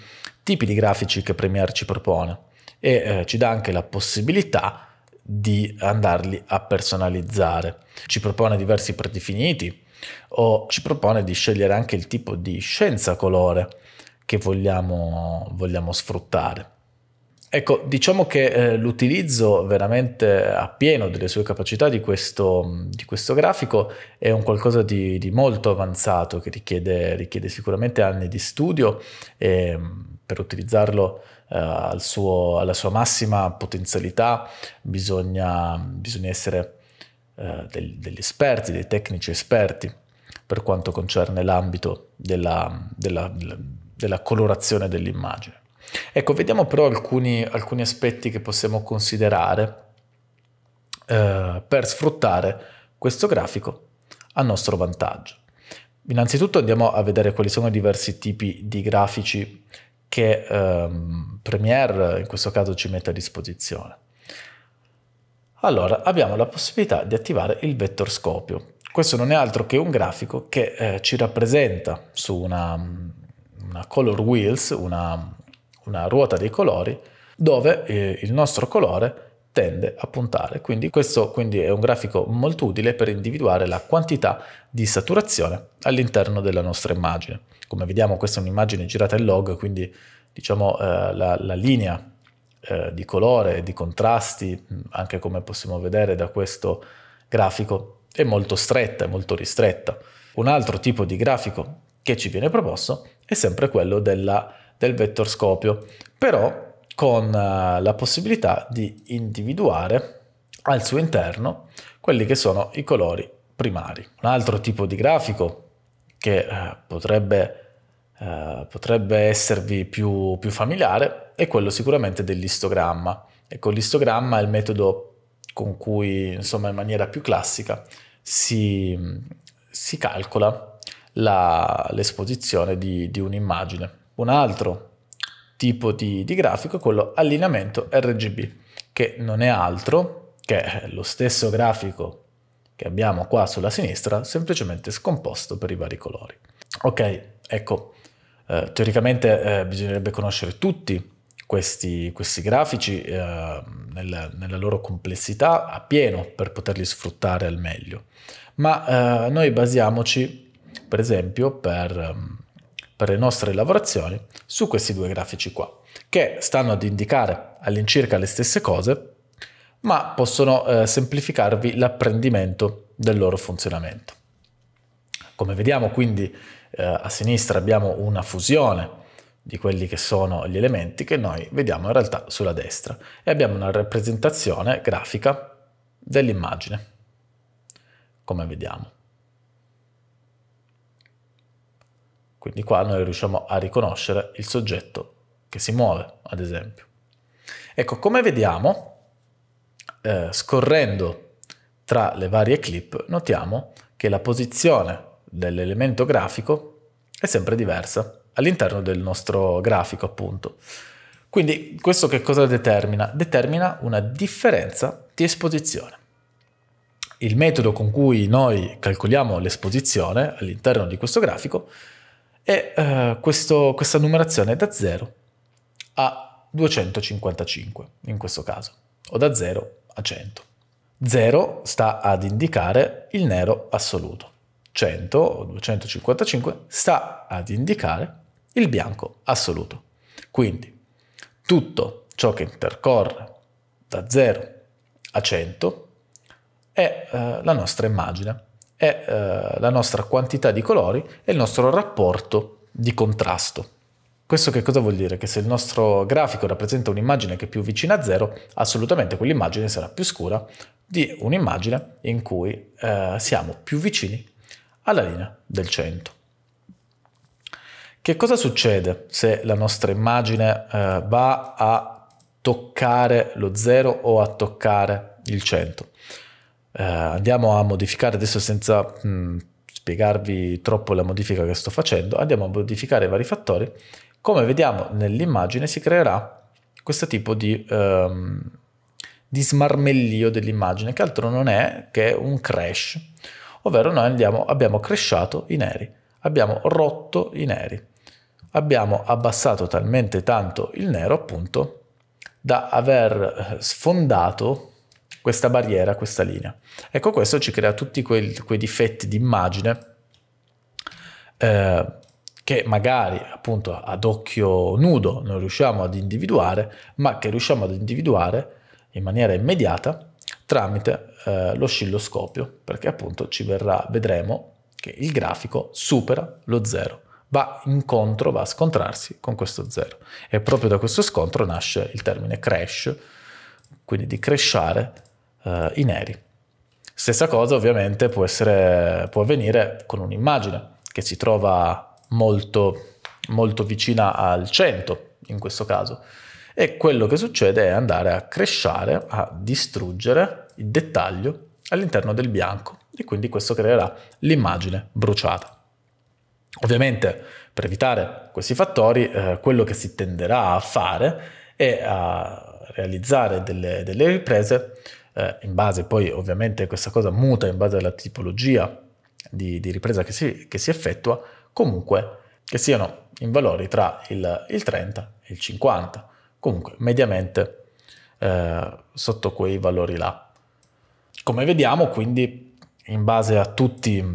tipi di grafici che Premiere ci propone e eh, ci dà anche la possibilità di andarli a personalizzare. Ci propone diversi predefiniti o ci propone di scegliere anche il tipo di scienza colore che vogliamo, vogliamo sfruttare. Ecco, diciamo che eh, l'utilizzo veramente a pieno delle sue capacità di questo, di questo grafico è un qualcosa di, di molto avanzato che richiede, richiede, sicuramente anni di studio e per utilizzarlo eh, al suo, alla sua massima potenzialità bisogna, bisogna essere eh, del, degli esperti, dei tecnici esperti per quanto concerne l'ambito della, della, della della colorazione dell'immagine. Ecco, vediamo però alcuni, alcuni aspetti che possiamo considerare eh, per sfruttare questo grafico a nostro vantaggio. Innanzitutto andiamo a vedere quali sono i diversi tipi di grafici che ehm, Premiere in questo caso ci mette a disposizione. Allora, abbiamo la possibilità di attivare il vettorscopio. Questo non è altro che un grafico che eh, ci rappresenta su una una color wheels, una, una ruota dei colori, dove eh, il nostro colore tende a puntare. Quindi questo quindi è un grafico molto utile per individuare la quantità di saturazione all'interno della nostra immagine. Come vediamo questa è un'immagine girata in log, quindi diciamo eh, la, la, linea eh, di colore, di contrasti, anche come possiamo vedere da questo grafico, è molto stretta, è molto ristretta. Un altro tipo di grafico che ci viene proposto è sempre quello della, del vector però con eh, la possibilità di individuare al suo interno quelli che sono i colori primari. Un altro tipo di grafico che eh, potrebbe, eh, potrebbe esservi più, più familiare è quello sicuramente dell'istogramma. Ecco, l'istogramma è il metodo con cui, insomma, in maniera più classica si, si calcola la, l'esposizione di, di, un'immagine. Un altro tipo di, di grafico è quello allineamento RGB, che non è altro che lo stesso grafico che abbiamo qua sulla sinistra, semplicemente scomposto per i vari colori. Ok, ecco, eh, teoricamente eh, bisognerebbe conoscere tutti questi, questi grafici eh, nella, nella, loro complessità a pieno per poterli sfruttare al meglio, ma eh, noi basiamoci per esempio per, ehm, per le nostre lavorazioni su questi due grafici qua, che stanno ad indicare all'incirca le stesse cose, ma possono eh, semplificarvi l'apprendimento del loro funzionamento. Come vediamo quindi eh, a sinistra abbiamo una fusione di quelli che sono gli elementi che noi vediamo in realtà sulla destra e abbiamo una rappresentazione grafica dell'immagine, come vediamo. Quindi qua noi riusciamo a riconoscere il soggetto che si muove, ad esempio. Ecco, come vediamo, eh, scorrendo tra le varie clip, notiamo che la posizione dell'elemento grafico è sempre diversa all'interno del nostro grafico, appunto. Quindi questo che cosa determina? Determina una differenza di esposizione. Il metodo con cui noi calcoliamo l'esposizione all'interno di questo grafico e eh, questo, questa numerazione è da 0 a 255 in questo caso, o da 0 a 100. 0 sta ad indicare il nero assoluto, 100 o 255 sta ad indicare il bianco assoluto. Quindi tutto ciò che intercorre da 0 a 100 è eh, la nostra immagine è eh, la nostra quantità di colori e il nostro rapporto di contrasto. Questo che cosa vuol dire? Che se il nostro grafico rappresenta un'immagine che è più vicina a zero, assolutamente quell'immagine sarà più scura di un'immagine in cui eh, siamo più vicini alla linea del 100. Che cosa succede se la nostra immagine eh, va a toccare lo 0 o a toccare il 100? eh, andiamo a modificare adesso senza mh, mm, spiegarvi troppo la modifica che sto facendo, andiamo a modificare i vari fattori, come vediamo nell'immagine si creerà questo tipo di, ehm, di smarmellio dell'immagine, che altro non è che un crash, ovvero noi andiamo, abbiamo crashato i neri, abbiamo rotto i neri, abbiamo abbassato talmente tanto il nero appunto da aver eh, sfondato questa barriera, questa linea. Ecco, questo ci crea tutti quei, quei difetti di immagine eh, che magari appunto ad occhio nudo non riusciamo ad individuare, ma che riusciamo ad individuare in maniera immediata tramite eh, l'oscilloscopio, perché appunto ci verrà, vedremo che il grafico supera lo zero, va incontro, va a scontrarsi con questo zero. E proprio da questo scontro nasce il termine crash, quindi di crashare eh, i neri. Stessa cosa ovviamente può, essere, può avvenire con un'immagine che si trova molto, molto vicina al 100 in questo caso. E quello che succede è andare a cresciare, a distruggere il dettaglio all'interno del bianco e quindi questo creerà l'immagine bruciata. Ovviamente per evitare questi fattori eh, quello che si tenderà a fare è a realizzare delle, delle riprese eh, in base poi ovviamente questa cosa muta in base alla tipologia di, di ripresa che si, che si, effettua, comunque che siano in valori tra il, il 30 e il 50, comunque mediamente eh, sotto quei valori là. Come vediamo quindi in base a tutti,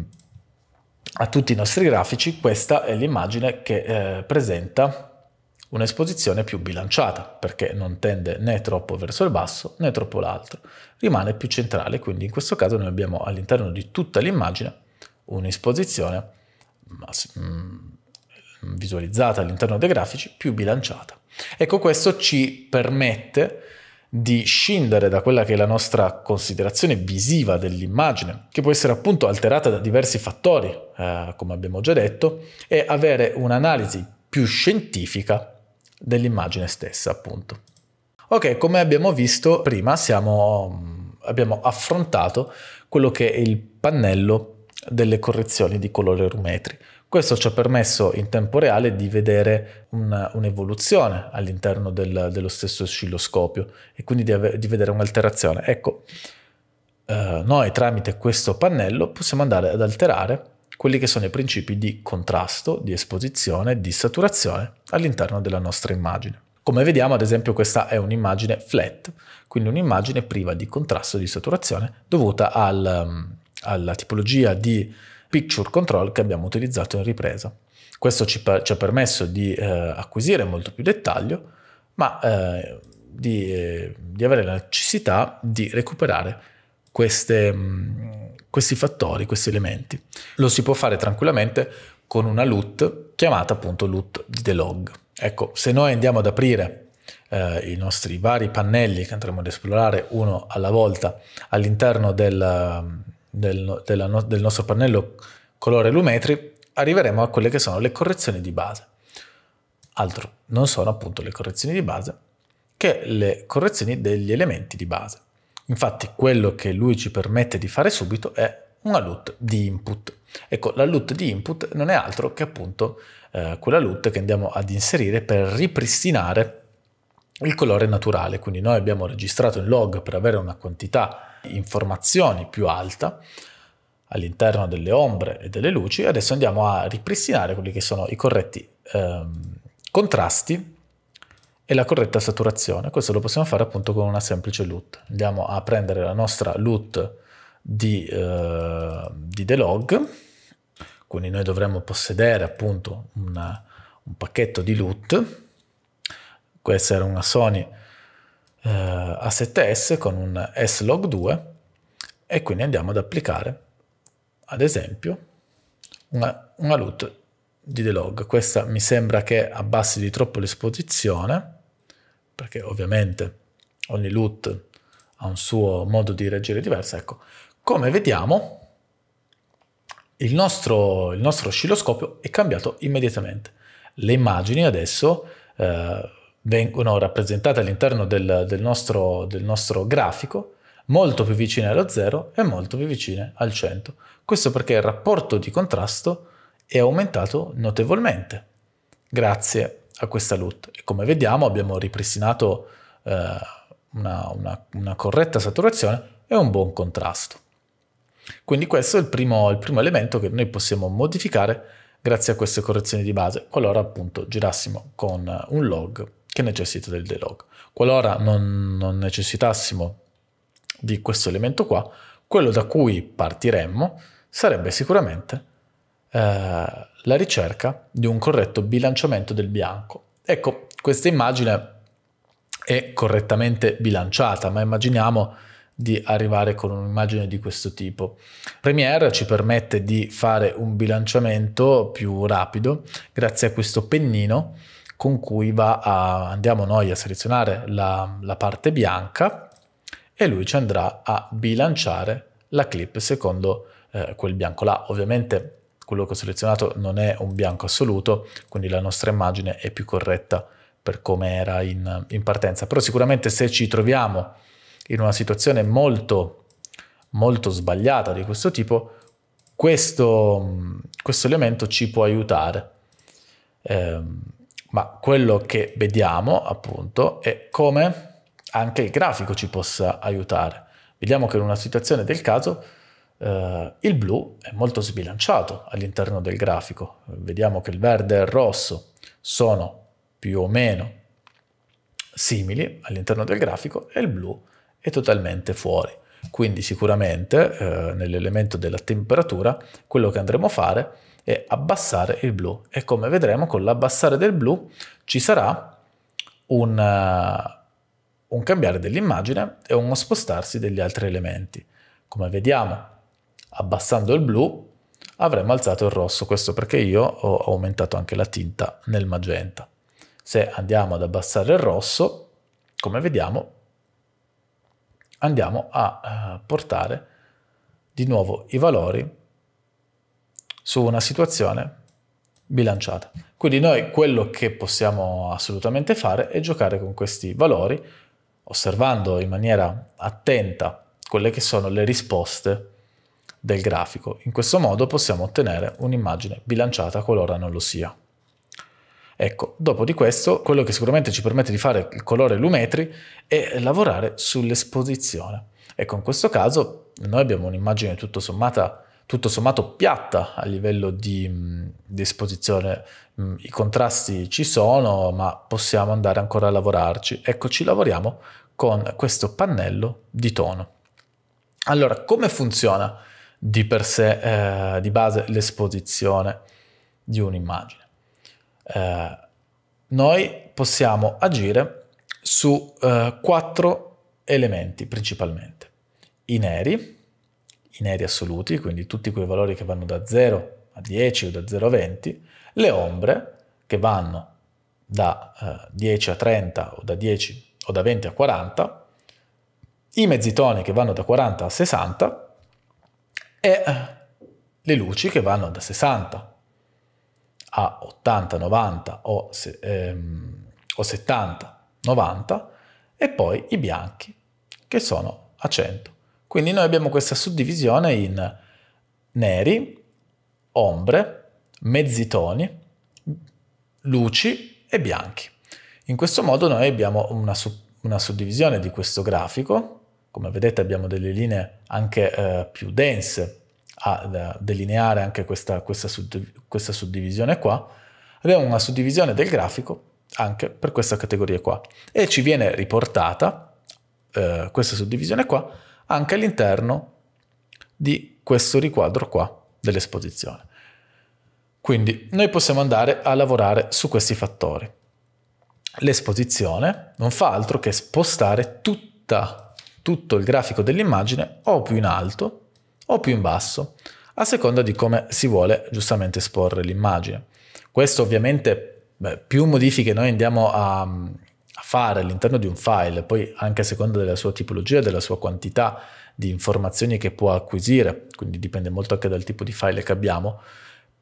a tutti i nostri grafici questa è l'immagine che eh, presenta Un'esposizione più bilanciata, perché non tende né troppo verso il basso né troppo l'altro, rimane più centrale, quindi in questo caso noi abbiamo all'interno di tutta l'immagine un'esposizione mm, visualizzata all'interno dei grafici più bilanciata. Ecco, questo ci permette di scindere da quella che è la nostra considerazione visiva dell'immagine, che può essere appunto alterata da diversi fattori, eh, come abbiamo già detto, e avere un'analisi più scientifica dell'immagine stessa, appunto. Ok, come abbiamo visto prima, siamo, mm, abbiamo affrontato quello che è il pannello delle correzioni di colore rumetri. Questo ci ha permesso in tempo reale di vedere un'evoluzione all'interno del, dello stesso oscilloscopio e quindi di, ave, di vedere un'alterazione. Ecco, eh, noi tramite questo pannello possiamo andare ad alterare quelli che sono i principi di contrasto, di esposizione, di saturazione all'interno della nostra immagine. Come vediamo ad esempio questa è un'immagine flat, quindi un'immagine priva di contrasto e di saturazione dovuta al, mm, alla tipologia di picture control che abbiamo utilizzato in ripresa. Questo ci, ci ha permesso di eh, acquisire molto più dettaglio, ma eh, di, eh, di, avere la necessità di recuperare queste, mh, mm, questi fattori, questi elementi. Lo si può fare tranquillamente con una LUT chiamata appunto LUT di delog. Ecco, se noi andiamo ad aprire eh, i nostri vari pannelli che andremo ad esplorare uno alla volta all'interno del, del, no, del nostro pannello colore lumetri, arriveremo a quelle che sono le correzioni di base. Altro non sono appunto le correzioni di base che le correzioni degli elementi di base. Infatti quello che lui ci permette di fare subito è una loot di input. Ecco, la loot di input non è altro che appunto eh, quella loot che andiamo ad inserire per ripristinare il colore naturale, quindi noi abbiamo registrato in log per avere una quantità di informazioni più alta all'interno delle ombre e delle luci, adesso andiamo a ripristinare quelli che sono i corretti ehm, contrasti e la corretta saturazione. Questo lo possiamo fare appunto con una semplice LUT. Andiamo a prendere la nostra LUT di, eh, di DeLog, quindi noi dovremmo possedere appunto una, un pacchetto di LUT. Questa era una Sony eh, A7S con un S-Log2 e quindi andiamo ad applicare ad esempio una, una LUT di DeLog. Questa mi sembra che abbassi di troppo l'esposizione perché ovviamente ogni loot ha un suo modo di reagire diverso. Ecco, come vediamo, il nostro, il nostro oscilloscopio è cambiato immediatamente. Le immagini adesso eh, vengono rappresentate all'interno del, del, del nostro grafico molto più vicine allo 0 e molto più vicine al 100. Questo perché il rapporto di contrasto è aumentato notevolmente, grazie a questa LUT e come vediamo abbiamo ripristinato eh, una, una, una, corretta saturazione e un buon contrasto. Quindi questo è il primo, il primo elemento che noi possiamo modificare grazie a queste correzioni di base, qualora appunto girassimo con un log che necessita del delog. Qualora non, non necessitassimo di questo elemento qua, quello da cui partiremmo sarebbe sicuramente eh, la ricerca di un corretto bilanciamento del bianco. Ecco, questa immagine è correttamente bilanciata, ma immaginiamo di arrivare con un'immagine di questo tipo. Premiere ci permette di fare un bilanciamento più rapido grazie a questo pennino con cui va a, andiamo noi a selezionare la, la parte bianca e lui ci andrà a bilanciare la clip secondo eh, quel bianco là. Ovviamente quello che ho selezionato non è un bianco assoluto, quindi la nostra immagine è più corretta per come era in, in partenza. Però sicuramente se ci troviamo in una situazione molto, molto sbagliata di questo tipo, questo, questo elemento ci può aiutare. Eh, ma quello che vediamo appunto è come anche il grafico ci possa aiutare. Vediamo che in una situazione del caso Uh, il blu è molto sbilanciato all'interno del grafico. Vediamo che il verde e il rosso sono più o meno simili all'interno del grafico e il blu è totalmente fuori. Quindi sicuramente eh, nell'elemento della temperatura quello che andremo a fare è abbassare il blu e come vedremo con l'abbassare del blu ci sarà un, uh, un cambiare dell'immagine e uno spostarsi degli altri elementi. Come vediamo abbassando il blu avremmo alzato il rosso, questo perché io ho aumentato anche la tinta nel magenta. Se andiamo ad abbassare il rosso, come vediamo, andiamo a eh, portare di nuovo i valori su una situazione bilanciata. Quindi noi quello che possiamo assolutamente fare è giocare con questi valori osservando in maniera attenta quelle che sono le risposte del grafico. In questo modo possiamo ottenere un'immagine bilanciata qualora non lo sia. Ecco, dopo di questo, quello che sicuramente ci permette di fare il colore lumetri è lavorare sull'esposizione. Ecco, in questo caso noi abbiamo un'immagine tutto, tutto sommato piatta a livello di, mm, di esposizione. Mm, I contrasti ci sono, ma possiamo andare ancora a lavorarci. Ecco, ci lavoriamo con questo pannello di tono. Allora, come funziona di per sé, eh, di base, l'esposizione di un'immagine. Eh, noi possiamo agire su eh, quattro elementi principalmente. I neri, i neri assoluti, quindi tutti quei valori che vanno da 0 a 10 o da 0 a 20, le ombre che vanno da 10 eh, a 30 o da 10 o da 20 a 40, i mezzitoni che vanno da 40 a 60 e eh, le luci che vanno da 60 a 80, 90 o, se, ehm, o 70, 90 e poi i bianchi che sono a 100. Quindi noi abbiamo questa suddivisione in neri, ombre, mezzi toni, luci e bianchi. In questo modo noi abbiamo una, una suddivisione di questo grafico come vedete abbiamo delle linee anche eh, più dense a, a delineare anche questa, questa, suddiv questa suddivisione qua. Abbiamo una suddivisione del grafico anche per questa categoria qua e ci viene riportata eh, questa suddivisione qua anche all'interno di questo riquadro qua dell'esposizione. Quindi noi possiamo andare a lavorare su questi fattori. L'esposizione non fa altro che spostare tutta tutto il grafico dell'immagine o più in alto o più in basso, a seconda di come si vuole giustamente esporre l'immagine. Questo ovviamente, beh, più modifiche noi andiamo a, a fare all'interno di un file, poi anche a seconda della sua tipologia, della sua quantità di informazioni che può acquisire, quindi dipende molto anche dal tipo di file che abbiamo,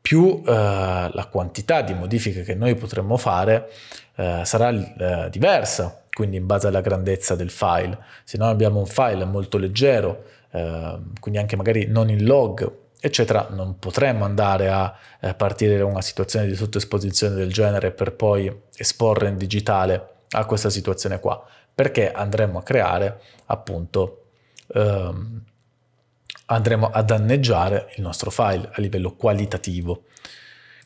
più eh, la quantità di modifiche che noi potremmo fare eh, sarà eh, diversa, quindi in base alla grandezza del file. Se noi abbiamo un file molto leggero, eh, quindi anche magari non in log, eccetera, non potremmo andare a eh, partire da una situazione di sottoesposizione del genere per poi esporre in digitale a questa situazione qua, perché andremo a creare appunto ehm, andremo a danneggiare il nostro file a livello qualitativo.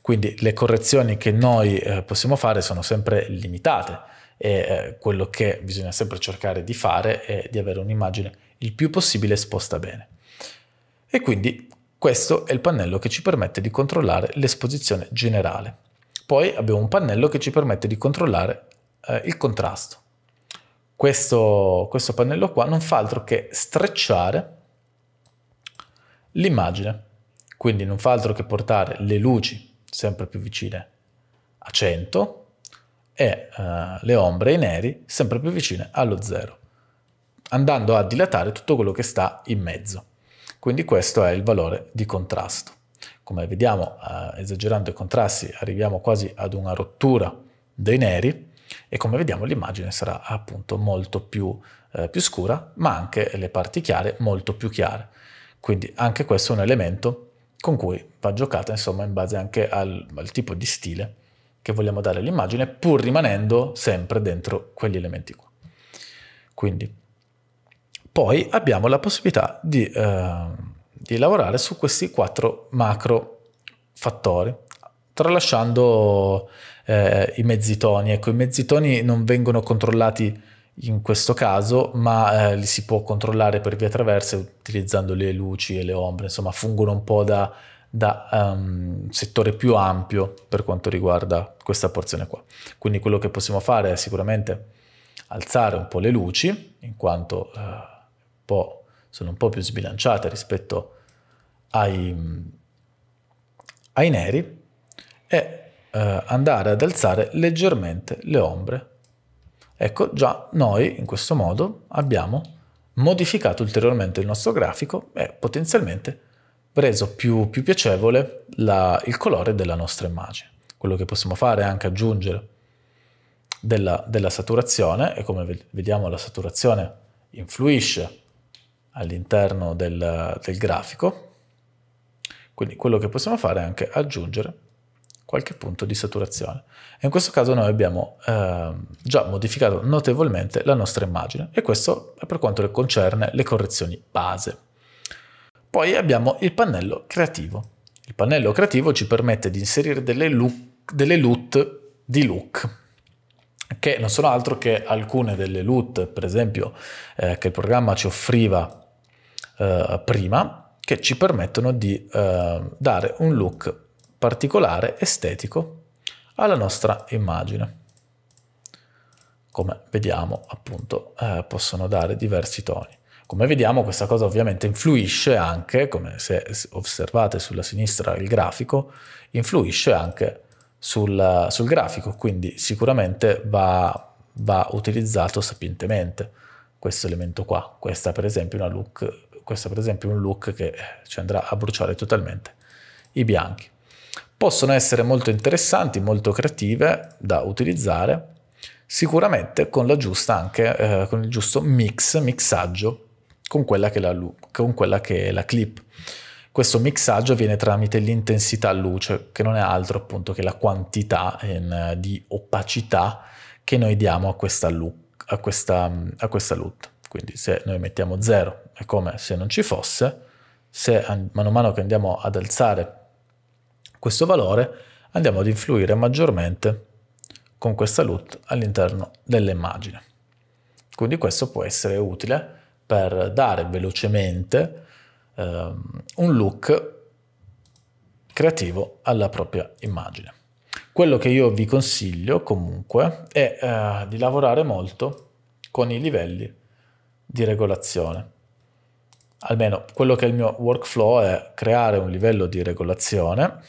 Quindi le correzioni che noi eh, possiamo fare sono sempre limitate e eh, quello che bisogna sempre cercare di fare è di avere un'immagine il più possibile esposta bene. E quindi questo è il pannello che ci permette di controllare l'esposizione generale. Poi abbiamo un pannello che ci permette di controllare eh, il contrasto. Questo, questo pannello qua non fa altro che strecciare L'immagine, quindi non fa altro che portare le luci sempre più vicine a 100 e uh, le ombre, i neri, sempre più vicine allo zero, andando a dilatare tutto quello che sta in mezzo. Quindi questo è il valore di contrasto. Come vediamo, uh, esagerando i contrasti, arriviamo quasi ad una rottura dei neri e come vediamo l'immagine sarà appunto molto più, eh, più scura, ma anche le parti chiare molto più chiare. Quindi anche questo è un elemento con cui va giocata insomma in base anche al, al tipo di stile che vogliamo dare all'immagine pur rimanendo sempre dentro quegli elementi qua. Quindi poi abbiamo la possibilità di, eh, di lavorare su questi quattro macro fattori tralasciando eh, i toni. Ecco, i mezzi toni non vengono controllati in questo caso, ma eh, li si può controllare per via traverse utilizzando le luci e le ombre, insomma fungono un po' da, da um, settore più ampio per quanto riguarda questa porzione qua. Quindi quello che possiamo fare è sicuramente alzare un po' le luci, in quanto eh, un sono un po' più sbilanciate rispetto ai, ai neri, e eh, andare ad alzare leggermente le ombre Ecco, già noi in questo modo abbiamo modificato ulteriormente il nostro grafico e potenzialmente reso più, più piacevole la, il colore della nostra immagine. Quello che possiamo fare è anche aggiungere della, della saturazione e come vediamo la saturazione influisce all'interno del, del grafico. Quindi quello che possiamo fare è anche aggiungere qualche punto di saturazione. E in questo caso noi abbiamo eh, già modificato notevolmente la nostra immagine e questo è per quanto concerne le correzioni base. Poi abbiamo il pannello creativo. Il pannello creativo ci permette di inserire delle, look, delle loot di look che non sono altro che alcune delle loot, per esempio, eh, che il programma ci offriva eh, prima, che ci permettono di eh, dare un look particolare estetico alla nostra immagine. Come vediamo appunto eh, possono dare diversi toni. Come vediamo questa cosa ovviamente influisce anche, come se osservate sulla sinistra il grafico, influisce anche sul, sul grafico, quindi sicuramente va, va utilizzato sapientemente questo elemento qua. Questa per esempio è una look questo per esempio un look che ci andrà a bruciare totalmente i bianchi possono essere molto interessanti, molto creative da utilizzare, sicuramente con, anche, eh, con il giusto mix, mixaggio con quella che la, con quella che è la clip. Questo mixaggio avviene tramite l'intensità luce, che non è altro appunto che la quantità in, ehm, di opacità che noi diamo a questa, look, a, questa, a questa LUT. Quindi se noi mettiamo 0 è come se non ci fosse, se man mano che andiamo ad alzare questo valore andiamo ad influire maggiormente con questa LUT all'interno dell'immagine. Quindi questo può essere utile per dare velocemente eh, un look creativo alla propria immagine. Quello che io vi consiglio comunque è eh, di lavorare molto con i livelli di regolazione. Almeno quello che è il mio workflow è creare un livello di regolazione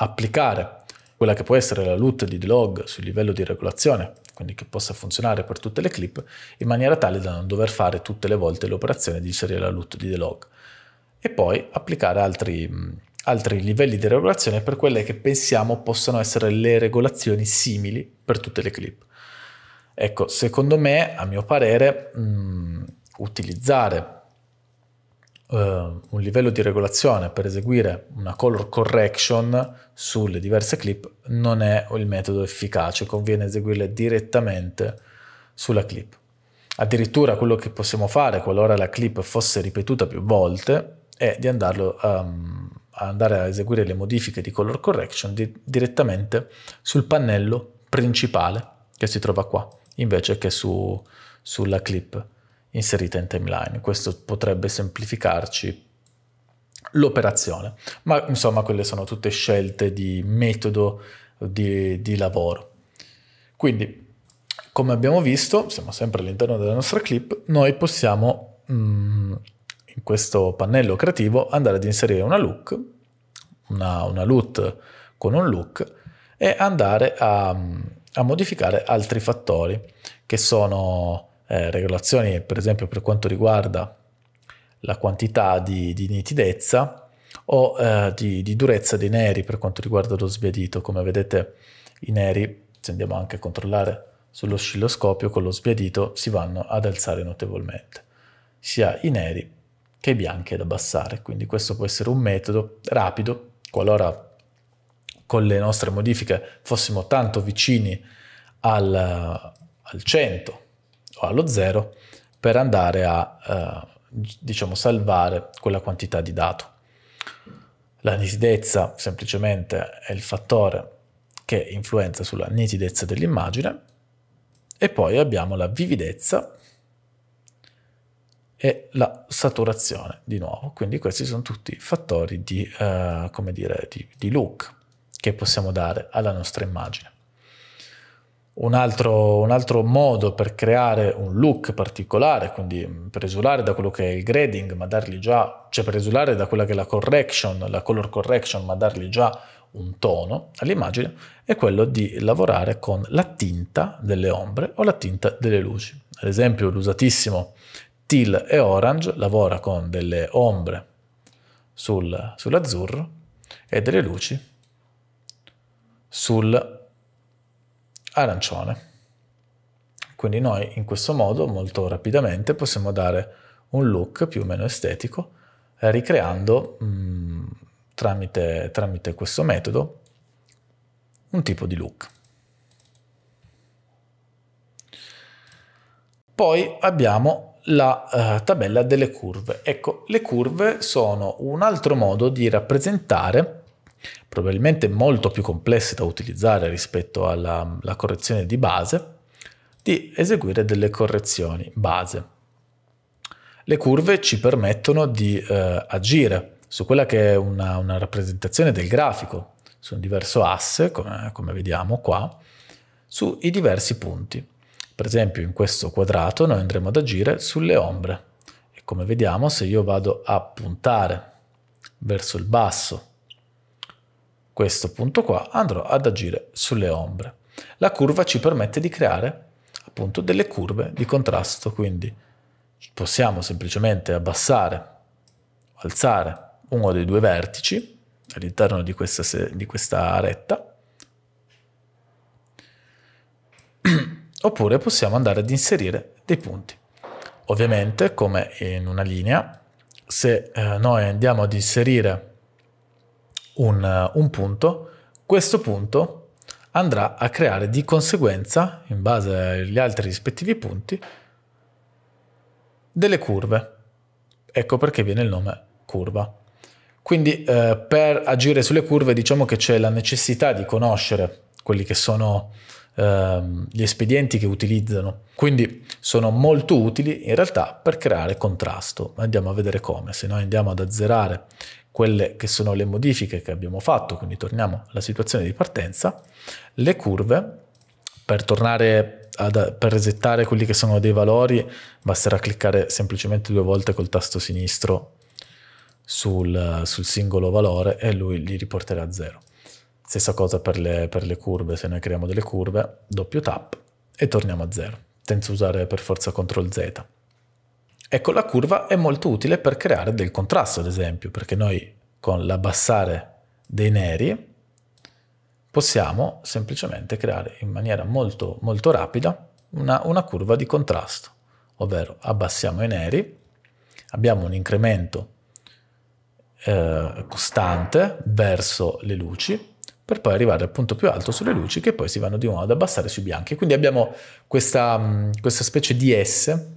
applicare quella che può essere la LUT di D-Log sul livello di regolazione, quindi che possa funzionare per tutte le clip, in maniera tale da non dover fare tutte le volte l'operazione di inserire la LUT di D-Log. E poi applicare altri, altri livelli di regolazione per quelle che pensiamo possano essere le regolazioni simili per tutte le clip. Ecco, secondo me, a mio parere, mh, utilizzare uh, un livello di regolazione per eseguire una color correction sulle diverse clip non è il metodo efficace, conviene eseguirle direttamente sulla clip. Addirittura quello che possiamo fare qualora la clip fosse ripetuta più volte è di andarlo, um, andare a eseguire le modifiche di color correction di direttamente sul pannello principale che si trova qua, invece che su, sulla clip inserita in timeline. Questo potrebbe semplificarci l'operazione. Ma insomma quelle sono tutte scelte di metodo di, di lavoro. Quindi, come abbiamo visto, siamo sempre all'interno della nostra clip, noi possiamo mm, in questo pannello creativo andare ad inserire una look, una, una LUT con un look e andare a, a modificare altri fattori che sono eh, regolazioni per esempio per quanto riguarda la quantità di, di nitidezza o eh, di, di, durezza dei neri per quanto riguarda lo sbiadito. Come vedete i neri, se andiamo anche a controllare sull'oscilloscopio, con lo sbiadito si vanno ad alzare notevolmente, sia i neri che i bianchi ad abbassare. Quindi questo può essere un metodo rapido, qualora con le nostre modifiche fossimo tanto vicini al, al 100 o allo 0 per andare a... Eh, diciamo, salvare quella quantità di dato. La nitidezza semplicemente è il fattore che influenza sulla nitidezza dell'immagine e poi abbiamo la vividezza e la saturazione di nuovo. Quindi questi sono tutti fattori di, eh, dire, di, di look che possiamo dare alla nostra immagine un altro, un altro, modo per creare un look particolare, quindi per esulare da quello che è il grading, ma dargli già, cioè per esulare da quella che è la correction, la color correction, ma dargli già un tono all'immagine, è quello di lavorare con la tinta delle ombre o la tinta delle luci. Ad esempio l'usatissimo Teal e Orange lavora con delle ombre sul, sull'azzurro e delle luci sul arancione. Quindi noi in questo modo molto rapidamente possiamo dare un look più o meno estetico eh, ricreando mh, mm, tramite, tramite questo metodo un tipo di look. Poi abbiamo la eh, tabella delle curve. Ecco, le curve sono un altro modo di rappresentare probabilmente molto più complesse da utilizzare rispetto alla correzione di base, di eseguire delle correzioni base. Le curve ci permettono di eh, agire su quella che è una, una, rappresentazione del grafico, su un diverso asse, come, come vediamo qua, sui diversi punti. Per esempio in questo quadrato noi andremo ad agire sulle ombre e come vediamo se io vado a puntare verso il basso questo punto qua andrò ad agire sulle ombre. La curva ci permette di creare appunto delle curve di contrasto, quindi possiamo semplicemente abbassare alzare uno dei due vertici all'interno di questa, di questa retta, oppure possiamo andare ad inserire dei punti. Ovviamente, come in una linea, se eh, noi andiamo ad inserire un, un punto, questo punto andrà a creare di conseguenza, in base agli altri rispettivi punti, delle curve. Ecco perché viene il nome curva. Quindi eh, per agire sulle curve diciamo che c'è la necessità di conoscere quelli che sono eh, gli espedienti che utilizzano. Quindi sono molto utili in realtà per creare contrasto. Andiamo a vedere come. Se noi andiamo ad azzerare quelle che sono le modifiche che abbiamo fatto, quindi torniamo alla situazione di partenza, le curve, per tornare ad, per resettare quelli che sono dei valori, basterà cliccare semplicemente due volte col tasto sinistro sul, sul singolo valore e lui li riporterà a zero. Stessa cosa per le, per le curve, se noi creiamo delle curve, doppio tap e torniamo a zero, senza usare per forza CTRL Z. Ecco, la curva è molto utile per creare del contrasto, ad esempio, perché noi con l'abbassare dei neri possiamo semplicemente creare in maniera molto, molto rapida una, una curva di contrasto, ovvero abbassiamo i neri, abbiamo un incremento eh, costante verso le luci, per poi arrivare al punto più alto sulle luci che poi si vanno di nuovo ad abbassare sui bianchi. Quindi abbiamo questa, mm, questa specie di S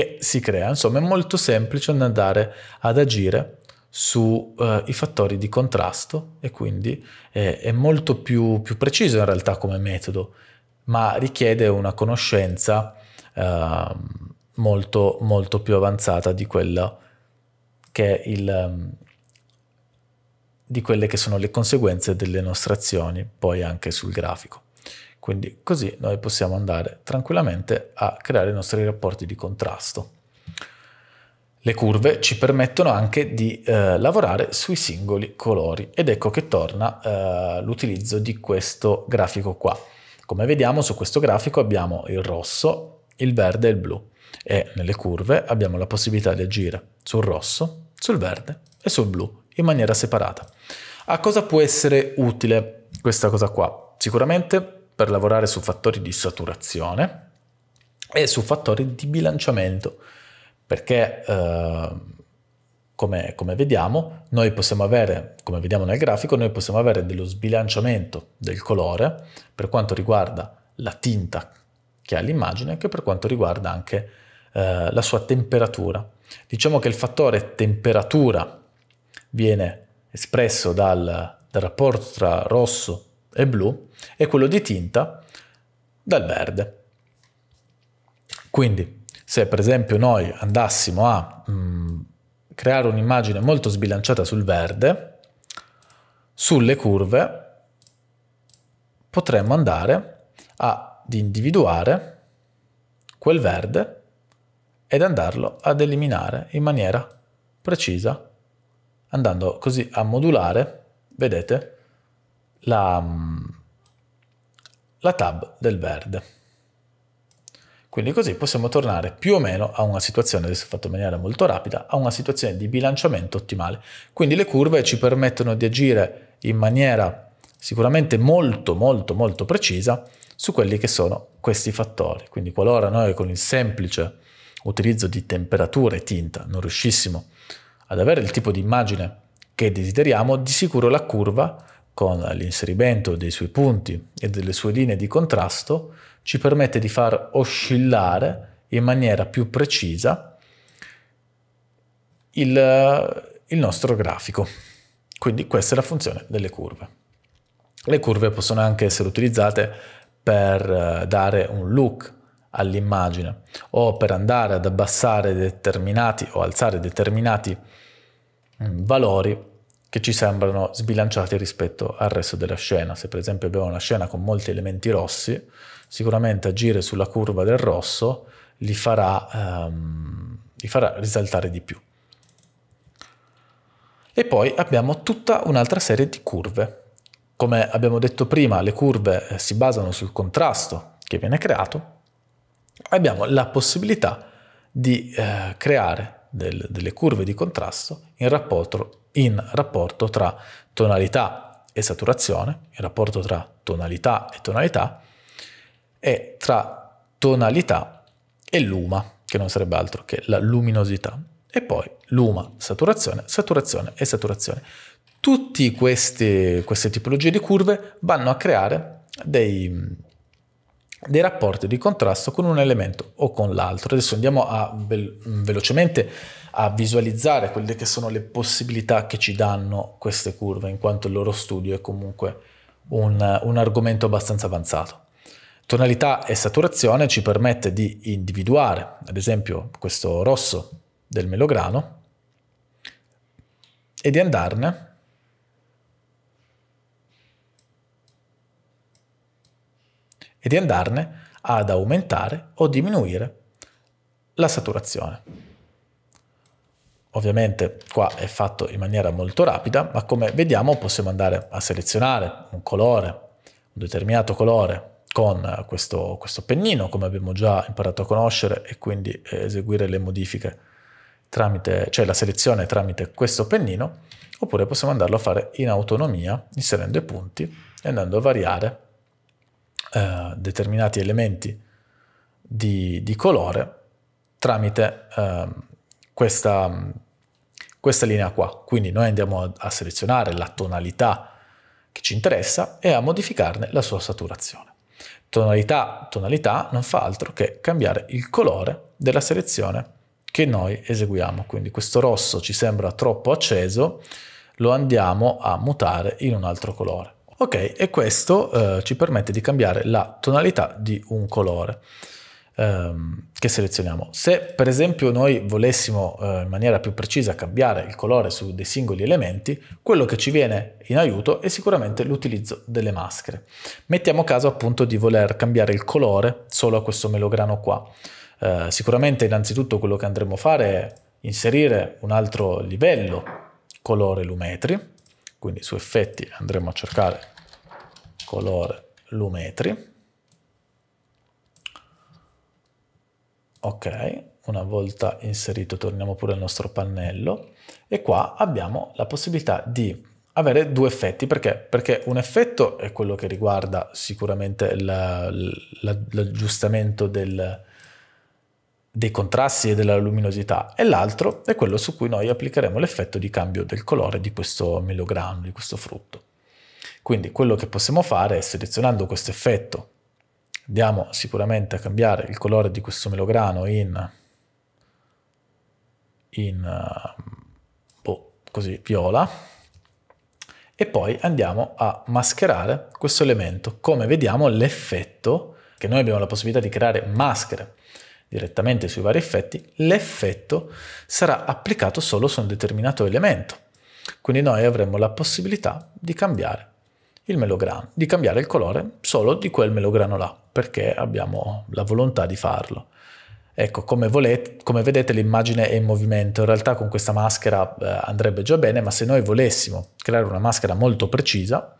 che si crea. Insomma, è molto semplice andare ad agire sui eh, uh, fattori di contrasto e quindi eh, è molto più, più, preciso in realtà come metodo, ma richiede una conoscenza uh, molto, molto più avanzata di quella che è il, um, di quelle che sono le conseguenze delle nostre azioni poi anche sul grafico. Quindi così noi possiamo andare tranquillamente a creare i nostri rapporti di contrasto. Le curve ci permettono anche di eh, lavorare sui singoli colori ed ecco che torna eh, l'utilizzo di questo grafico qua. Come vediamo su questo grafico abbiamo il rosso, il verde e il blu e nelle curve abbiamo la possibilità di agire sul rosso, sul verde e sul blu in maniera separata. A cosa può essere utile questa cosa qua? Sicuramente per lavorare su fattori di saturazione e su fattori di bilanciamento, perché eh, come, vediamo, noi possiamo avere, come vediamo nel grafico, noi possiamo avere dello sbilanciamento del colore per quanto riguarda la tinta che ha l'immagine, che per quanto riguarda anche eh, la sua temperatura. Diciamo che il fattore temperatura viene espresso dal, dal rapporto tra rosso e blu e quello di tinta dal verde. Quindi se per esempio noi andassimo a mh, mm, creare un'immagine molto sbilanciata sul verde, sulle curve potremmo andare ad individuare quel verde ed andarlo ad eliminare in maniera precisa, andando così a modulare, vedete, la, mm, la tab del verde. Quindi così possiamo tornare più o meno a una situazione, adesso fatto in maniera molto rapida, a una situazione di bilanciamento ottimale. Quindi le curve ci permettono di agire in maniera sicuramente molto molto molto precisa su quelli che sono questi fattori. Quindi qualora noi con il semplice utilizzo di temperatura e tinta non riuscissimo ad avere il tipo di immagine che desideriamo, di sicuro la curva con l'inserimento dei suoi punti e delle sue linee di contrasto, ci permette di far oscillare in maniera più precisa il, il nostro grafico. Quindi questa è la funzione delle curve. Le curve possono anche essere utilizzate per eh, dare un look all'immagine o per andare ad abbassare determinati o alzare determinati mm, valori che ci sembrano sbilanciati rispetto al resto della scena. Se per esempio abbiamo una scena con molti elementi rossi, sicuramente agire sulla curva del rosso li farà, um, li farà risaltare di più. E poi abbiamo tutta un'altra serie di curve. Come abbiamo detto prima, le curve eh, si basano sul contrasto che viene creato. Abbiamo la possibilità di eh, creare del, delle curve di contrasto in rapporto in rapporto tra tonalità e saturazione, il rapporto tra tonalità e tonalità, e tra tonalità e luma, che non sarebbe altro che la luminosità, e poi luma, saturazione, saturazione e saturazione. Tutte queste tipologie di curve vanno a creare dei, dei rapporti di contrasto con un elemento o con l'altro. Adesso andiamo a ve velocemente a visualizzare quelle che sono le possibilità che ci danno queste curve, in quanto il loro studio è comunque un, un argomento abbastanza avanzato. Tonalità e saturazione ci permette di individuare, ad esempio, questo rosso del melograno e di andarne e di andarne ad aumentare o diminuire la saturazione. Ovviamente qua è fatto in maniera molto rapida, ma come vediamo possiamo andare a selezionare un colore, un determinato colore con questo, questo pennino, come abbiamo già imparato a conoscere, e quindi eh, eseguire le modifiche tramite, cioè la selezione tramite questo pennino, oppure possiamo andarlo a fare in autonomia, inserendo i punti e andando a variare eh, determinati elementi di, di colore tramite eh, questa questa linea qua. Quindi noi andiamo a, selezionare la tonalità che ci interessa e a modificarne la sua saturazione. Tonalità, tonalità non fa altro che cambiare il colore della selezione che noi eseguiamo. Quindi questo rosso ci sembra troppo acceso, lo andiamo a mutare in un altro colore. Ok, e questo eh, ci permette di cambiare la tonalità di un colore ehm, che selezioniamo. Se per esempio noi volessimo eh, in maniera più precisa cambiare il colore su dei singoli elementi, quello che ci viene in aiuto è sicuramente l'utilizzo delle maschere. Mettiamo caso appunto di voler cambiare il colore solo a questo melograno qua. Eh, sicuramente innanzitutto quello che andremo a fare è inserire un altro livello colore lumetri, quindi su effetti andremo a cercare colore lumetri ok, una volta inserito torniamo pure al nostro pannello e qua abbiamo la possibilità di avere due effetti perché? perché un effetto è quello che riguarda sicuramente l'aggiustamento del, dei contrasti e della luminosità e l'altro è quello su cui noi applicheremo l'effetto di cambio del colore di questo melograno, di questo frutto. Quindi quello che possiamo fare è selezionando questo effetto Andiamo sicuramente a cambiare il colore di questo melograno in, in eh, boh, così, viola e poi andiamo a mascherare questo elemento. Come vediamo l'effetto, che noi abbiamo la possibilità di creare maschere direttamente sui vari effetti, l'effetto sarà applicato solo su un determinato elemento. Quindi noi avremo la possibilità di cambiare il melograno, di cambiare il colore solo di quel melograno là, perché abbiamo la volontà di farlo. Ecco, come, volete, come vedete l'immagine è in movimento, in realtà con questa maschera eh, andrebbe già bene, ma se noi volessimo creare una maschera molto precisa,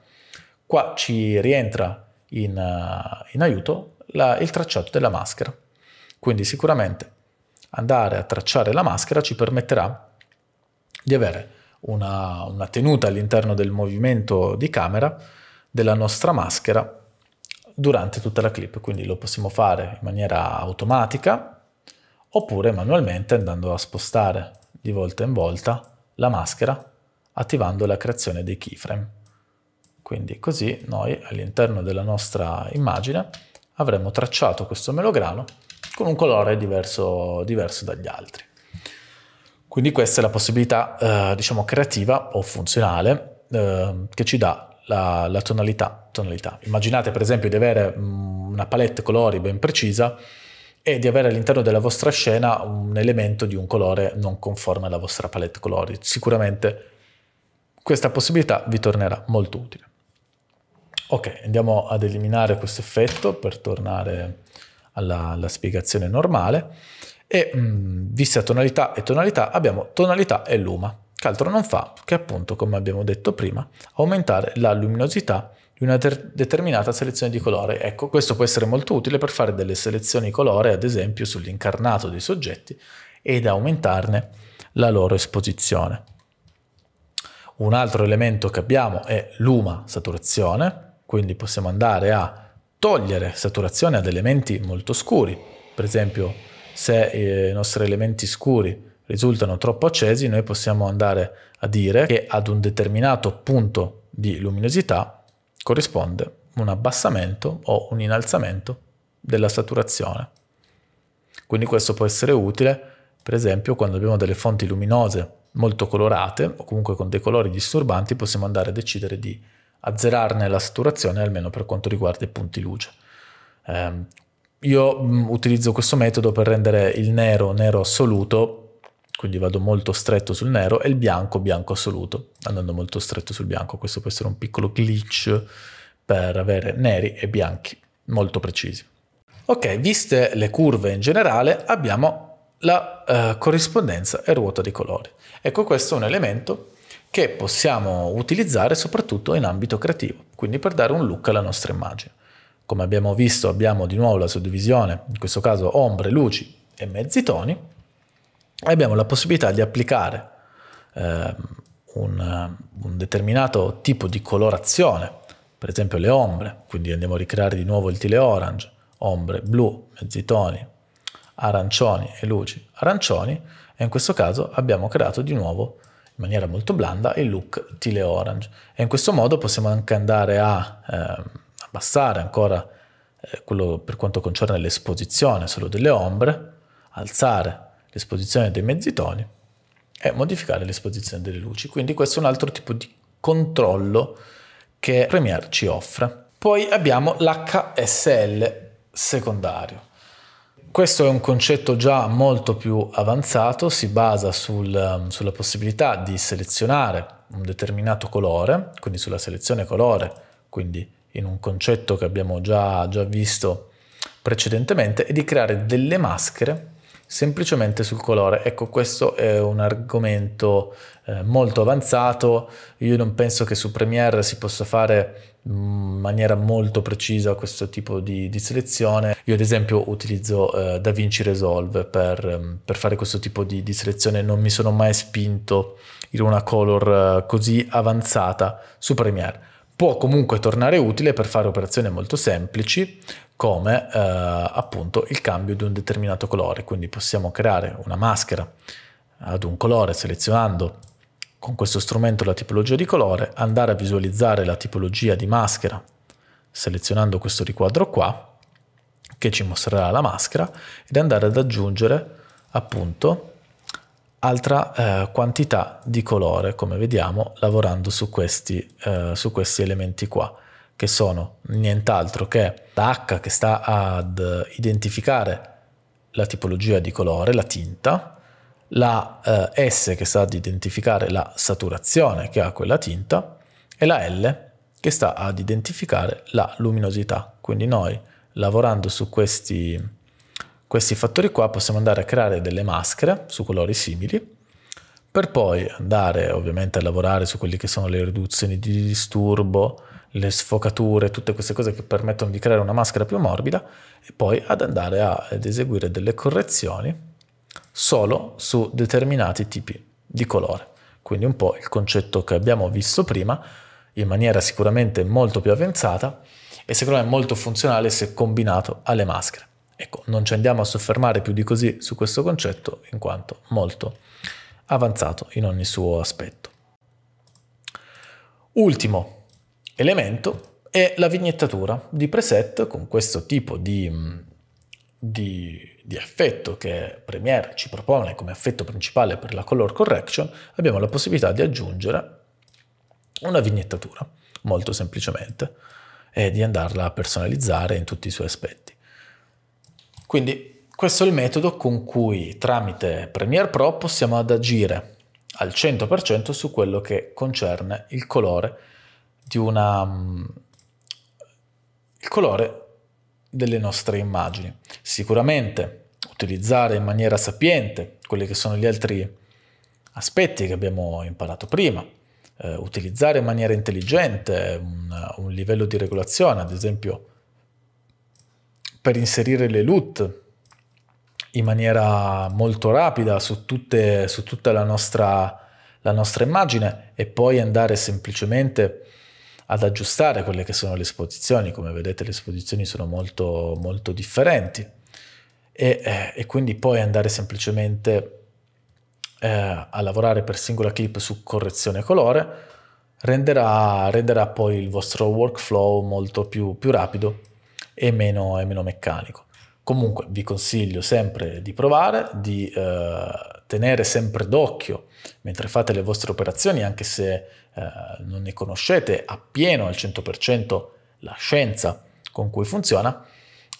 qua ci rientra in, uh, in aiuto la, il tracciato della maschera. Quindi sicuramente andare a tracciare la maschera ci permetterà di avere una, una tenuta all'interno del movimento di camera della nostra maschera durante tutta la clip, quindi lo possiamo fare in maniera automatica oppure manualmente andando a spostare di volta in volta la maschera attivando la creazione dei keyframe. Quindi così noi all'interno della nostra immagine avremo tracciato questo melograno con un colore diverso, diverso dagli altri. Quindi questa è la possibilità eh, diciamo creativa o funzionale eh, che ci dà la, la tonalità, tonalità, Immaginate per esempio di avere mm, una palette colori ben precisa e di avere all'interno della vostra scena un elemento di un colore non conforme alla vostra palette colori. Sicuramente questa possibilità vi tornerà molto utile. Ok, andiamo ad eliminare questo effetto per tornare alla, alla spiegazione normale e mh, mm, vista tonalità e tonalità abbiamo tonalità e luma altro non fa che appunto, come abbiamo detto prima, aumentare la luminosità di una determinata selezione di colore. Ecco, questo può essere molto utile per fare delle selezioni colore, ad esempio, sull'incarnato dei soggetti ed aumentarne la loro esposizione. Un altro elemento che abbiamo è luma saturazione, quindi possiamo andare a togliere saturazione ad elementi molto scuri, per esempio se eh, i nostri elementi scuri risultano troppo accesi, noi possiamo andare a dire che ad un determinato punto di luminosità corrisponde un abbassamento o un innalzamento della saturazione. Quindi questo può essere utile, per esempio, quando abbiamo delle fonti luminose molto colorate o comunque con dei colori disturbanti, possiamo andare a decidere di azzerarne la saturazione almeno per quanto riguarda i punti luce. Eh, io utilizzo questo metodo per rendere il nero nero assoluto quindi vado molto stretto sul nero, e il bianco, bianco assoluto, andando molto stretto sul bianco. Questo può essere un piccolo glitch per avere neri e bianchi molto precisi. Ok, viste le curve in generale, abbiamo la eh, corrispondenza e ruota di colori. Ecco, questo è un elemento che possiamo utilizzare soprattutto in ambito creativo, quindi per dare un look alla nostra immagine. Come abbiamo visto abbiamo di nuovo la suddivisione, in questo caso ombre, luci e mezzi toni, abbiamo la possibilità di applicare eh, un, un determinato tipo di colorazione, per esempio le ombre, quindi andiamo a ricreare di nuovo il tile orange, ombre blu, mezzi toni, arancioni e luci arancioni e in questo caso abbiamo creato di nuovo in maniera molto blanda il look tile orange e in questo modo possiamo anche andare a eh, abbassare ancora eh, quello per quanto concerne l'esposizione solo delle ombre, alzare l'esposizione dei mezzi toni e modificare l'esposizione delle luci. Quindi questo è un altro tipo di controllo che Premiere ci offre. Poi abbiamo l'HSL secondario. Questo è un concetto già molto più avanzato, si basa sul, um, sulla possibilità di selezionare un determinato colore, quindi sulla selezione colore, quindi in un concetto che abbiamo già, già visto precedentemente, e di creare delle maschere semplicemente sul colore. Ecco, questo è un argomento eh, molto avanzato, io non penso che su Premiere si possa fare in mm, maniera molto precisa questo tipo di, di selezione. Io ad esempio utilizzo eh, DaVinci Resolve per, mm, per, fare questo tipo di, di, selezione, non mi sono mai spinto in una color eh, così avanzata su Premiere. Può comunque tornare utile per fare operazioni molto semplici, come eh, appunto il cambio di un determinato colore. Quindi possiamo creare una maschera ad un colore selezionando con questo strumento la tipologia di colore, andare a visualizzare la tipologia di maschera selezionando questo riquadro qua che ci mostrerà la maschera ed andare ad aggiungere appunto altra eh, quantità di colore come vediamo lavorando su questi, eh, su questi elementi qua che sono nient'altro che la H che sta ad identificare la tipologia di colore, la tinta, la eh, S che sta ad identificare la saturazione che ha quella tinta e la L che sta ad identificare la luminosità. Quindi noi lavorando su questi, questi fattori qua possiamo andare a creare delle maschere su colori simili per poi andare ovviamente a lavorare su quelle che sono le riduzioni di disturbo, le sfocature, tutte queste cose che permettono di creare una maschera più morbida e poi ad andare a, ad eseguire delle correzioni solo su determinati tipi di colore. Quindi un po' il concetto che abbiamo visto prima in maniera sicuramente molto più avanzata e secondo me molto funzionale se combinato alle maschere. Ecco, non ci andiamo a soffermare più di così su questo concetto in quanto molto avanzato in ogni suo aspetto. Ultimo elemento è la vignettatura di preset con questo tipo di, mm, di, di effetto che Premiere ci propone come effetto principale per la color correction, abbiamo la possibilità di aggiungere una vignettatura, molto semplicemente, e di andarla a personalizzare in tutti i suoi aspetti. Quindi questo è il metodo con cui tramite Premiere Pro possiamo ad agire al 100% su quello che concerne il colore di una... Mm, il colore delle nostre immagini. Sicuramente utilizzare in maniera sapiente quelli che sono gli altri aspetti che abbiamo imparato prima, eh, utilizzare in maniera intelligente un, un, livello di regolazione, ad esempio per inserire le LUT in maniera molto rapida su, tutte, su tutta la nostra, la nostra immagine e poi andare semplicemente a ad aggiustare quelle che sono le esposizioni. Come vedete le esposizioni sono molto, molto differenti e, eh, e quindi poi andare semplicemente eh, a lavorare per singola clip su correzione colore renderà, renderà poi il vostro workflow molto più, più rapido e meno, e meno meccanico. Comunque vi consiglio sempre di provare, di eh, tenere sempre d'occhio mentre fate le vostre operazioni, anche se eh, non ne conoscete appieno al 100% la scienza con cui funziona,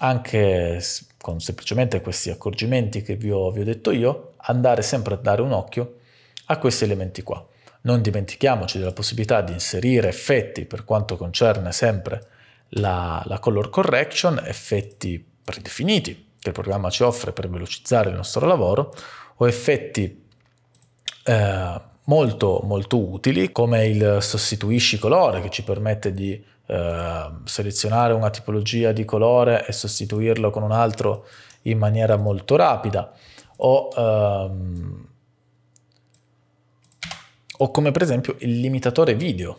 anche con semplicemente questi accorgimenti che vi ho, vi ho detto io, andare sempre a dare un occhio a questi elementi qua. Non dimentichiamoci della possibilità di inserire effetti per quanto concerne sempre la, la, color correction, effetti predefiniti che il programma ci offre per velocizzare il nostro lavoro o effetti eh, molto molto utili come il sostituisci colore che ci permette di eh, selezionare una tipologia di colore e sostituirlo con un altro in maniera molto rapida o, ehm, o come per esempio il limitatore video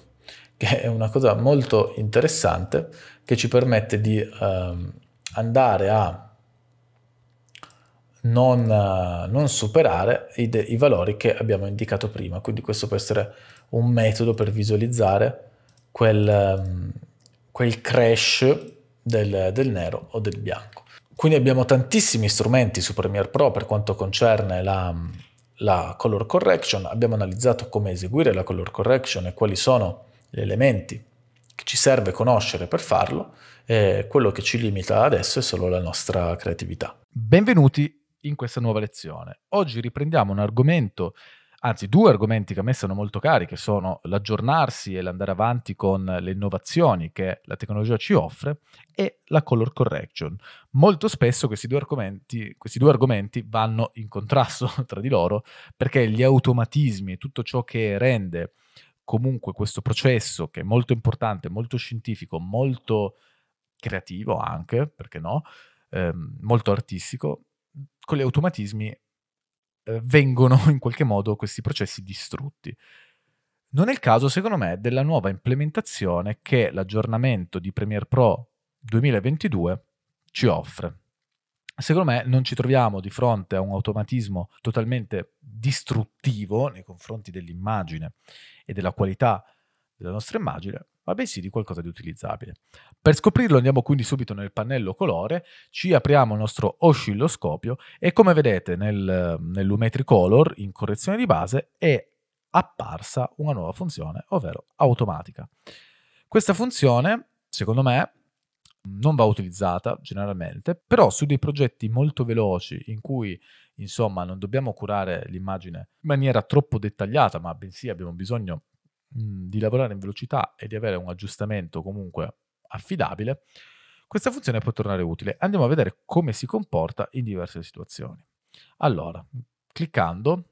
che è una cosa molto interessante che ci permette di ehm, andare a non, eh, non superare i, i, valori che abbiamo indicato prima. Quindi questo può essere un metodo per visualizzare quel, ehm, quel crash del, del nero o del bianco. Quindi abbiamo tantissimi strumenti su Premiere Pro per quanto concerne la, la color correction, abbiamo analizzato come eseguire la color correction e quali sono gli elementi che ci serve conoscere per farlo e quello che ci limita adesso è solo la nostra creatività. Benvenuti in questa nuova lezione. Oggi riprendiamo un argomento, anzi due argomenti che a me sono molto cari, che sono l'aggiornarsi e l'andare avanti con le innovazioni che la tecnologia ci offre e la color correction. Molto spesso questi due argomenti, questi due argomenti vanno in contrasto tra di loro perché gli automatismi e tutto ciò che rende comunque questo processo che è molto importante, molto scientifico, molto creativo anche, perché no, eh, molto artistico, con gli automatismi eh, vengono in qualche modo questi processi distrutti. Non è il caso, secondo me, della nuova implementazione che l'aggiornamento di Premiere Pro 2022 ci offre. Secondo me non ci troviamo di fronte a un automatismo totalmente distruttivo nei confronti dell'immagine e della qualità della nostra immagine, ma bensì di qualcosa di utilizzabile. Per scoprirlo andiamo quindi subito nel pannello colore, ci apriamo il nostro oscilloscopio e come vedete nel, nell'Umetri Color in correzione di base è apparsa una nuova funzione, ovvero automatica. Questa funzione, secondo me, non va utilizzata generalmente, però su dei progetti molto veloci in cui insomma non dobbiamo curare l'immagine in maniera troppo dettagliata, ma bensì abbiamo bisogno di lavorare in velocità e di avere un aggiustamento comunque affidabile, questa funzione può tornare utile. Andiamo a vedere come si comporta in diverse situazioni. Allora, cliccando,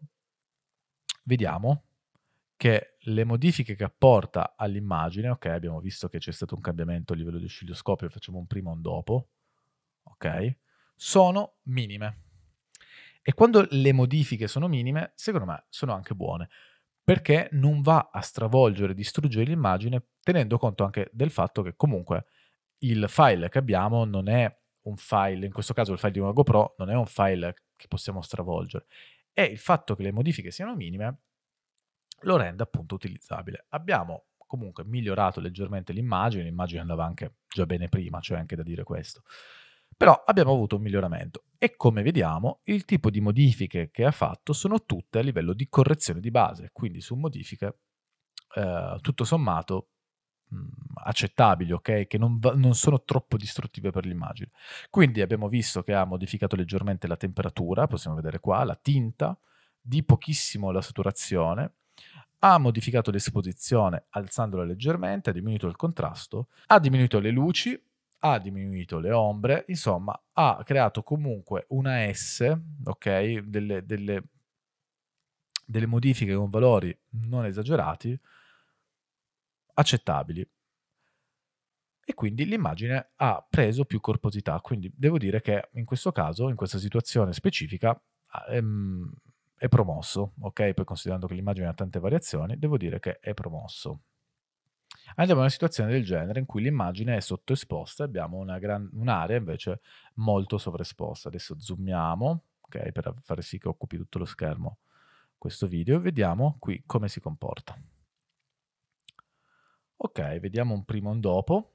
vediamo che le modifiche che apporta all'immagine, ok, abbiamo visto che c'è stato un cambiamento a livello di oscilloscopio, facciamo un prima e un dopo, ok, sono minime. E quando le modifiche sono minime, secondo me sono anche buone perché non va a stravolgere, distruggere l'immagine, tenendo conto anche del fatto che comunque il file che abbiamo non è un file, in questo caso il file di una GoPro, non è un file che possiamo stravolgere. E il fatto che le modifiche siano minime lo rende appunto utilizzabile. Abbiamo comunque migliorato leggermente l'immagine, l'immagine andava anche già bene prima, cioè anche da dire questo. Però abbiamo avuto un miglioramento e come vediamo il tipo di modifiche che ha fatto sono tutte a livello di correzione di base, quindi su modifiche eh, tutto sommato mh, mm, accettabili, ok? Che non, va- non, sono troppo distruttive per l'immagine. Quindi abbiamo visto che ha modificato leggermente la temperatura, possiamo vedere qua, la tinta, di pochissimo la saturazione, ha modificato l'esposizione alzandola leggermente, ha diminuito il contrasto, ha diminuito le luci, ha diminuito le ombre, insomma ha creato comunque una S, ok, delle, delle, delle modifiche con valori non esagerati, accettabili. E quindi l'immagine ha preso più corposità, quindi devo dire che in questo caso, in questa situazione specifica, ah, ehm, è promosso, ok? Poi considerando che l'immagine ha tante variazioni, devo dire che è promosso andiamo in una situazione del genere in cui l'immagine è sottoesposta e abbiamo gran, un'area invece molto sovraesposta. Adesso zoomiamo, ok, per far sì che occupi tutto lo schermo questo video e vediamo qui come si comporta. Ok, vediamo un primo e un dopo.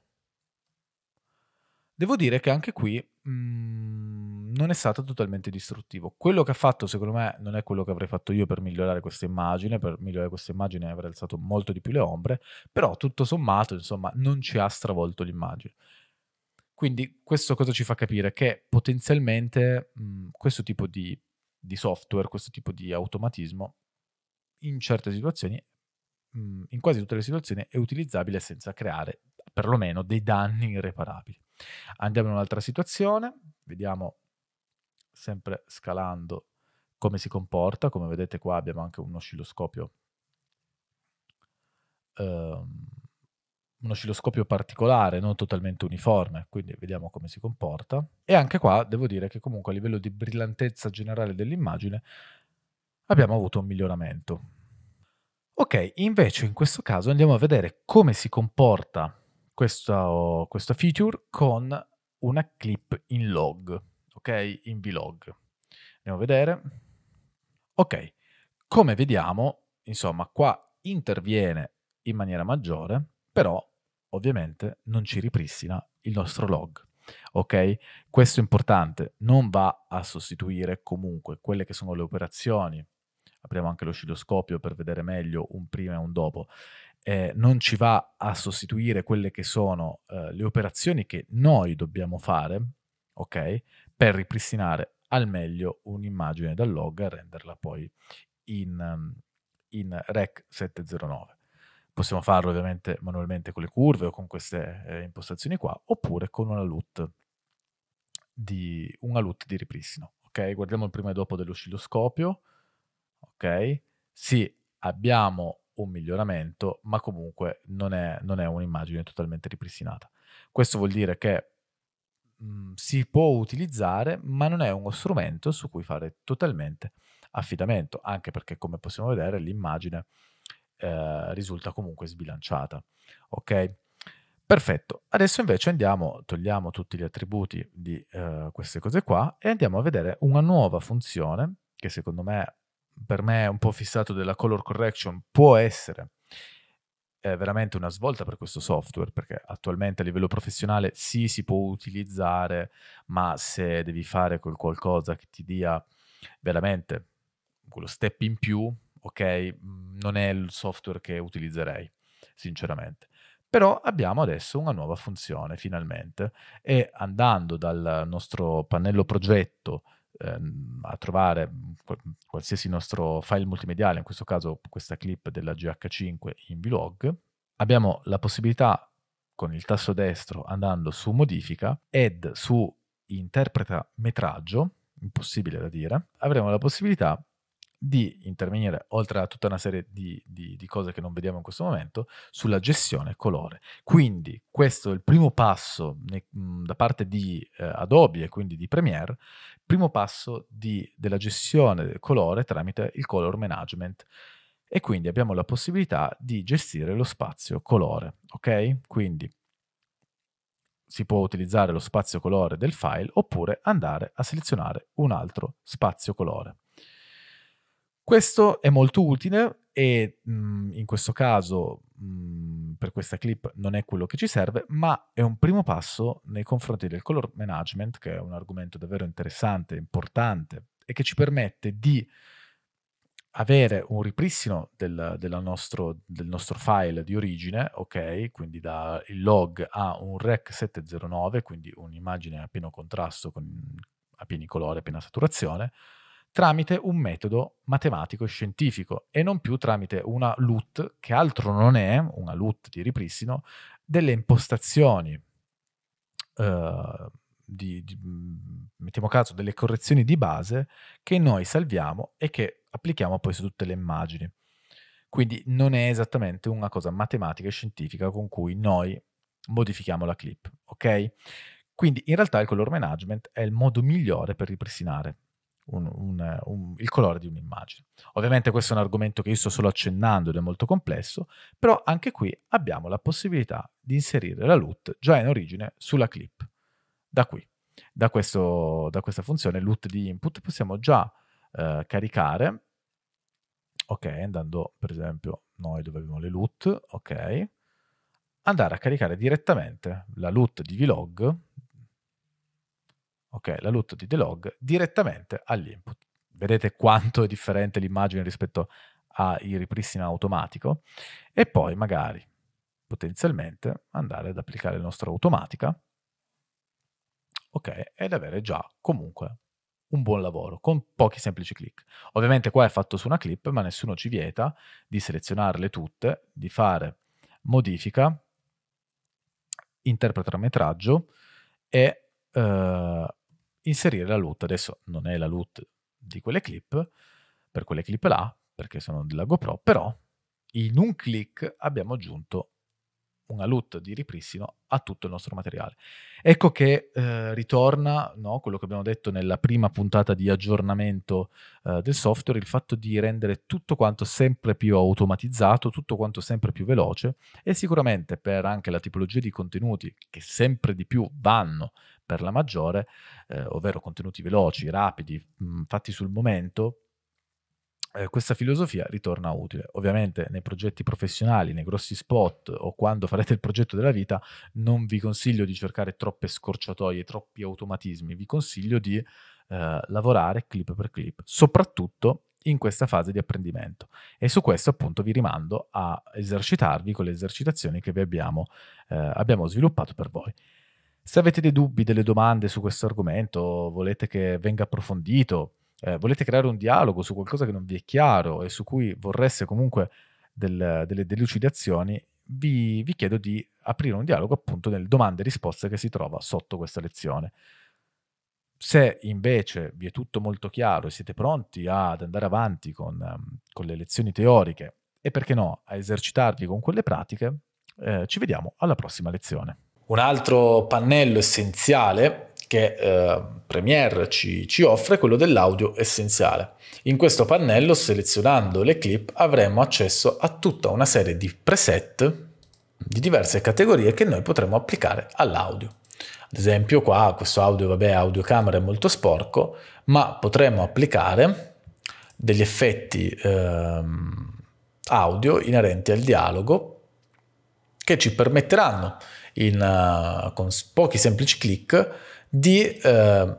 Devo dire che anche qui mh, mm, non è stato totalmente distruttivo. Quello che ha fatto, secondo me, non è quello che avrei fatto io per migliorare questa immagine. Per migliorare questa immagine avrei alzato molto di più le ombre, però tutto sommato, insomma, non ci ha stravolto l'immagine. Quindi questo cosa ci fa capire? Che potenzialmente mh, mm, questo tipo di, di, software, questo tipo di automatismo, in certe situazioni, mh, mm, in quasi tutte le situazioni, è utilizzabile senza creare perlomeno dei danni irreparabili. Andiamo in un'altra situazione, vediamo sempre scalando come si comporta, come vedete qua abbiamo anche un oscilloscopio, ehm, un oscilloscopio particolare, non totalmente uniforme, quindi vediamo come si comporta. E anche qua devo dire che comunque a livello di brillantezza generale dell'immagine abbiamo avuto un miglioramento. Ok, invece in questo caso andiamo a vedere come si comporta questo, oh, questa feature con una clip in log, ok? In vlog. Andiamo a vedere. Ok, come vediamo, insomma, qua interviene in maniera maggiore, però ovviamente non ci ripristina il nostro log. Ok? Questo è importante, non va a sostituire comunque quelle che sono le operazioni. Apriamo anche l'oscilloscopio per vedere meglio un prima e un dopo eh, non ci va a sostituire quelle che sono eh, le operazioni che noi dobbiamo fare, ok? Per ripristinare al meglio un'immagine dal log e renderla poi in, ehm, in Rec 709. Possiamo farlo ovviamente manualmente con le curve o con queste eh, impostazioni qua, oppure con una LUT di, una LUT di ripristino. Ok, guardiamo il prima e dopo dell'oscilloscopio. Ok, sì, abbiamo un miglioramento, ma comunque non è, non è un'immagine totalmente ripristinata. Questo vuol dire che mh, mm, si può utilizzare, ma non è uno strumento su cui fare totalmente affidamento, anche perché come possiamo vedere l'immagine eh, risulta comunque sbilanciata. Ok? Perfetto, adesso invece andiamo, togliamo tutti gli attributi di eh, queste cose qua e andiamo a vedere una nuova funzione che secondo me per me un po' fissato della color correction può essere eh, veramente una svolta per questo software perché attualmente a livello professionale sì si può utilizzare ma se devi fare qualcosa che ti dia veramente quello step in più ok non è il software che utilizzerei sinceramente però abbiamo adesso una nuova funzione finalmente e andando dal nostro pannello progetto Ehm, a trovare qualsiasi nostro file multimediale, in questo caso questa clip della GH5 in vlog, abbiamo la possibilità con il tasto destro andando su modifica ed su interpreta metraggio, impossibile da dire, avremo la possibilità di intervenire, oltre a tutta una serie di, di, di, cose che non vediamo in questo momento, sulla gestione colore. Quindi questo è il primo passo ne, mh, mhmm, da parte di eh, Adobe e quindi di Premiere, primo passo di, della gestione del colore tramite il color management. E quindi abbiamo la possibilità di gestire lo spazio colore, ok? Quindi si può utilizzare lo spazio colore del file oppure andare a selezionare un altro spazio colore. Questo è molto utile e mh, mm, in questo caso mh, mm, per questa clip non è quello che ci serve, ma è un primo passo nei confronti del color management, che è un argomento davvero interessante, importante e che ci permette di avere un ripristino del, nostro, del nostro file di origine, ok? Quindi dal log a un rec 709, quindi un'immagine a pieno contrasto, con, a pieni colori, a piena saturazione, tramite un metodo matematico e scientifico e non più tramite una LUT, che altro non è, una LUT di ripristino, delle impostazioni, eh, di, di, mm, mettiamo caso, delle correzioni di base che noi salviamo e che applichiamo poi su tutte le immagini. Quindi non è esattamente una cosa matematica e scientifica con cui noi modifichiamo la clip, ok? Quindi in realtà il color management è il modo migliore per ripristinare un, un, un, il colore di un'immagine. Ovviamente questo è un argomento che io sto solo accennando ed è molto complesso, però anche qui abbiamo la possibilità di inserire la LUT già in origine sulla clip. Da qui, da, questo, da questa funzione LUT di input possiamo già eh, caricare, ok, andando per esempio noi dove abbiamo le LUT, ok, andare a caricare direttamente la LUT di Vlog ok, la LUT di delog direttamente all'input. Vedete quanto è differente l'immagine rispetto al ripristino automatico e poi magari potenzialmente andare ad applicare la nostra automatica ok, ed avere già comunque un buon lavoro con pochi semplici clic. Ovviamente qua è fatto su una clip, ma nessuno ci vieta di selezionarle tutte, di fare modifica, metraggio e eh, inserire la LUT. Adesso non è la LUT di quelle clip, per quelle clip là, perché sono della GoPro, però in un clic abbiamo aggiunto una LUT di ripristino a tutto il nostro materiale. Ecco che eh, ritorna no, quello che abbiamo detto nella prima puntata di aggiornamento eh, del software, il fatto di rendere tutto quanto sempre più automatizzato, tutto quanto sempre più veloce e sicuramente per anche la tipologia di contenuti che sempre di più vanno per la maggiore, eh, ovvero contenuti veloci, rapidi, mh, mm, fatti sul momento, eh, questa filosofia ritorna utile. Ovviamente nei progetti professionali, nei grossi spot o quando farete il progetto della vita, non vi consiglio di cercare troppe scorciatoie, troppi automatismi, vi consiglio di eh, lavorare clip per clip, soprattutto in questa fase di apprendimento. E su questo appunto vi rimando a esercitarvi con le esercitazioni che vi abbiamo, eh, abbiamo sviluppato per voi. Se avete dei dubbi, delle domande su questo argomento, volete che venga approfondito, eh, volete creare un dialogo su qualcosa che non vi è chiaro e su cui vorreste comunque del, delle delucidazioni, vi, vi, chiedo di aprire un dialogo appunto nel domande e risposte che si trova sotto questa lezione. Se invece vi è tutto molto chiaro e siete pronti ad andare avanti con, ehm, con le lezioni teoriche e perché no a esercitarvi con quelle pratiche, eh, ci vediamo alla prossima lezione. Un altro pannello essenziale che eh, Premiere ci, ci offre è quello dell'audio essenziale. In questo pannello, selezionando le clip, avremo accesso a tutta una serie di preset di diverse categorie che noi potremo applicare all'audio. Ad esempio qua questo audio, vabbè, audio camera è molto sporco, ma potremo applicare degli effetti eh, audio inerenti al dialogo che ci permetteranno in, uh, con pochi semplici clic di, uh,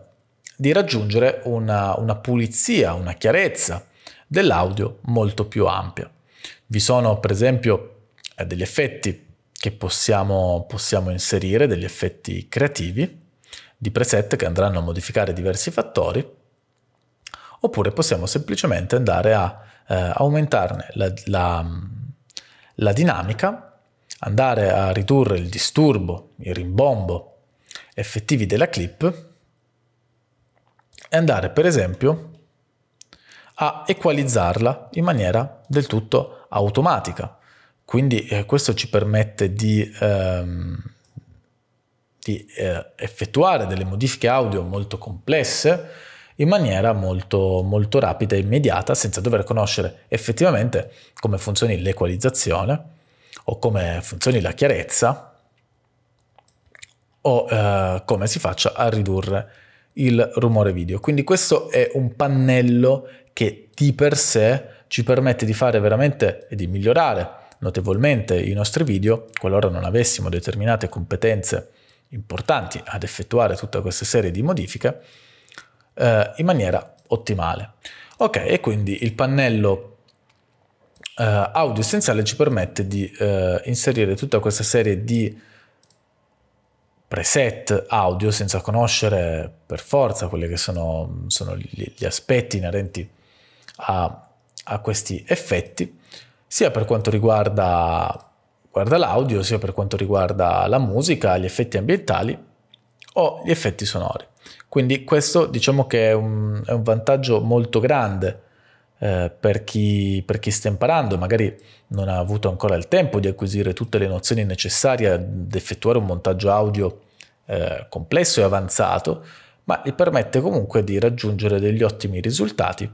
di raggiungere una, una pulizia, una chiarezza dell'audio molto più ampia. Vi sono per esempio eh, degli effetti che possiamo, possiamo inserire, degli effetti creativi di preset che andranno a modificare diversi fattori, oppure possiamo semplicemente andare a eh, aumentarne la, la, la dinamica andare a ridurre il disturbo, il rimbombo effettivi della clip e andare per esempio a equalizzarla in maniera del tutto automatica. Quindi eh, questo ci permette di, ehm, di eh, effettuare delle modifiche audio molto complesse in maniera molto, molto rapida e immediata senza dover conoscere effettivamente come funzioni l'equalizzazione o come funzioni la chiarezza o eh, come si faccia a ridurre il rumore video. Quindi questo è un pannello che di per sé ci permette di fare veramente e di migliorare notevolmente i nostri video qualora non avessimo determinate competenze importanti ad effettuare tutta questa serie di modifiche eh, in maniera ottimale. Ok, e quindi il pannello Uh, Audio Essenziale ci permette di uh, inserire tutta questa serie di preset audio senza conoscere per forza quelli che sono, sono gli, gli, aspetti inerenti a, a, questi effetti, sia per quanto riguarda, riguarda l'audio, sia per quanto riguarda la musica, gli effetti ambientali o gli effetti sonori. Quindi questo diciamo che è un, è un vantaggio molto grande eh, per, chi, per, chi, sta imparando, magari non ha avuto ancora il tempo di acquisire tutte le nozioni necessarie ad effettuare un montaggio audio eh, complesso e avanzato, ma gli permette comunque di raggiungere degli ottimi risultati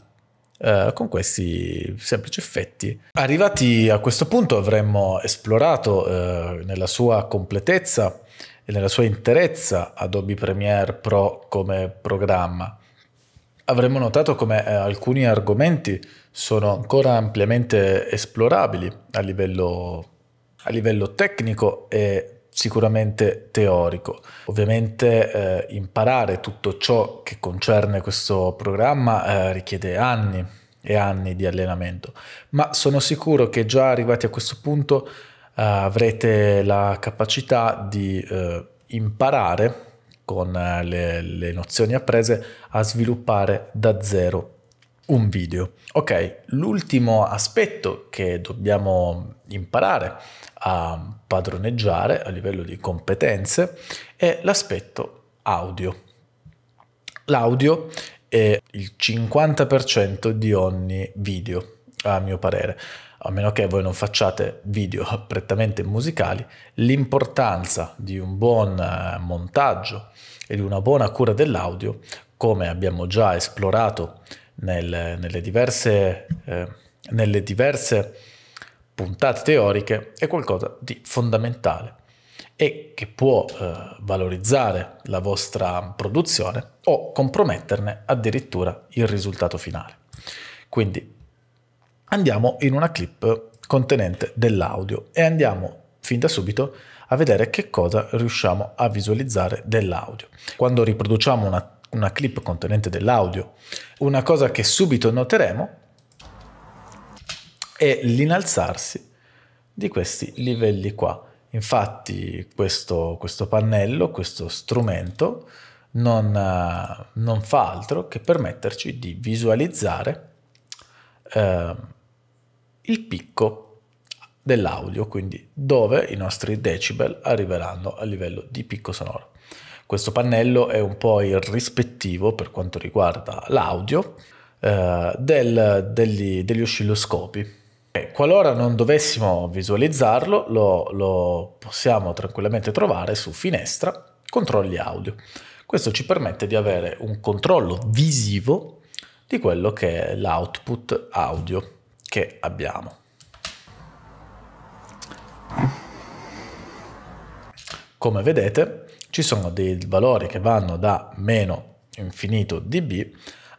Uh, con questi semplici effetti. Arrivati a questo punto avremmo esplorato uh, nella sua completezza e nella sua interezza Adobe Premiere Pro come programma avremmo notato come eh, alcuni argomenti sono ancora ampiamente esplorabili a livello, a livello tecnico e sicuramente teorico. Ovviamente eh, imparare tutto ciò che concerne questo programma eh, richiede anni e anni di allenamento, ma sono sicuro che già arrivati a questo punto eh, avrete la capacità di eh, imparare con eh, le, le nozioni apprese a sviluppare da zero un video. Ok, l'ultimo aspetto che dobbiamo imparare a padroneggiare a livello di competenze è l'aspetto audio. L'audio è il 50% di ogni video, a mio parere a meno che voi non facciate video prettamente musicali, l'importanza di un buon eh, montaggio e di una buona cura dell'audio, come abbiamo già esplorato nel, nelle, diverse, eh, nelle diverse puntate teoriche, è qualcosa di fondamentale e che può eh, valorizzare la vostra produzione o comprometterne addirittura il risultato finale. Quindi andiamo in una clip contenente dell'audio e andiamo fin da subito a vedere che cosa riusciamo a visualizzare dell'audio. Quando riproduciamo una, una clip contenente dell'audio, una cosa che subito noteremo è l'inalzarsi di questi livelli qua. Infatti questo, questo pannello, questo strumento, non, non, fa altro che permetterci di visualizzare eh, il picco dell'audio, quindi dove i nostri decibel arriveranno a livello di picco sonoro. Questo pannello è un po' il rispettivo per quanto riguarda l'audio eh, del, degli, degli, oscilloscopi. E eh, qualora non dovessimo visualizzarlo, lo, lo possiamo tranquillamente trovare su finestra, controlli audio. Questo ci permette di avere un controllo visivo di quello che è l'output audio che abbiamo. Come vedete ci sono dei valori che vanno da meno infinito dB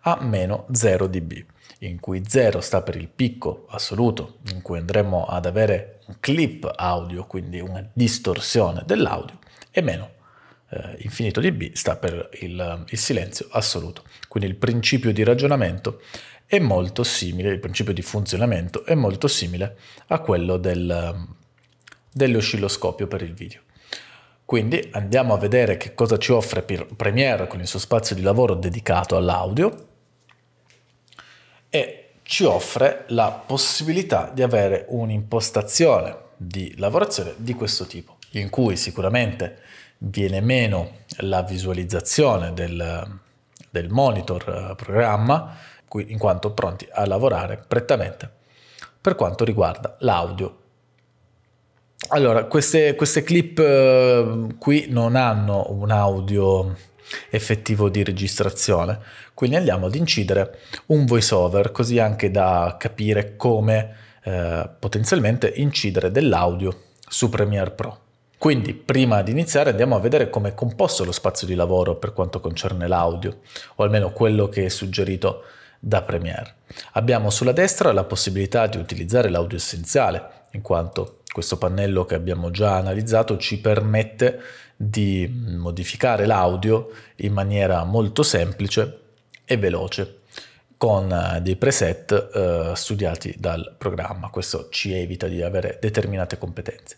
a meno 0 dB, in cui 0 sta per il picco assoluto in cui andremo ad avere un clip audio, quindi una distorsione dell'audio, e meno eh, infinito dB sta per il, il silenzio assoluto. Quindi il principio di ragionamento è è molto simile, il principio di funzionamento è molto simile a quello del, dell'oscilloscopio per il video. Quindi andiamo a vedere che cosa ci offre Premiere con il suo spazio di lavoro dedicato all'audio e ci offre la possibilità di avere un'impostazione di lavorazione di questo tipo, in cui sicuramente viene meno la visualizzazione del, del monitor eh, programma in quanto pronti a lavorare prettamente per quanto riguarda l'audio. Allora, queste, queste clip eh, qui non hanno un audio effettivo di registrazione, quindi andiamo ad incidere un voiceover così anche da capire come eh, potenzialmente incidere dell'audio su Premiere Pro. Quindi prima di iniziare andiamo a vedere come è composto lo spazio di lavoro per quanto concerne l'audio, o almeno quello che è suggerito da Premiere. Abbiamo sulla destra la possibilità di utilizzare l'audio essenziale, in quanto questo pannello che abbiamo già analizzato ci permette di modificare l'audio in maniera molto semplice e veloce con eh, dei preset eh, studiati dal programma. Questo ci evita di avere determinate competenze.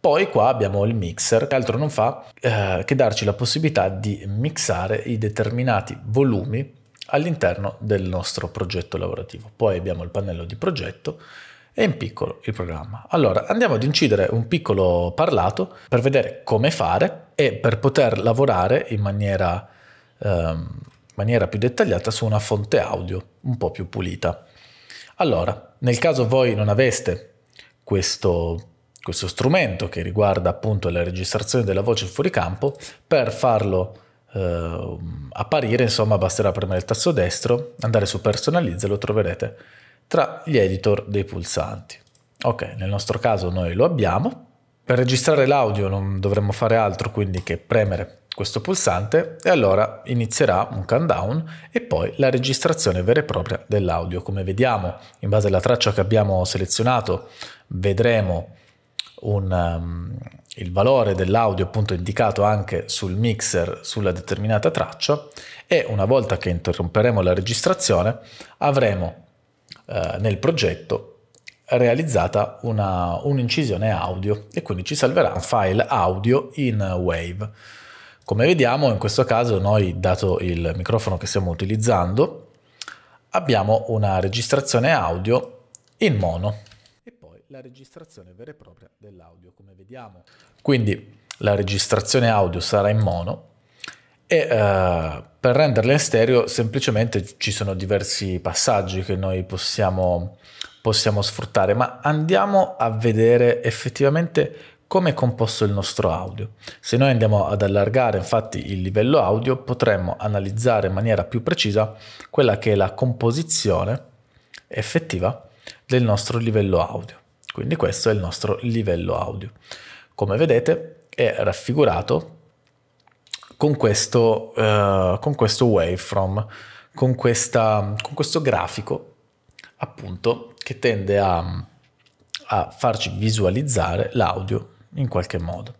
Poi qua abbiamo il mixer, che altro non fa eh, che darci la possibilità di mixare i determinati volumi all'interno del nostro progetto lavorativo. Poi abbiamo il pannello di progetto e in piccolo il programma. Allora andiamo ad incidere un piccolo parlato per vedere come fare e per poter lavorare in maniera, ehm, maniera più dettagliata su una fonte audio un po' più pulita. Allora, nel caso voi non aveste questo questo strumento che riguarda appunto la registrazione della voce fuori campo, per farlo eh, apparire, insomma basterà premere il tasto destro, andare su personalizza e lo troverete tra gli editor dei pulsanti. Ok, nel nostro caso noi lo abbiamo. Per registrare l'audio non dovremmo fare altro quindi che premere questo pulsante e allora inizierà un countdown e poi la registrazione vera e propria dell'audio. Come vediamo, in base alla traccia che abbiamo selezionato, vedremo un, ehm, il valore dell'audio appunto indicato anche sul mixer sulla determinata traccia e una volta che interromperemo la registrazione avremo eh, nel progetto realizzata una, un'incisione audio e quindi ci salverà un file audio in Wave. Come vediamo in questo caso noi, dato il microfono che stiamo utilizzando, abbiamo una registrazione audio in mono la registrazione vera e propria dell'audio, come vediamo. Quindi la registrazione audio sarà in mono e uh, per renderla in stereo semplicemente ci sono diversi passaggi che noi possiamo, possiamo sfruttare, ma andiamo a vedere effettivamente come è composto il nostro audio. Se noi andiamo ad allargare infatti il livello audio potremmo analizzare in maniera più precisa quella che è la composizione effettiva del nostro livello audio. Quindi questo è il nostro livello audio. Come vedete è raffigurato con questo, uh, con questo waveform, con, questa, con questo grafico appunto che tende a, a farci visualizzare l'audio in qualche modo.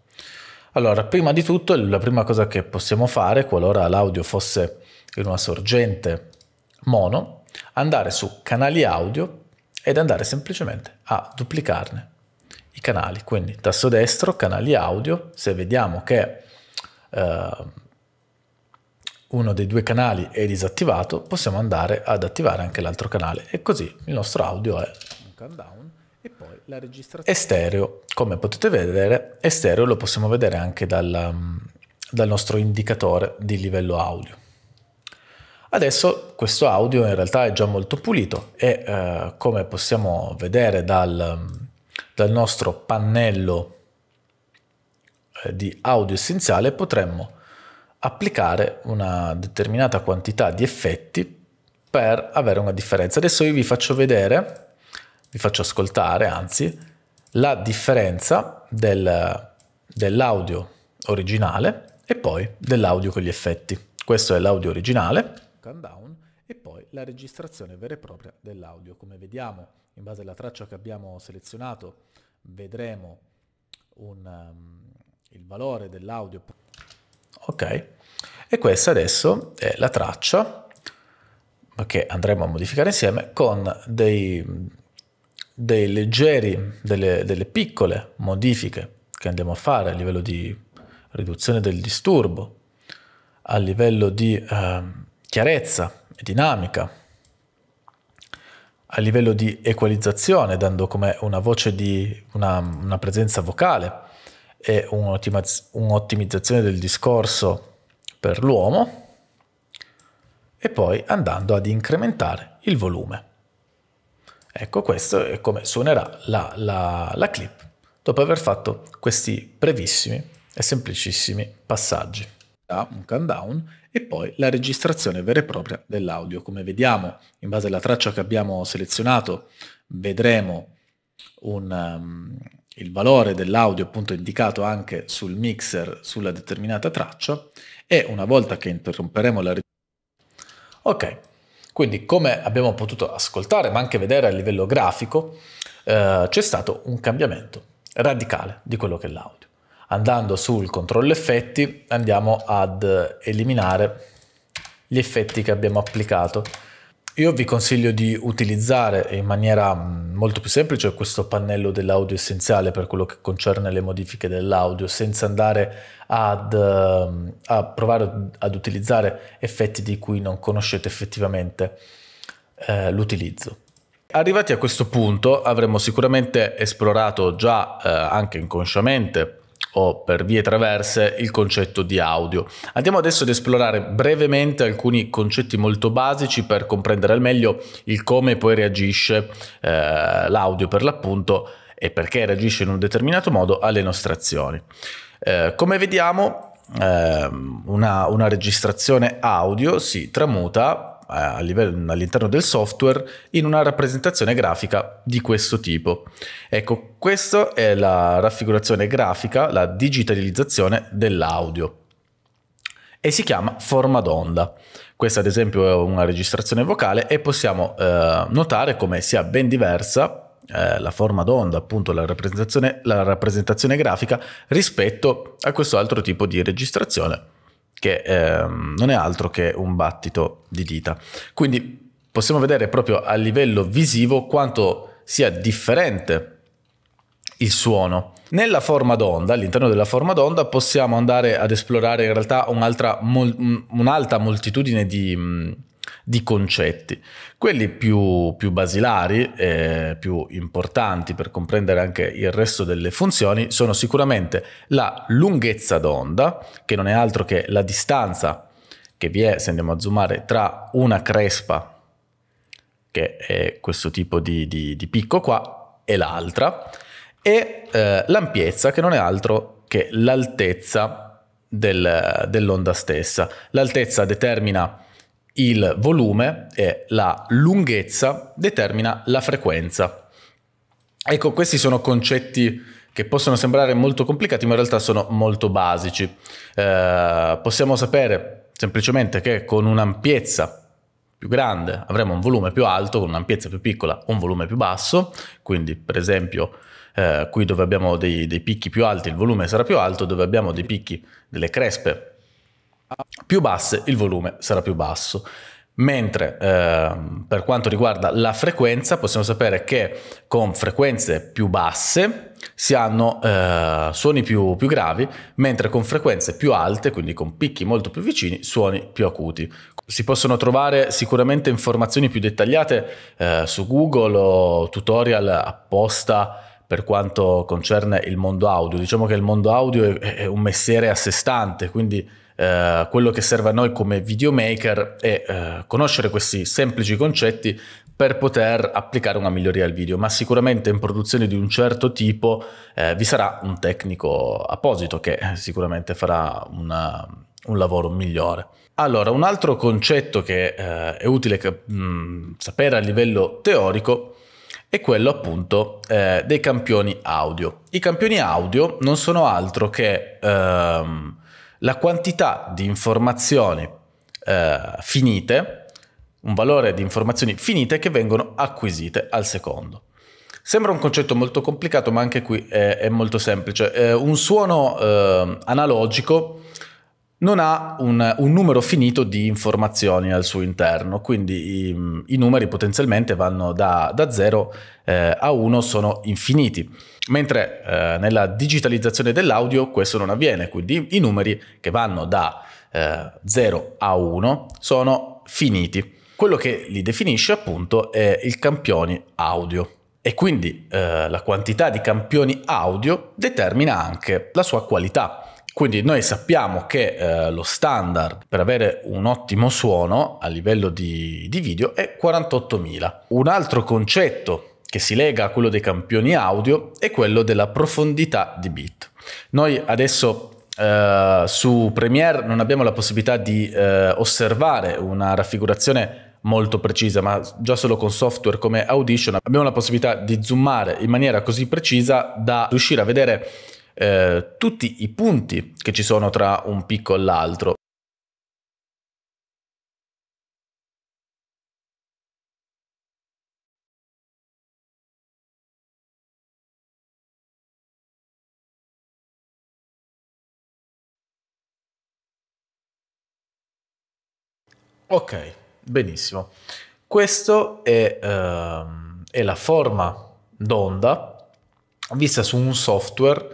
Allora, prima di tutto, la prima cosa che possiamo fare, qualora l'audio fosse in una sorgente mono, andare su canali audio ed andare semplicemente a duplicarne i canali. Quindi tasto destro, canali audio, se vediamo che eh, uno dei due canali è disattivato, possiamo andare ad attivare anche l'altro canale e così il nostro audio è un e poi la registrazione stereo. Come potete vedere, è stereo, lo possiamo vedere anche dal, mm, dal nostro indicatore di livello audio. Adesso questo audio in realtà è già molto pulito e eh, come possiamo vedere dal, dal nostro pannello eh, di audio essenziale potremmo applicare una determinata quantità di effetti per avere una differenza. Adesso io vi faccio vedere, vi faccio ascoltare anzi, la differenza del, dell'audio originale e poi dell'audio con gli effetti. Questo è l'audio originale down e poi la registrazione vera e propria dell'audio. Come vediamo, in base alla traccia che abbiamo selezionato, vedremo un, um, il valore dell'audio. Ok, e questa adesso è la traccia che andremo a modificare insieme con dei, dei leggeri, delle, delle piccole modifiche che andiamo a fare a livello di riduzione del disturbo, a livello di eh, chiarezza e dinamica, a livello di equalizzazione, dando come una voce di una, una presenza vocale e un'ottimizzazione del discorso per l'uomo, e poi andando ad incrementare il volume. Ecco, questo è come suonerà la, la, la clip dopo aver fatto questi brevissimi e semplicissimi passaggi. Un countdown e poi la registrazione vera e propria dell'audio. Come vediamo, in base alla traccia che abbiamo selezionato, vedremo un, um, il valore dell'audio appunto indicato anche sul mixer sulla determinata traccia e una volta che interromperemo la registrazione... Ok, quindi come abbiamo potuto ascoltare ma anche vedere a livello grafico, eh, c'è stato un cambiamento radicale di quello che è l'audio. Andando sul controllo effetti andiamo ad eliminare gli effetti che abbiamo applicato. Io vi consiglio di utilizzare in maniera mm, molto più semplice questo pannello dell'audio essenziale per quello che concerne le modifiche dell'audio, senza andare ad, mm, a provare ad utilizzare effetti di cui non conoscete effettivamente eh, l'utilizzo. Arrivati a questo punto avremo sicuramente esplorato già eh, anche inconsciamente o per vie traverse il concetto di audio. Andiamo adesso ad esplorare brevemente alcuni concetti molto basici per comprendere al meglio il come poi reagisce eh, l'audio per l'appunto e perché reagisce in un determinato modo alle nostre azioni. Eh, come vediamo eh, una, una registrazione audio si tramuta a livello, all'interno del software in una rappresentazione grafica di questo tipo. Ecco, questa è la raffigurazione grafica, la digitalizzazione dell'audio e si chiama forma d'onda. Questa ad esempio è una registrazione vocale e possiamo eh, notare come sia ben diversa eh, la forma d'onda, appunto la rappresentazione, la rappresentazione grafica rispetto a questo altro tipo di registrazione che ehm, non è altro che un battito di dita. Quindi possiamo vedere proprio a livello visivo quanto sia differente il suono. Nella forma d'onda, all'interno della forma d'onda, possiamo andare ad esplorare in realtà un'altra, mol- moltitudine di di concetti. Quelli più, più basilari, e eh, più importanti per comprendere anche il resto delle funzioni, sono sicuramente la lunghezza d'onda, che non è altro che la distanza che vi è, se andiamo a zoomare, tra una crespa, che è questo tipo di, di, di picco qua, e l'altra, e eh, l'ampiezza, che non è altro che l'altezza del, dell'onda stessa. L'altezza determina il volume e la lunghezza determina la frequenza. Ecco, questi sono concetti che possono sembrare molto complicati, ma in realtà sono molto basici. Eh, possiamo sapere semplicemente che con un'ampiezza più grande avremo un volume più alto, con un'ampiezza più piccola un volume più basso, quindi per esempio eh, qui dove abbiamo dei, dei picchi più alti il volume sarà più alto, dove abbiamo dei picchi, delle crespe più basse il volume sarà più basso. Mentre eh, per quanto riguarda la frequenza, possiamo sapere che con frequenze più basse si hanno eh, suoni più, più, gravi, mentre con frequenze più alte, quindi con picchi molto più vicini, suoni più acuti. Si possono trovare sicuramente informazioni più dettagliate eh, su Google o tutorial apposta per quanto concerne il mondo audio. Diciamo che il mondo audio è, è un mestiere a sé stante, quindi eh, quello che serve a noi come videomaker è eh, conoscere questi semplici concetti per poter applicare una miglioria al video, ma sicuramente in produzioni di un certo tipo eh, vi sarà un tecnico apposito che eh, sicuramente farà una, un lavoro migliore. Allora, un altro concetto che eh, è utile che, mh, mm, sapere a livello teorico è quello appunto eh, dei campioni audio. I campioni audio non sono altro che ehm, la quantità di informazioni eh, finite, un valore di informazioni finite che vengono acquisite al secondo. Sembra un concetto molto complicato, ma anche qui è, è molto semplice. Eh, un suono eh, analogico non ha un, un, numero finito di informazioni al suo interno, quindi i, i numeri potenzialmente vanno da, 0 eh, a 1, sono infiniti. Mentre eh, nella digitalizzazione dell'audio questo non avviene, quindi i numeri che vanno da eh, 0 a 1 sono finiti. Quello che li definisce appunto è il campione audio e quindi eh, la quantità di campioni audio determina anche la sua qualità. Quindi noi sappiamo che eh, lo standard per avere un ottimo suono a livello di, di video è 48.000. Un altro concetto che si lega a quello dei campioni audio, e quello della profondità di bit. Noi adesso Uh, su Premiere non abbiamo la possibilità di uh, osservare una raffigurazione molto precisa, ma già solo con software come Audition abbiamo la possibilità di zoomare in maniera così precisa da riuscire a vedere uh, tutti i punti che ci sono tra un picco e l'altro. Ok, benissimo. Questa è, uh, è, la forma d'onda vista su un software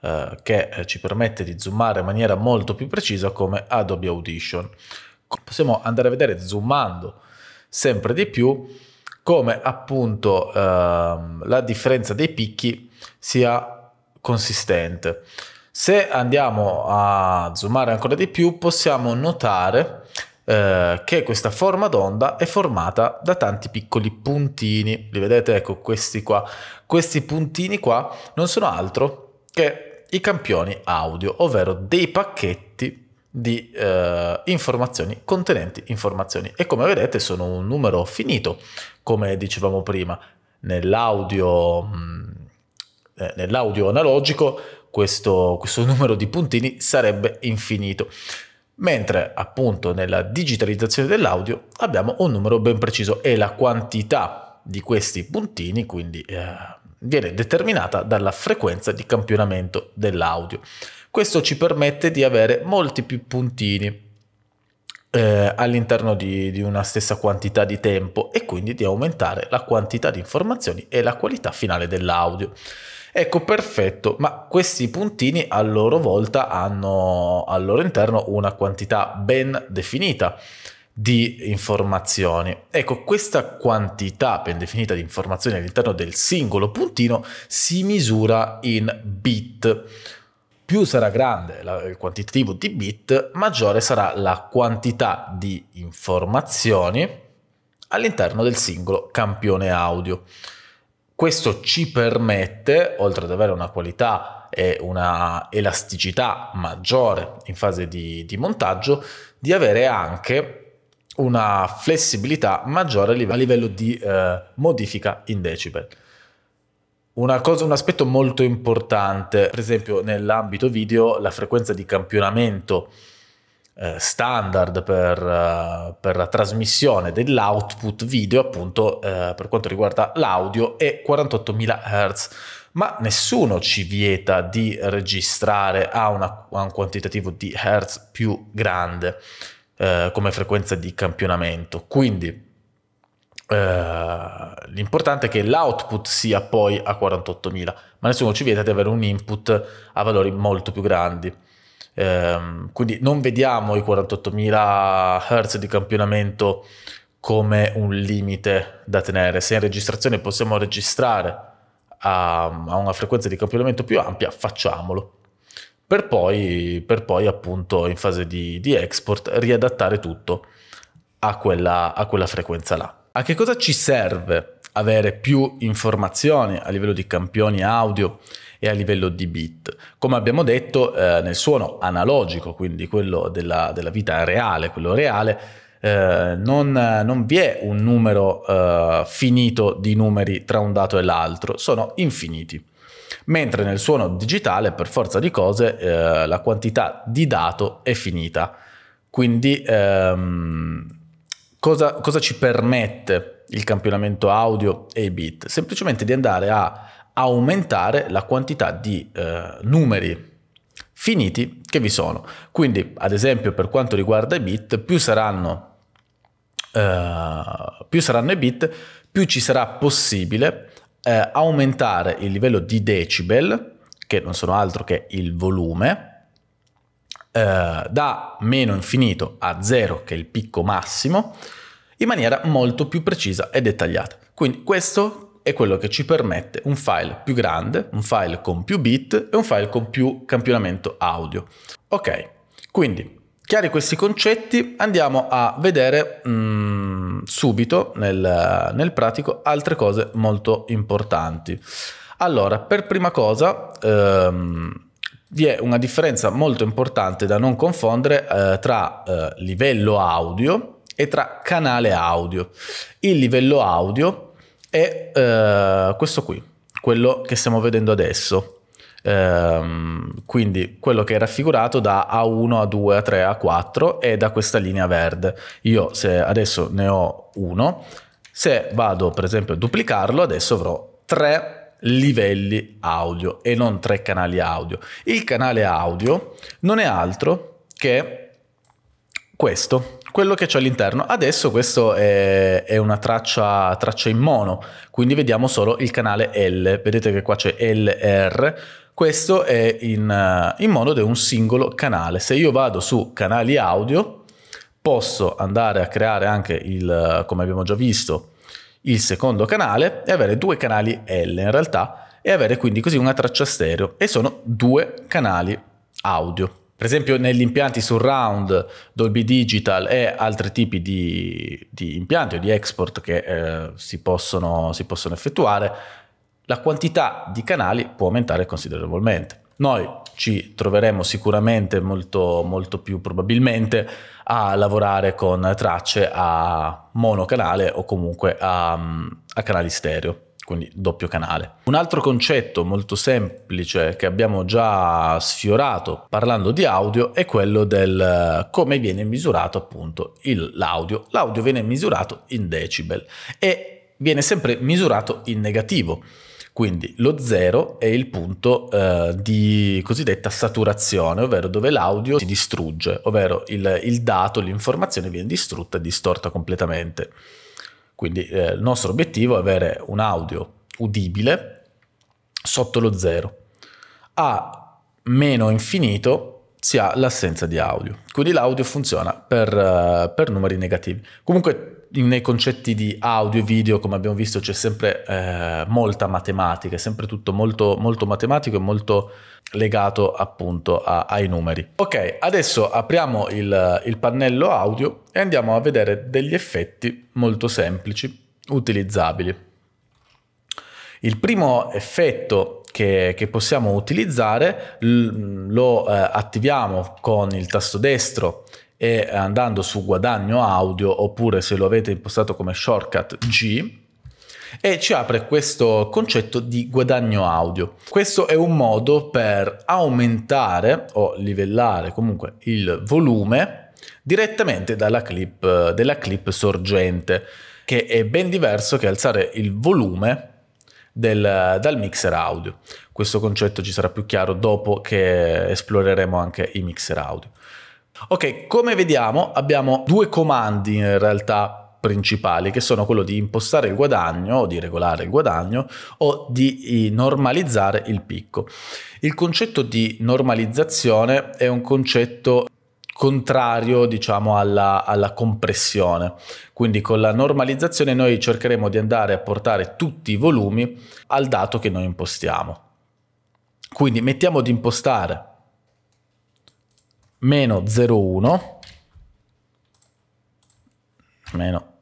uh, che eh, ci permette di zoomare in maniera molto più precisa come Adobe Audition. Possiamo andare a vedere zoomando sempre di più come appunto uh, la differenza dei picchi sia consistente. Se andiamo a zoomare ancora di più possiamo notare eh, che questa forma d'onda è formata da tanti piccoli puntini. Li vedete? Ecco, questi qua. Questi puntini qua non sono altro che i campioni audio, ovvero dei pacchetti di eh, informazioni contenenti informazioni e come vedete sono un numero finito come dicevamo prima nell'audio mh, mm, eh, nell'audio analogico questo, questo numero di puntini sarebbe infinito mentre appunto nella digitalizzazione dell'audio abbiamo un numero ben preciso e la quantità di questi puntini quindi eh, viene determinata dalla frequenza di campionamento dell'audio. Questo ci permette di avere molti più puntini eh, all'interno di, di una stessa quantità di tempo e quindi di aumentare la quantità di informazioni e la qualità finale dell'audio. Ecco, perfetto, ma questi puntini a loro volta hanno al loro interno una quantità ben definita di informazioni. Ecco, questa quantità ben definita di informazioni all'interno del singolo puntino si misura in bit. Più sarà grande la, il quantitativo di bit, maggiore sarà la quantità di informazioni all'interno del singolo campione audio. Questo ci permette, oltre ad avere una qualità e una elasticità maggiore in fase di, di montaggio, di avere anche una flessibilità maggiore a livello di eh, modifica in decibel. Cosa, un aspetto molto importante, per esempio nell'ambito video, la frequenza di campionamento eh, standard per, eh, per, la trasmissione dell'output video, appunto uh, per quanto riguarda l'audio, è 48.000 Hz. Ma nessuno ci vieta di registrare a, una, a un quantitativo di Hz più grande uh, come frequenza di campionamento. Quindi Uh, l'importante è che l'output sia poi a 48.000, ma nessuno ci vieta di avere un input a valori molto più grandi. Ehm, quindi non vediamo i 48.000 Hz di campionamento come un limite da tenere. Se in registrazione possiamo registrare a, a una frequenza di campionamento più ampia, facciamolo. Per poi, per poi appunto in fase di, di export riadattare tutto a quella, a quella frequenza là. A che cosa ci serve avere più informazioni a livello di campioni audio e a livello di bit. Come abbiamo detto, eh, nel suono analogico, quindi quello della, della vita reale, quello reale, eh, non, non, vi è un numero eh, finito di numeri tra un dato e l'altro, sono infiniti. Mentre nel suono digitale, per forza di cose, eh, la quantità di dato è finita. Quindi ehm, cosa, cosa ci permette il campionamento audio e i bit? Semplicemente di andare a aumentare la quantità di eh, numeri finiti che vi sono. Quindi, ad esempio, per quanto riguarda i bit, più saranno, eh, più saranno i bit, più ci sarà possibile eh, aumentare il livello di decibel, che non sono altro che il volume, eh, da meno infinito a zero, che è il picco massimo, in maniera molto più precisa e dettagliata. Quindi questo è quello che ci permette un file più grande, un file con più bit e un file con più campionamento audio. Ok, quindi chiari questi concetti andiamo a vedere mm, subito nel, nel pratico altre cose molto importanti. Allora, per prima cosa... Ehm, vi è una differenza molto importante da non confondere eh, tra eh, livello audio e tra canale audio. Il livello audio è eh, questo qui, quello che stiamo vedendo adesso. Ehm, quindi quello che è raffigurato da A1, A2, A3, A4 e da questa linea verde. Io se adesso ne ho uno, se vado per esempio a duplicarlo, adesso avrò tre livelli audio e non tre canali audio. Il canale audio non è altro che questo, quello che c'è all'interno. Adesso questo è, è, una traccia, traccia in mono, quindi vediamo solo il canale L. Vedete che qua c'è LR. Questo è in, in mono ed è un singolo canale. Se io vado su canali audio, posso andare a creare anche il, come abbiamo già visto, il secondo canale e avere due canali L in realtà e avere quindi così una traccia stereo e sono due canali audio. Per esempio negli impianti surround, Dolby Digital e altri tipi di, di impianti o di export che eh, si, possono, si possono effettuare, la quantità di canali può aumentare considerevolmente. Noi ci troveremo sicuramente molto, molto più probabilmente a lavorare con tracce a monocanale o comunque a, a canali stereo quindi doppio canale. Un altro concetto molto semplice che abbiamo già sfiorato parlando di audio è quello del eh, come viene misurato appunto il, l'audio. L'audio viene misurato in decibel e viene sempre misurato in negativo. Quindi lo zero è il punto eh, di cosiddetta saturazione, ovvero dove l'audio si distrugge, ovvero il, il dato, l'informazione viene distrutta e distorta completamente. Quindi eh, il nostro obiettivo è avere un audio udibile sotto lo zero. A meno infinito si ha l'assenza di audio. Quindi l'audio funziona per, uh, per numeri negativi. Comunque nei concetti di audio e video, come abbiamo visto, c'è sempre eh, molta matematica, è sempre tutto molto, molto matematico e molto legato appunto a, ai numeri. Ok, adesso apriamo il, il pannello audio e andiamo a vedere degli effetti molto semplici utilizzabili. Il primo effetto che, che possiamo utilizzare lo eh, attiviamo con il tasto destro e andando su guadagno audio oppure se lo avete impostato come shortcut G e ci apre questo concetto di guadagno audio. Questo è un modo per aumentare o livellare comunque il volume direttamente dalla clip, della clip sorgente, che è ben diverso che alzare il volume del, dal mixer audio. Questo concetto ci sarà più chiaro dopo che esploreremo anche i mixer audio. Ok, come vediamo abbiamo due comandi in realtà principali che sono quello di impostare il guadagno o di regolare il guadagno o di normalizzare il picco. Il concetto di normalizzazione è un concetto contrario diciamo alla, alla, compressione quindi con la normalizzazione noi cercheremo di andare a portare tutti i volumi al dato che noi impostiamo quindi mettiamo di impostare meno 0,1 meno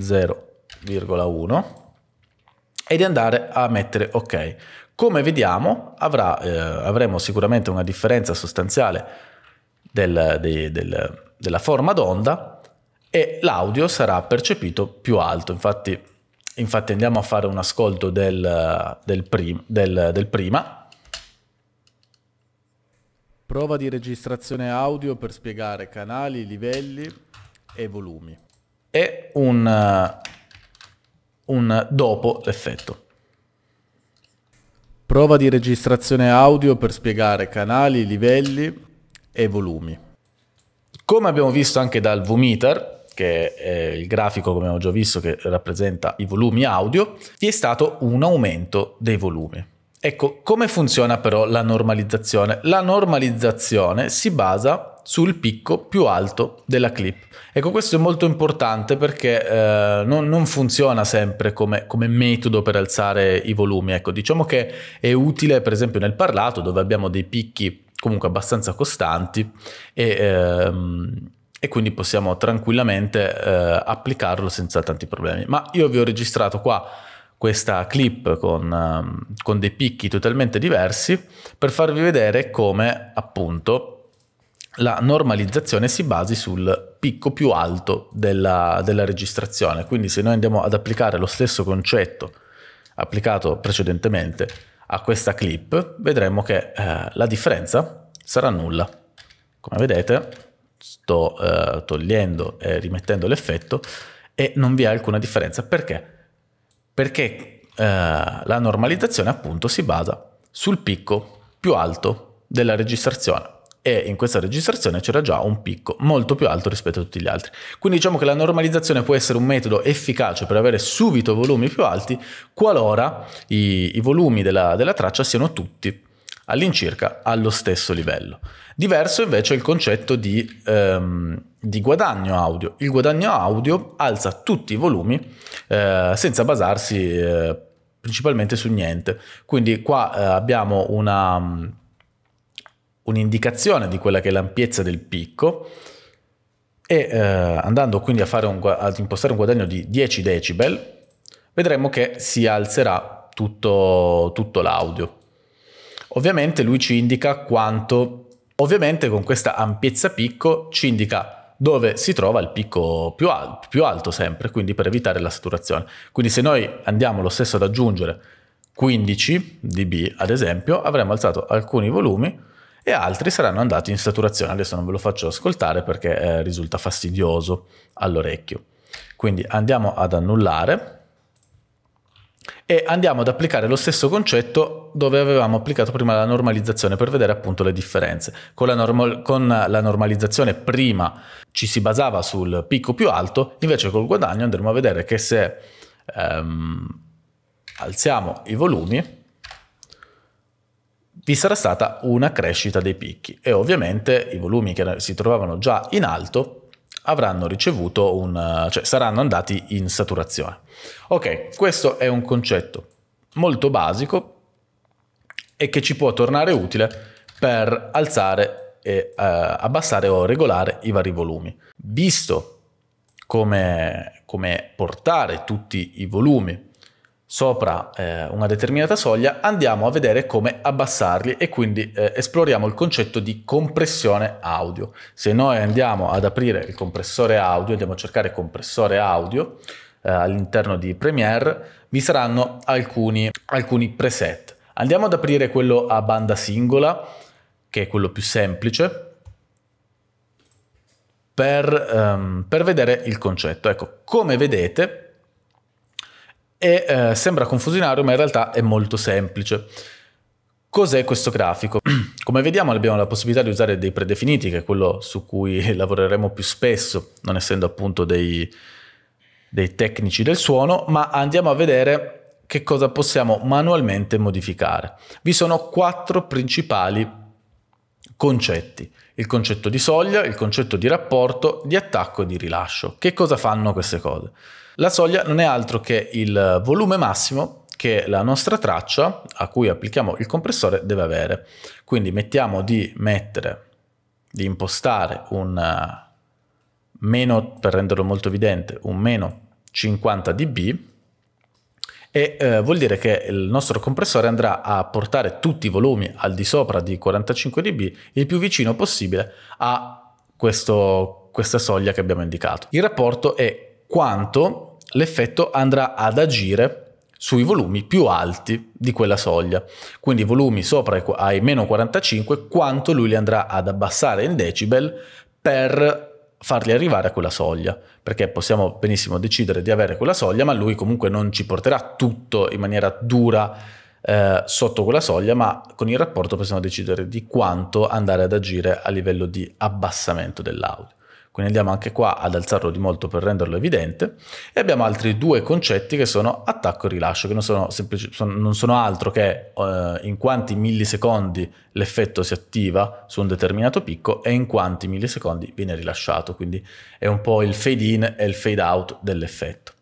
0,1 e di andare a mettere ok. Come vediamo avrà, eh, avremo sicuramente una differenza sostanziale del, de, del, della forma d'onda e l'audio sarà percepito più alto. Infatti, infatti andiamo a fare un ascolto del, del prim, prima Prova di registrazione audio per spiegare canali, livelli e volumi e un, eh, un dopo l'effetto. Prova di registrazione audio per spiegare canali, livelli e volumi. Come abbiamo visto anche dal Vumeter, che è il grafico come abbiamo già visto che rappresenta i volumi audio, vi è stato un aumento dei volumi. Ecco, come funziona però la normalizzazione? La normalizzazione si basa sul picco più alto della clip. Ecco, questo è molto importante perché eh, non, non, funziona sempre come, come, metodo per alzare i volumi. Ecco, diciamo che è utile, per esempio, nel parlato, dove abbiamo dei picchi comunque abbastanza costanti e, ehm, e quindi possiamo tranquillamente eh, applicarlo senza tanti problemi. Ma io vi ho registrato qua questa clip con, ehm, con dei picchi totalmente diversi per farvi vedere come appunto la normalizzazione si basi sul picco più alto della, della, registrazione. Quindi se noi andiamo ad applicare lo stesso concetto applicato precedentemente a questa clip, vedremo che eh, la differenza sarà nulla. Come vedete sto eh, togliendo e rimettendo l'effetto e non vi è alcuna differenza. Perché? Perché eh, la normalizzazione appunto si basa sul picco più alto della registrazione e in questa registrazione c'era già un picco molto più alto rispetto a tutti gli altri. Quindi diciamo che la normalizzazione può essere un metodo efficace per avere subito volumi più alti qualora i, i volumi della, della traccia siano tutti all'incirca allo stesso livello. Diverso invece è il concetto di, ehm, di, guadagno audio. Il guadagno audio alza tutti i volumi eh, senza basarsi eh, principalmente su niente. Quindi qua eh, abbiamo una un'indicazione di quella che è l'ampiezza del picco e eh, andando quindi un, ad impostare un guadagno di 10 decibel vedremo che si alzerà tutto, tutto l'audio. Ovviamente lui ci indica quanto, ovviamente con questa ampiezza picco ci indica dove si trova il picco più, al più alto sempre, quindi per evitare la saturazione. Quindi se noi andiamo lo stesso ad aggiungere 15 dB ad esempio, avremo alzato alcuni volumi e altri saranno andati in saturazione. Adesso non ve lo faccio ascoltare perché eh, risulta fastidioso all'orecchio. Quindi andiamo ad annullare e andiamo ad applicare lo stesso concetto dove avevamo applicato prima la normalizzazione per vedere appunto le differenze. Con la, normal- con la normalizzazione prima ci si basava sul picco più alto, invece col guadagno andremo a vedere che se ehm, alziamo i volumi vi sarà stata una crescita dei picchi e ovviamente i volumi che si trovavano già in alto avranno ricevuto un cioè saranno andati in saturazione. Ok, questo è un concetto molto basico e che ci può tornare utile per alzare e eh, abbassare o regolare i vari volumi. Visto come, come portare tutti i volumi sopra eh, una determinata soglia, andiamo a vedere come abbassarli e quindi eh, esploriamo il concetto di compressione audio. Se noi andiamo ad aprire il compressore audio, andiamo a cercare compressore audio eh, all'interno di Premiere, vi saranno alcuni, alcuni preset. Andiamo ad aprire quello a banda singola, che è quello più semplice, per, ehm, per vedere il concetto. Ecco, come vedete, e eh, sembra confusionario ma in realtà è molto semplice. Cos'è questo grafico? Come vediamo abbiamo la possibilità di usare dei predefiniti, che è quello su cui lavoreremo più spesso, non essendo appunto dei, dei tecnici del suono, ma andiamo a vedere che cosa possiamo manualmente modificare. Vi sono quattro principali concetti. Il concetto di soglia, il concetto di rapporto, di attacco e di rilascio. Che cosa fanno queste cose? La soglia non è altro che il volume massimo che la nostra traccia a cui applichiamo il compressore deve avere. Quindi mettiamo di mettere, di impostare un eh, meno, per renderlo molto evidente, un meno 50 dB e eh, vuol dire che il nostro compressore andrà a portare tutti i volumi al di sopra di 45 dB il più vicino possibile a questo, questa soglia che abbiamo indicato. Il rapporto è quanto l'effetto andrà ad agire sui volumi più alti di quella soglia. Quindi i volumi sopra ai meno 45, quanto lui li andrà ad abbassare in decibel per farli arrivare a quella soglia, perché possiamo benissimo decidere di avere quella soglia, ma lui comunque non ci porterà tutto in maniera dura eh, sotto quella soglia, ma con il rapporto possiamo decidere di quanto andare ad agire a livello di abbassamento dell'audio quindi andiamo anche qua ad alzarlo di molto per renderlo evidente e abbiamo altri due concetti che sono attacco e rilascio, che non sono, semplici, non sono altro che eh, in quanti millisecondi l'effetto si attiva su un determinato picco e in quanti millisecondi viene rilasciato, quindi è un po' il fade in e il fade out dell'effetto.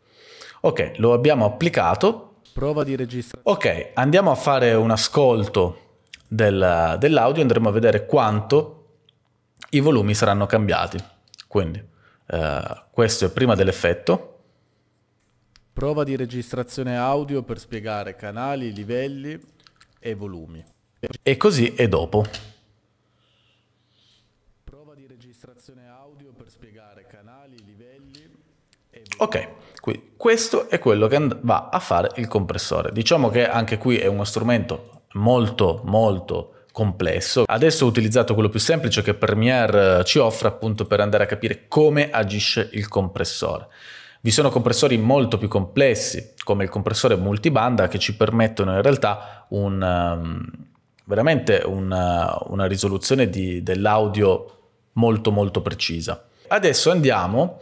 Ok, lo abbiamo applicato, Prova di registrare. Ok, andiamo a fare un ascolto del, dell'audio e andremo a vedere quanto i volumi saranno cambiati. Quindi eh, questo è prima dell'effetto. Prova di registrazione audio per spiegare canali, livelli e volumi. E così è dopo. Prova di registrazione audio per spiegare canali, livelli e volumi. Ok, qui questo è quello che va a fare il compressore. Diciamo che anche qui è uno strumento molto molto complesso. Adesso ho utilizzato quello più semplice che Premiere eh, ci offre appunto per andare a capire come agisce il compressore. Vi sono compressori molto più complessi, come il compressore multibanda, che ci permettono in realtà un, ehm, veramente una, eh, una risoluzione di, dell'audio molto molto precisa. Adesso andiamo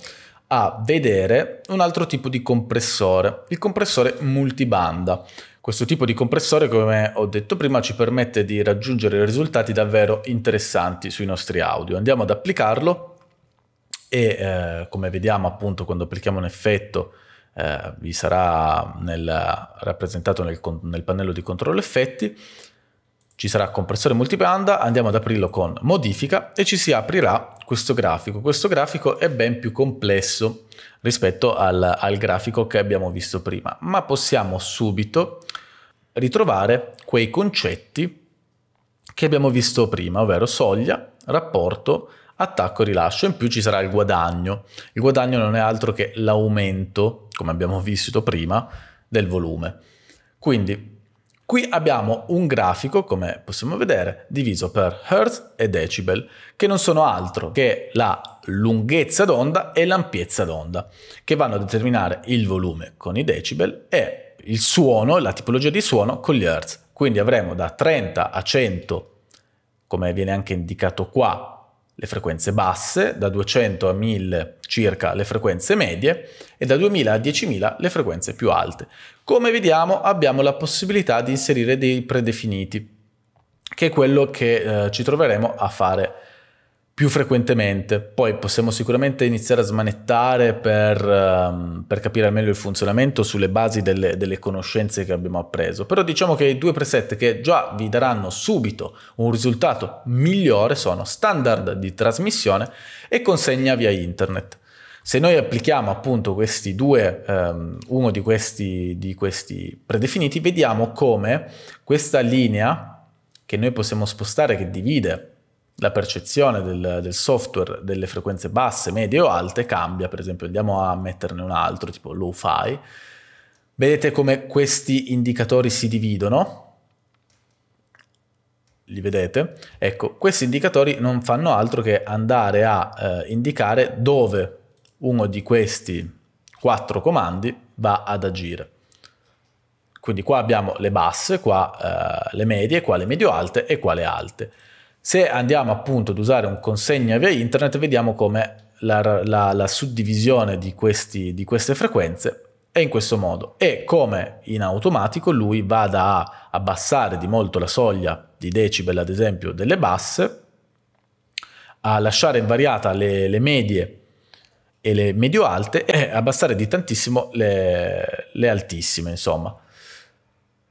a vedere un altro tipo di compressore, il compressore multibanda. Questo tipo di compressore, come ho detto prima, ci permette di raggiungere risultati davvero interessanti sui nostri audio. Andiamo ad applicarlo e eh, come vediamo appunto quando applichiamo un effetto eh, vi sarà nel, rappresentato nel, nel pannello di controllo effetti ci sarà compressore multibanda, andiamo ad aprirlo con modifica e ci si aprirà questo grafico. Questo grafico è ben più complesso rispetto al, al grafico che abbiamo visto prima, ma possiamo subito ritrovare quei concetti che abbiamo visto prima, ovvero soglia, rapporto, attacco rilascio, in più ci sarà il guadagno. Il guadagno non è altro che l'aumento, come abbiamo visto prima, del volume. Quindi Qui abbiamo un grafico, come possiamo vedere, diviso per Hertz e decibel, che non sono altro che la lunghezza d'onda e l'ampiezza d'onda, che vanno a determinare il volume con i decibel e il suono, la tipologia di suono con gli hertz. Quindi avremo da 30 a 100, come viene anche indicato qua, le frequenze basse, da 200 a 1000 circa le frequenze medie e da 2000 a 10.000 le frequenze più alte. Come vediamo abbiamo la possibilità di inserire dei predefiniti, che è quello che eh, ci troveremo a fare più frequentemente. Poi possiamo sicuramente iniziare a smanettare per, ehm, per capire al meglio il funzionamento sulle basi delle, delle, conoscenze che abbiamo appreso. Però diciamo che i due preset che già vi daranno subito un risultato migliore sono standard di trasmissione e consegna via internet. Se noi applichiamo appunto questi due, um, uno di questi, di questi predefiniti, vediamo come questa linea che noi possiamo spostare, che divide la percezione del, del, software delle frequenze basse, medie o alte cambia, per esempio andiamo a metterne un altro, tipo low-fi, vedete come questi indicatori si dividono, li vedete? Ecco, questi indicatori non fanno altro che andare a eh, indicare dove uno di questi quattro comandi va ad agire. Quindi qua abbiamo le basse, qua eh, le medie, qua le medio-alte e qua le alte. Se andiamo appunto ad usare un consegna via internet, vediamo come la, la, la suddivisione di, questi, di queste frequenze è in questo modo e come in automatico lui vada a abbassare di molto la soglia di decibel ad esempio delle basse, a lasciare invariata le, le medie e le medio alte e abbassare di tantissimo le, le altissime insomma.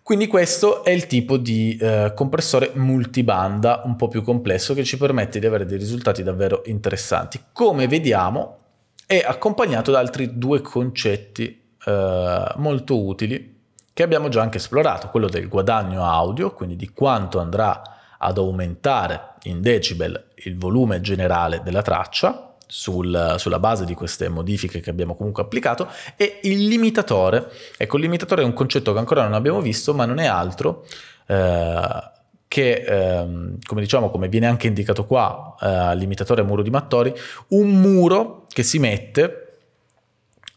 Quindi questo è il tipo di eh, compressore multibanda un po' più complesso che ci permette di avere dei risultati davvero interessanti. Come vediamo è accompagnato da altri due concetti eh, molto utili che abbiamo già anche esplorato, quello del guadagno audio, quindi di quanto andrà ad aumentare in decibel il volume generale della traccia sul, sulla base di queste modifiche che abbiamo comunque applicato e il limitatore. Ecco, il limitatore è un concetto che ancora non abbiamo visto, ma non è altro eh, che, ehm, come diciamo, come viene anche indicato qua, eh, limitatore muro di Mattori, un muro che si mette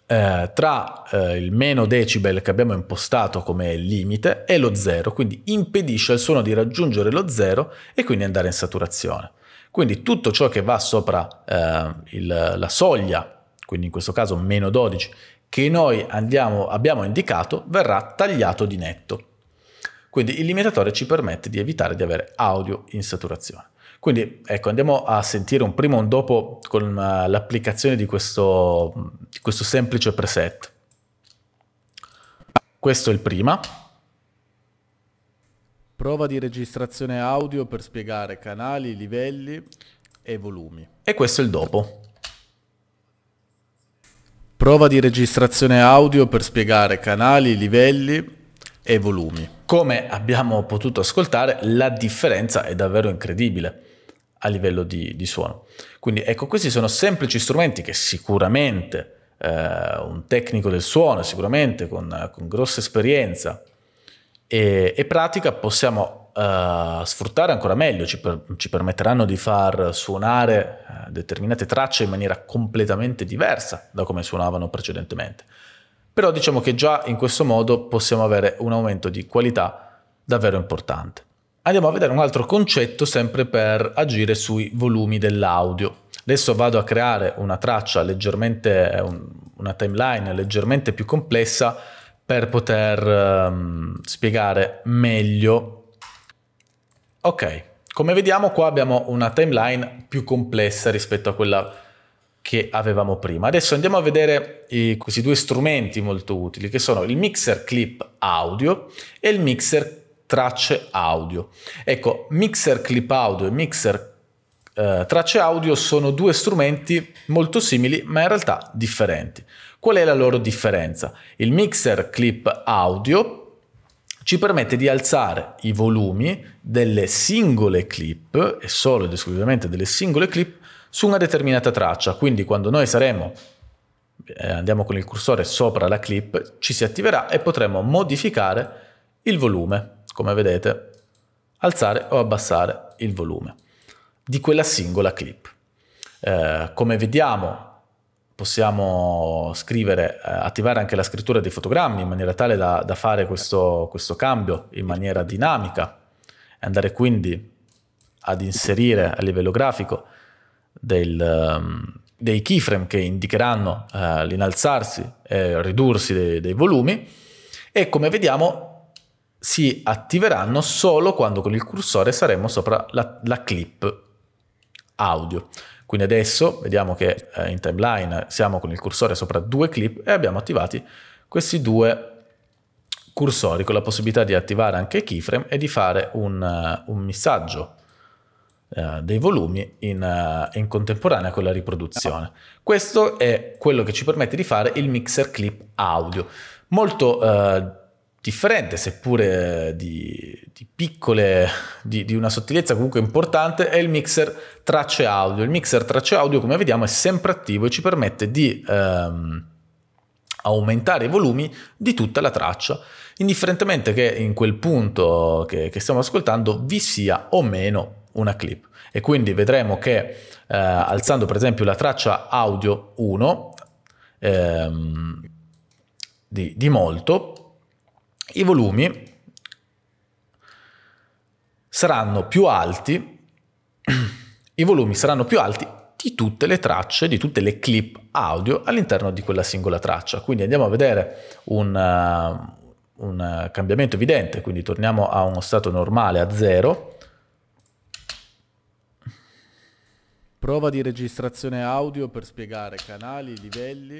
eh, tra eh, il meno decibel che abbiamo impostato come limite e lo zero, quindi impedisce al suono di raggiungere lo zero e quindi andare in saturazione. Quindi tutto ciò che va sopra eh, il, la soglia, quindi in questo caso meno 12, che noi andiamo, abbiamo indicato, verrà tagliato di netto. Quindi il limitatore ci permette di evitare di avere audio in saturazione. Quindi ecco, andiamo a sentire un primo e un dopo con eh, l'applicazione di questo, di questo semplice preset. Questo è il prima. Prova di registrazione audio per spiegare canali, livelli e volumi. E questo è il dopo. Prova di registrazione audio per spiegare canali, livelli e volumi. Come abbiamo potuto ascoltare, la differenza è davvero incredibile a livello di, di suono. Quindi ecco, questi sono semplici strumenti che sicuramente eh, un tecnico del suono, sicuramente con, con grossa esperienza, e, e pratica possiamo uh, sfruttare ancora meglio, ci, per, ci, permetteranno di far suonare eh, determinate tracce in maniera completamente diversa da come suonavano precedentemente. Però diciamo che già in questo modo possiamo avere un aumento di qualità davvero importante. Andiamo a vedere un altro concetto sempre per agire sui volumi dell'audio. Adesso vado a creare una traccia leggermente, un, una timeline leggermente più complessa per poter um, spiegare meglio. Ok, come vediamo qua abbiamo una timeline più complessa rispetto a quella che avevamo prima. Adesso andiamo a vedere i, questi due strumenti molto utili che sono il mixer clip audio e il mixer tracce audio. Ecco, mixer clip audio e mixer eh, tracce audio sono due strumenti molto simili ma in realtà differenti. Qual è la loro differenza? Il mixer clip audio ci permette di alzare i volumi delle singole clip e solo ed esclusivamente delle singole clip su una determinata traccia. Quindi quando noi saremo eh, andiamo con il cursore sopra la clip, ci si attiverà e potremo modificare il volume, come vedete, alzare o abbassare il volume di quella singola clip. Eh, come vediamo possiamo scrivere, eh, attivare anche la scrittura dei fotogrammi in maniera tale da, da fare questo, questo, cambio in maniera dinamica e andare quindi ad inserire a livello grafico del, um, dei keyframe che indicheranno eh, l'inalzarsi e ridursi dei, dei volumi e come vediamo si attiveranno solo quando con il cursore saremo sopra la, la clip audio. Quindi adesso vediamo che eh, in timeline siamo con il cursore sopra due clip e abbiamo attivati questi due cursori con la possibilità di attivare anche keyframe e di fare un, eh, un missaggio eh, dei volumi in, eh, in, contemporanea con la riproduzione. Questo è quello che ci permette di fare il mixer clip audio. Molto eh, differente, seppure di, di piccole, di, di, una sottigliezza comunque importante, è il mixer tracce audio. Il mixer tracce audio, come vediamo, è sempre attivo e ci permette di ehm, aumentare i volumi di tutta la traccia, indifferentemente che in quel punto che, che stiamo ascoltando vi sia o meno una clip. E quindi vedremo che eh, alzando per esempio la traccia audio 1 ehm, di, di molto, i volumi saranno più alti, i volumi saranno più alti di tutte le tracce, di tutte le clip audio all'interno di quella singola traccia. Quindi andiamo a vedere un, eh, un cambiamento evidente, quindi torniamo a uno stato normale a zero Prova di registrazione audio per spiegare canali, livelli.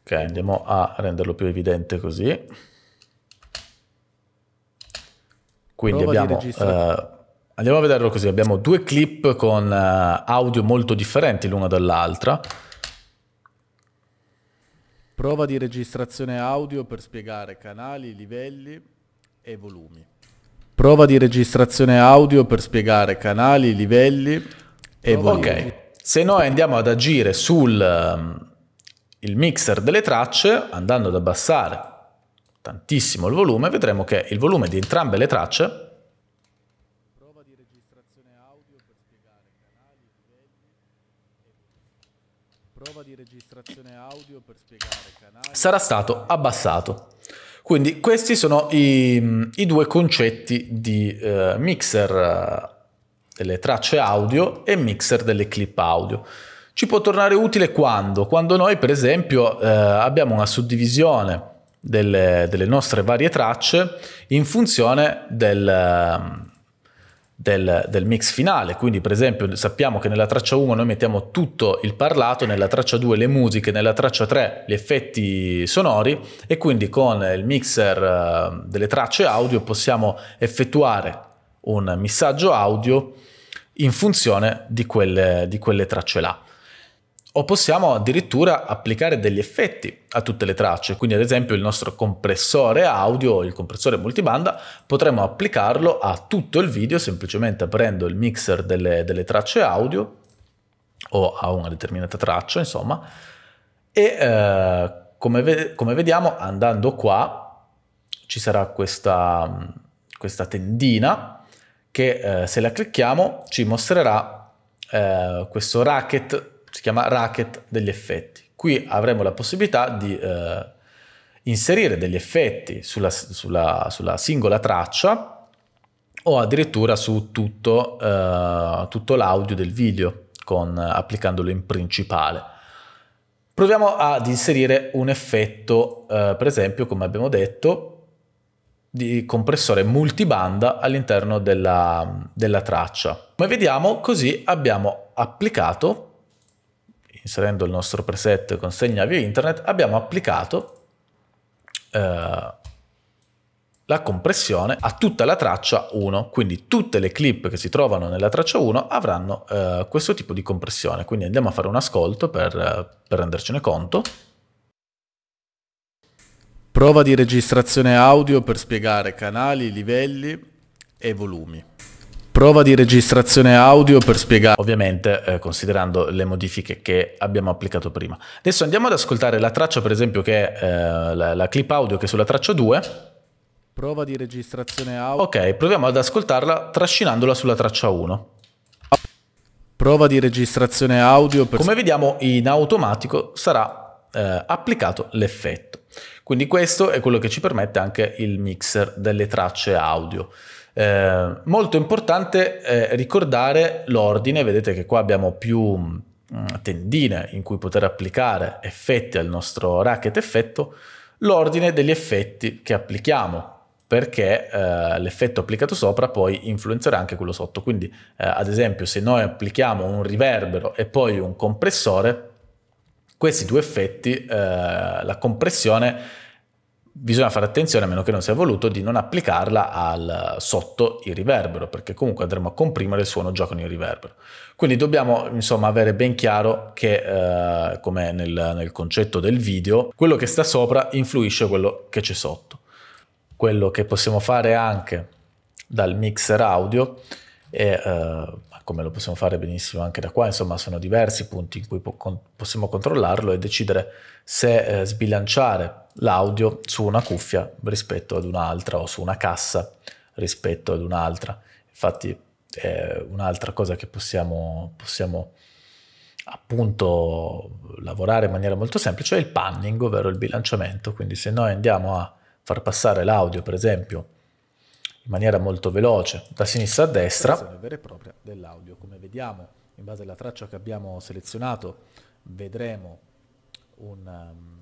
Ok, andiamo a renderlo più evidente così. Quindi Prova abbiamo... Uh, andiamo a vederlo così, abbiamo due clip con uh, audio molto differenti l'una dall'altra. Prova di registrazione audio per spiegare canali, livelli e volumi. Prova di registrazione audio per spiegare canali, livelli e Prova volumi. Ok, se noi andiamo ad agire sul um, mixer delle tracce, andando ad abbassare tantissimo il volume, vedremo che il volume di entrambe le tracce sarà stato abbassato. Quindi questi sono i, i due concetti di eh, mixer eh, delle tracce audio e mixer delle clip audio. Ci può tornare utile quando? Quando noi per esempio eh, abbiamo una suddivisione delle, delle nostre varie tracce in funzione del, del, del, mix finale. Quindi, per esempio, sappiamo che nella traccia 1 noi mettiamo tutto il parlato, nella traccia 2 le musiche, nella traccia 3 gli effetti sonori e quindi con il mixer eh, delle tracce audio possiamo effettuare un missaggio audio in funzione di quelle, di quelle tracce là. O possiamo addirittura applicare degli effetti a tutte le tracce, quindi ad esempio il nostro compressore audio, il compressore multibanda, potremmo applicarlo a tutto il video semplicemente aprendo il mixer delle, delle tracce audio o a una determinata traccia, insomma, e eh, come, ve come, vediamo andando qua ci sarà questa, questa tendina che eh, se la clicchiamo ci mostrerà eh, questo racket si chiama racket degli effetti. Qui avremo la possibilità di eh, inserire degli effetti sulla, sulla, sulla, singola traccia o addirittura su tutto, eh, tutto l'audio del video con, applicandolo in principale. Proviamo ad inserire un effetto, eh, per esempio, come abbiamo detto, di compressore multibanda all'interno della, della traccia. Come vediamo, così abbiamo applicato inserendo il nostro preset consegna via internet, abbiamo applicato eh, la compressione a tutta la traccia 1, quindi tutte le clip che si trovano nella traccia 1 avranno eh, questo tipo di compressione, quindi andiamo a fare un ascolto per, eh, per rendercene conto. Prova di registrazione audio per spiegare canali, livelli e volumi. Prova di registrazione audio per spiegare, ovviamente eh, considerando le modifiche che abbiamo applicato prima. Adesso andiamo ad ascoltare la traccia, per esempio, che è eh, la, la clip audio che è sulla traccia 2. Prova di registrazione audio. Ok, proviamo ad ascoltarla trascinandola sulla traccia 1. Prova di registrazione audio. Per... Come vediamo in automatico sarà eh, applicato l'effetto. Quindi questo è quello che ci permette anche il mixer delle tracce audio. Eh, molto importante eh, ricordare l'ordine, vedete che qua abbiamo più mh, mm, tendine in cui poter applicare effetti al nostro racket effetto, l'ordine degli effetti che applichiamo perché eh, l'effetto applicato sopra poi influenzerà anche quello sotto. Quindi eh, ad esempio se noi applichiamo un riverbero e poi un compressore, questi due effetti, eh, la compressione bisogna fare attenzione, a meno che non sia voluto, di non applicarla al, sotto il riverbero, perché comunque andremo a comprimere il suono già con il riverbero. Quindi dobbiamo insomma avere ben chiaro che, eh, come nel, nel concetto del video, quello che sta sopra influisce quello che c'è sotto. Quello che possiamo fare anche dal mixer audio e eh, come lo possiamo fare benissimo anche da qua, insomma sono diversi punti in cui po possiamo controllarlo e decidere se eh, sbilanciare l'audio su una cuffia rispetto ad un'altra o su una cassa rispetto ad un'altra. Infatti è un'altra cosa che possiamo, possiamo appunto lavorare in maniera molto semplice è il panning, ovvero il bilanciamento. Quindi se noi andiamo a far passare l'audio, per esempio, in maniera molto veloce da sinistra a destra, la vera e propria dell'audio. Come vediamo, in base alla traccia che abbiamo selezionato, vedremo un um,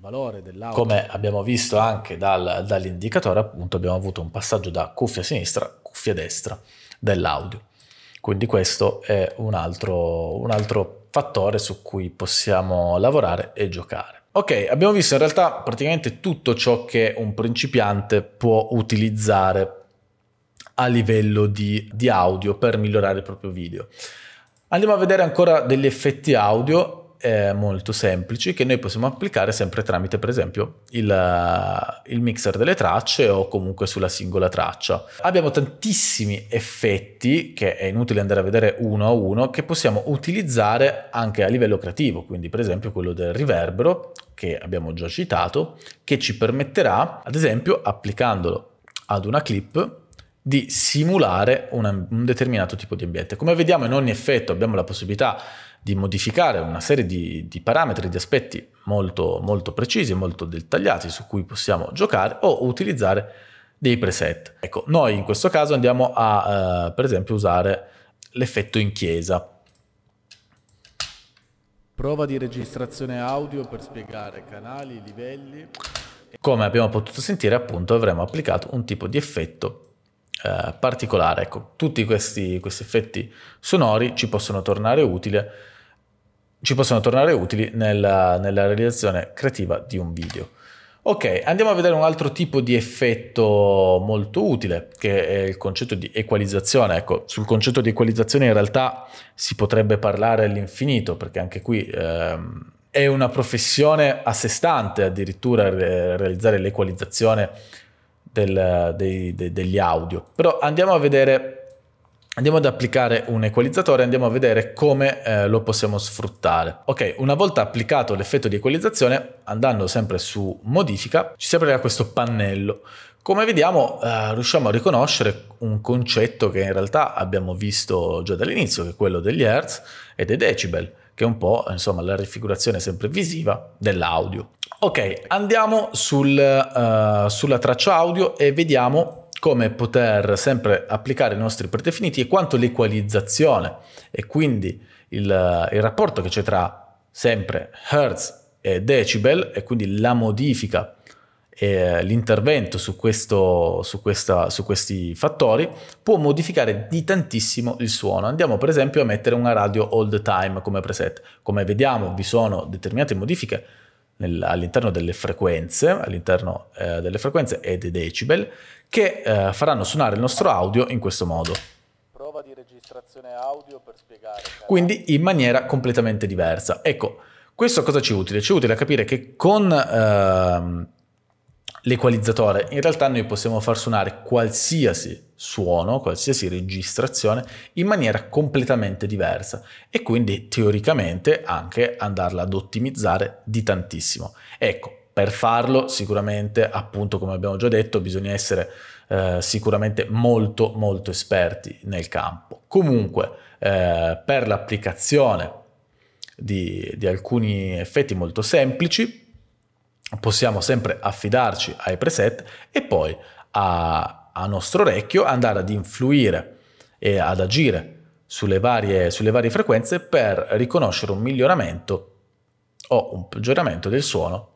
valore dell'auto. Come abbiamo visto anche dal, dall'indicatore, appunto, abbiamo avuto un passaggio da cuffia sinistra a cuffia destra dell'audio. Quindi questo è un altro, un altro fattore su cui possiamo lavorare e giocare. Ok, abbiamo visto in realtà praticamente tutto ciò che un principiante può utilizzare a livello di, di audio per migliorare il proprio video. Andiamo a vedere ancora degli effetti audio eh, molto semplici che noi possiamo applicare sempre tramite per esempio il, eh, il mixer delle tracce o comunque sulla singola traccia. Abbiamo tantissimi effetti che è inutile andare a vedere uno a uno che possiamo utilizzare anche a livello creativo, quindi per esempio quello del riverbero che abbiamo già citato che ci permetterà ad esempio applicandolo ad una clip di simulare un, un determinato tipo di ambiente. Come vediamo in ogni effetto abbiamo la possibilità di modificare una serie di, di parametri, di aspetti molto, molto precisi, molto dettagliati su cui possiamo giocare o utilizzare dei preset. Ecco, noi in questo caso andiamo a, eh, per esempio, usare l'effetto in chiesa. Prova di registrazione audio per spiegare canali, livelli. Come abbiamo potuto sentire, appunto, avremo applicato un tipo di effetto eh, particolare. Ecco, tutti questi, questi effetti sonori ci possono tornare utili ci possono tornare utili nella, nella, realizzazione creativa di un video. Ok, andiamo a vedere un altro tipo di effetto molto utile, che è il concetto di equalizzazione. Ecco, sul concetto di equalizzazione in realtà si potrebbe parlare all'infinito, perché anche qui ehm, è una professione a sé stante addirittura re realizzare l'equalizzazione del, dei, de, degli audio. Però andiamo a vedere, andiamo ad applicare un equalizzatore, andiamo a vedere come eh, lo possiamo sfruttare. Ok, una volta applicato l'effetto di equalizzazione, andando sempre su modifica, ci si aprirà questo pannello. Come vediamo eh, riusciamo a riconoscere un concetto che in realtà abbiamo visto già dall'inizio, che è quello degli hertz e dei decibel che è un po' insomma, la raffigurazione sempre visiva dell'audio. Ok, andiamo sul, uh, sulla traccia audio e vediamo come poter sempre applicare i nostri predefiniti e quanto l'equalizzazione e quindi il, il rapporto che c'è tra sempre Hertz e decibel e quindi la modifica e eh, l'intervento su, questo, su, questa, su questi fattori può modificare di tantissimo il suono. Andiamo per esempio a mettere una radio all the time come preset. Come vediamo vi sono determinate modifiche nel, all'interno delle frequenze, all'interno eh, delle frequenze e dei decibel, che eh, faranno suonare il nostro audio in questo modo. Prova di registrazione audio per spiegare. Quindi in maniera completamente diversa. Ecco, questo cosa ci è utile? Ci è utile capire che con... Ehm, l'equalizzatore. In realtà noi possiamo far suonare qualsiasi suono, qualsiasi registrazione in maniera completamente diversa e quindi teoricamente anche andarla ad ottimizzare di tantissimo. Ecco, per farlo sicuramente, appunto come abbiamo già detto, bisogna essere eh, sicuramente molto molto esperti nel campo. Comunque, eh, per l'applicazione di, di alcuni effetti molto semplici, possiamo sempre affidarci ai preset e poi a, a nostro orecchio andare ad influire e ad agire sulle varie, sulle varie frequenze per riconoscere un miglioramento o un peggioramento del suono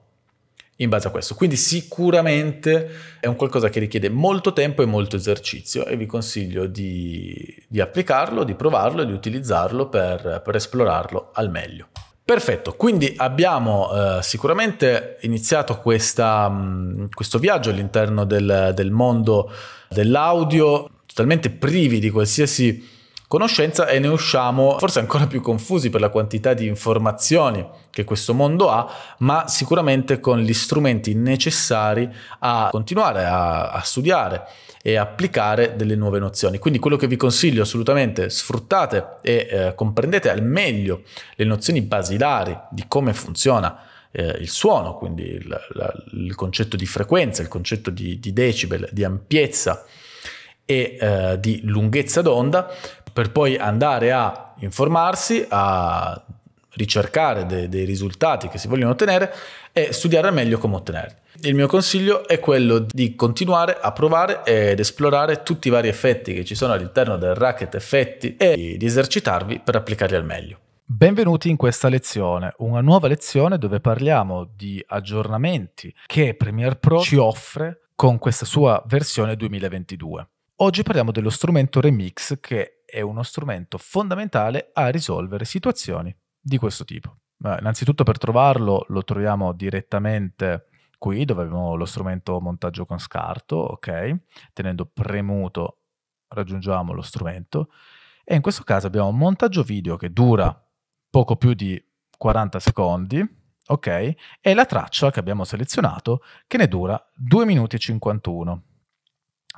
in base a questo. Quindi sicuramente è un qualcosa che richiede molto tempo e molto esercizio e vi consiglio di, di applicarlo, di provarlo e di utilizzarlo per, per esplorarlo al meglio. Perfetto, quindi abbiamo eh, sicuramente iniziato questa, mh, mm, questo viaggio all'interno del, del mondo dell'audio, totalmente privi di qualsiasi conoscenza e ne usciamo forse ancora più confusi per la quantità di informazioni che questo mondo ha, ma sicuramente con gli strumenti necessari a continuare a, a studiare e applicare delle nuove nozioni. Quindi quello che vi consiglio assolutamente sfruttate e eh, comprendete al meglio le nozioni basilari di come funziona eh, il suono, quindi il, la, il, concetto di frequenza, il concetto di, di decibel, di ampiezza e eh, di lunghezza d'onda per poi andare a informarsi, a ricercare de dei risultati che si vogliono ottenere e studiare al meglio come ottenerli. Il mio consiglio è quello di continuare a provare ed esplorare tutti i vari effetti che ci sono all'interno del racket effetti e di esercitarvi per applicarli al meglio. Benvenuti in questa lezione, una nuova lezione dove parliamo di aggiornamenti che Premiere Pro ci offre con questa sua versione 2022. Oggi parliamo dello strumento Remix che è uno strumento fondamentale a risolvere situazioni di questo tipo. Eh, innanzitutto per trovarlo lo troviamo direttamente qui dove abbiamo lo strumento montaggio con scarto, ok? Tenendo premuto raggiungiamo lo strumento e in questo caso abbiamo un montaggio video che dura poco più di 40 secondi, ok? E la traccia che abbiamo selezionato che ne dura 2 minuti e 51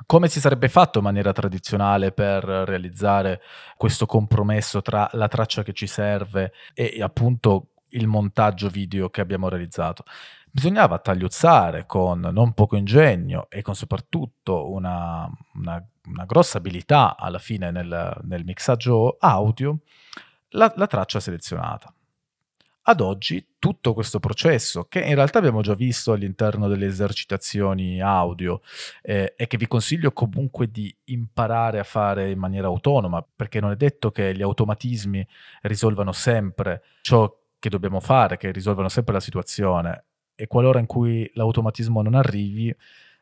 come si sarebbe fatto in maniera tradizionale per realizzare questo compromesso tra la traccia che ci serve e appunto il montaggio video che abbiamo realizzato. Bisognava tagliuzzare con non poco ingegno e con soprattutto una, una, una grossa abilità alla fine nel, nel mixaggio audio la, la traccia selezionata. Ad oggi tutto questo processo, che in realtà abbiamo già visto all'interno delle esercitazioni audio eh, e che vi consiglio comunque di imparare a fare in maniera autonoma, perché non è detto che gli automatismi risolvano sempre ciò che dobbiamo fare, che risolvano sempre la situazione e qualora in cui l'automatismo non arrivi,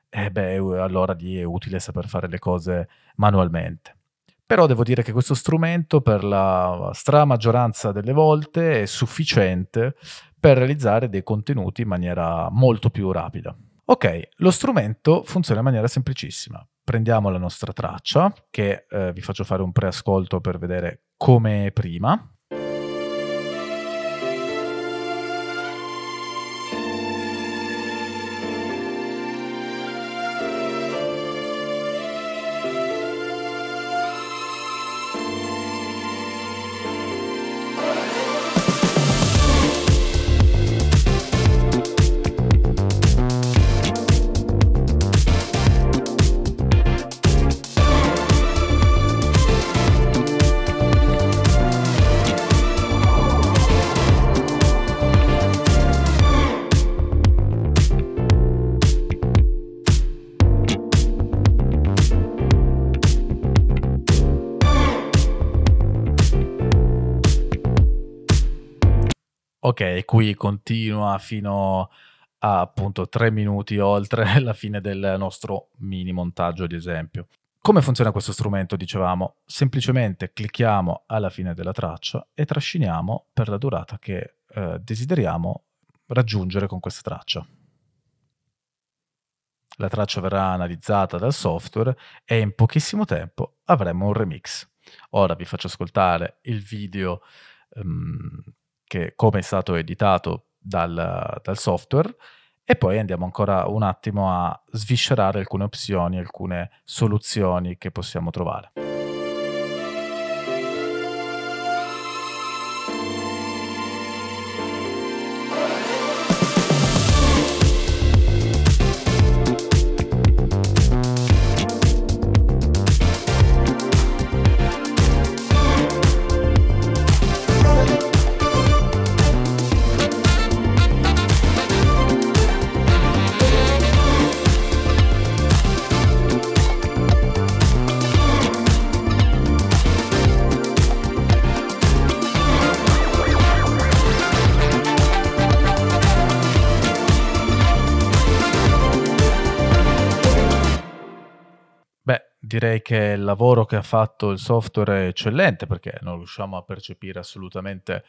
eh beh, allora lì è utile saper fare le cose manualmente. Però devo dire che questo strumento per la stra maggioranza delle volte è sufficiente per realizzare dei contenuti in maniera molto più rapida. Ok, lo strumento funziona in maniera semplicissima. Prendiamo la nostra traccia, che eh, vi faccio fare un preascolto per vedere come prima. ok, qui continua fino a appunto tre minuti oltre la fine del nostro mini montaggio, ad esempio. Come funziona questo strumento? Dicevamo, semplicemente clicchiamo alla fine della traccia e trasciniamo per la durata che eh, desideriamo raggiungere con questa traccia. La traccia verrà analizzata dal software e in pochissimo tempo avremo un remix. Ora vi faccio ascoltare il video um, che come è stato editato dal, dal software e poi andiamo ancora un attimo a sviscerare alcune opzioni, alcune soluzioni che possiamo trovare. direi che il lavoro che ha fatto il software è eccellente perché non riusciamo a percepire assolutamente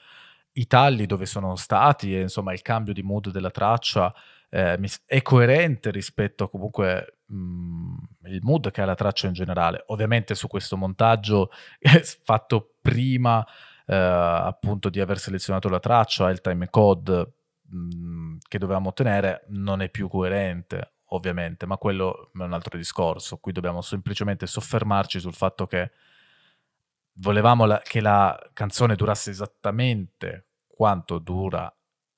i tagli dove sono stati e insomma il cambio di mood della traccia eh, è coerente rispetto comunque mh, mm, il mood che ha la traccia in generale. Ovviamente su questo montaggio fatto prima eh, appunto di aver selezionato la traccia, il time timecode mm, che dovevamo ottenere non è più coerente ovviamente, ma quello è un altro discorso. Qui dobbiamo semplicemente soffermarci sul fatto che volevamo la, che la canzone durasse esattamente quanto dura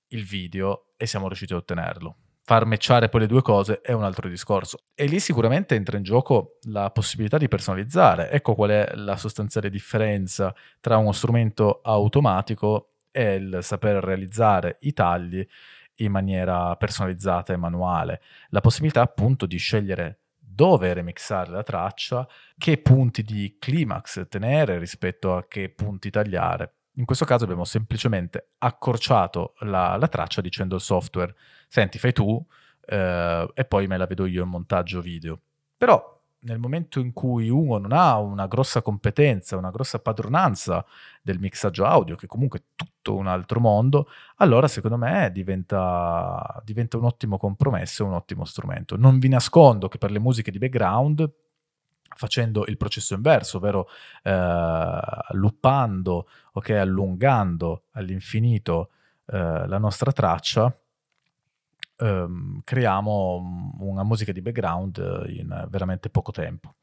il video e siamo riusciti a ottenerlo. Far matchare poi le due cose è un altro discorso. E lì sicuramente entra in gioco la possibilità di personalizzare. Ecco qual è la sostanziale differenza tra uno strumento automatico e il saper realizzare i tagli in maniera personalizzata e manuale, la possibilità appunto di scegliere dove remixare la traccia, che punti di climax tenere rispetto a che punti tagliare. In questo caso abbiamo semplicemente accorciato la, la traccia dicendo al software, senti, fai tu eh, e poi me la vedo io in montaggio video. Però nel momento in cui uno non ha una grossa competenza, una grossa padronanza del mixaggio audio, che comunque è tutto un altro mondo, allora secondo me diventa, diventa un ottimo compromesso, un ottimo strumento. Non vi nascondo che per le musiche di background, facendo il processo inverso, ovvero eh, loopando, okay, allungando all'infinito eh, la nostra traccia, ehm, creiamo mm, una musica di background eh, in veramente poco tempo.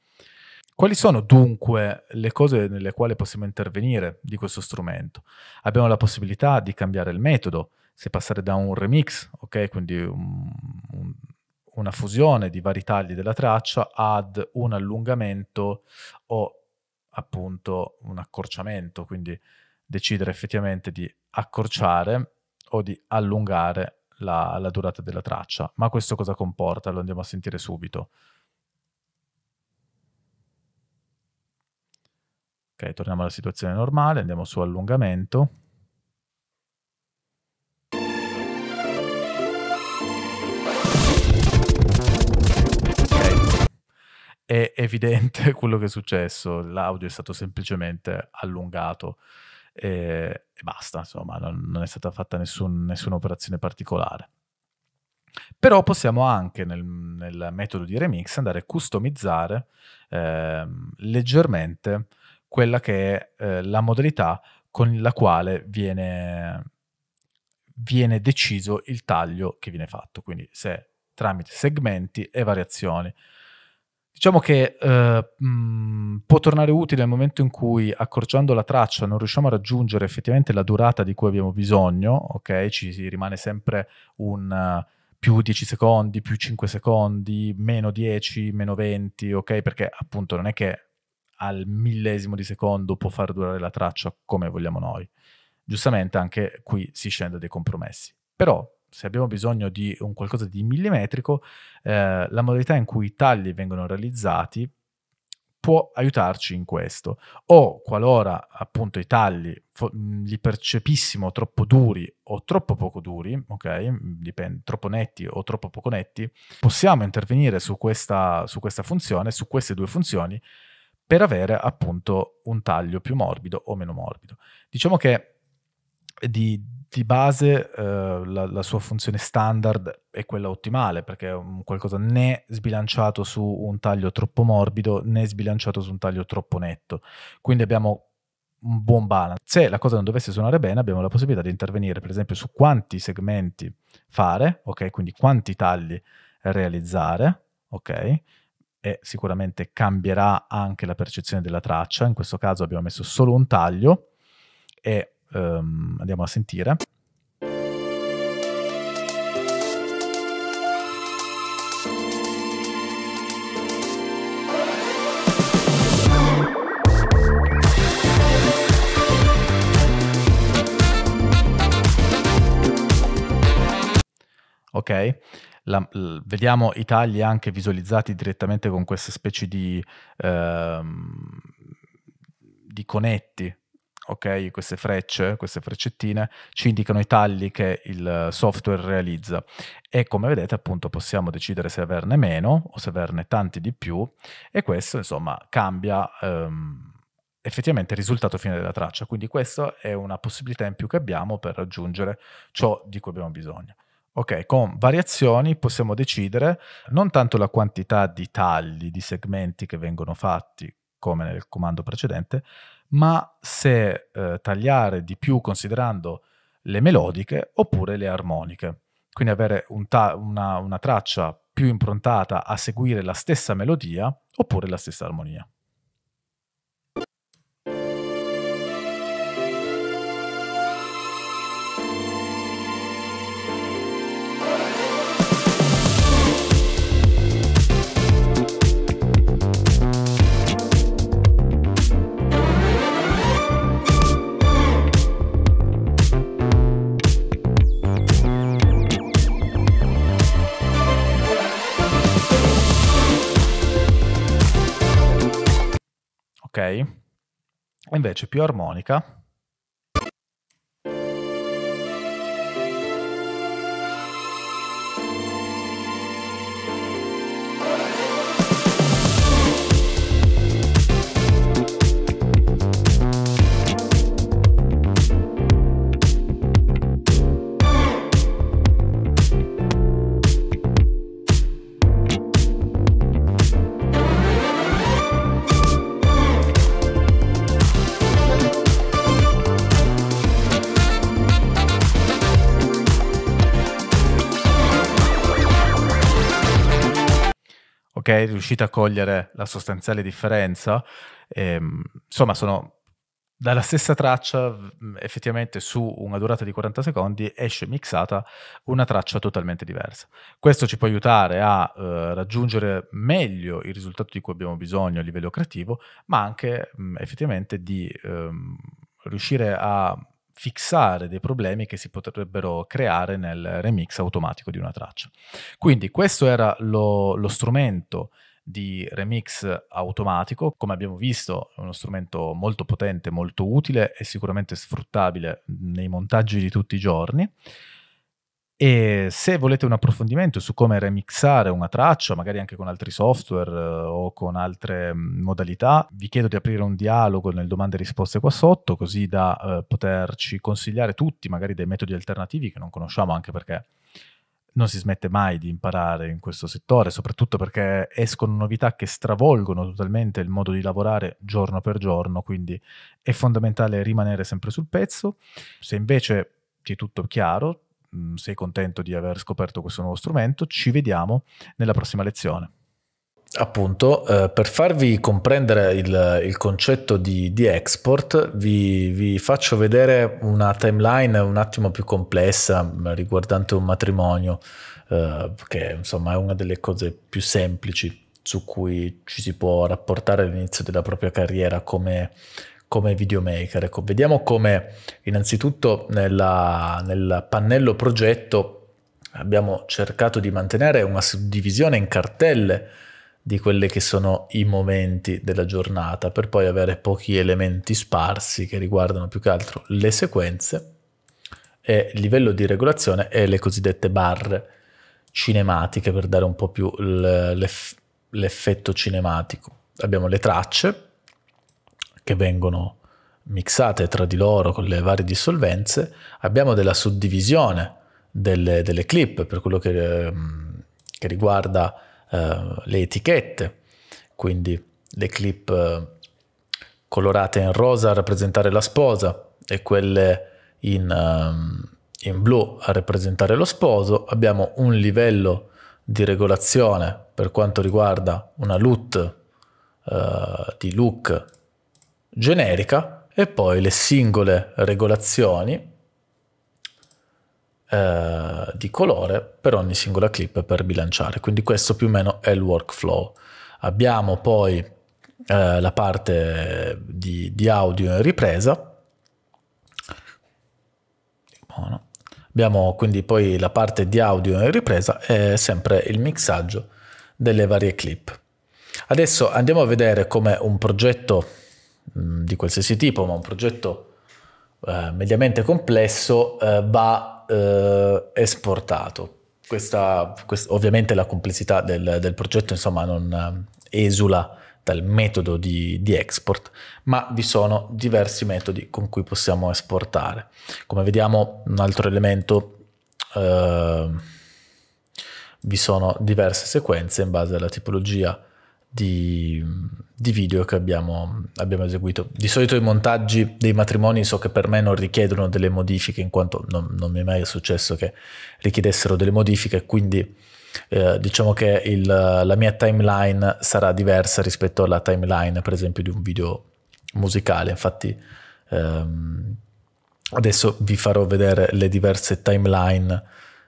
Quali sono dunque le cose nelle quali possiamo intervenire di questo strumento? Abbiamo la possibilità di cambiare il metodo, se passare da un remix, ok, quindi un, un, una fusione di vari tagli della traccia, ad un allungamento o appunto un accorciamento, quindi decidere effettivamente di accorciare o di allungare la, la durata della traccia. Ma questo cosa comporta? Lo andiamo a sentire subito. Ok, torniamo alla situazione normale, andiamo su allungamento. È evidente quello che è successo, l'audio è stato semplicemente allungato e, ehm, e basta, insomma, non, non, è stata fatta nessun, nessuna operazione particolare. Però possiamo anche nel, nel metodo di remix andare a customizzare eh, leggermente quella che è eh, la modalità con la quale viene, viene deciso il taglio che viene fatto, quindi se tramite segmenti e variazioni. Diciamo che eh, mh, mm, può tornare utile nel momento in cui accorciando la traccia non riusciamo a raggiungere effettivamente la durata di cui abbiamo bisogno, ok? Ci rimane sempre un uh, più 10 secondi, più 5 secondi, meno 10, meno 20, ok? Perché appunto non è che al millesimo di secondo può far durare la traccia come vogliamo noi. Giustamente anche qui si scende dei compromessi. Però se abbiamo bisogno di un qualcosa di millimetrico, eh, la modalità in cui i tagli vengono realizzati può aiutarci in questo. O qualora appunto i tagli mm, li percepissimo troppo duri o troppo poco duri, ok? Dipende, troppo netti o troppo poco netti, possiamo intervenire su questa, su questa funzione, su queste due funzioni, per avere appunto un taglio più morbido o meno morbido. Diciamo che di, di base eh, la, la, sua funzione standard è quella ottimale perché è un qualcosa né sbilanciato su un taglio troppo morbido né sbilanciato su un taglio troppo netto. Quindi abbiamo un buon balance. Se la cosa non dovesse suonare bene abbiamo la possibilità di intervenire per esempio su quanti segmenti fare, ok? Quindi quanti tagli realizzare, ok? E sicuramente cambierà anche la percezione della traccia. In questo caso abbiamo messo solo un taglio e um, andiamo a sentire. ok? La, l, vediamo i tagli anche visualizzati direttamente con queste specie di, ehm, di conetti ok? Queste frecce, queste freccettine, ci indicano i tagli che il software realizza e come vedete appunto possiamo decidere se averne meno o se averne tanti di più e questo insomma cambia ehm, effettivamente il risultato fine della traccia, quindi questa è una possibilità in più che abbiamo per raggiungere ciò di cui abbiamo bisogno. Ok, con variazioni possiamo decidere non tanto la quantità di tagli, di segmenti che vengono fatti come nel comando precedente, ma se eh, tagliare di più considerando le melodiche oppure le armoniche. Quindi avere un una, una traccia più improntata a seguire la stessa melodia oppure la stessa armonia. ok? invece più armonica ok? Riuscite a cogliere la sostanziale differenza. E, ehm, insomma, sono dalla stessa traccia, mm, effettivamente su una durata di 40 secondi, esce mixata una traccia totalmente diversa. Questo ci può aiutare a eh, raggiungere meglio il risultato di cui abbiamo bisogno a livello creativo, ma anche mh, mm, effettivamente di ehm, riuscire a fissare dei problemi che si potrebbero creare nel remix automatico di una traccia. Quindi questo era lo, lo strumento di remix automatico, come abbiamo visto è uno strumento molto potente, molto utile e sicuramente sfruttabile nei montaggi di tutti i giorni. E se volete un approfondimento su come remixare una traccia, magari anche con altri software eh, o con altre mm, modalità, vi chiedo di aprire un dialogo nel domande e risposte qua sotto, così da eh, poterci consigliare tutti magari dei metodi alternativi che non conosciamo, anche perché non si smette mai di imparare in questo settore, soprattutto perché escono novità che stravolgono totalmente il modo di lavorare giorno per giorno, quindi è fondamentale rimanere sempre sul pezzo. Se invece ti è tutto chiaro, Mm, sei contento di aver scoperto questo nuovo strumento, ci vediamo nella prossima lezione. Appunto, eh, per farvi comprendere il, il concetto di, di export, vi, vi, faccio vedere una timeline un attimo più complessa mm, riguardante un matrimonio, eh, che insomma è una delle cose più semplici su cui ci si può rapportare all'inizio della propria carriera come come videomaker. Ecco, vediamo come innanzitutto nella, nel pannello progetto abbiamo cercato di mantenere una suddivisione in cartelle di quelli che sono i momenti della giornata, per poi avere pochi elementi sparsi che riguardano più che altro le sequenze e il livello di regolazione e le cosiddette barre cinematiche per dare un po' più l'eff- l'effetto cinematico. Abbiamo le tracce, che vengono mixate tra di loro con le varie dissolvenze, abbiamo della suddivisione delle, delle clip per quello che, ehm, che riguarda uh, le etichette, quindi le clip eh, colorate in rosa a rappresentare la sposa e quelle in, ehm, in blu a rappresentare lo sposo, abbiamo un livello di regolazione per quanto riguarda una LUT uh, eh, di look generica e poi le singole regolazioni eh, di colore per ogni singola clip per bilanciare. Quindi questo più o meno è il workflow. Abbiamo poi eh, la parte di, di audio in ripresa. Buono. Abbiamo quindi poi la parte di audio in ripresa e sempre il mixaggio delle varie clip. Adesso andiamo a vedere come un progetto Mm, di qualsiasi tipo, ma un progetto eh, mediamente complesso eh, va eh, esportato. Questa, quest, ovviamente la complessità del, del progetto insomma, non eh, esula dal metodo di, di, export, ma vi sono diversi metodi con cui possiamo esportare. Come vediamo, un altro elemento, eh, vi sono diverse sequenze in base alla tipologia di, di video che abbiamo, abbiamo, eseguito. Di solito i montaggi dei matrimoni so che per me non richiedono delle modifiche, in quanto non, non mi è mai successo che richiedessero delle modifiche, quindi eh, diciamo che il, la mia timeline sarà diversa rispetto alla timeline, per esempio, di un video musicale. Infatti, ehm, adesso vi farò vedere le diverse timeline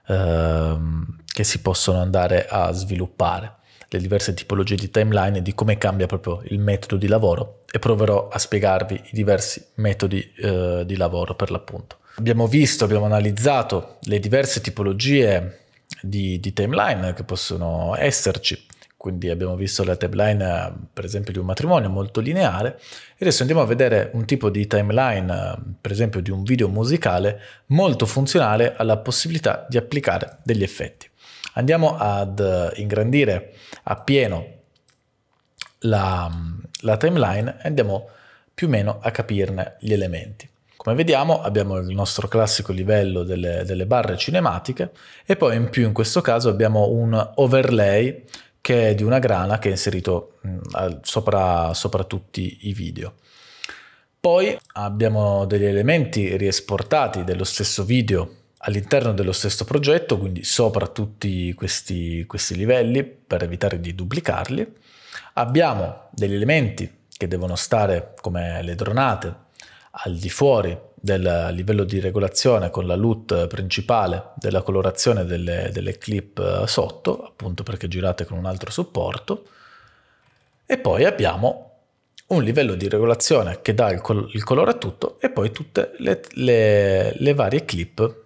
ehm, che si possono andare a sviluppare le diverse tipologie di timeline e di come cambia proprio il metodo di lavoro e proverò a spiegarvi i diversi metodi eh, di lavoro per l'appunto. Abbiamo visto, abbiamo analizzato le diverse tipologie di, di timeline che possono esserci, quindi abbiamo visto la timeline per esempio di un matrimonio molto lineare e adesso andiamo a vedere un tipo di timeline per esempio di un video musicale molto funzionale alla possibilità di applicare degli effetti. Andiamo ad eh, ingrandire appieno la, la timeline e andiamo più o meno a capirne gli elementi. Come vediamo abbiamo il nostro classico livello delle, delle, barre cinematiche e poi in più in questo caso abbiamo un overlay che è di una grana che è inserito mh, mm, sopra, sopra, tutti i video. Poi abbiamo degli elementi riesportati dello stesso video all'interno dello stesso progetto, quindi sopra tutti questi, questi livelli per evitare di duplicarli. Abbiamo degli elementi che devono stare come le dronate al di fuori del livello di regolazione con la LUT principale della colorazione delle, delle clip eh, sotto, appunto perché girate con un altro supporto. E poi abbiamo un livello di regolazione che dà il, col il colore a tutto e poi tutte le, le, le varie clip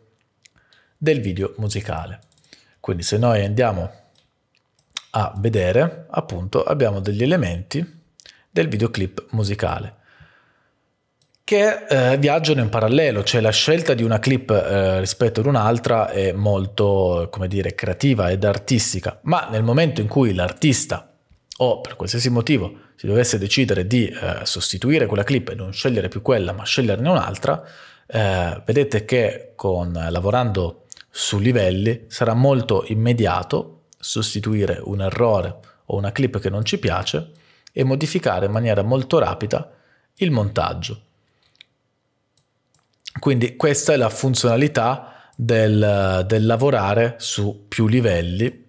del video musicale. Quindi se noi andiamo a vedere, appunto, abbiamo degli elementi del videoclip musicale che eh, viaggiano in parallelo, cioè la scelta di una clip eh, rispetto ad un'altra è molto, come dire, creativa ed artistica, ma nel momento in cui l'artista o per qualsiasi motivo si dovesse decidere di eh, sostituire quella clip e non scegliere più quella, ma sceglierne un'altra, eh, vedete che con, lavorando su livelli sarà molto immediato sostituire un errore o una clip che non ci piace e modificare in maniera molto rapida il montaggio. Quindi questa è la funzionalità del, del lavorare su più livelli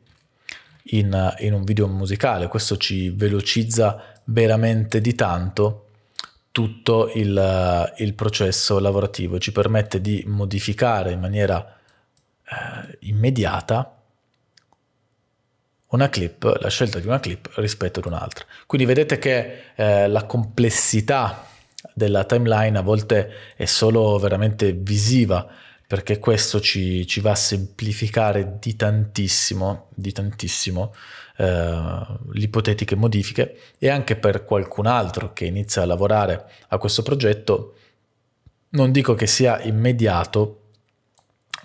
in, in, un video musicale. Questo ci velocizza veramente di tanto tutto il, il processo lavorativo, ci permette di modificare in maniera eh, immediata una clip, la scelta di una clip rispetto ad un'altra. Quindi vedete che eh, la complessità della timeline a volte è solo veramente visiva perché questo ci, ci va a semplificare di tantissimo, di tantissimo eh, le ipotetiche modifiche e anche per qualcun altro che inizia a lavorare a questo progetto non dico che sia immediato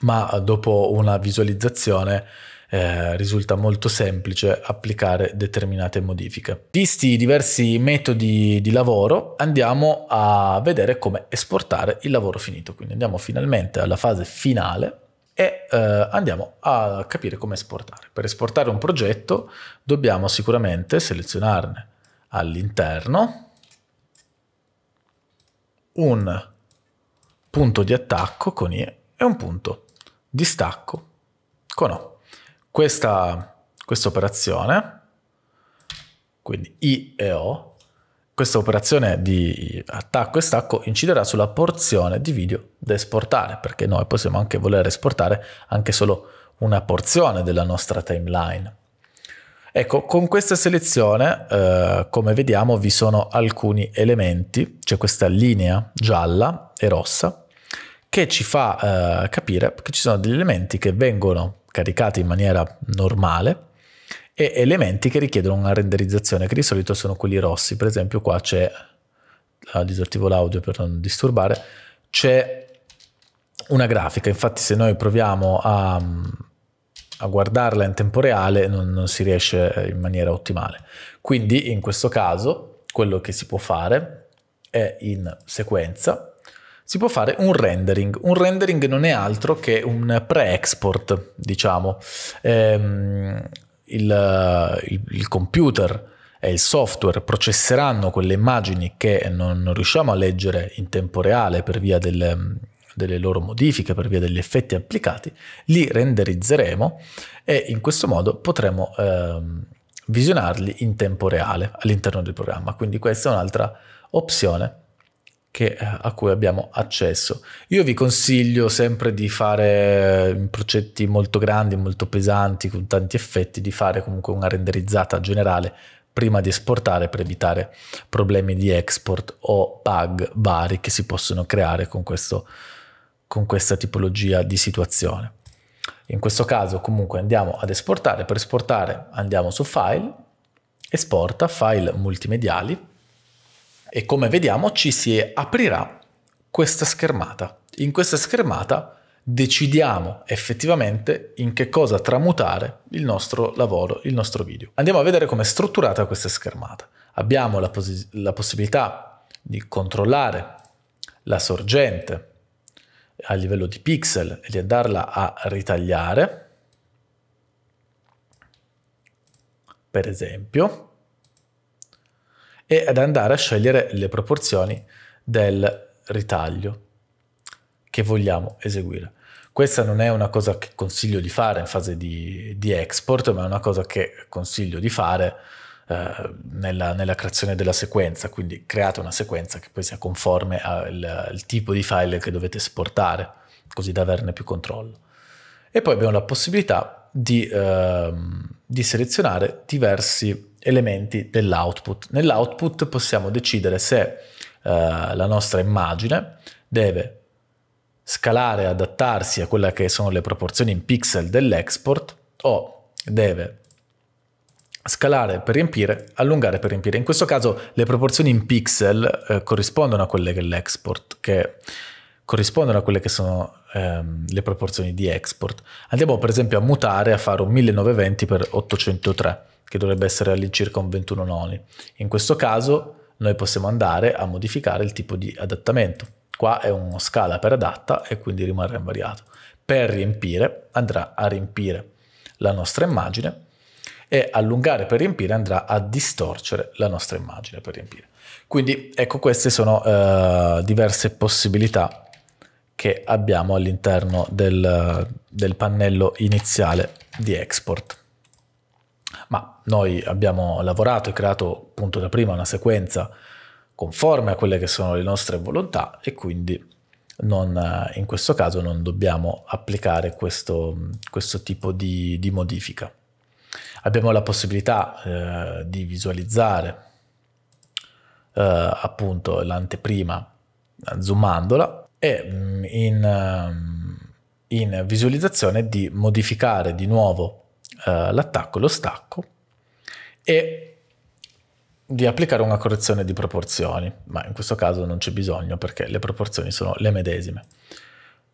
ma eh, dopo una visualizzazione eh, risulta molto semplice applicare determinate modifiche. Visti i diversi metodi di lavoro, andiamo a vedere come esportare il lavoro finito. Quindi andiamo finalmente alla fase finale e eh, andiamo a capire come esportare. Per esportare un progetto dobbiamo sicuramente selezionarne all'interno un punto di attacco con IE e un punto distacco con O. Questa operazione, quindi I e O, questa operazione di attacco e stacco inciderà sulla porzione di video da esportare, perché noi possiamo anche voler esportare anche solo una porzione della nostra timeline. Ecco, con questa selezione, eh, come vediamo, vi sono alcuni elementi, c'è questa linea gialla e rossa, che ci fa eh, capire che ci sono degli elementi che vengono caricati in maniera normale e elementi che richiedono una renderizzazione, che di solito sono quelli rossi. Per esempio qua c'è, ah, disattivo l'audio per non disturbare, c'è una grafica, infatti se noi proviamo a, a guardarla in tempo reale non, non si riesce eh, in maniera ottimale. Quindi in questo caso quello che si può fare è in sequenza si può fare un rendering. Un rendering non è altro che un pre-export, diciamo. Ehm, il, il, il, computer e il software processeranno quelle immagini che non, non riusciamo a leggere in tempo reale per via del, delle loro modifiche, per via degli effetti applicati, li renderizzeremo e in questo modo potremo ehm, visionarli in tempo reale all'interno del programma. Quindi questa è un'altra opzione che, eh, a cui abbiamo accesso. Io vi consiglio sempre di fare eh, progetti molto grandi, molto pesanti, con tanti effetti, di fare comunque una renderizzata generale prima di esportare per evitare problemi di export o bug vari che si possono creare con, questo, con questa tipologia di situazione. In questo caso comunque andiamo ad esportare, per esportare andiamo su file, esporta file multimediali, e come vediamo ci si aprirà questa schermata. In questa schermata decidiamo effettivamente in che cosa tramutare il nostro lavoro, il nostro video. Andiamo a vedere come è strutturata questa schermata. Abbiamo la, pos la possibilità di controllare la sorgente a livello di pixel e di andarla a ritagliare, per esempio, e ad andare a scegliere le proporzioni del ritaglio che vogliamo eseguire. Questa non è una cosa che consiglio di fare in fase di, di export, ma è una cosa che consiglio di fare eh, nella, nella, creazione della sequenza, quindi create una sequenza che poi sia conforme al, al tipo di file che dovete esportare, così da averne più controllo. E poi abbiamo la possibilità di, eh, di selezionare diversi elementi dell'output. Nell'output possiamo decidere se eh, la nostra immagine deve scalare, adattarsi a quelle che sono le proporzioni in pixel dell'export o deve scalare per riempire, allungare per riempire. In questo caso le proporzioni in pixel eh, corrispondono a quelle dell'export che corrispondono a quelle che sono ehm, le proporzioni di export. Andiamo per esempio a mutare a fare un 1920 x 803 che dovrebbe essere all'incirca un 21 noni. In questo caso noi possiamo andare a modificare il tipo di adattamento. Qua è uno scala per adatta e quindi rimarrà invariato. Per riempire andrà a riempire la nostra immagine e allungare per riempire andrà a distorcere la nostra immagine per riempire. Quindi ecco queste sono eh, diverse possibilità che abbiamo all'interno del, del pannello iniziale di export. Ma noi abbiamo lavorato e creato appunto da prima una sequenza conforme a quelle che sono le nostre volontà e quindi non, eh, in questo caso non dobbiamo applicare questo, questo tipo di, di, modifica. Abbiamo la possibilità eh, di visualizzare eh, appunto l'anteprima eh, zoomandola e mm, in, ehm, in visualizzazione di modificare di nuovo eh, l'attacco e lo stacco e di applicare una correzione di proporzioni, ma in questo caso non c'è bisogno perché le proporzioni sono le medesime.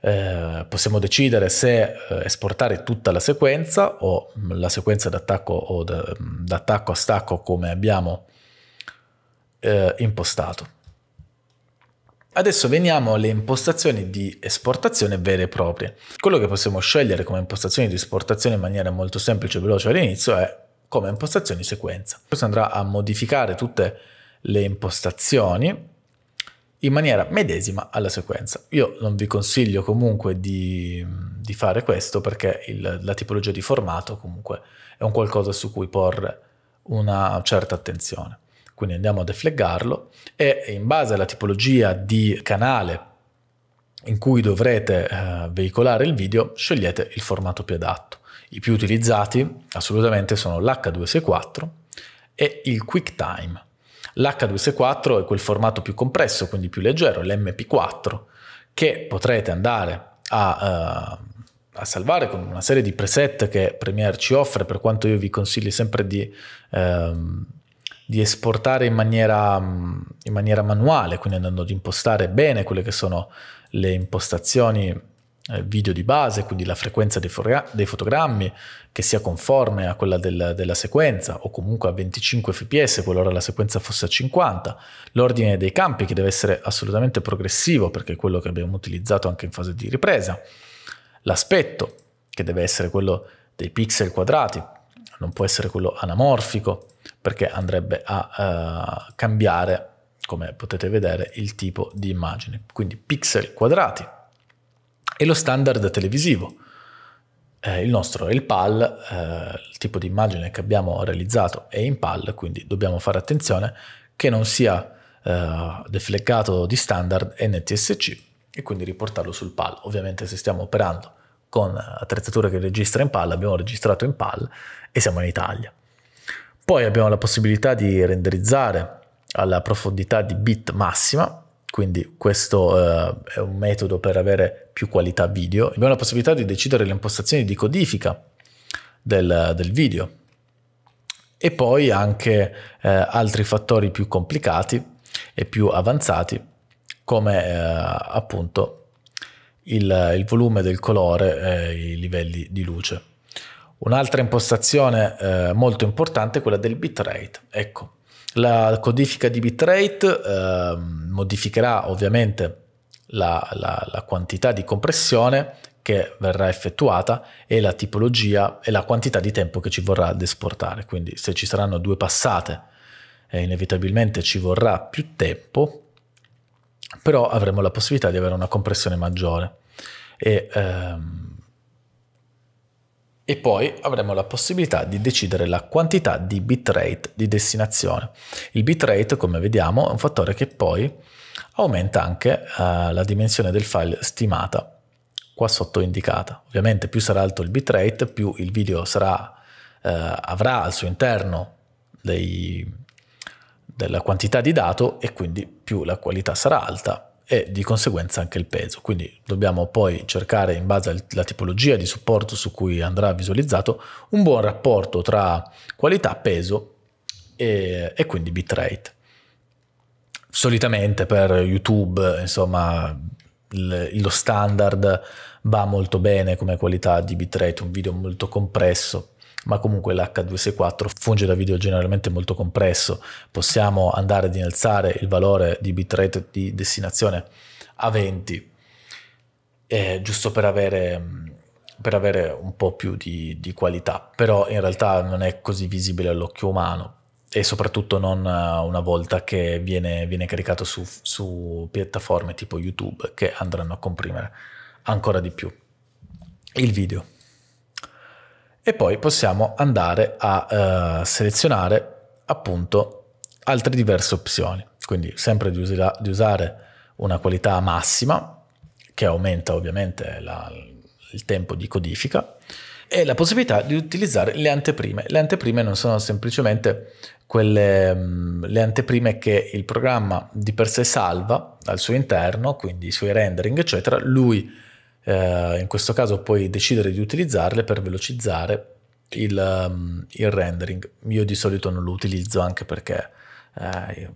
Eh, possiamo decidere se eh, esportare tutta la sequenza o mm, la sequenza d'attacco o da, mm, d'attacco a stacco come abbiamo eh, impostato. Adesso veniamo alle impostazioni di esportazione vere e proprie. Quello che possiamo scegliere come impostazioni di esportazione in maniera molto semplice e veloce all'inizio è come impostazioni sequenza. Questo andrà a modificare tutte le impostazioni in maniera medesima alla sequenza. Io non vi consiglio comunque di, di fare questo perché il, la tipologia di formato comunque è un qualcosa su cui porre una certa attenzione quindi andiamo a defleggarlo e in base alla tipologia di canale in cui dovrete eh, veicolare il video, scegliete il formato più adatto. I più utilizzati assolutamente sono l'H264 e il QuickTime. L'H264 è quel formato più compresso, quindi più leggero, l'MP4, che potrete andare a, eh, a, salvare con una serie di preset che Premiere ci offre, per quanto io vi consigli sempre di... Ehm, di esportare in maniera, mm, in maniera manuale, quindi andando ad impostare bene quelle che sono le impostazioni eh, video di base, quindi la frequenza dei, dei fotogrammi che sia conforme a quella del, della sequenza o comunque a 25 fps qualora la sequenza fosse a 50, l'ordine dei campi che deve essere assolutamente progressivo perché è quello che abbiamo utilizzato anche in fase di ripresa, l'aspetto che deve essere quello dei pixel quadrati, non può essere quello anamorfico, perché andrebbe a uh, cambiare, come potete vedere, il tipo di immagine. Quindi pixel quadrati e lo standard televisivo. Eh, il nostro è il PAL, eh, il tipo di immagine che abbiamo realizzato è in PAL, quindi dobbiamo fare attenzione che non sia eh, defleccato di standard NTSC e quindi riportarlo sul PAL. Ovviamente se stiamo operando con attrezzature che registra in PAL, abbiamo registrato in PAL e siamo in Italia. Poi abbiamo la possibilità di renderizzare alla profondità di bit massima, quindi questo eh, è un metodo per avere più qualità video. Abbiamo la possibilità di decidere le impostazioni di codifica del, del video e poi anche eh, altri fattori più complicati e più avanzati come eh, appunto il, il, volume del colore e i livelli di luce. Un'altra impostazione eh, molto importante è quella del bitrate. Ecco, la codifica di bitrate eh, modificherà ovviamente la, la, la quantità di compressione che verrà effettuata e la tipologia e la quantità di tempo che ci vorrà ad esportare. Quindi se ci saranno due passate eh, inevitabilmente ci vorrà più tempo, però avremo la possibilità di avere una compressione maggiore. E, ehm, e poi avremo la possibilità di decidere la quantità di bitrate di destinazione. Il bitrate, come vediamo, è un fattore che poi aumenta anche eh, la dimensione del file stimata, qua sotto indicata. Ovviamente più sarà alto il bitrate, più il video sarà, eh, avrà al suo interno dei, della quantità di dato e quindi più la qualità sarà alta, e di conseguenza anche il peso. Quindi dobbiamo poi cercare in base alla tipologia di supporto su cui andrà visualizzato un buon rapporto tra qualità, peso e, e quindi bitrate. Solitamente per YouTube, insomma, il, lo standard va molto bene come qualità di bitrate, un video molto compresso ma comunque l'H264 funge da video generalmente molto compresso, possiamo andare ad innalzare il valore di bitrate di destinazione a 20, eh, giusto per avere, mm, per avere, un po' più di, di, qualità, però in realtà non è così visibile all'occhio umano e soprattutto non eh, una volta che viene, viene caricato su, su piattaforme tipo YouTube che andranno a comprimere ancora di più il video e poi possiamo andare a eh, selezionare appunto altre diverse opzioni. Quindi sempre di, usira, di usare una qualità massima che aumenta ovviamente la, il tempo di codifica e la possibilità di utilizzare le anteprime. Le anteprime non sono semplicemente quelle mm, le anteprime che il programma di per sé salva al suo interno, quindi i suoi rendering, eccetera, lui eh, in questo caso puoi decidere di utilizzarle per velocizzare il, um, il rendering. Io di solito non lo utilizzo anche perché eh,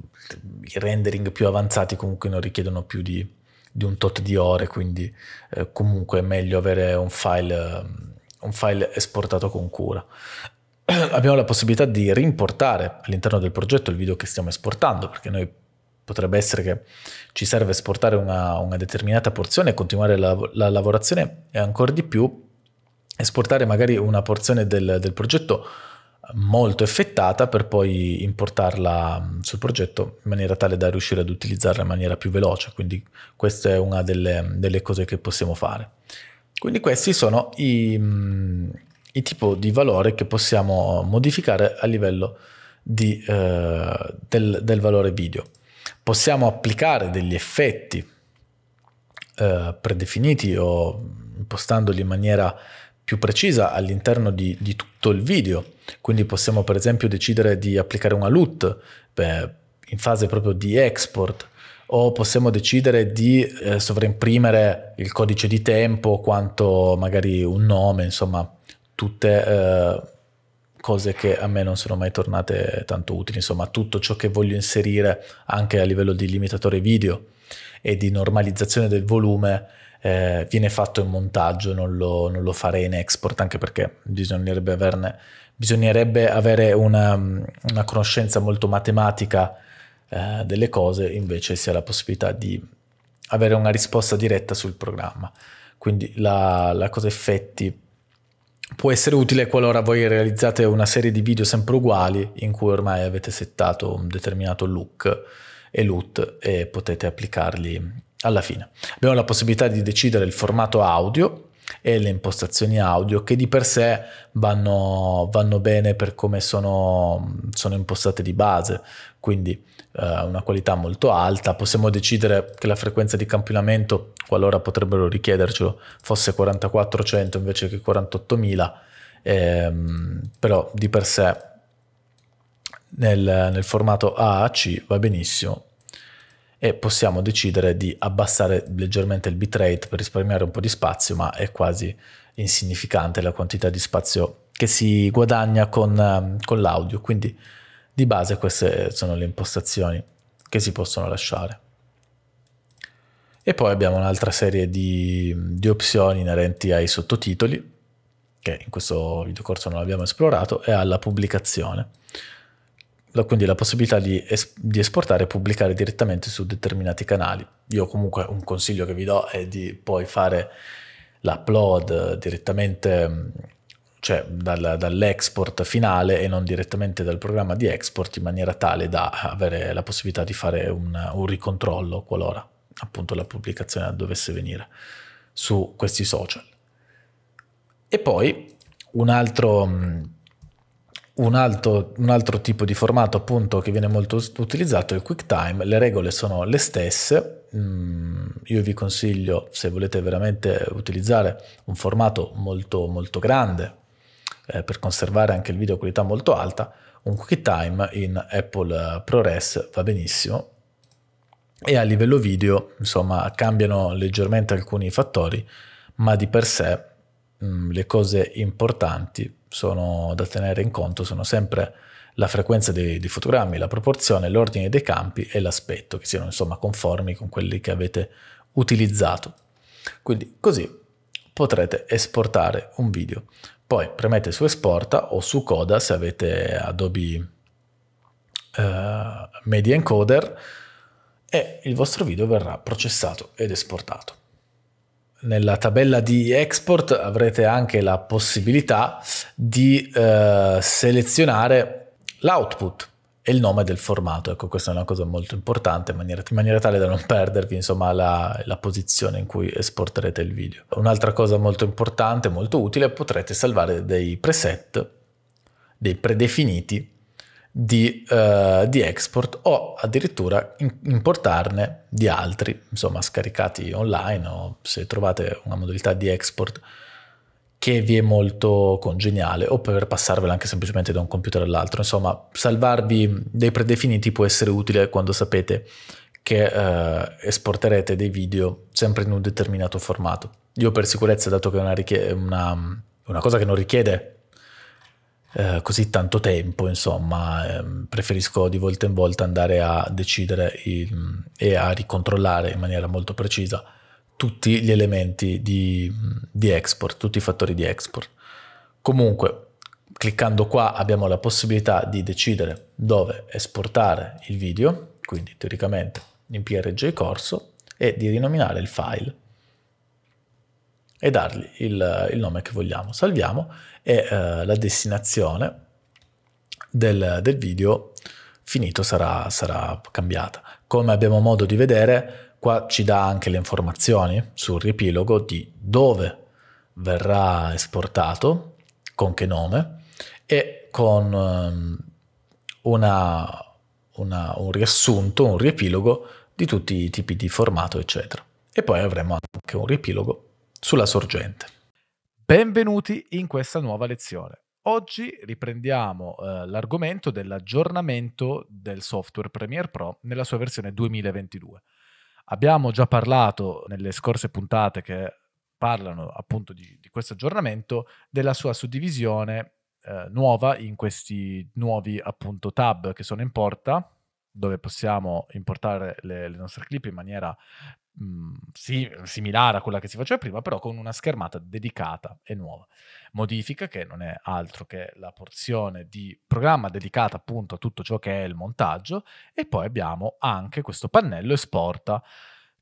i rendering più avanzati comunque non richiedono più di, di un tot di ore, quindi eh, comunque è meglio avere un file, ehm, un file esportato con cura abbiamo la possibilità di rimportare all'interno del progetto il video che stiamo esportando, perché noi potrebbe essere che ci serve esportare una, una determinata porzione e continuare la, la, lavorazione e ancora di più esportare magari una porzione del, del progetto molto effettata per poi importarla mm, sul progetto in maniera tale da riuscire ad utilizzarla in maniera più veloce. Quindi questa è una delle, delle cose che possiamo fare. Quindi questi sono i, mm, i tipi di valore che possiamo modificare a livello di, eh, del, del valore video possiamo applicare degli effetti eh, predefiniti o impostandoli in maniera più precisa all'interno di, di, tutto il video. Quindi possiamo per esempio decidere di applicare una LUT beh, in fase proprio di export o possiamo decidere di eh, sovreimprimere il codice di tempo quanto magari un nome, insomma tutte eh, cose che a me non sono mai tornate tanto utili, insomma tutto ciò che voglio inserire anche a livello di limitatore video e di normalizzazione del volume eh, viene fatto in montaggio, non lo, non lo, farei in export, anche perché bisognerebbe, averne, bisognerebbe avere una, una, conoscenza molto matematica eh, delle cose, invece si ha la possibilità di avere una risposta diretta sul programma. Quindi la, la cosa effetti può essere utile qualora voi realizzate una serie di video sempre uguali in cui ormai avete settato un determinato look e loot e potete applicarli alla fine. Abbiamo la possibilità di decidere il formato audio e le impostazioni audio che di per sé vanno, vanno bene per come sono, sono, impostate di base, quindi eh, una qualità molto alta. Possiamo decidere che la frequenza di campionamento, qualora potrebbero richiedercelo, fosse 4400 invece che 48000, ehm, però di per sé nel, nel formato AAC va benissimo e possiamo decidere di abbassare leggermente il bitrate per risparmiare un po' di spazio, ma è quasi insignificante la quantità di spazio che si guadagna con, eh, con l'audio. Quindi di base queste sono le impostazioni che si possono lasciare. E poi abbiamo un'altra serie di, di opzioni inerenti ai sottotitoli, che in questo video corso non abbiamo esplorato, e alla pubblicazione quindi la possibilità di, es- di, esportare e pubblicare direttamente su determinati canali. Io comunque un consiglio che vi do è di poi fare l'upload direttamente, mm, cioè dal, dall'export finale e non direttamente dal programma di export in maniera tale da avere la possibilità di fare un, un ricontrollo qualora appunto la pubblicazione dovesse venire su questi social. E poi un altro mm, un altro, un altro, tipo di formato appunto che viene molto utilizzato è il QuickTime, le regole sono le stesse, mm, io vi consiglio se volete veramente utilizzare un formato molto molto grande eh, per conservare anche il video a qualità molto alta, un QuickTime in Apple eh, ProRes va benissimo e a livello video insomma cambiano leggermente alcuni fattori ma di per sé mm, le cose importanti sono da tenere in conto sono sempre la frequenza dei, dei fotogrammi, la proporzione, l'ordine dei campi e l'aspetto, che siano insomma conformi con quelli che avete utilizzato. Quindi così potrete esportare un video. Poi premete su esporta o su coda se avete Adobe eh, Media Encoder e il vostro video verrà processato ed esportato nella tabella di export avrete anche la possibilità di eh, selezionare l'output e il nome del formato. Ecco, questa è una cosa molto importante in maniera, in maniera tale da non perdervi insomma, la, la, posizione in cui esporterete il video. Un'altra cosa molto importante, molto utile, potrete salvare dei preset, dei predefiniti di, uh, di export o addirittura importarne di altri, insomma scaricati online o se trovate una modalità di export che vi è molto congeniale o per passarvela anche semplicemente da un computer all'altro. Insomma, salvarvi dei predefiniti può essere utile quando sapete che eh, esporterete dei video sempre in un determinato formato. Io per sicurezza, dato che è una, richiede, una, una cosa che non richiede eh, così tanto tempo, insomma, ehm, preferisco di volta in volta andare a decidere il, e a ricontrollare in maniera molto precisa tutti gli elementi di, di export, tutti i fattori di export. Comunque, cliccando qua abbiamo la possibilità di decidere dove esportare il video, quindi teoricamente in PRG corso, e di rinominare il file e dargli il, il nome che vogliamo. Salviamo e eh, la destinazione del, del video finito sarà, sarà, cambiata. Come abbiamo modo di vedere, qua ci dà anche le informazioni sul riepilogo di dove verrà esportato, con che nome e con um, una, una, un riassunto, un riepilogo di tutti i tipi di formato, eccetera. E poi avremo anche un riepilogo sulla sorgente. Benvenuti in questa nuova lezione. Oggi riprendiamo eh, l'argomento dell'aggiornamento del software Premiere Pro nella sua versione 2022. Abbiamo già parlato nelle scorse puntate che parlano appunto di, di questo aggiornamento, della sua suddivisione eh, nuova in questi nuovi appunto tab che sono in porta, dove possiamo importare le, le nostre clip in maniera Mm, sì, similare a quella che si faceva prima, però con una schermata dedicata e nuova. Modifica che non è altro che la porzione di programma dedicata appunto a tutto ciò che è il montaggio e poi abbiamo anche questo pannello esporta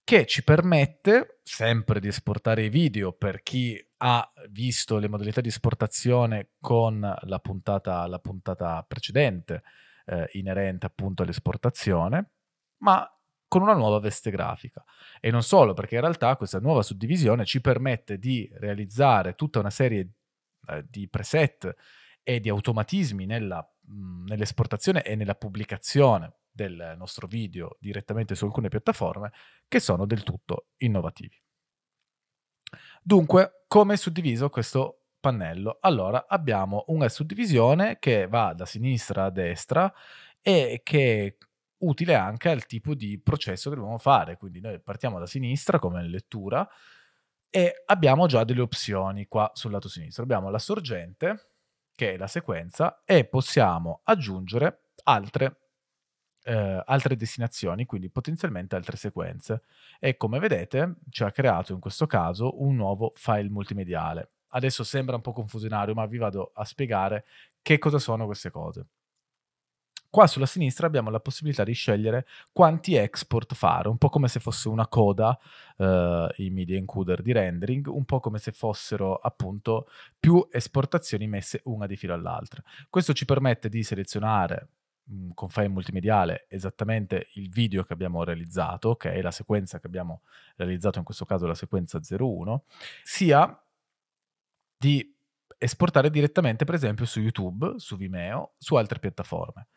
che ci permette sempre di esportare i video per chi ha visto le modalità di esportazione con la puntata, la puntata precedente eh, inerente appunto all'esportazione, ma con una nuova veste grafica. E non solo, perché in realtà questa nuova suddivisione ci permette di realizzare tutta una serie eh, di preset e di automatismi nell'esportazione e nella pubblicazione del nostro video direttamente su alcune piattaforme che sono del tutto innovativi. Dunque, come è suddiviso questo pannello? Allora, abbiamo una suddivisione che va da sinistra a destra e che utile anche al tipo di processo che dobbiamo fare. Quindi noi partiamo da sinistra come lettura e abbiamo già delle opzioni qua sul lato sinistro. Abbiamo la sorgente, che è la sequenza, e possiamo aggiungere altre, eh, altre destinazioni, quindi potenzialmente altre sequenze. E come vedete ci ha creato in questo caso un nuovo file multimediale. Adesso sembra un po' confusionario, ma vi vado a spiegare che cosa sono queste cose. Qua sulla sinistra abbiamo la possibilità di scegliere quanti export fare, un po' come se fosse una coda eh, i media encoder di rendering, un po' come se fossero appunto più esportazioni messe una di filo all'altra. Questo ci permette di selezionare mh, mm, con file multimediale esattamente il video che abbiamo realizzato, ok, la sequenza che abbiamo realizzato in questo caso la sequenza 01, sia di esportare direttamente per esempio su YouTube, su Vimeo, su altre piattaforme.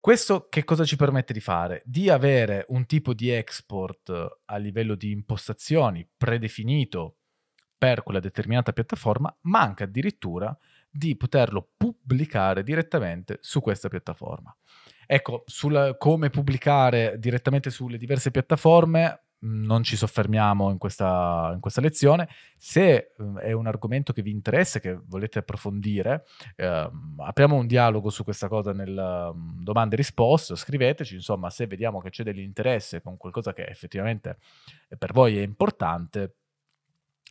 Questo che cosa ci permette di fare? Di avere un tipo di export eh, a livello di impostazioni predefinito per quella determinata piattaforma, ma anche addirittura di poterlo pubblicare direttamente su questa piattaforma. Ecco, sul come pubblicare direttamente sulle diverse piattaforme non ci soffermiamo in questa, in questa, lezione. Se ehm, è un argomento che vi interessa, che volete approfondire, eh, apriamo un dialogo su questa cosa nel ehm, domande e risposte, scriveteci, insomma, se vediamo che c'è dell'interesse con qualcosa che effettivamente per voi è importante,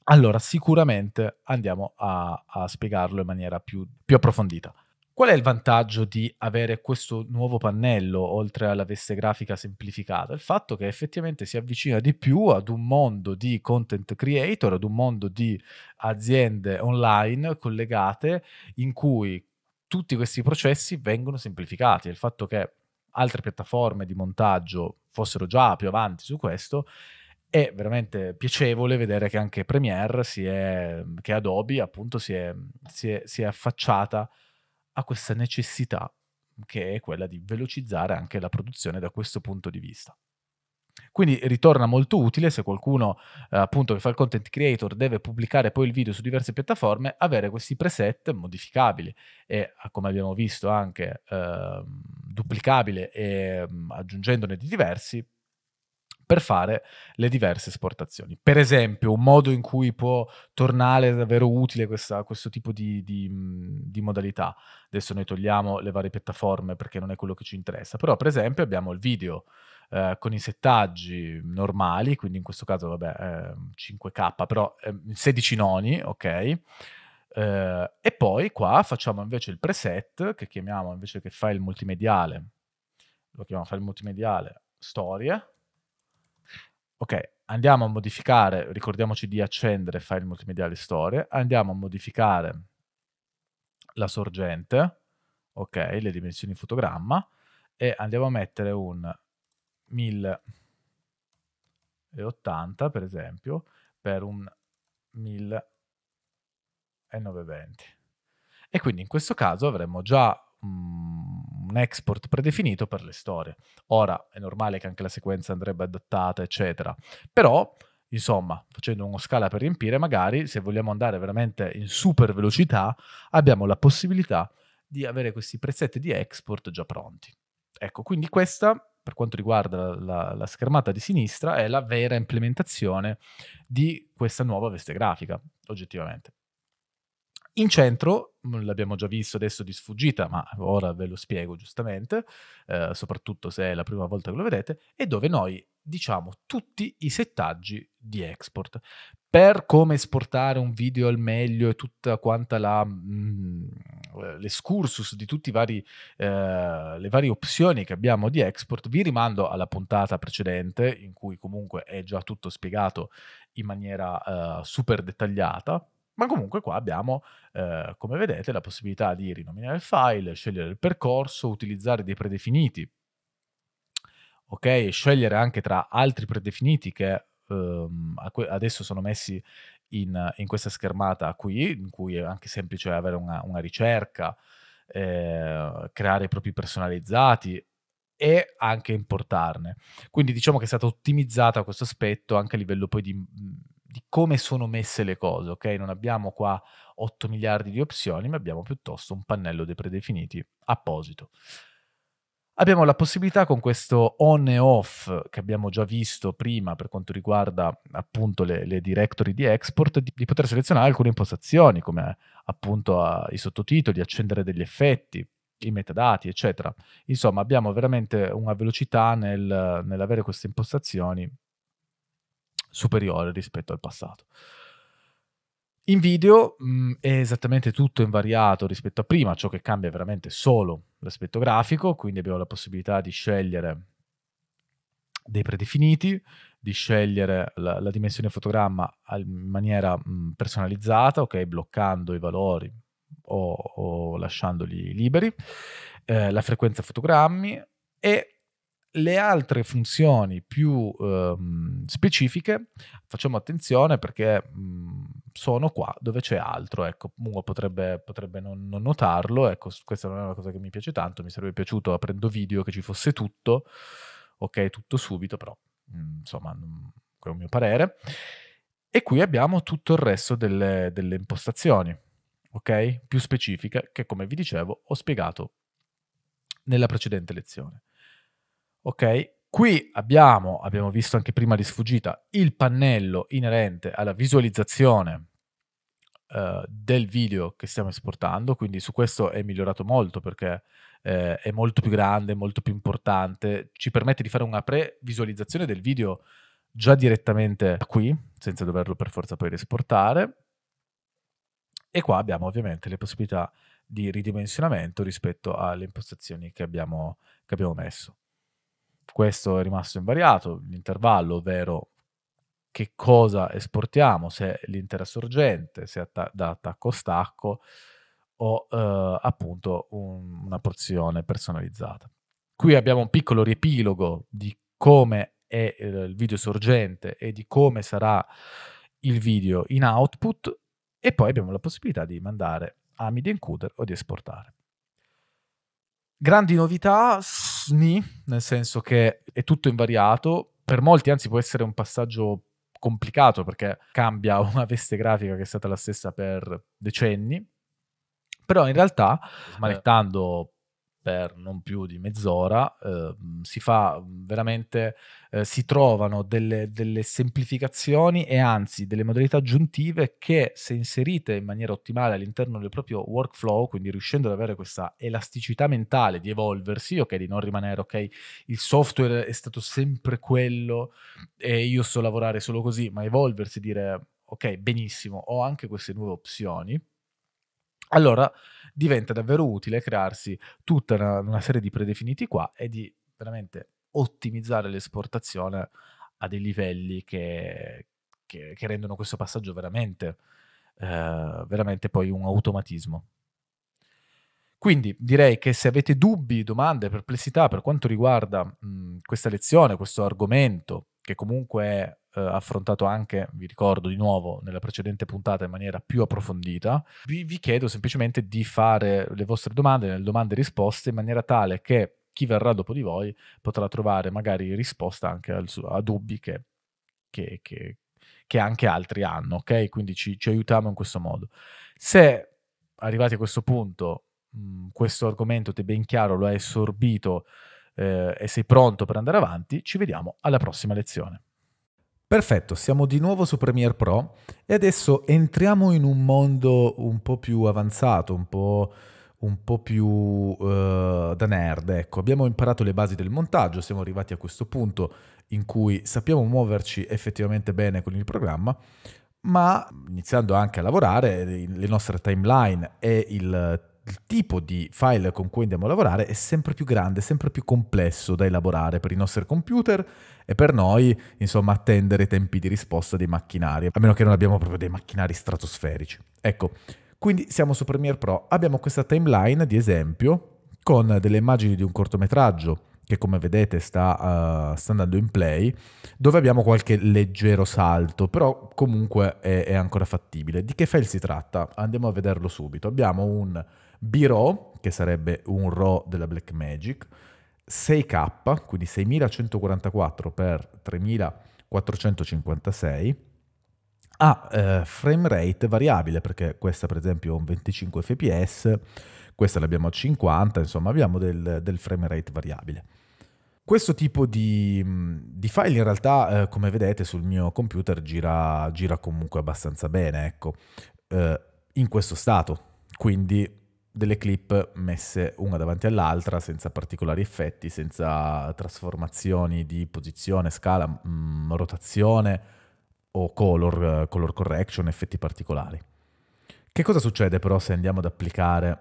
allora sicuramente andiamo a, a spiegarlo in maniera più, più approfondita. Qual è il vantaggio di avere questo nuovo pannello, oltre alla veste grafica semplificata? Il fatto che effettivamente si avvicina di più ad un mondo di content creator, ad un mondo di aziende online collegate in cui tutti questi processi vengono semplificati. Il fatto che altre piattaforme di montaggio fossero già più avanti su questo è veramente piacevole vedere che anche Premiere, si è, che Adobe appunto si è, si è, si è affacciata a a questa necessità che è quella di velocizzare anche la produzione da questo punto di vista. Quindi ritorna molto utile se qualcuno eh, appunto che fa il content creator deve pubblicare poi il video su diverse piattaforme, avere questi preset modificabili e come abbiamo visto anche eh, duplicabile e mm, aggiungendone di diversi per fare le diverse esportazioni. Per esempio, un modo in cui può tornare davvero utile questa, questo tipo di, di, di, modalità. Adesso noi togliamo le varie piattaforme perché non è quello che ci interessa, però per esempio abbiamo il video eh, con i settaggi normali, quindi in questo caso vabbè eh, 5K, però eh, 16 noni, ok? Eh, e poi qua facciamo invece il preset che chiamiamo invece che file multimediale, lo chiamiamo file multimediale storie ok, andiamo a modificare, ricordiamoci di accendere file multimediale storie, andiamo a modificare la sorgente, ok, le dimensioni in fotogramma, e andiamo a mettere un 1080 per esempio per un 1920. E quindi in questo caso avremmo già mm, un export predefinito per le storie. Ora è normale che anche la sequenza andrebbe adattata, eccetera. Però, insomma, facendo uno scala per riempire, magari se vogliamo andare veramente in super velocità, abbiamo la possibilità di avere questi preset di export già pronti. Ecco, quindi questa, per quanto riguarda la, la schermata di sinistra, è la vera implementazione di questa nuova veste grafica, oggettivamente. In centro, mm, l'abbiamo già visto adesso di sfuggita, ma ora ve lo spiego giustamente, eh, soprattutto se è la prima volta che lo vedete, è dove noi diciamo tutti i settaggi di export. Per come esportare un video al meglio e tutta quanta la, mh, mm, eh, l'escursus di tutte eh, le varie opzioni che abbiamo di export, vi rimando alla puntata precedente, in cui comunque è già tutto spiegato in maniera eh, super dettagliata ma comunque qua abbiamo, eh, come vedete, la possibilità di rinominare il file, scegliere il percorso, utilizzare dei predefiniti, ok? E scegliere anche tra altri predefiniti che ehm, adesso sono messi in, in, questa schermata qui, in cui è anche semplice avere una, una ricerca, eh, creare i propri personalizzati e anche importarne. Quindi diciamo che è stato ottimizzato questo aspetto anche a livello poi di mhmm, di come sono messe le cose, ok? Non abbiamo qua 8 miliardi di opzioni, ma abbiamo piuttosto un pannello dei predefiniti apposito. Abbiamo la possibilità con questo on e off che abbiamo già visto prima per quanto riguarda appunto le, le directory di export di, di, poter selezionare alcune impostazioni come appunto a, i sottotitoli, accendere degli effetti, i metadati, eccetera. Insomma, abbiamo veramente una velocità nel, nell'avere queste impostazioni superiore rispetto al passato. In video mh, mm, è esattamente tutto invariato rispetto a prima, ciò che cambia è veramente solo l'aspetto grafico, quindi abbiamo la possibilità di scegliere dei predefiniti, di scegliere la, la dimensione fotogramma in maniera mh, mm, personalizzata, ok, bloccando i valori o, o lasciandoli liberi, eh, la frequenza fotogrammi e le altre funzioni più ehm, specifiche, facciamo attenzione perché mh, mhmm, sono qua dove c'è altro, ecco, uno potrebbe, potrebbe non, non, notarlo, ecco, questa non è una cosa che mi piace tanto, mi sarebbe piaciuto aprendo video che ci fosse tutto, ok, tutto subito, però mh, mhmm, insomma, mh, è un mio parere. E qui abbiamo tutto il resto delle, delle impostazioni, ok, più specifiche, che come vi dicevo ho spiegato nella precedente lezione. Ok? Qui abbiamo, abbiamo visto anche prima di sfuggita, il pannello inerente alla visualizzazione eh, del video che stiamo esportando, quindi su questo è migliorato molto perché eh, è molto più grande, molto più importante, ci permette di fare una pre-visualizzazione del video già direttamente qui, senza doverlo per forza poi esportare. E qua abbiamo ovviamente le possibilità di ridimensionamento rispetto alle impostazioni che abbiamo, che abbiamo messo questo è rimasto invariato, l'intervallo, ovvero che cosa esportiamo, se l'intera sorgente, se atta- da attacco stacco o eh, appunto un, una porzione personalizzata. Qui abbiamo un piccolo riepilogo di come è eh, il video sorgente e di come sarà il video in output e poi abbiamo la possibilità di mandare a media encoder o di esportare. Grandi novità sni, nel senso che è tutto invariato, per molti anzi può essere un passaggio complicato perché cambia una veste grafica che è stata la stessa per decenni, però in realtà eh. manettando per non più di mezz'ora, eh, si fa veramente, eh, si trovano delle, delle, semplificazioni e anzi delle modalità aggiuntive che se inserite in maniera ottimale all'interno del proprio workflow, quindi riuscendo ad avere questa elasticità mentale di evolversi, ok, di non rimanere, ok, il software è stato sempre quello e io so lavorare solo così, ma evolversi, e dire, ok, benissimo, ho anche queste nuove opzioni allora diventa davvero utile crearsi tutta una, una serie di predefiniti qua e di veramente ottimizzare l'esportazione a dei livelli che, che, che rendono questo passaggio veramente, eh, veramente poi un automatismo. Quindi direi che se avete dubbi, domande, perplessità per quanto riguarda mh, questa lezione, questo argomento, che comunque eh, affrontato anche, vi ricordo di nuovo, nella precedente puntata in maniera più approfondita, vi, vi chiedo semplicemente di fare le vostre domande nelle domande e risposte in maniera tale che chi verrà dopo di voi potrà trovare magari risposta anche al, a dubbi che, che, che, che, anche altri hanno, ok? Quindi ci, ci, aiutiamo in questo modo. Se arrivati a questo punto, mh, mm, questo argomento ti è ben chiaro, lo hai assorbito, eh, e sei pronto per andare avanti, ci vediamo alla prossima lezione. Perfetto, siamo di nuovo su Premiere Pro e adesso entriamo in un mondo un po' più avanzato, un po', un po più uh, da nerd. Ecco, abbiamo imparato le basi del montaggio, siamo arrivati a questo punto in cui sappiamo muoverci effettivamente bene con il programma, ma iniziando anche a lavorare, le nostre timeline e il il tipo di file con cui andiamo a lavorare è sempre più grande, sempre più complesso da elaborare per i nostri computer e per noi, insomma, attendere i tempi di risposta dei macchinari, a meno che non abbiamo proprio dei macchinari stratosferici. Ecco, quindi siamo su Premiere Pro, abbiamo questa timeline di esempio con delle immagini di un cortometraggio che come vedete sta, uh, sta andando in play, dove abbiamo qualche leggero salto, però comunque è, è ancora fattibile. Di che file si tratta? Andiamo a vederlo subito. Abbiamo un b che sarebbe un RAW della Blackmagic, 6K, quindi 6144 x 3456, ha eh, frame rate variabile, perché questa per esempio è un 25 fps, questa l'abbiamo a 50, insomma abbiamo del, del frame rate variabile. Questo tipo di, di, file in realtà, eh, come vedete, sul mio computer gira, gira comunque abbastanza bene, ecco, eh, in questo stato. Quindi delle clip messe una davanti all'altra senza particolari effetti, senza trasformazioni di posizione, scala, mh, mm, rotazione o color, color correction, effetti particolari. Che cosa succede però se andiamo ad applicare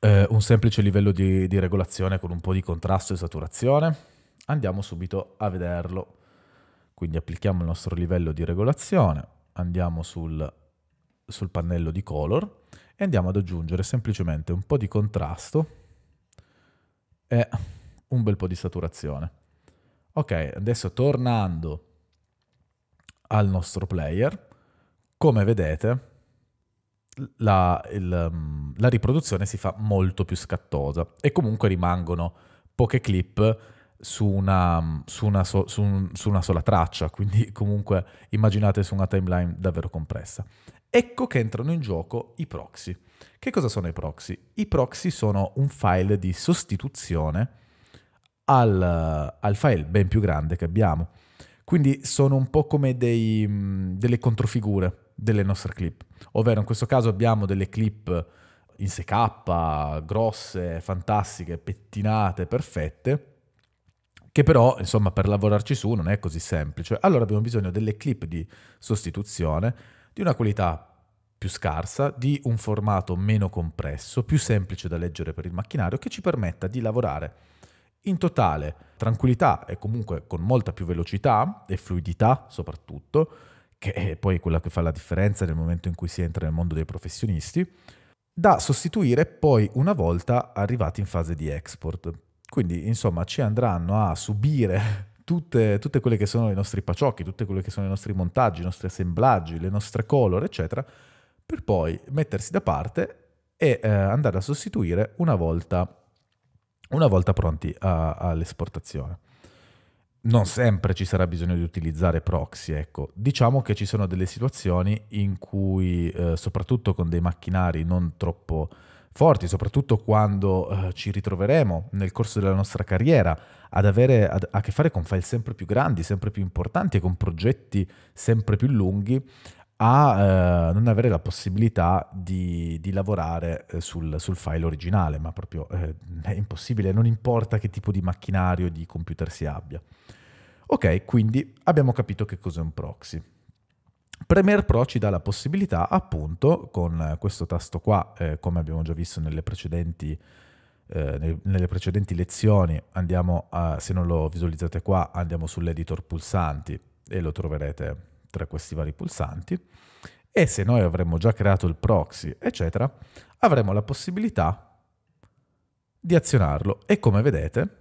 eh, un semplice livello di, di regolazione con un po' di contrasto e saturazione? Andiamo subito a vederlo. Quindi applichiamo il nostro livello di regolazione, andiamo sul, sul pannello di color e andiamo ad aggiungere semplicemente un po' di contrasto e un bel po' di saturazione. Ok, adesso tornando al nostro player, come vedete la, il, mm, la riproduzione si fa molto più scattosa e comunque rimangono poche clip su una, mm, su, una so, su, un, su una, sola traccia, quindi comunque immaginate su una timeline davvero compressa ecco che entrano in gioco i proxy. Che cosa sono i proxy? I proxy sono un file di sostituzione al, al file ben più grande che abbiamo. Quindi sono un po' come dei, mm, delle controfigure delle nostre clip. Ovvero in questo caso abbiamo delle clip in SK, grosse, fantastiche, pettinate, perfette, che però, insomma, per lavorarci su non è così semplice. Allora abbiamo bisogno delle clip di sostituzione di una qualità più scarsa, di un formato meno compresso, più semplice da leggere per il macchinario, che ci permetta di lavorare in totale tranquillità e comunque con molta più velocità e fluidità soprattutto, che è poi quella che fa la differenza nel momento in cui si entra nel mondo dei professionisti, da sostituire poi una volta arrivati in fase di export. Quindi insomma ci andranno a subire tutte, tutte quelle che sono i nostri paciocchi, tutte quelle che sono i nostri montaggi, i nostri assemblaggi, le nostre color, eccetera, per poi mettersi da parte e eh, andare a sostituire una volta, una volta pronti all'esportazione. Non sempre ci sarà bisogno di utilizzare proxy, ecco. Diciamo che ci sono delle situazioni in cui, eh, soprattutto con dei macchinari non troppo forti, soprattutto quando eh, ci ritroveremo nel corso della nostra carriera ad avere ad, a che fare con file sempre più grandi, sempre più importanti e con progetti sempre più lunghi, a eh, non avere la possibilità di, di lavorare eh, sul, sul, file originale, ma proprio eh, è impossibile, non importa che tipo di macchinario di computer si abbia. Ok, quindi abbiamo capito che cos'è un proxy. Premiere Pro ci dà la possibilità appunto con eh, questo tasto qua, eh, come abbiamo già visto nelle precedenti, eh, nelle precedenti lezioni, a, se non lo visualizzate qua andiamo sull'editor pulsanti e lo troverete tra questi vari pulsanti e se noi avremmo già creato il proxy eccetera avremo la possibilità di azionarlo e come vedete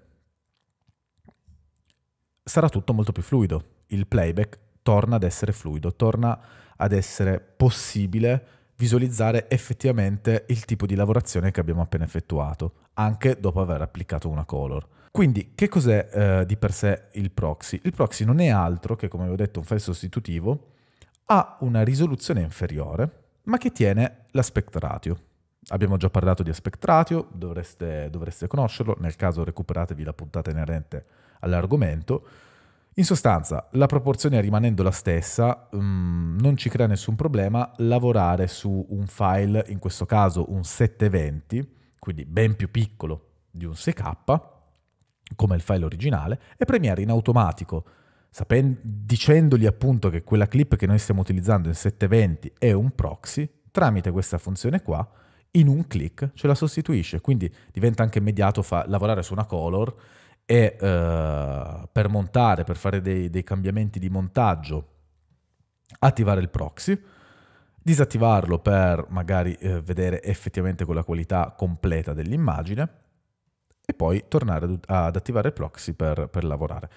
sarà tutto molto più fluido il playback torna ad essere fluido, torna ad essere possibile visualizzare effettivamente il tipo di lavorazione che abbiamo appena effettuato, anche dopo aver applicato una color. Quindi, che cos'è eh, di per sé il proxy? Il proxy non è altro che, come avevo detto, un file sostitutivo, ha una risoluzione inferiore, ma che tiene l'aspect ratio. Abbiamo già parlato di aspect ratio, dovreste, dovreste conoscerlo, nel caso recuperatevi la puntata inerente all'argomento. In sostanza, la proporzione rimanendo la stessa, mh, mm, non ci crea nessun problema lavorare su un file, in questo caso un 720, quindi ben più piccolo di un 6K, come il file originale, e premiare in automatico, sapendo, dicendogli appunto che quella clip che noi stiamo utilizzando in 720 è un proxy, tramite questa funzione qua, in un clic ce la sostituisce, quindi diventa anche immediato lavorare su una color e uh, per montare, per fare dei, dei, cambiamenti di montaggio, attivare il proxy, disattivarlo per magari uh, vedere effettivamente con la qualità completa dell'immagine e poi tornare ad, ad attivare il proxy per, per, lavorare.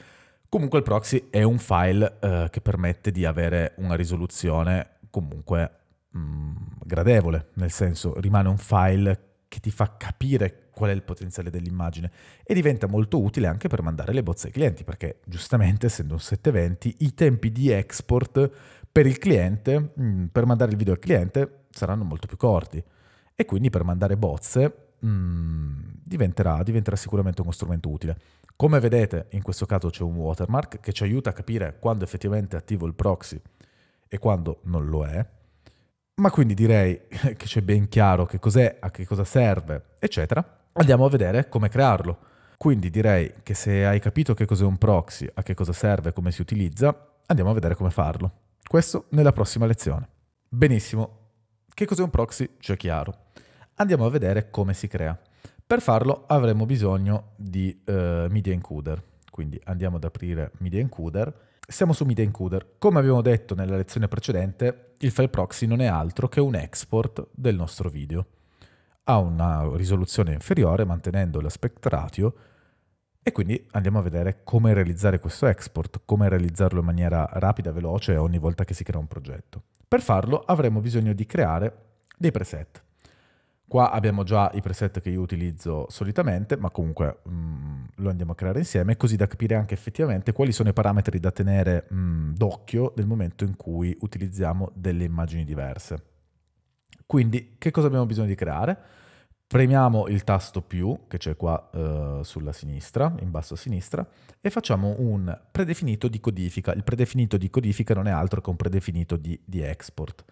Comunque il proxy è un file uh, che permette di avere una risoluzione comunque mh, mm, gradevole, nel senso rimane un file che ti fa capire qual è il potenziale dell'immagine e diventa molto utile anche per mandare le bozze ai clienti perché giustamente essendo un 720 i tempi di export per il cliente, mm, per mandare il video al cliente saranno molto più corti e quindi per mandare bozze mm, diventerà, diventerà, sicuramente uno strumento utile. Come vedete, in questo caso c'è un watermark che ci aiuta a capire quando effettivamente è attivo il proxy e quando non lo è. Ma quindi direi che c'è ben chiaro che cos'è, a che cosa serve, eccetera. Andiamo a vedere come crearlo. Quindi direi che se hai capito che cos'è un proxy, a che cosa serve, come si utilizza, andiamo a vedere come farlo. Questo nella prossima lezione. Benissimo. Che cos'è un proxy? C'è chiaro. Andiamo a vedere come si crea. Per farlo avremo bisogno di eh, media encoder. Quindi andiamo ad aprire media encoder siamo su Media Encoder. Come abbiamo detto nella lezione precedente, il file proxy non è altro che un export del nostro video. Ha una risoluzione inferiore mantenendo l'aspect ratio e quindi andiamo a vedere come realizzare questo export, come realizzarlo in maniera rapida, veloce ogni volta che si crea un progetto. Per farlo avremo bisogno di creare dei preset. Qua abbiamo già i preset che io utilizzo solitamente, ma comunque mh, mm, lo andiamo a creare insieme, così da capire anche effettivamente quali sono i parametri da tenere mm, d'occhio nel momento in cui utilizziamo delle immagini diverse. Quindi, che cosa abbiamo bisogno di creare? Premiamo il tasto più, che c'è qua eh, sulla sinistra, in basso a sinistra, e facciamo un predefinito di codifica. Il predefinito di codifica non è altro che un predefinito di, di export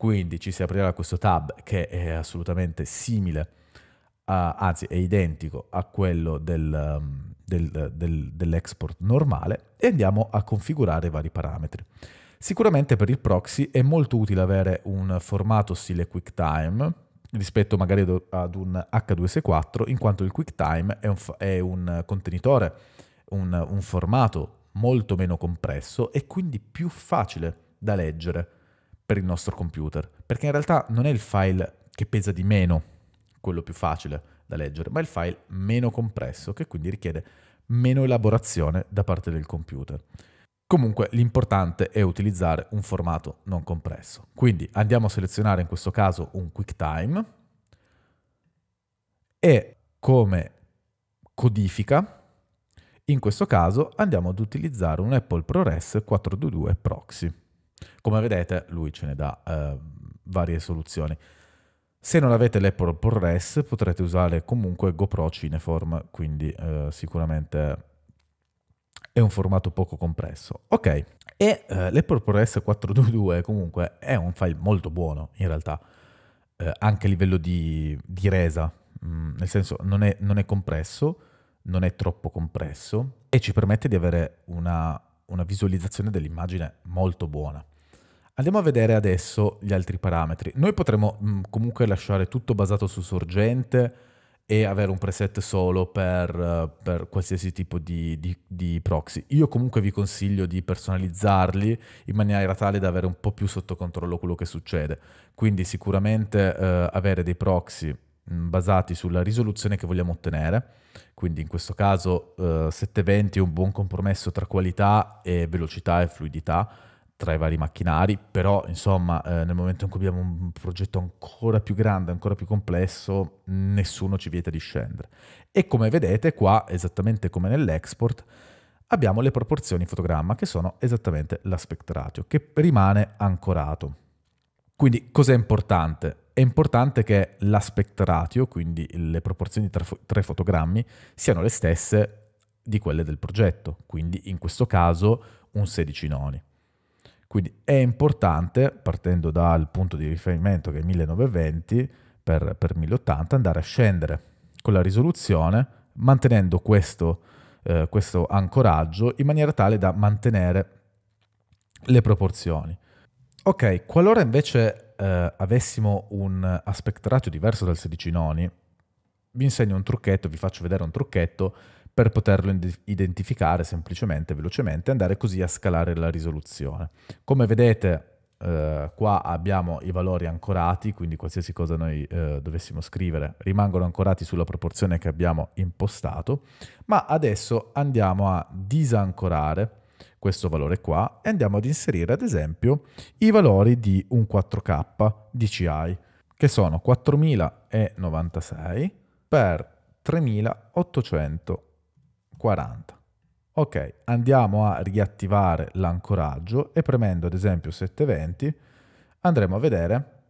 quindi ci si aprirà questo tab che è assolutamente simile, a, anzi è identico a quello del, um, del, del, dell'export normale e andiamo a configurare i vari parametri. Sicuramente per il proxy è molto utile avere un formato stile QuickTime rispetto magari ad un h 2 s 4 in quanto il QuickTime è un, è un contenitore, un, un formato molto meno compresso e quindi più facile da leggere per il nostro computer, perché in realtà non è il file che pesa di meno, quello più facile da leggere, ma il file meno compresso che quindi richiede meno elaborazione da parte del computer. Comunque l'importante è utilizzare un formato non compresso. Quindi andiamo a selezionare in questo caso un QuickTime e come codifica in questo caso andiamo ad utilizzare un Apple ProRes 422 Proxy. Come vedete lui ce ne dà eh, varie soluzioni. Se non avete l'Apple Res, potrete usare comunque GoPro Cineform, quindi eh, sicuramente è un formato poco compresso. Ok, e eh, l'Apple ProRes 422 comunque è un file molto buono in realtà, eh, anche a livello di, di resa, mm, nel senso non è, non è, compresso, non è troppo compresso e ci permette di avere una, una visualizzazione dell'immagine molto buona. Andiamo a vedere adesso gli altri parametri. Noi potremmo mh, mm, comunque lasciare tutto basato su sorgente e avere un preset solo per, eh, per qualsiasi tipo di, di, di, proxy. Io comunque vi consiglio di personalizzarli in maniera tale da avere un po' più sotto controllo quello che succede. Quindi sicuramente eh, avere dei proxy mm, basati sulla risoluzione che vogliamo ottenere, quindi in questo caso eh, 720 è un buon compromesso tra qualità e velocità e fluidità, tra i vari macchinari, però insomma eh, nel momento in cui abbiamo un progetto ancora più grande, ancora più complesso, nessuno ci vieta di scendere. E come vedete qua, esattamente come nell'export, abbiamo le proporzioni fotogramma che sono esattamente l'aspect ratio, che rimane ancorato. Quindi cos'è importante? È importante che l'aspect ratio, quindi le proporzioni tra, tra i fotogrammi, siano le stesse di quelle del progetto, quindi in questo caso un 16 noni. Quindi è importante, partendo dal punto di riferimento che è 1920 per, per 1080, andare a scendere con la risoluzione, mantenendo questo, eh, questo ancoraggio in maniera tale da mantenere le proporzioni. Ok, qualora invece eh, avessimo un aspect ratio diverso dal 16 noni, vi insegno un trucchetto, vi faccio vedere un trucchetto per poterlo identificare semplicemente, velocemente andare così a scalare la risoluzione. Come vedete eh, qua abbiamo i valori ancorati, quindi qualsiasi cosa noi eh, dovessimo scrivere rimangono ancorati sulla proporzione che abbiamo impostato, ma adesso andiamo a disancorare questo valore qua e andiamo ad inserire ad esempio i valori di un 4K DCI che sono 4096 per 3800 40. Ok, andiamo a riattivare l'ancoraggio e premendo ad esempio 720 andremo a vedere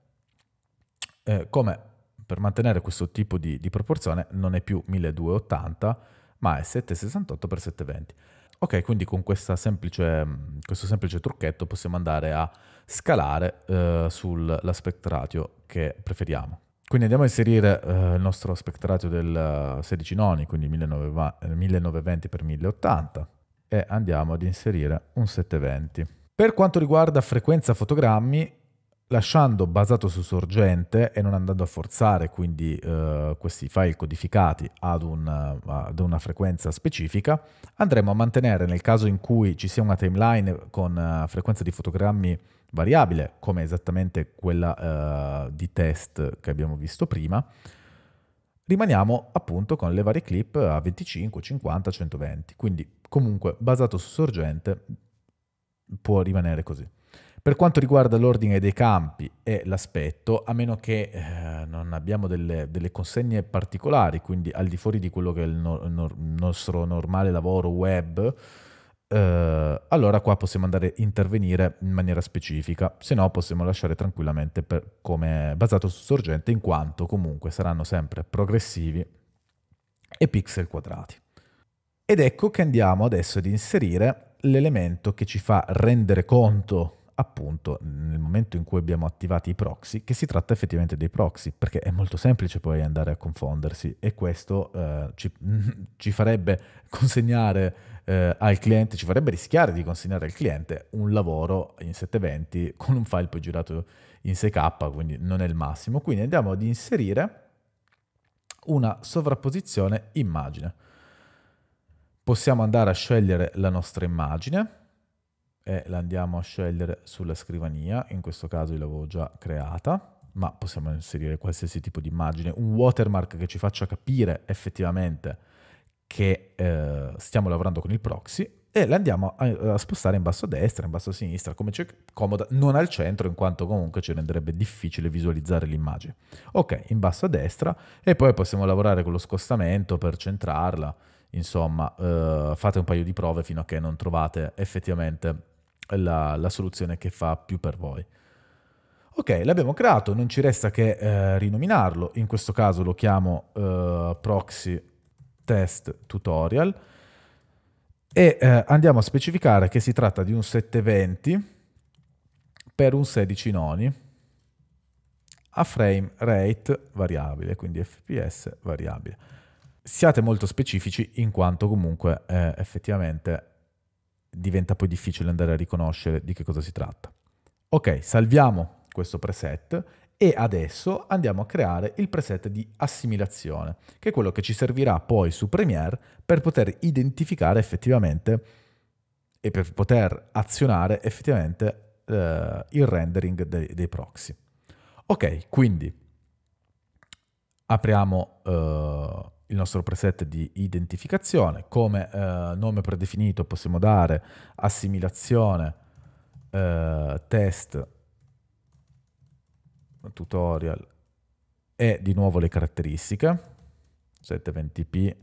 eh, come per mantenere questo tipo di, di, proporzione non è più 1280 ma è 768 x 720. Ok, quindi con semplice, mm, questo semplice trucchetto possiamo andare a scalare eh, sull'aspect ratio che preferiamo. Quindi andiamo a inserire eh, il nostro spectrato del 16 eh, noni, quindi 1920x1080 e andiamo ad inserire un 720. Per quanto riguarda frequenza fotogrammi, lasciando basato su sorgente e non andando a forzare quindi eh, questi file codificati ad una, ad una, frequenza specifica, andremo a mantenere nel caso in cui ci sia una timeline con uh, frequenza di fotogrammi variabile, come esattamente quella uh, di test che abbiamo visto prima, rimaniamo appunto con le varie clip a 25, 50, 120. Quindi comunque basato su sorgente può rimanere così. Per quanto riguarda l'ordine dei campi e l'aspetto, a meno che eh, non abbiamo delle, delle, consegne particolari, quindi al di fuori di quello che è il, no il nostro normale lavoro web, eh, allora qua possiamo andare a intervenire in maniera specifica, se no possiamo lasciare tranquillamente per, come basato su sorgente, in quanto comunque saranno sempre progressivi e pixel quadrati. Ed ecco che andiamo adesso ad inserire l'elemento che ci fa rendere conto appunto nel momento in cui abbiamo attivati i proxy che si tratta effettivamente dei proxy perché è molto semplice poi andare a confondersi e questo eh, ci, ci, farebbe consegnare eh, al cliente, ci farebbe rischiare di consegnare al cliente un lavoro in 720 con un file poi girato in 6K, quindi non è il massimo. Quindi andiamo ad inserire una sovrapposizione immagine. Possiamo andare a scegliere la nostra immagine e la andiamo a scegliere sulla scrivania, in questo caso io l'avevo già creata ma possiamo inserire qualsiasi tipo di immagine, un watermark che ci faccia capire effettivamente che eh, stiamo lavorando con il proxy e la andiamo a, a, spostare in basso a destra, in basso a sinistra, come c'è comoda, non al centro in quanto comunque ci renderebbe difficile visualizzare l'immagine. Ok, in basso a destra e poi possiamo lavorare con lo scostamento per centrarla, insomma eh, fate un paio di prove fino a che non trovate effettivamente la, la soluzione che fa più per voi. Ok, l'abbiamo creato, non ci resta che eh, rinominarlo, in questo caso lo chiamo eh, proxy test tutorial e eh, andiamo a specificare che si tratta di un 720 per un 16 noni a frame rate variabile, quindi fps variabile. Siate molto specifici in quanto comunque eh, effettivamente diventa poi difficile andare a riconoscere di che cosa si tratta. Ok, salviamo questo preset e adesso andiamo a creare il preset di assimilazione, che è quello che ci servirà poi su Premiere per poter identificare effettivamente e per poter azionare effettivamente eh, il rendering dei, dei, proxy. Ok, quindi apriamo eh, il nostro preset di identificazione. Come eh, nome predefinito possiamo dare assimilazione eh, test tutorial e di nuovo le caratteristiche 720p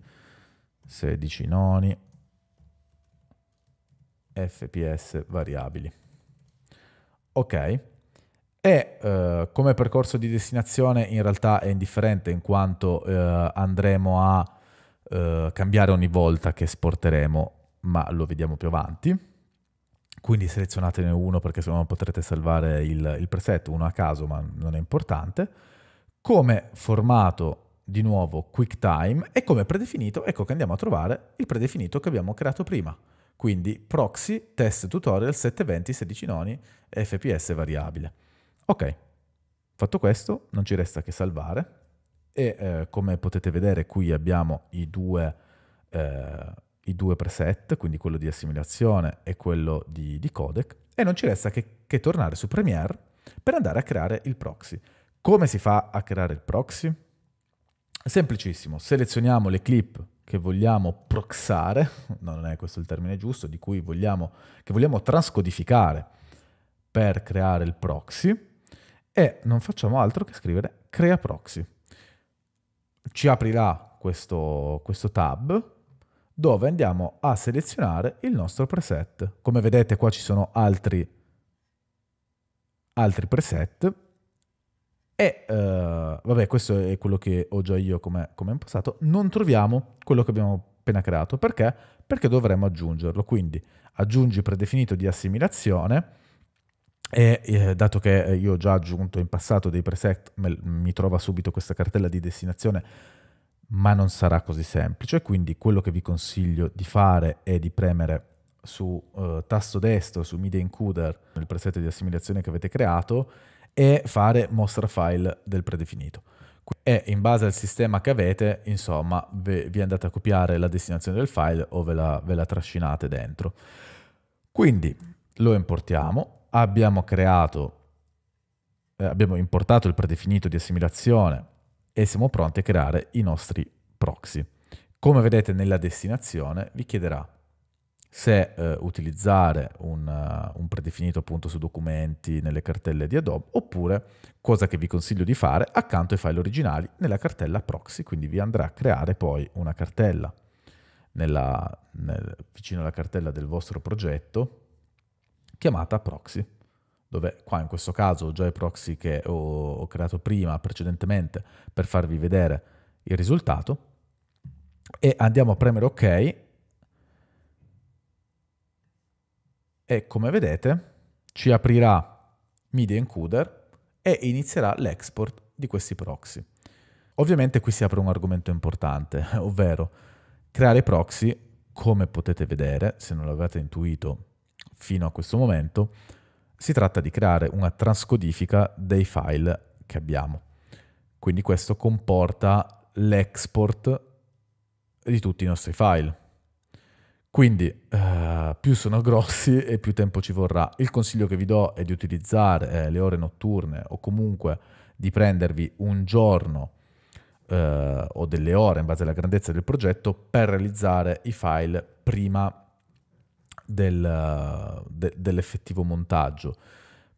16 noni fps variabili ok e eh, come percorso di destinazione in realtà è indifferente in quanto eh, andremo a eh, cambiare ogni volta che esporteremo ma lo vediamo più avanti quindi selezionatene uno perché se no potrete salvare il, il preset, uno a caso ma non è importante, come formato di nuovo QuickTime e come predefinito ecco che andiamo a trovare il predefinito che abbiamo creato prima. Quindi proxy test tutorial 720 16 noni fps variabile. Ok, fatto questo non ci resta che salvare e eh, come potete vedere qui abbiamo i due eh, i due preset, quindi quello di assimilazione e quello di, di codec, e non ci resta che, che tornare su Premiere per andare a creare il proxy. Come si fa a creare il proxy? Semplicissimo, selezioniamo le clip che vogliamo proxare, non è questo il termine giusto, di cui vogliamo, che vogliamo transcodificare per creare il proxy e non facciamo altro che scrivere crea proxy. Ci aprirà questo, questo tab dove andiamo a selezionare il nostro preset. Come vedete qua ci sono altri, altri preset e uh, vabbè, questo è quello che ho già io come, come in passato. Non troviamo quello che abbiamo appena creato. Perché? Perché dovremmo aggiungerlo. Quindi aggiungi predefinito di assimilazione. E eh, dato che io ho già aggiunto in passato dei preset, me, mi trova subito questa cartella di destinazione ma non sarà così semplice, quindi quello che vi consiglio di fare è di premere su eh, tasto destro, su Media Encoder, il preset di assimilazione che avete creato, e fare mostra file del predefinito. E in base al sistema che avete, insomma, vi andate a copiare la destinazione del file o ve la, ve la trascinate dentro. Quindi lo importiamo, abbiamo creato, eh, abbiamo importato il predefinito di assimilazione e siamo pronti a creare i nostri proxy. Come vedete nella destinazione vi chiederà se eh, utilizzare un, uh, un, predefinito appunto su documenti nelle cartelle di Adobe oppure cosa che vi consiglio di fare accanto ai file originali nella cartella proxy quindi vi andrà a creare poi una cartella nella, nel, vicino alla cartella del vostro progetto chiamata proxy dove qua in questo caso ho già i proxy che ho, ho creato prima, precedentemente, per farvi vedere il risultato, e andiamo a premere ok, e come vedete ci aprirà Media Encoder e inizierà l'export di questi proxy. Ovviamente qui si apre un argomento importante, ovvero creare proxy, come potete vedere, se non l'avete intuito fino a questo momento, si tratta di creare una transcodifica dei file che abbiamo. Quindi questo comporta l'export di tutti i nostri file. Quindi eh, più sono grossi e più tempo ci vorrà. Il consiglio che vi do è di utilizzare eh, le ore notturne o comunque di prendervi un giorno eh, o delle ore in base alla grandezza del progetto per realizzare i file prima del, de, dell'effettivo montaggio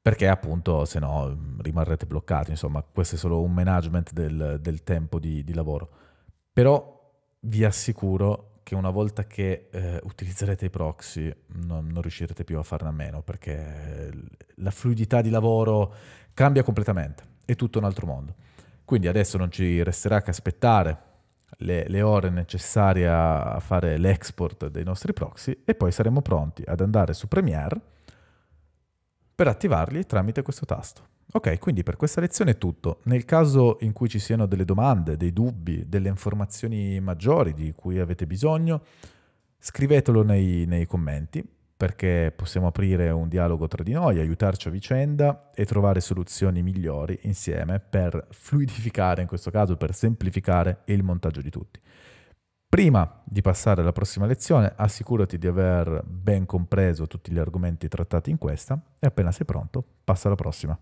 perché appunto se no mm, rimarrete bloccati, insomma questo è solo un management del, del tempo di, di, lavoro. Però vi assicuro che una volta che eh, utilizzerete i proxy non, non, riuscirete più a farne a meno perché eh, la fluidità di lavoro cambia completamente, è tutto un altro mondo. Quindi adesso non ci resterà che aspettare le, le ore necessarie a fare l'export dei nostri proxy e poi saremo pronti ad andare su Premiere per attivarli tramite questo tasto. Ok, quindi per questa lezione è tutto. Nel caso in cui ci siano delle domande, dei dubbi, delle informazioni maggiori di cui avete bisogno, scrivetelo nei, nei commenti perché possiamo aprire un dialogo tra di noi, aiutarci a vicenda e trovare soluzioni migliori insieme per fluidificare, in questo caso per semplificare il montaggio di tutti. Prima di passare alla prossima lezione, assicurati di aver ben compreso tutti gli argomenti trattati in questa e appena sei pronto, passa alla prossima.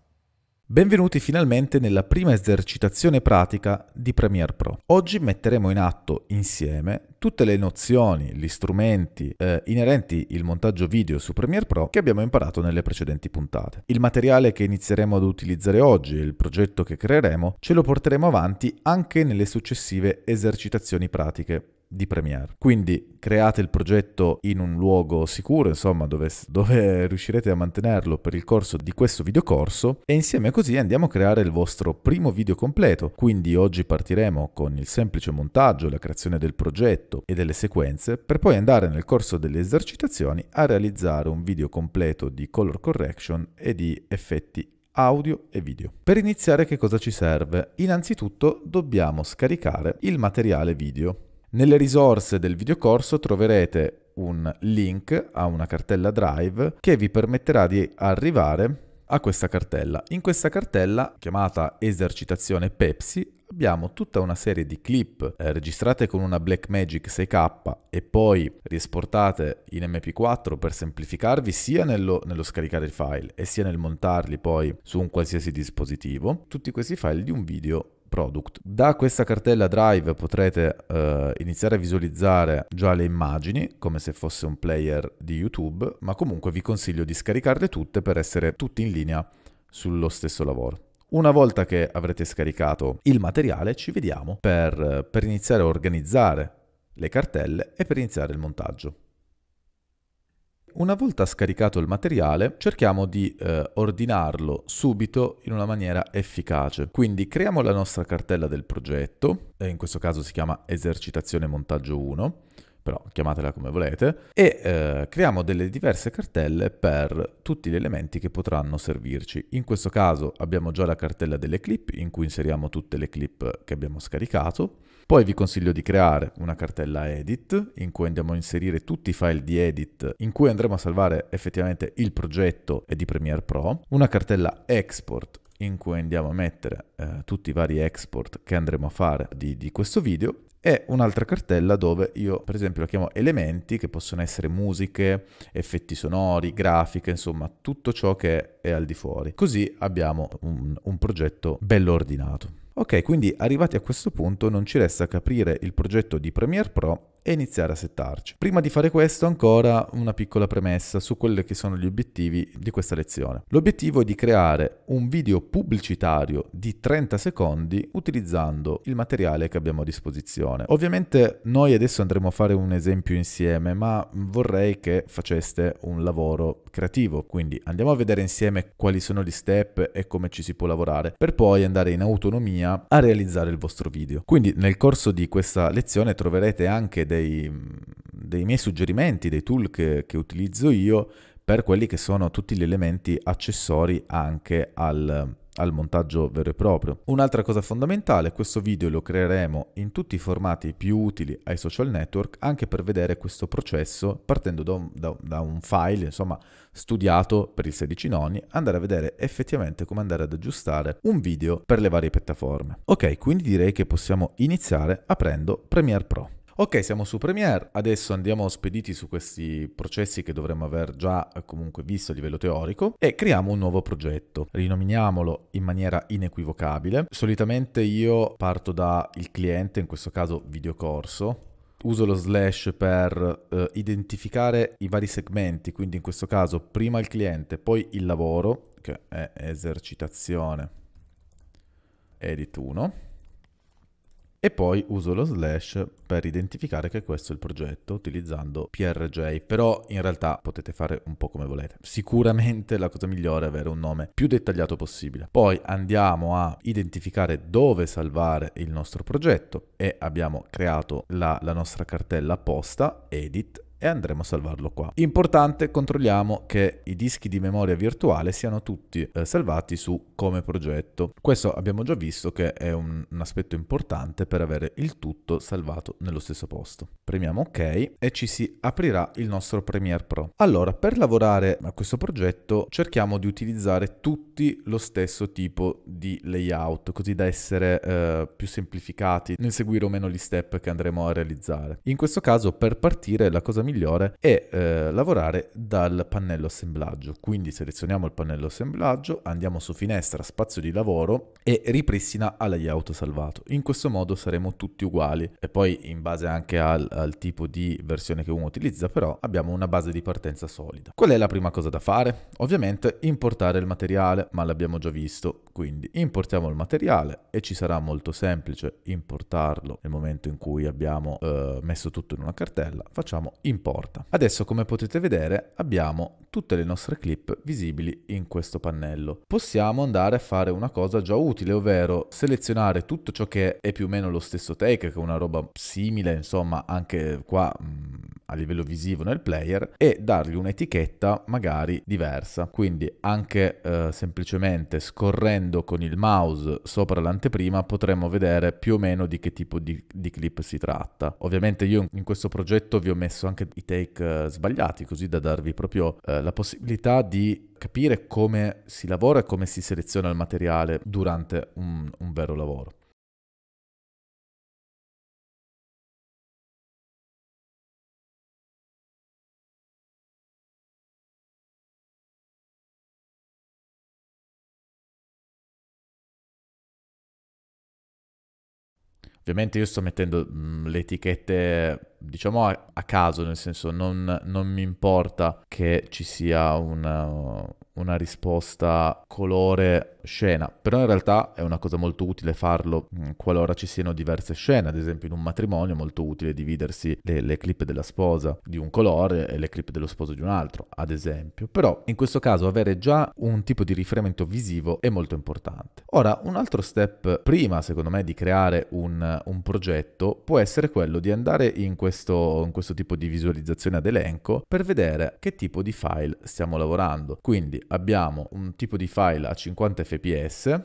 Benvenuti finalmente nella prima esercitazione pratica di Premiere Pro. Oggi metteremo in atto insieme tutte le nozioni, gli strumenti eh, inerenti il montaggio video su Premiere Pro che abbiamo imparato nelle precedenti puntate. Il materiale che inizieremo ad utilizzare oggi e il progetto che creeremo ce lo porteremo avanti anche nelle successive esercitazioni pratiche di Premiere. Quindi create il progetto in un luogo sicuro, insomma, dove, dove, riuscirete a mantenerlo per il corso di questo videocorso e insieme così andiamo a creare il vostro primo video completo. Quindi oggi partiremo con il semplice montaggio, la creazione del progetto e delle sequenze per poi andare nel corso delle esercitazioni a realizzare un video completo di color correction e di effetti audio e video. Per iniziare che cosa ci serve? Innanzitutto dobbiamo scaricare il materiale video nelle risorse del videocorso troverete un link a una cartella Drive che vi permetterà di arrivare a questa cartella. In questa cartella, chiamata esercitazione Pepsi, abbiamo tutta una serie di clip eh, registrate con una Blackmagic 6K e poi riesportate in MP4 per semplificarvi sia nello, nello scaricare il file e sia nel montarli poi su un qualsiasi dispositivo, tutti questi file di un video product. Da questa cartella drive potrete eh, iniziare a visualizzare già le immagini come se fosse un player di YouTube, ma comunque vi consiglio di scaricarle tutte per essere tutti in linea sullo stesso lavoro. Una volta che avrete scaricato il materiale ci vediamo per, per iniziare a organizzare le cartelle e per iniziare il montaggio. Una volta scaricato il materiale, cerchiamo di eh, ordinarlo subito in una maniera efficace. Quindi creiamo la nostra cartella del progetto, eh, in questo caso si chiama esercitazione montaggio 1, però chiamatela come volete, e eh, creiamo delle diverse cartelle per tutti gli elementi che potranno servirci. In questo caso abbiamo già la cartella delle clip in cui inseriamo tutte le clip che abbiamo scaricato, poi vi consiglio di creare una cartella edit in cui andiamo a inserire tutti i file di edit in cui andremo a salvare effettivamente il progetto e di Premiere Pro, una cartella export in cui andiamo a mettere eh, tutti i vari export che andremo a fare di, di questo video e un'altra cartella dove io per esempio la chiamo elementi che possono essere musiche, effetti sonori, grafiche, insomma tutto ciò che è al di fuori. Così abbiamo un, un progetto bello ordinato. Ok, quindi arrivati a questo punto non ci resta che aprire il progetto di Premiere Pro e iniziare a settarci. Prima di fare questo ancora una piccola premessa su quelli che sono gli obiettivi di questa lezione. L'obiettivo è di creare un video pubblicitario di 30 secondi utilizzando il materiale che abbiamo a disposizione. Ovviamente noi adesso andremo a fare un esempio insieme, ma vorrei che faceste un lavoro creativo, quindi andiamo a vedere insieme quali sono gli step e come ci si può lavorare per poi andare in autonomia a realizzare il vostro video. Quindi nel corso di questa lezione troverete anche dei dei, dei miei suggerimenti, dei tool che, che, utilizzo io per quelli che sono tutti gli elementi accessori anche al, al montaggio vero e proprio. Un'altra cosa fondamentale, questo video lo creeremo in tutti i formati più utili ai social network anche per vedere questo processo partendo da un, da, da un file, insomma, studiato per il 16 noni, andare a vedere effettivamente come andare ad aggiustare un video per le varie piattaforme. Ok, quindi direi che possiamo iniziare aprendo Premiere Pro. Ok, siamo su Premiere, adesso andiamo spediti su questi processi che dovremmo aver già eh, comunque visto a livello teorico e creiamo un nuovo progetto. Rinominiamolo in maniera inequivocabile. Solitamente io parto dal cliente, in questo caso videocorso, uso lo slash per eh, identificare i vari segmenti, quindi in questo caso prima il cliente, poi il lavoro, che è esercitazione, edit 1 e poi uso lo slash per identificare che questo è il progetto utilizzando PRJ, però in realtà potete fare un po' come volete. Sicuramente la cosa migliore è avere un nome più dettagliato possibile. Poi andiamo a identificare dove salvare il nostro progetto e abbiamo creato la, la nostra cartella apposta, edit, e andremo a salvarlo qua. Importante, controlliamo che i dischi di memoria virtuale siano tutti eh, salvati su come progetto. Questo abbiamo già visto che è un, un, aspetto importante per avere il tutto salvato nello stesso posto. Premiamo ok e ci si aprirà il nostro Premiere Pro. Allora, per lavorare a questo progetto cerchiamo di utilizzare tutti lo stesso tipo di layout, così da essere eh, più semplificati nel seguire o meno gli step che andremo a realizzare. In questo caso, per partire, la cosa migliore migliore è eh, lavorare dal pannello assemblaggio. Quindi selezioniamo il pannello assemblaggio, andiamo su finestra, spazio di lavoro e ripristina a layout salvato. In questo modo saremo tutti uguali e poi in base anche al, al tipo di versione che uno utilizza però abbiamo una base di partenza solida. Qual è la prima cosa da fare? Ovviamente importare il materiale, ma l'abbiamo già visto, quindi importiamo il materiale e ci sarà molto semplice importarlo nel momento in cui abbiamo eh, messo tutto in una cartella, facciamo importare importa. Adesso come potete vedere abbiamo tutte le nostre clip visibili in questo pannello. Possiamo andare a fare una cosa già utile, ovvero selezionare tutto ciò che è più o meno lo stesso take, che è una roba simile, insomma, anche qua mm, a livello visivo nel player, e dargli un'etichetta magari diversa. Quindi anche eh, semplicemente scorrendo con il mouse sopra l'anteprima potremmo vedere più o meno di che tipo di, di clip si tratta. Ovviamente io in questo progetto vi ho messo anche i take eh, sbagliati, così da darvi proprio eh, la possibilità di capire come si lavora e come si seleziona il materiale durante un, un vero lavoro. Ovviamente io sto mettendo mh, mm, le etichette diciamo a, a caso, nel senso non, non, mi importa che ci sia una, una risposta colore scena, però in realtà è una cosa molto utile farlo mm, qualora ci siano diverse scene, ad esempio in un matrimonio è molto utile dividersi le, le, clip della sposa di un colore e le clip dello sposo di un altro, ad esempio, però in questo caso avere già un tipo di riferimento visivo è molto importante. Ora, un altro step prima, secondo me, di creare un, un progetto può essere quello di andare in questo questo, in questo tipo di visualizzazione ad elenco per vedere che tipo di file stiamo lavorando. Quindi abbiamo un tipo di file a 50 fps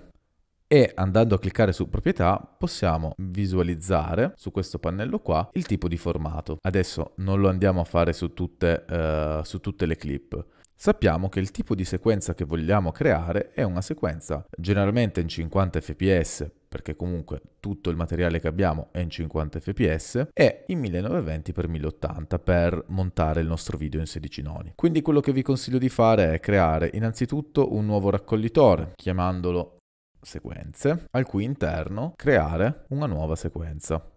e andando a cliccare su proprietà possiamo visualizzare su questo pannello qua il tipo di formato. Adesso non lo andiamo a fare su tutte, eh, su tutte le clip. Sappiamo che il tipo di sequenza che vogliamo creare è una sequenza generalmente in 50 fps perché comunque tutto il materiale che abbiamo è in 50 fps, e in 1920x1080 per montare il nostro video in 16 noni. Quindi quello che vi consiglio di fare è creare innanzitutto un nuovo raccoglitore, chiamandolo sequenze, al cui interno creare una nuova sequenza.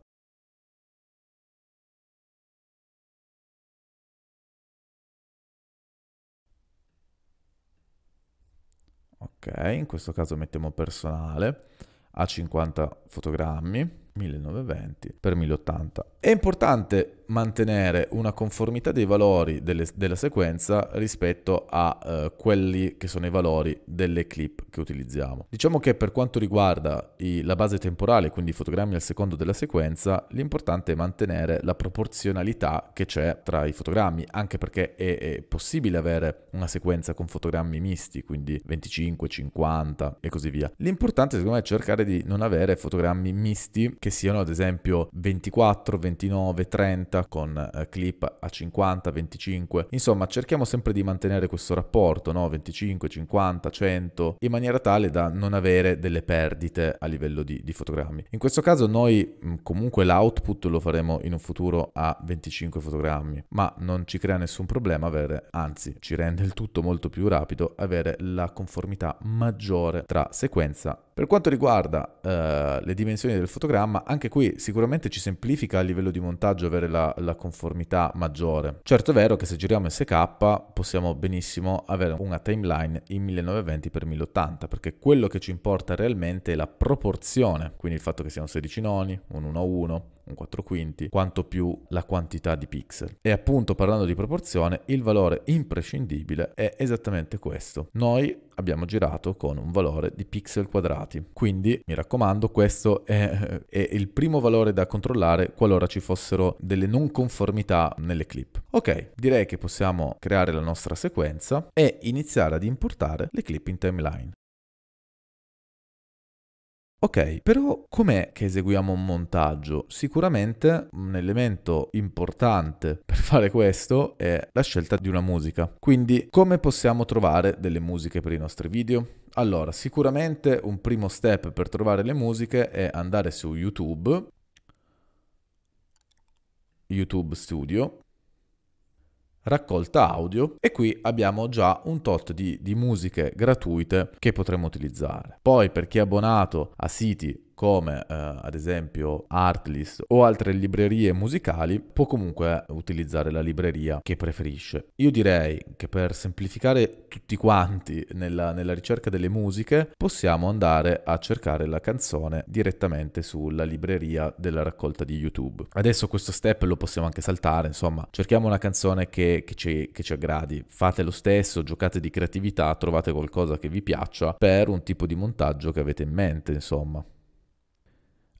Ok, in questo caso mettiamo personale a 50 fotogrammi 1920 x 1080. È importante mantenere una conformità dei valori delle, della sequenza rispetto a eh, quelli che sono i valori delle clip che utilizziamo. Diciamo che per quanto riguarda i, la base temporale, quindi i fotogrammi al secondo della sequenza, l'importante è mantenere la proporzionalità che c'è tra i fotogrammi, anche perché è, è possibile avere una sequenza con fotogrammi misti, quindi 25, 50 e così via. L'importante secondo me è cercare di non avere fotogrammi misti che siano ad esempio 24, 29, 30, crescita con eh, clip a 50, 25. Insomma, cerchiamo sempre di mantenere questo rapporto, no? 25, 50, 100, in maniera tale da non avere delle perdite a livello di, di fotogrammi. In questo caso noi mh, mm, comunque l'output lo faremo in un futuro a 25 fotogrammi, ma non ci crea nessun problema avere, anzi ci rende il tutto molto più rapido avere la conformità maggiore tra sequenza per quanto riguarda eh, le dimensioni del fotogramma, anche qui sicuramente ci semplifica a livello di montaggio avere la, la conformità maggiore. Certo è vero che se giriamo SK possiamo benissimo avere una timeline in 1920x1080, perché quello che ci importa realmente è la proporzione, quindi il fatto che siano 16 noni, un 1 1, un 4 quinti, quanto più la quantità di pixel. E appunto parlando di proporzione, il valore imprescindibile è esattamente questo. Noi abbiamo girato con un valore di pixel quadrati, quindi mi raccomando questo è, è il primo valore da controllare qualora ci fossero delle non conformità nelle clip. Ok, direi che possiamo creare la nostra sequenza e iniziare ad importare le clip in timeline. Ok, però com'è che eseguiamo un montaggio? Sicuramente un elemento importante per fare questo è la scelta di una musica. Quindi come possiamo trovare delle musiche per i nostri video? Allora, sicuramente un primo step per trovare le musiche è andare su YouTube, YouTube Studio, raccolta audio e qui abbiamo già un tot di, di musiche gratuite che potremo utilizzare. Poi per chi è abbonato a siti come eh, ad esempio Artlist o altre librerie musicali, può comunque utilizzare la libreria che preferisce. Io direi che per semplificare tutti quanti nella, nella ricerca delle musiche, possiamo andare a cercare la canzone direttamente sulla libreria della raccolta di YouTube. Adesso questo step lo possiamo anche saltare, insomma, cerchiamo una canzone che, che, ci, che ci aggradi, fate lo stesso, giocate di creatività, trovate qualcosa che vi piaccia per un tipo di montaggio che avete in mente, insomma.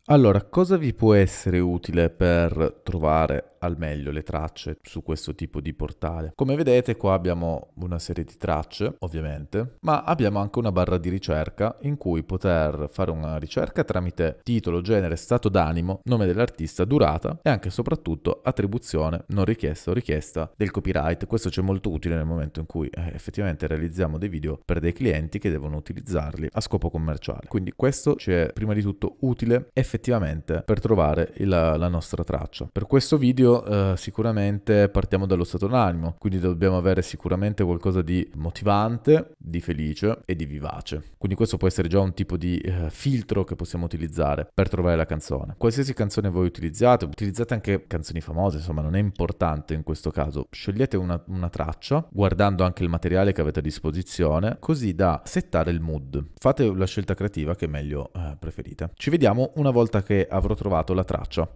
Allora, cosa vi può essere utile per trovare al meglio le tracce su questo tipo di portale. Come vedete qua abbiamo una serie di tracce, ovviamente, ma abbiamo anche una barra di ricerca in cui poter fare una ricerca tramite titolo, genere, stato d'animo, nome dell'artista, durata e anche e soprattutto attribuzione non richiesta o richiesta del copyright. Questo c'è molto utile nel momento in cui eh, effettivamente realizziamo dei video per dei clienti che devono utilizzarli a scopo commerciale. Quindi questo ci è prima di tutto utile effettivamente per trovare il, la nostra traccia. Per questo video eh, sicuramente partiamo dallo stato d'animo, quindi dobbiamo avere sicuramente qualcosa di motivante, di felice e di vivace. Quindi questo può essere già un tipo di eh, filtro che possiamo utilizzare per trovare la canzone. Qualsiasi canzone voi utilizzate, utilizzate anche canzoni famose, insomma non è importante in questo caso, scegliete una, una traccia guardando anche il materiale che avete a disposizione, così da settare il mood. Fate la scelta creativa che meglio eh, preferite. Ci vediamo una volta che avrò trovato la traccia.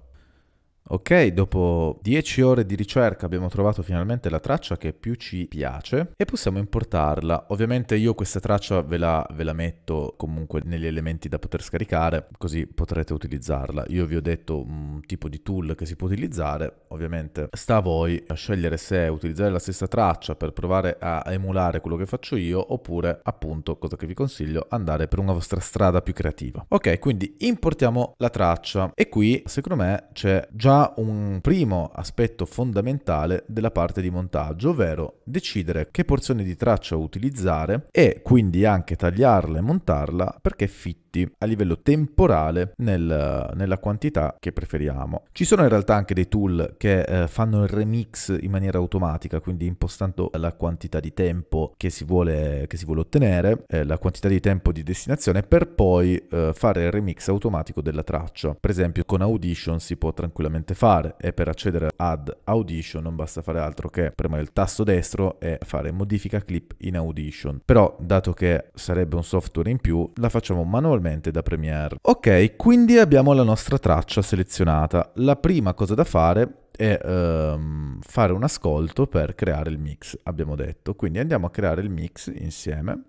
Ok, dopo 10 ore di ricerca abbiamo trovato finalmente la traccia che più ci piace e possiamo importarla. Ovviamente io questa traccia ve la, ve la metto comunque negli elementi da poter scaricare, così potrete utilizzarla. Io vi ho detto un tipo di tool che si può utilizzare, ovviamente sta a voi a scegliere se utilizzare la stessa traccia per provare a emulare quello che faccio io oppure appunto, cosa che vi consiglio, andare per una vostra strada più creativa. Ok, quindi importiamo la traccia e qui secondo me c'è già un primo aspetto fondamentale della parte di montaggio, ovvero decidere che porzione di traccia utilizzare e quindi anche tagliarla e montarla perché fitta diritti a livello temporale nel, nella quantità che preferiamo. Ci sono in realtà anche dei tool che eh, fanno il remix in maniera automatica, quindi impostando la quantità di tempo che si vuole, che si vuole ottenere, eh, la quantità di tempo di destinazione per poi eh, fare il remix automatico della traccia. Per esempio con Audition si può tranquillamente fare e per accedere ad Audition non basta fare altro che premere il tasto destro e fare modifica clip in Audition. Però dato che sarebbe un software in più, la facciamo manualmente naturalmente da Premiere. Ok, quindi abbiamo la nostra traccia selezionata. La prima cosa da fare è um, fare un ascolto per creare il mix, abbiamo detto. Quindi andiamo a creare il mix insieme.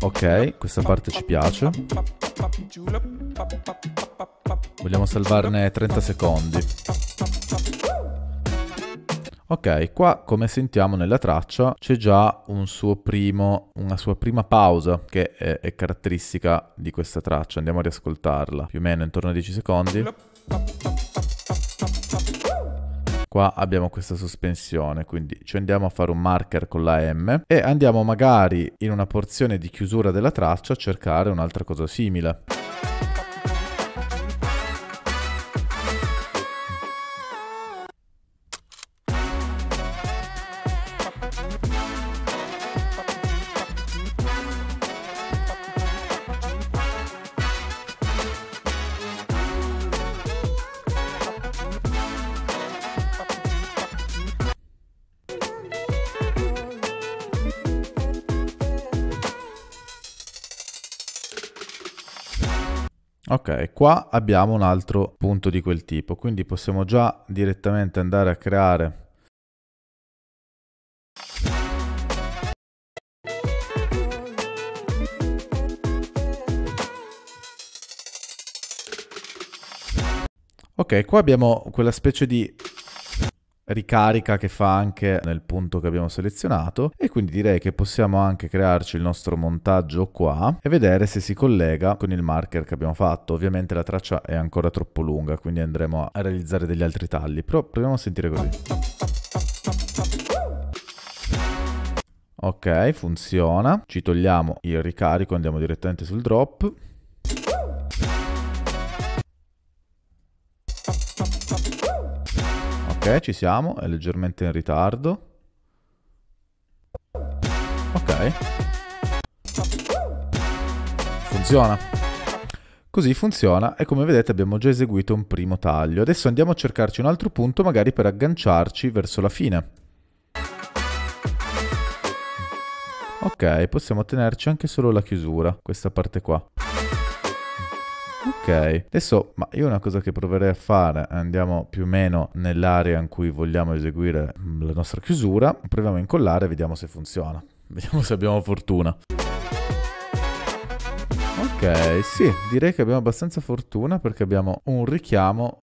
Ok, questa parte ci piace. Vogliamo salvarne 30 secondi. Ok, qua come sentiamo nella traccia c'è già un primo, una sua prima pausa che è, è, caratteristica di questa traccia, andiamo a riascoltarla, più o meno intorno a 10 secondi. Qua abbiamo questa sospensione, quindi ci andiamo a fare un marker con la M e andiamo magari in una porzione di chiusura della traccia a cercare un'altra cosa simile. ok qua abbiamo un altro punto di quel tipo quindi possiamo già direttamente andare a creare Ok, qua abbiamo quella specie di ricarica che fa anche nel punto che abbiamo selezionato e quindi direi che possiamo anche crearci il nostro montaggio qua e vedere se si collega con il marker che abbiamo fatto ovviamente la traccia è ancora troppo lunga quindi andremo a realizzare degli altri tagli però proviamo a sentire così ok funziona ci togliamo il ricarico andiamo direttamente sul drop Ok, ci siamo, è leggermente in ritardo. Ok. Funziona. Così funziona e come vedete abbiamo già eseguito un primo taglio. Adesso andiamo a cercarci un altro punto magari per agganciarci verso la fine. Ok, possiamo tenerci anche solo la chiusura, questa parte qua. Ok, adesso ma io una cosa che proverei a fare, andiamo più o meno nell'area in cui vogliamo eseguire mm, la nostra chiusura, proviamo a incollare e vediamo se funziona, vediamo se abbiamo fortuna. Ok, sì, direi che abbiamo abbastanza fortuna perché abbiamo un richiamo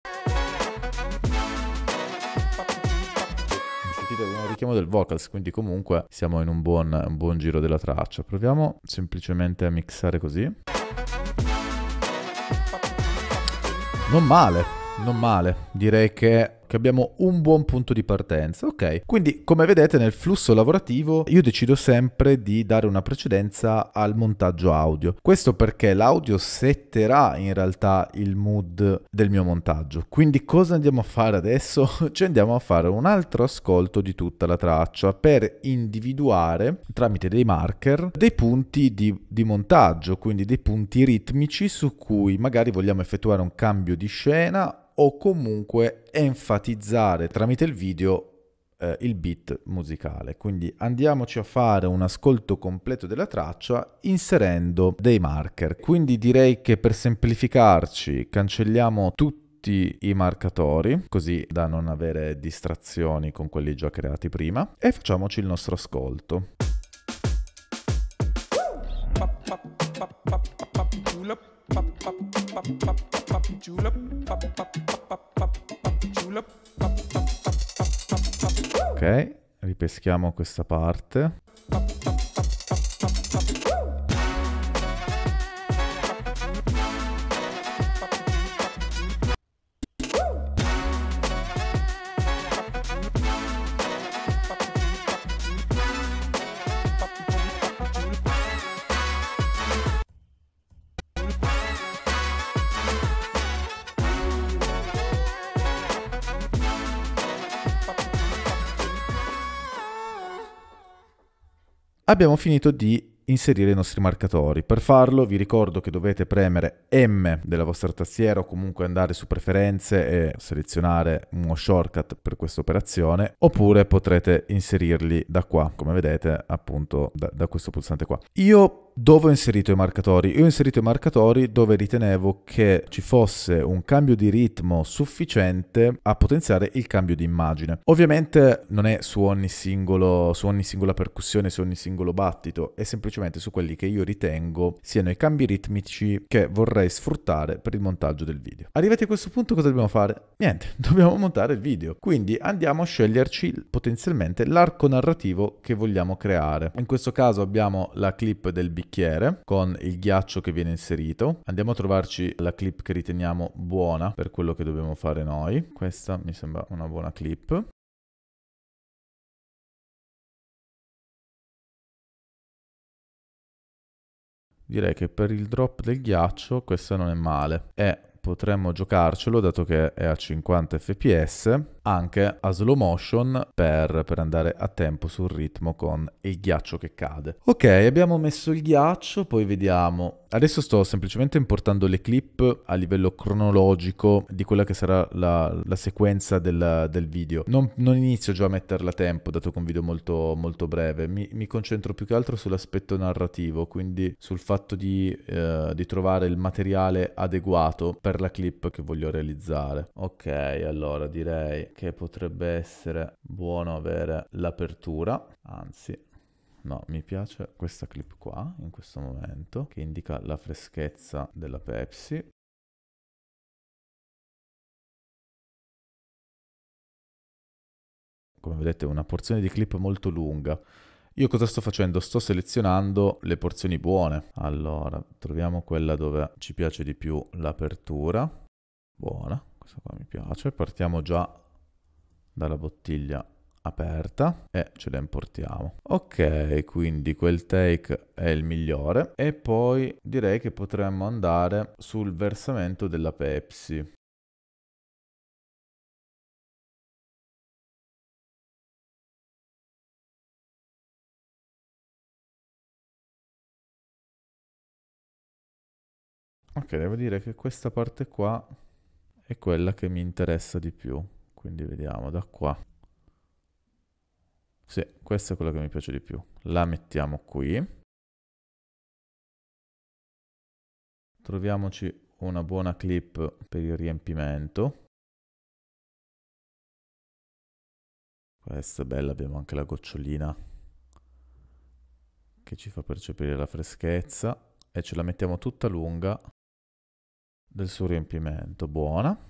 abbiamo un richiamo del vocals, quindi comunque siamo in un buon, un buon giro della traccia. Proviamo semplicemente a mixare così. Non male, non male. Direi che che abbiamo un buon punto di partenza. Ok, quindi come vedete nel flusso lavorativo io decido sempre di dare una precedenza al montaggio audio. Questo perché l'audio setterà in realtà il mood del mio montaggio. Quindi cosa andiamo a fare adesso? Ci andiamo a fare un altro ascolto di tutta la traccia per individuare tramite dei marker dei punti di, di montaggio, quindi dei punti ritmici su cui magari vogliamo effettuare un cambio di scena o comunque enfatizzare tramite il video eh, il beat musicale. Quindi andiamoci a fare un ascolto completo della traccia inserendo dei marker. Quindi direi che per semplificarci cancelliamo tutti i marcatori così da non avere distrazioni con quelli già creati prima e facciamoci il nostro ascolto. Uh! pop julep, pop Ok, ripeschiamo questa parte. abbiamo finito di inserire i nostri marcatori. Per farlo vi ricordo che dovete premere M della vostra tastiera o comunque andare su preferenze e selezionare uno shortcut per questa operazione oppure potrete inserirli da qua come vedete appunto da, da questo pulsante qua. Io dove ho inserito i marcatori? Io ho inserito i marcatori dove ritenevo che ci fosse un cambio di ritmo sufficiente a potenziare il cambio di immagine. Ovviamente non è su ogni, singolo, su ogni singola percussione, su ogni singolo battito, è semplicemente su quelli che io ritengo siano i cambi ritmici che vorrei sfruttare per il montaggio del video. Arrivati a questo punto cosa dobbiamo fare? Niente, dobbiamo montare il video. Quindi andiamo a sceglierci potenzialmente l'arco narrativo che vogliamo creare. In questo caso abbiamo la clip del bicchiere bicchiere con il ghiaccio che viene inserito. Andiamo a trovarci la clip che riteniamo buona per quello che dobbiamo fare noi. Questa mi sembra una buona clip. Direi che per il drop del ghiaccio questa non è male. E potremmo giocarcelo dato che è a 50 fps anche a slow motion per, per, andare a tempo sul ritmo con il ghiaccio che cade. Ok, abbiamo messo il ghiaccio, poi vediamo. Adesso sto semplicemente importando le clip a livello cronologico di quella che sarà la, la sequenza del, del video. Non, non, inizio già a metterla a tempo, dato che è un video molto, molto breve. Mi, mi concentro più che altro sull'aspetto narrativo, quindi sul fatto di, eh, di trovare il materiale adeguato per la clip che voglio realizzare. Ok, allora direi che potrebbe essere buono avere l'apertura, anzi No, mi piace questa clip qua, in questo momento, che indica la freschezza della Pepsi. Come vedete è una porzione di clip molto lunga. Io cosa sto facendo? Sto selezionando le porzioni buone. Allora, troviamo quella dove ci piace di più l'apertura. Buona, questa qua mi piace. Partiamo già dalla bottiglia aperta e ce la importiamo. Ok, quindi quel take è il migliore e poi direi che potremmo andare sul versamento della Pepsi. Ok, devo dire che questa parte qua è quella che mi interessa di più. Quindi vediamo da qua. Sì, questa è quella che mi piace di più. La mettiamo qui. Troviamoci una buona clip per il riempimento. Questa è bella, abbiamo anche la gocciolina che ci fa percepire la freschezza e ce la mettiamo tutta lunga del suo riempimento. Buona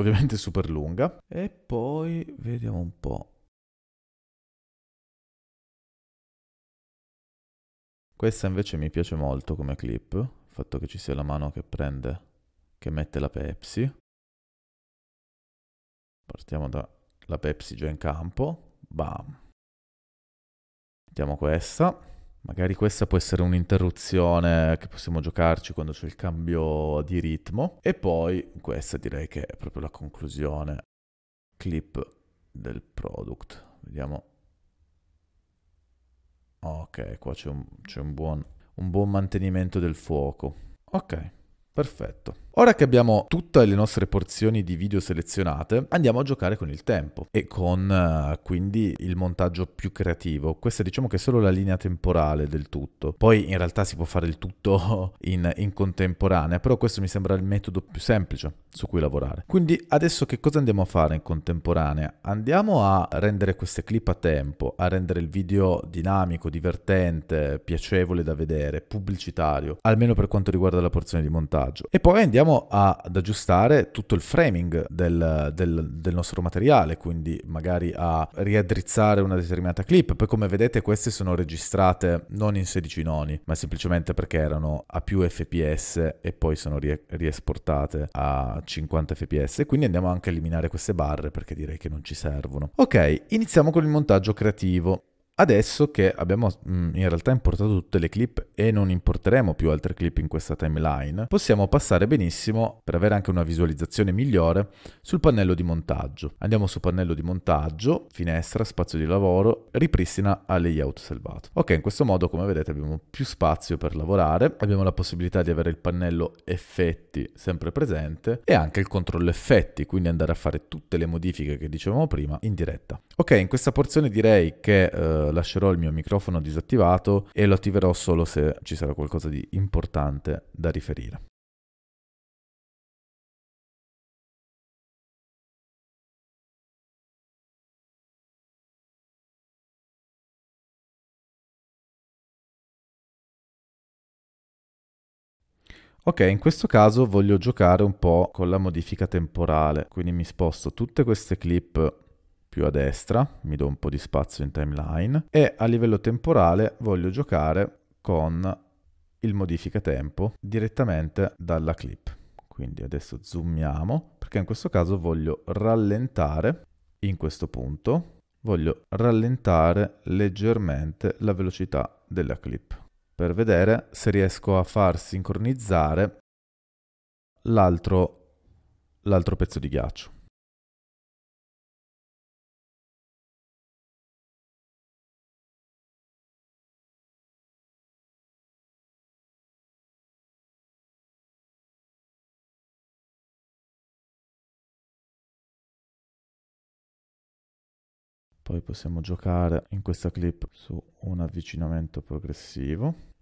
ovviamente super lunga. E poi vediamo un po'. Questa invece mi piace molto come clip, il fatto che ci sia la mano che prende, che mette la Pepsi. Partiamo dalla Pepsi già in campo, bam. Mettiamo questa. Magari questa può essere un'interruzione che possiamo giocarci quando c'è il cambio di ritmo. E poi questa direi che è proprio la conclusione. Clip del product. Vediamo. Ok, qua c'è un, un, un buon mantenimento del fuoco. Ok, perfetto. Ora che abbiamo tutte le nostre porzioni di video selezionate, andiamo a giocare con il tempo e con eh, quindi il montaggio più creativo. Questa diciamo che è solo la linea temporale del tutto. Poi in realtà si può fare il tutto in, in contemporanea, però questo mi sembra il metodo più semplice su cui lavorare. Quindi adesso che cosa andiamo a fare in contemporanea? Andiamo a rendere queste clip a tempo, a rendere il video dinamico, divertente, piacevole da vedere, pubblicitario, almeno per quanto riguarda la porzione di montaggio. E poi andiamo andiamo ad aggiustare tutto il framing del, del, del, nostro materiale, quindi magari a riaddrizzare una determinata clip. Poi come vedete queste sono registrate non in 16 noni, ma semplicemente perché erano a più fps e poi sono rie- riesportate a 50 fps. Quindi andiamo anche a eliminare queste barre perché direi che non ci servono. Ok, iniziamo con il montaggio creativo. Adesso che abbiamo mm, in realtà importato tutte le clip e non importeremo più altre clip in questa timeline, possiamo passare benissimo, per avere anche una visualizzazione migliore, sul pannello di montaggio. Andiamo su pannello di montaggio, finestra, spazio di lavoro, ripristina a layout salvato. Ok, in questo modo come vedete abbiamo più spazio per lavorare, abbiamo la possibilità di avere il pannello effetti sempre presente e anche il controllo effetti, quindi andare a fare tutte le modifiche che dicevamo prima in diretta. Ok, in questa porzione direi che... Eh, lascerò il mio microfono disattivato e lo attiverò solo se ci sarà qualcosa di importante da riferire. Ok, in questo caso voglio giocare un po' con la modifica temporale, quindi mi sposto tutte queste clip più a destra, mi do un po' di spazio in timeline e a livello temporale voglio giocare con il modifica tempo direttamente dalla clip. Quindi adesso zoomiamo perché in questo caso voglio rallentare in questo punto, voglio rallentare leggermente la velocità della clip per vedere se riesco a far sincronizzare l'altro pezzo di ghiaccio. Poi possiamo giocare in questa clip su un avvicinamento progressivo.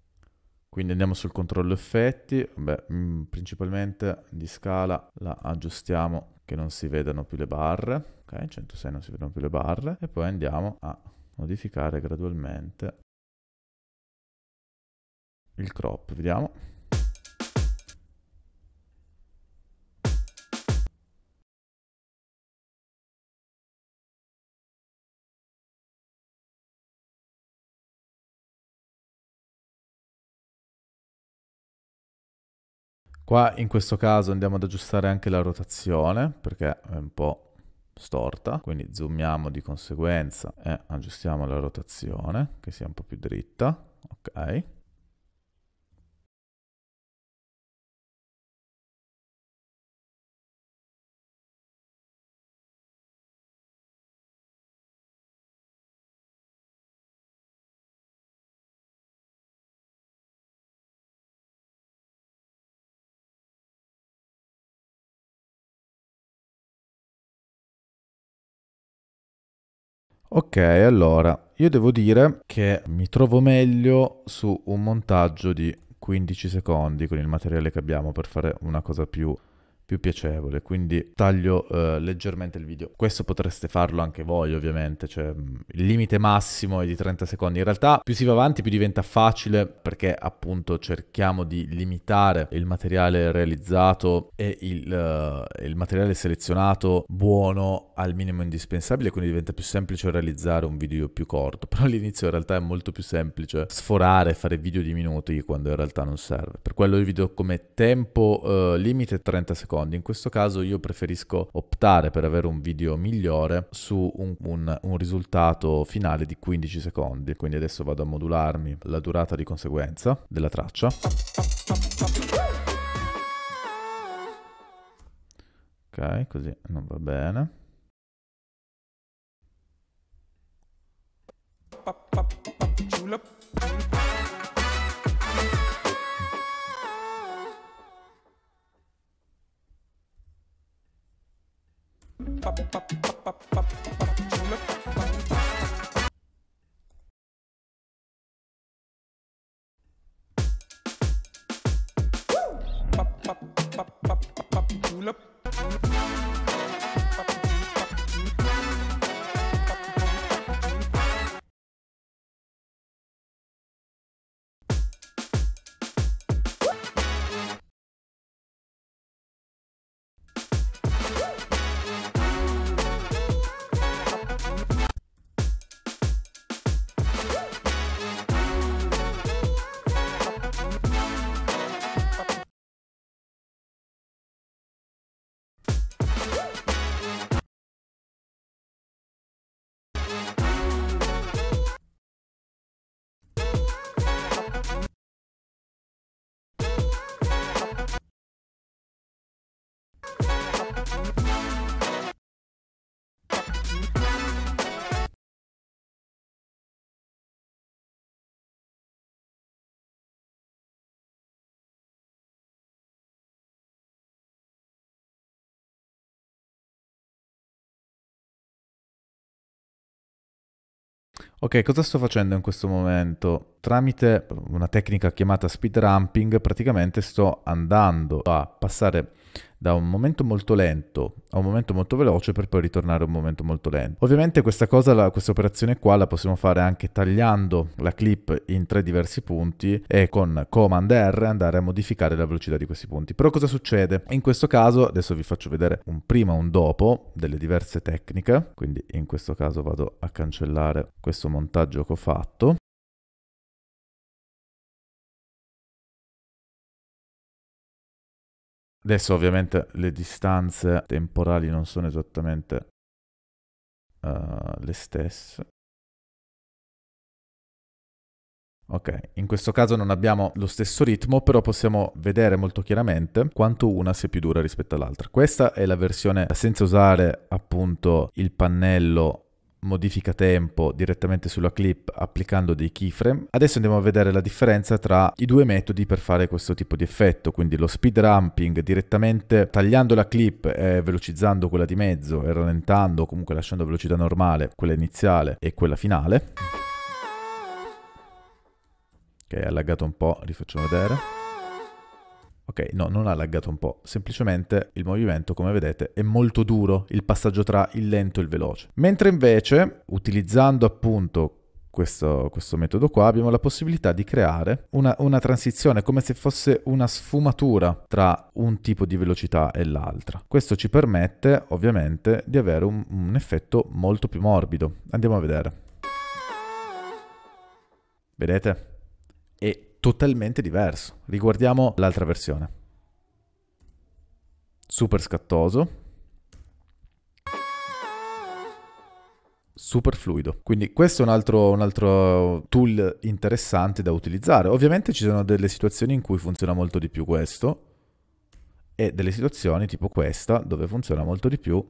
Quindi andiamo sul controllo effetti, Beh, mm, principalmente di scala la aggiustiamo che non si vedano più le barre, ok? 106 non si vedono più le barre e poi andiamo a modificare gradualmente il crop, vediamo. Qua in questo caso andiamo ad aggiustare anche la rotazione perché è un po' storta, quindi zoomiamo di conseguenza e aggiustiamo la rotazione che sia un po' più dritta, ok? Ok, allora, io devo dire che mi trovo meglio su un montaggio di 15 secondi con il materiale che abbiamo per fare una cosa più più piacevole, quindi taglio eh, leggermente il video. Questo potreste farlo anche voi ovviamente, cioè mm, il limite massimo è di 30 secondi. In realtà più si va avanti più diventa facile perché appunto cerchiamo di limitare il materiale realizzato e il, eh, il materiale selezionato buono al minimo indispensabile, quindi diventa più semplice realizzare un video più corto, però all'inizio in realtà è molto più semplice sforare, fare video di minuti quando in realtà non serve. Per quello il video come tempo eh, limite 30 secondi secondi. In questo caso io preferisco optare per avere un video migliore su un, un, un risultato finale di 15 secondi. Quindi adesso vado a modularmi la durata di conseguenza della traccia. Ok, così non va bene. Pap, pap, pap, Pop pop pop pop pop pop pop pop pop pop Tulip. Ok, cosa sto facendo in questo momento? Tramite una tecnica chiamata speed ramping, praticamente sto andando a passare da un momento molto lento a un momento molto veloce per poi ritornare a un momento molto lento. Ovviamente questa cosa, la, questa operazione qua la possiamo fare anche tagliando la clip in tre diversi punti e con Command R andare a modificare la velocità di questi punti. Però cosa succede? In questo caso, adesso vi faccio vedere un prima e un dopo delle diverse tecniche, quindi in questo caso vado a cancellare questo montaggio che ho fatto Adesso ovviamente le distanze temporali non sono esattamente uh, le stesse. Ok, in questo caso non abbiamo lo stesso ritmo, però possiamo vedere molto chiaramente quanto una sia più dura rispetto all'altra. Questa è la versione senza usare appunto il pannello modifica tempo direttamente sulla clip applicando dei keyframe. Adesso andiamo a vedere la differenza tra i due metodi per fare questo tipo di effetto, quindi lo speed ramping direttamente tagliando la clip e velocizzando quella di mezzo e rallentando, comunque lasciando velocità normale, quella iniziale e quella finale. Ok, è allagato un po', rifacciamo vedere. Ok, no, non ha laggato un po', semplicemente il movimento, come vedete, è molto duro, il passaggio tra il lento e il veloce. Mentre invece, utilizzando appunto questo, questo, metodo qua, abbiamo la possibilità di creare una, una, transizione come se fosse una sfumatura tra un tipo di velocità e l'altra. Questo ci permette ovviamente di avere un, un effetto molto più morbido. Andiamo a vedere. Vedete? È totalmente diverso. Riguardiamo l'altra versione. Super scattoso. super fluido. Quindi questo è un altro, un altro, tool interessante da utilizzare. Ovviamente ci sono delle situazioni in cui funziona molto di più questo e delle situazioni tipo questa dove funziona molto di più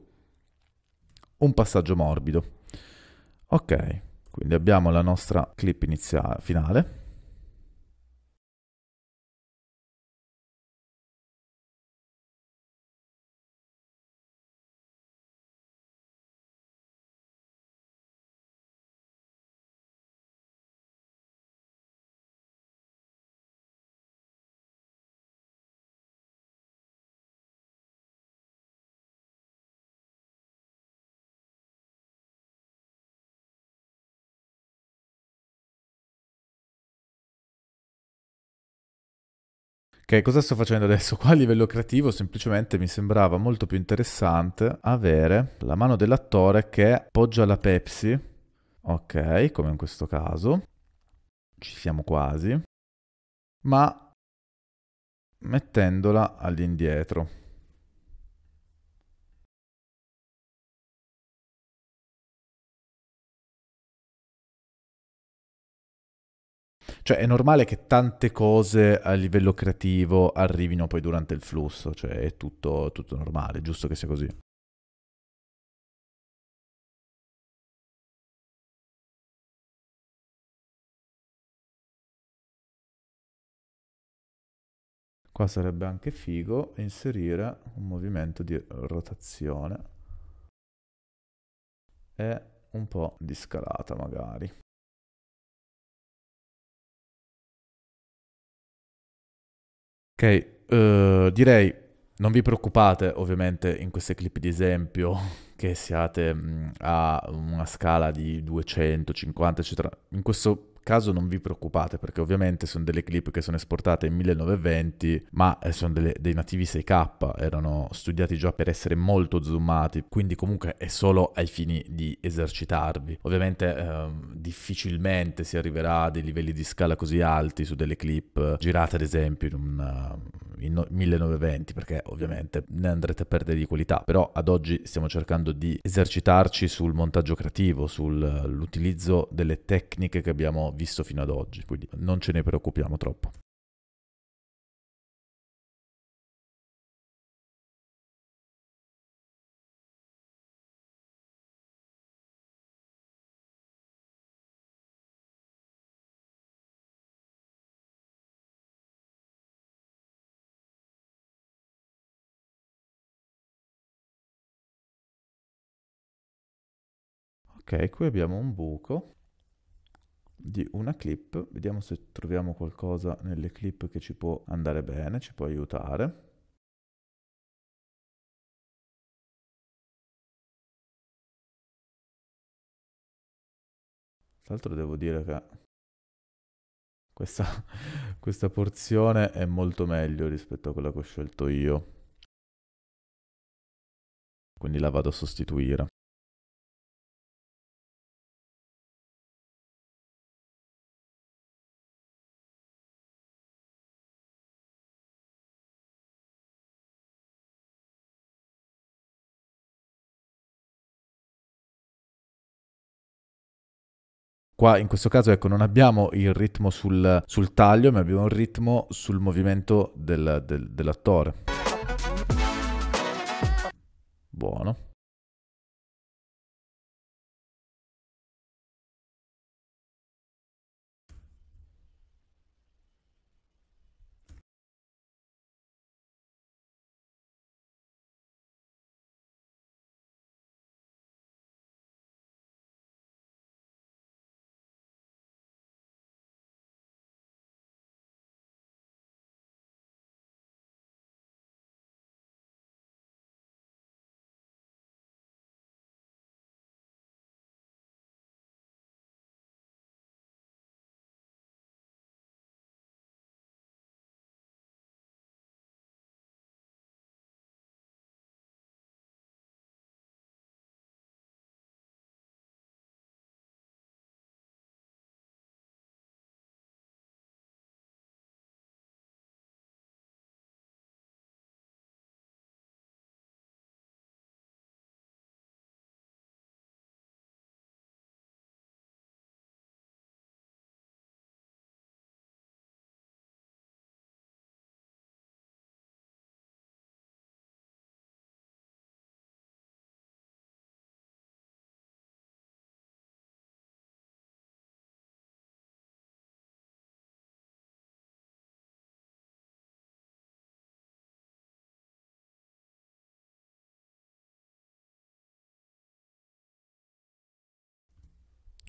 un passaggio morbido. Ok, quindi abbiamo la nostra clip iniziale, finale. Ok, cosa sto facendo adesso? Qua a livello creativo semplicemente mi sembrava molto più interessante avere la mano dell'attore che appoggia la Pepsi, ok, come in questo caso, ci siamo quasi, ma mettendola all'indietro. Cioè è normale che tante cose a livello creativo arrivino poi durante il flusso, cioè è tutto, tutto normale, giusto che sia così. Qua sarebbe anche figo inserire un movimento di rotazione e un po' di scalata magari. Ok, uh, direi non vi preoccupate ovviamente in queste clip di esempio che siate mm, a una scala di 250, eccetera. In questo caso non vi preoccupate perché ovviamente sono delle clip che sono esportate in 1920 ma eh, sono delle, dei nativi 6K, erano studiati già per essere molto zoomati, quindi comunque è solo ai fini di esercitarvi. Ovviamente ehm, difficilmente si arriverà a dei livelli di scala così alti su delle clip girate ad esempio in un ehm, in 1920 perché ovviamente ne andrete a perdere di qualità, però ad oggi stiamo cercando di esercitarci sul montaggio creativo, sull'utilizzo eh, delle tecniche che abbiamo visto fino ad oggi, quindi non ce ne preoccupiamo troppo. Ok, qui abbiamo un buco di una clip, vediamo se troviamo qualcosa nelle clip che ci può andare bene, ci può aiutare. Tra l'altro devo dire che questa, questa porzione è molto meglio rispetto a quella che ho scelto io, quindi la vado a sostituire. Qua in questo caso ecco, non abbiamo il ritmo sul, sul taglio, ma abbiamo il ritmo sul movimento del, del, dell'attore. Buono.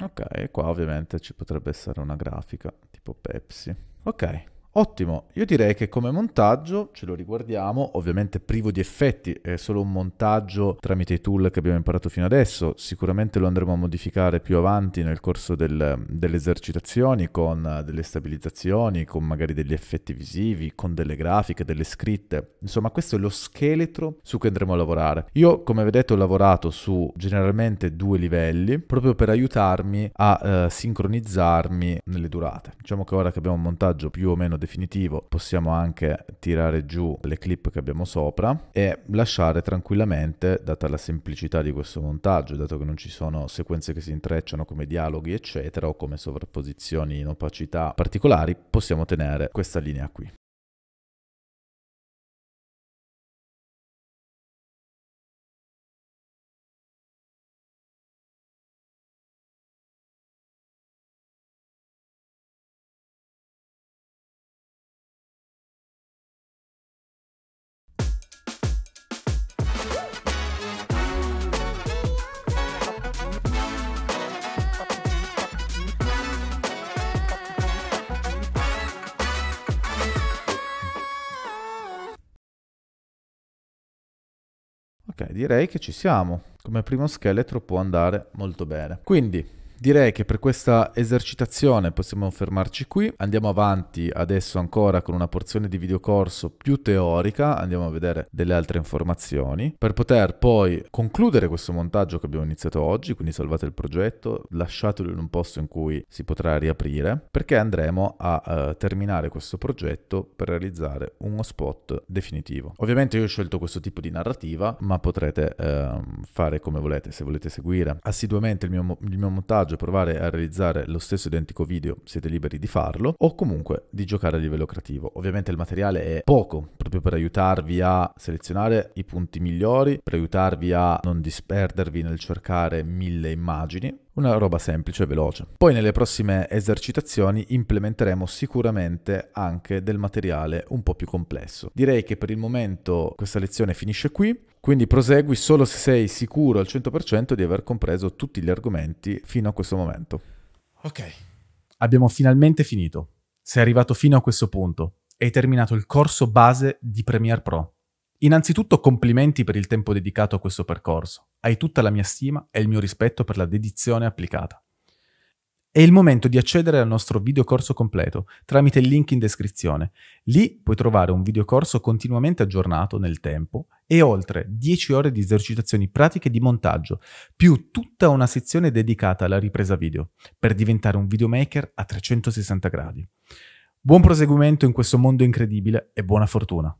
Ok, qua ovviamente ci potrebbe essere una grafica tipo Pepsi. Ok, Ottimo, io direi che come montaggio ce lo riguardiamo, ovviamente privo di effetti, è solo un montaggio tramite i tool che abbiamo imparato fino adesso, sicuramente lo andremo a modificare più avanti nel corso del, delle esercitazioni con delle stabilizzazioni, con magari degli effetti visivi, con delle grafiche, delle scritte, insomma questo è lo scheletro su cui andremo a lavorare. Io come vedete ho lavorato su generalmente due livelli proprio per aiutarmi a eh, sincronizzarmi nelle durate, diciamo che ora che abbiamo un montaggio più o meno definito definitivo possiamo anche tirare giù le clip che abbiamo sopra e lasciare tranquillamente, data la semplicità di questo montaggio, dato che non ci sono sequenze che si intrecciano come dialoghi eccetera o come sovrapposizioni in opacità particolari, possiamo tenere questa linea qui. Ok, direi che ci siamo. Come primo scheletro può andare molto bene. Quindi Direi che per questa esercitazione possiamo fermarci qui, andiamo avanti adesso ancora con una porzione di videocorso più teorica, andiamo a vedere delle altre informazioni, per poter poi concludere questo montaggio che abbiamo iniziato oggi, quindi salvate il progetto, lasciatelo in un posto in cui si potrà riaprire, perché andremo a eh, terminare questo progetto per realizzare uno spot definitivo. Ovviamente io ho scelto questo tipo di narrativa, ma potrete eh, fare come volete, se volete seguire assiduamente il mio, il mio montaggio montaggio provare a realizzare lo stesso identico video, siete liberi di farlo, o comunque di giocare a livello creativo. Ovviamente il materiale è poco, proprio per aiutarvi a selezionare i punti migliori, per aiutarvi a non disperdervi nel cercare mille immagini, una roba semplice e veloce. Poi nelle prossime esercitazioni implementeremo sicuramente anche del materiale un po' più complesso. Direi che per il momento questa lezione finisce qui. Quindi prosegui solo se sei sicuro al 100% di aver compreso tutti gli argomenti fino a questo momento. Ok. Abbiamo finalmente finito. Sei arrivato fino a questo punto e hai terminato il corso base di Premiere Pro. Innanzitutto complimenti per il tempo dedicato a questo percorso. Hai tutta la mia stima e il mio rispetto per la dedizione applicata. È il momento di accedere al nostro videocorso completo tramite il link in descrizione. Lì puoi trovare un videocorso continuamente aggiornato nel tempo e oltre 10 ore di esercitazioni pratiche di montaggio, più tutta una sezione dedicata alla ripresa video, per diventare un videomaker a 360 gradi. Buon proseguimento in questo mondo incredibile e buona fortuna!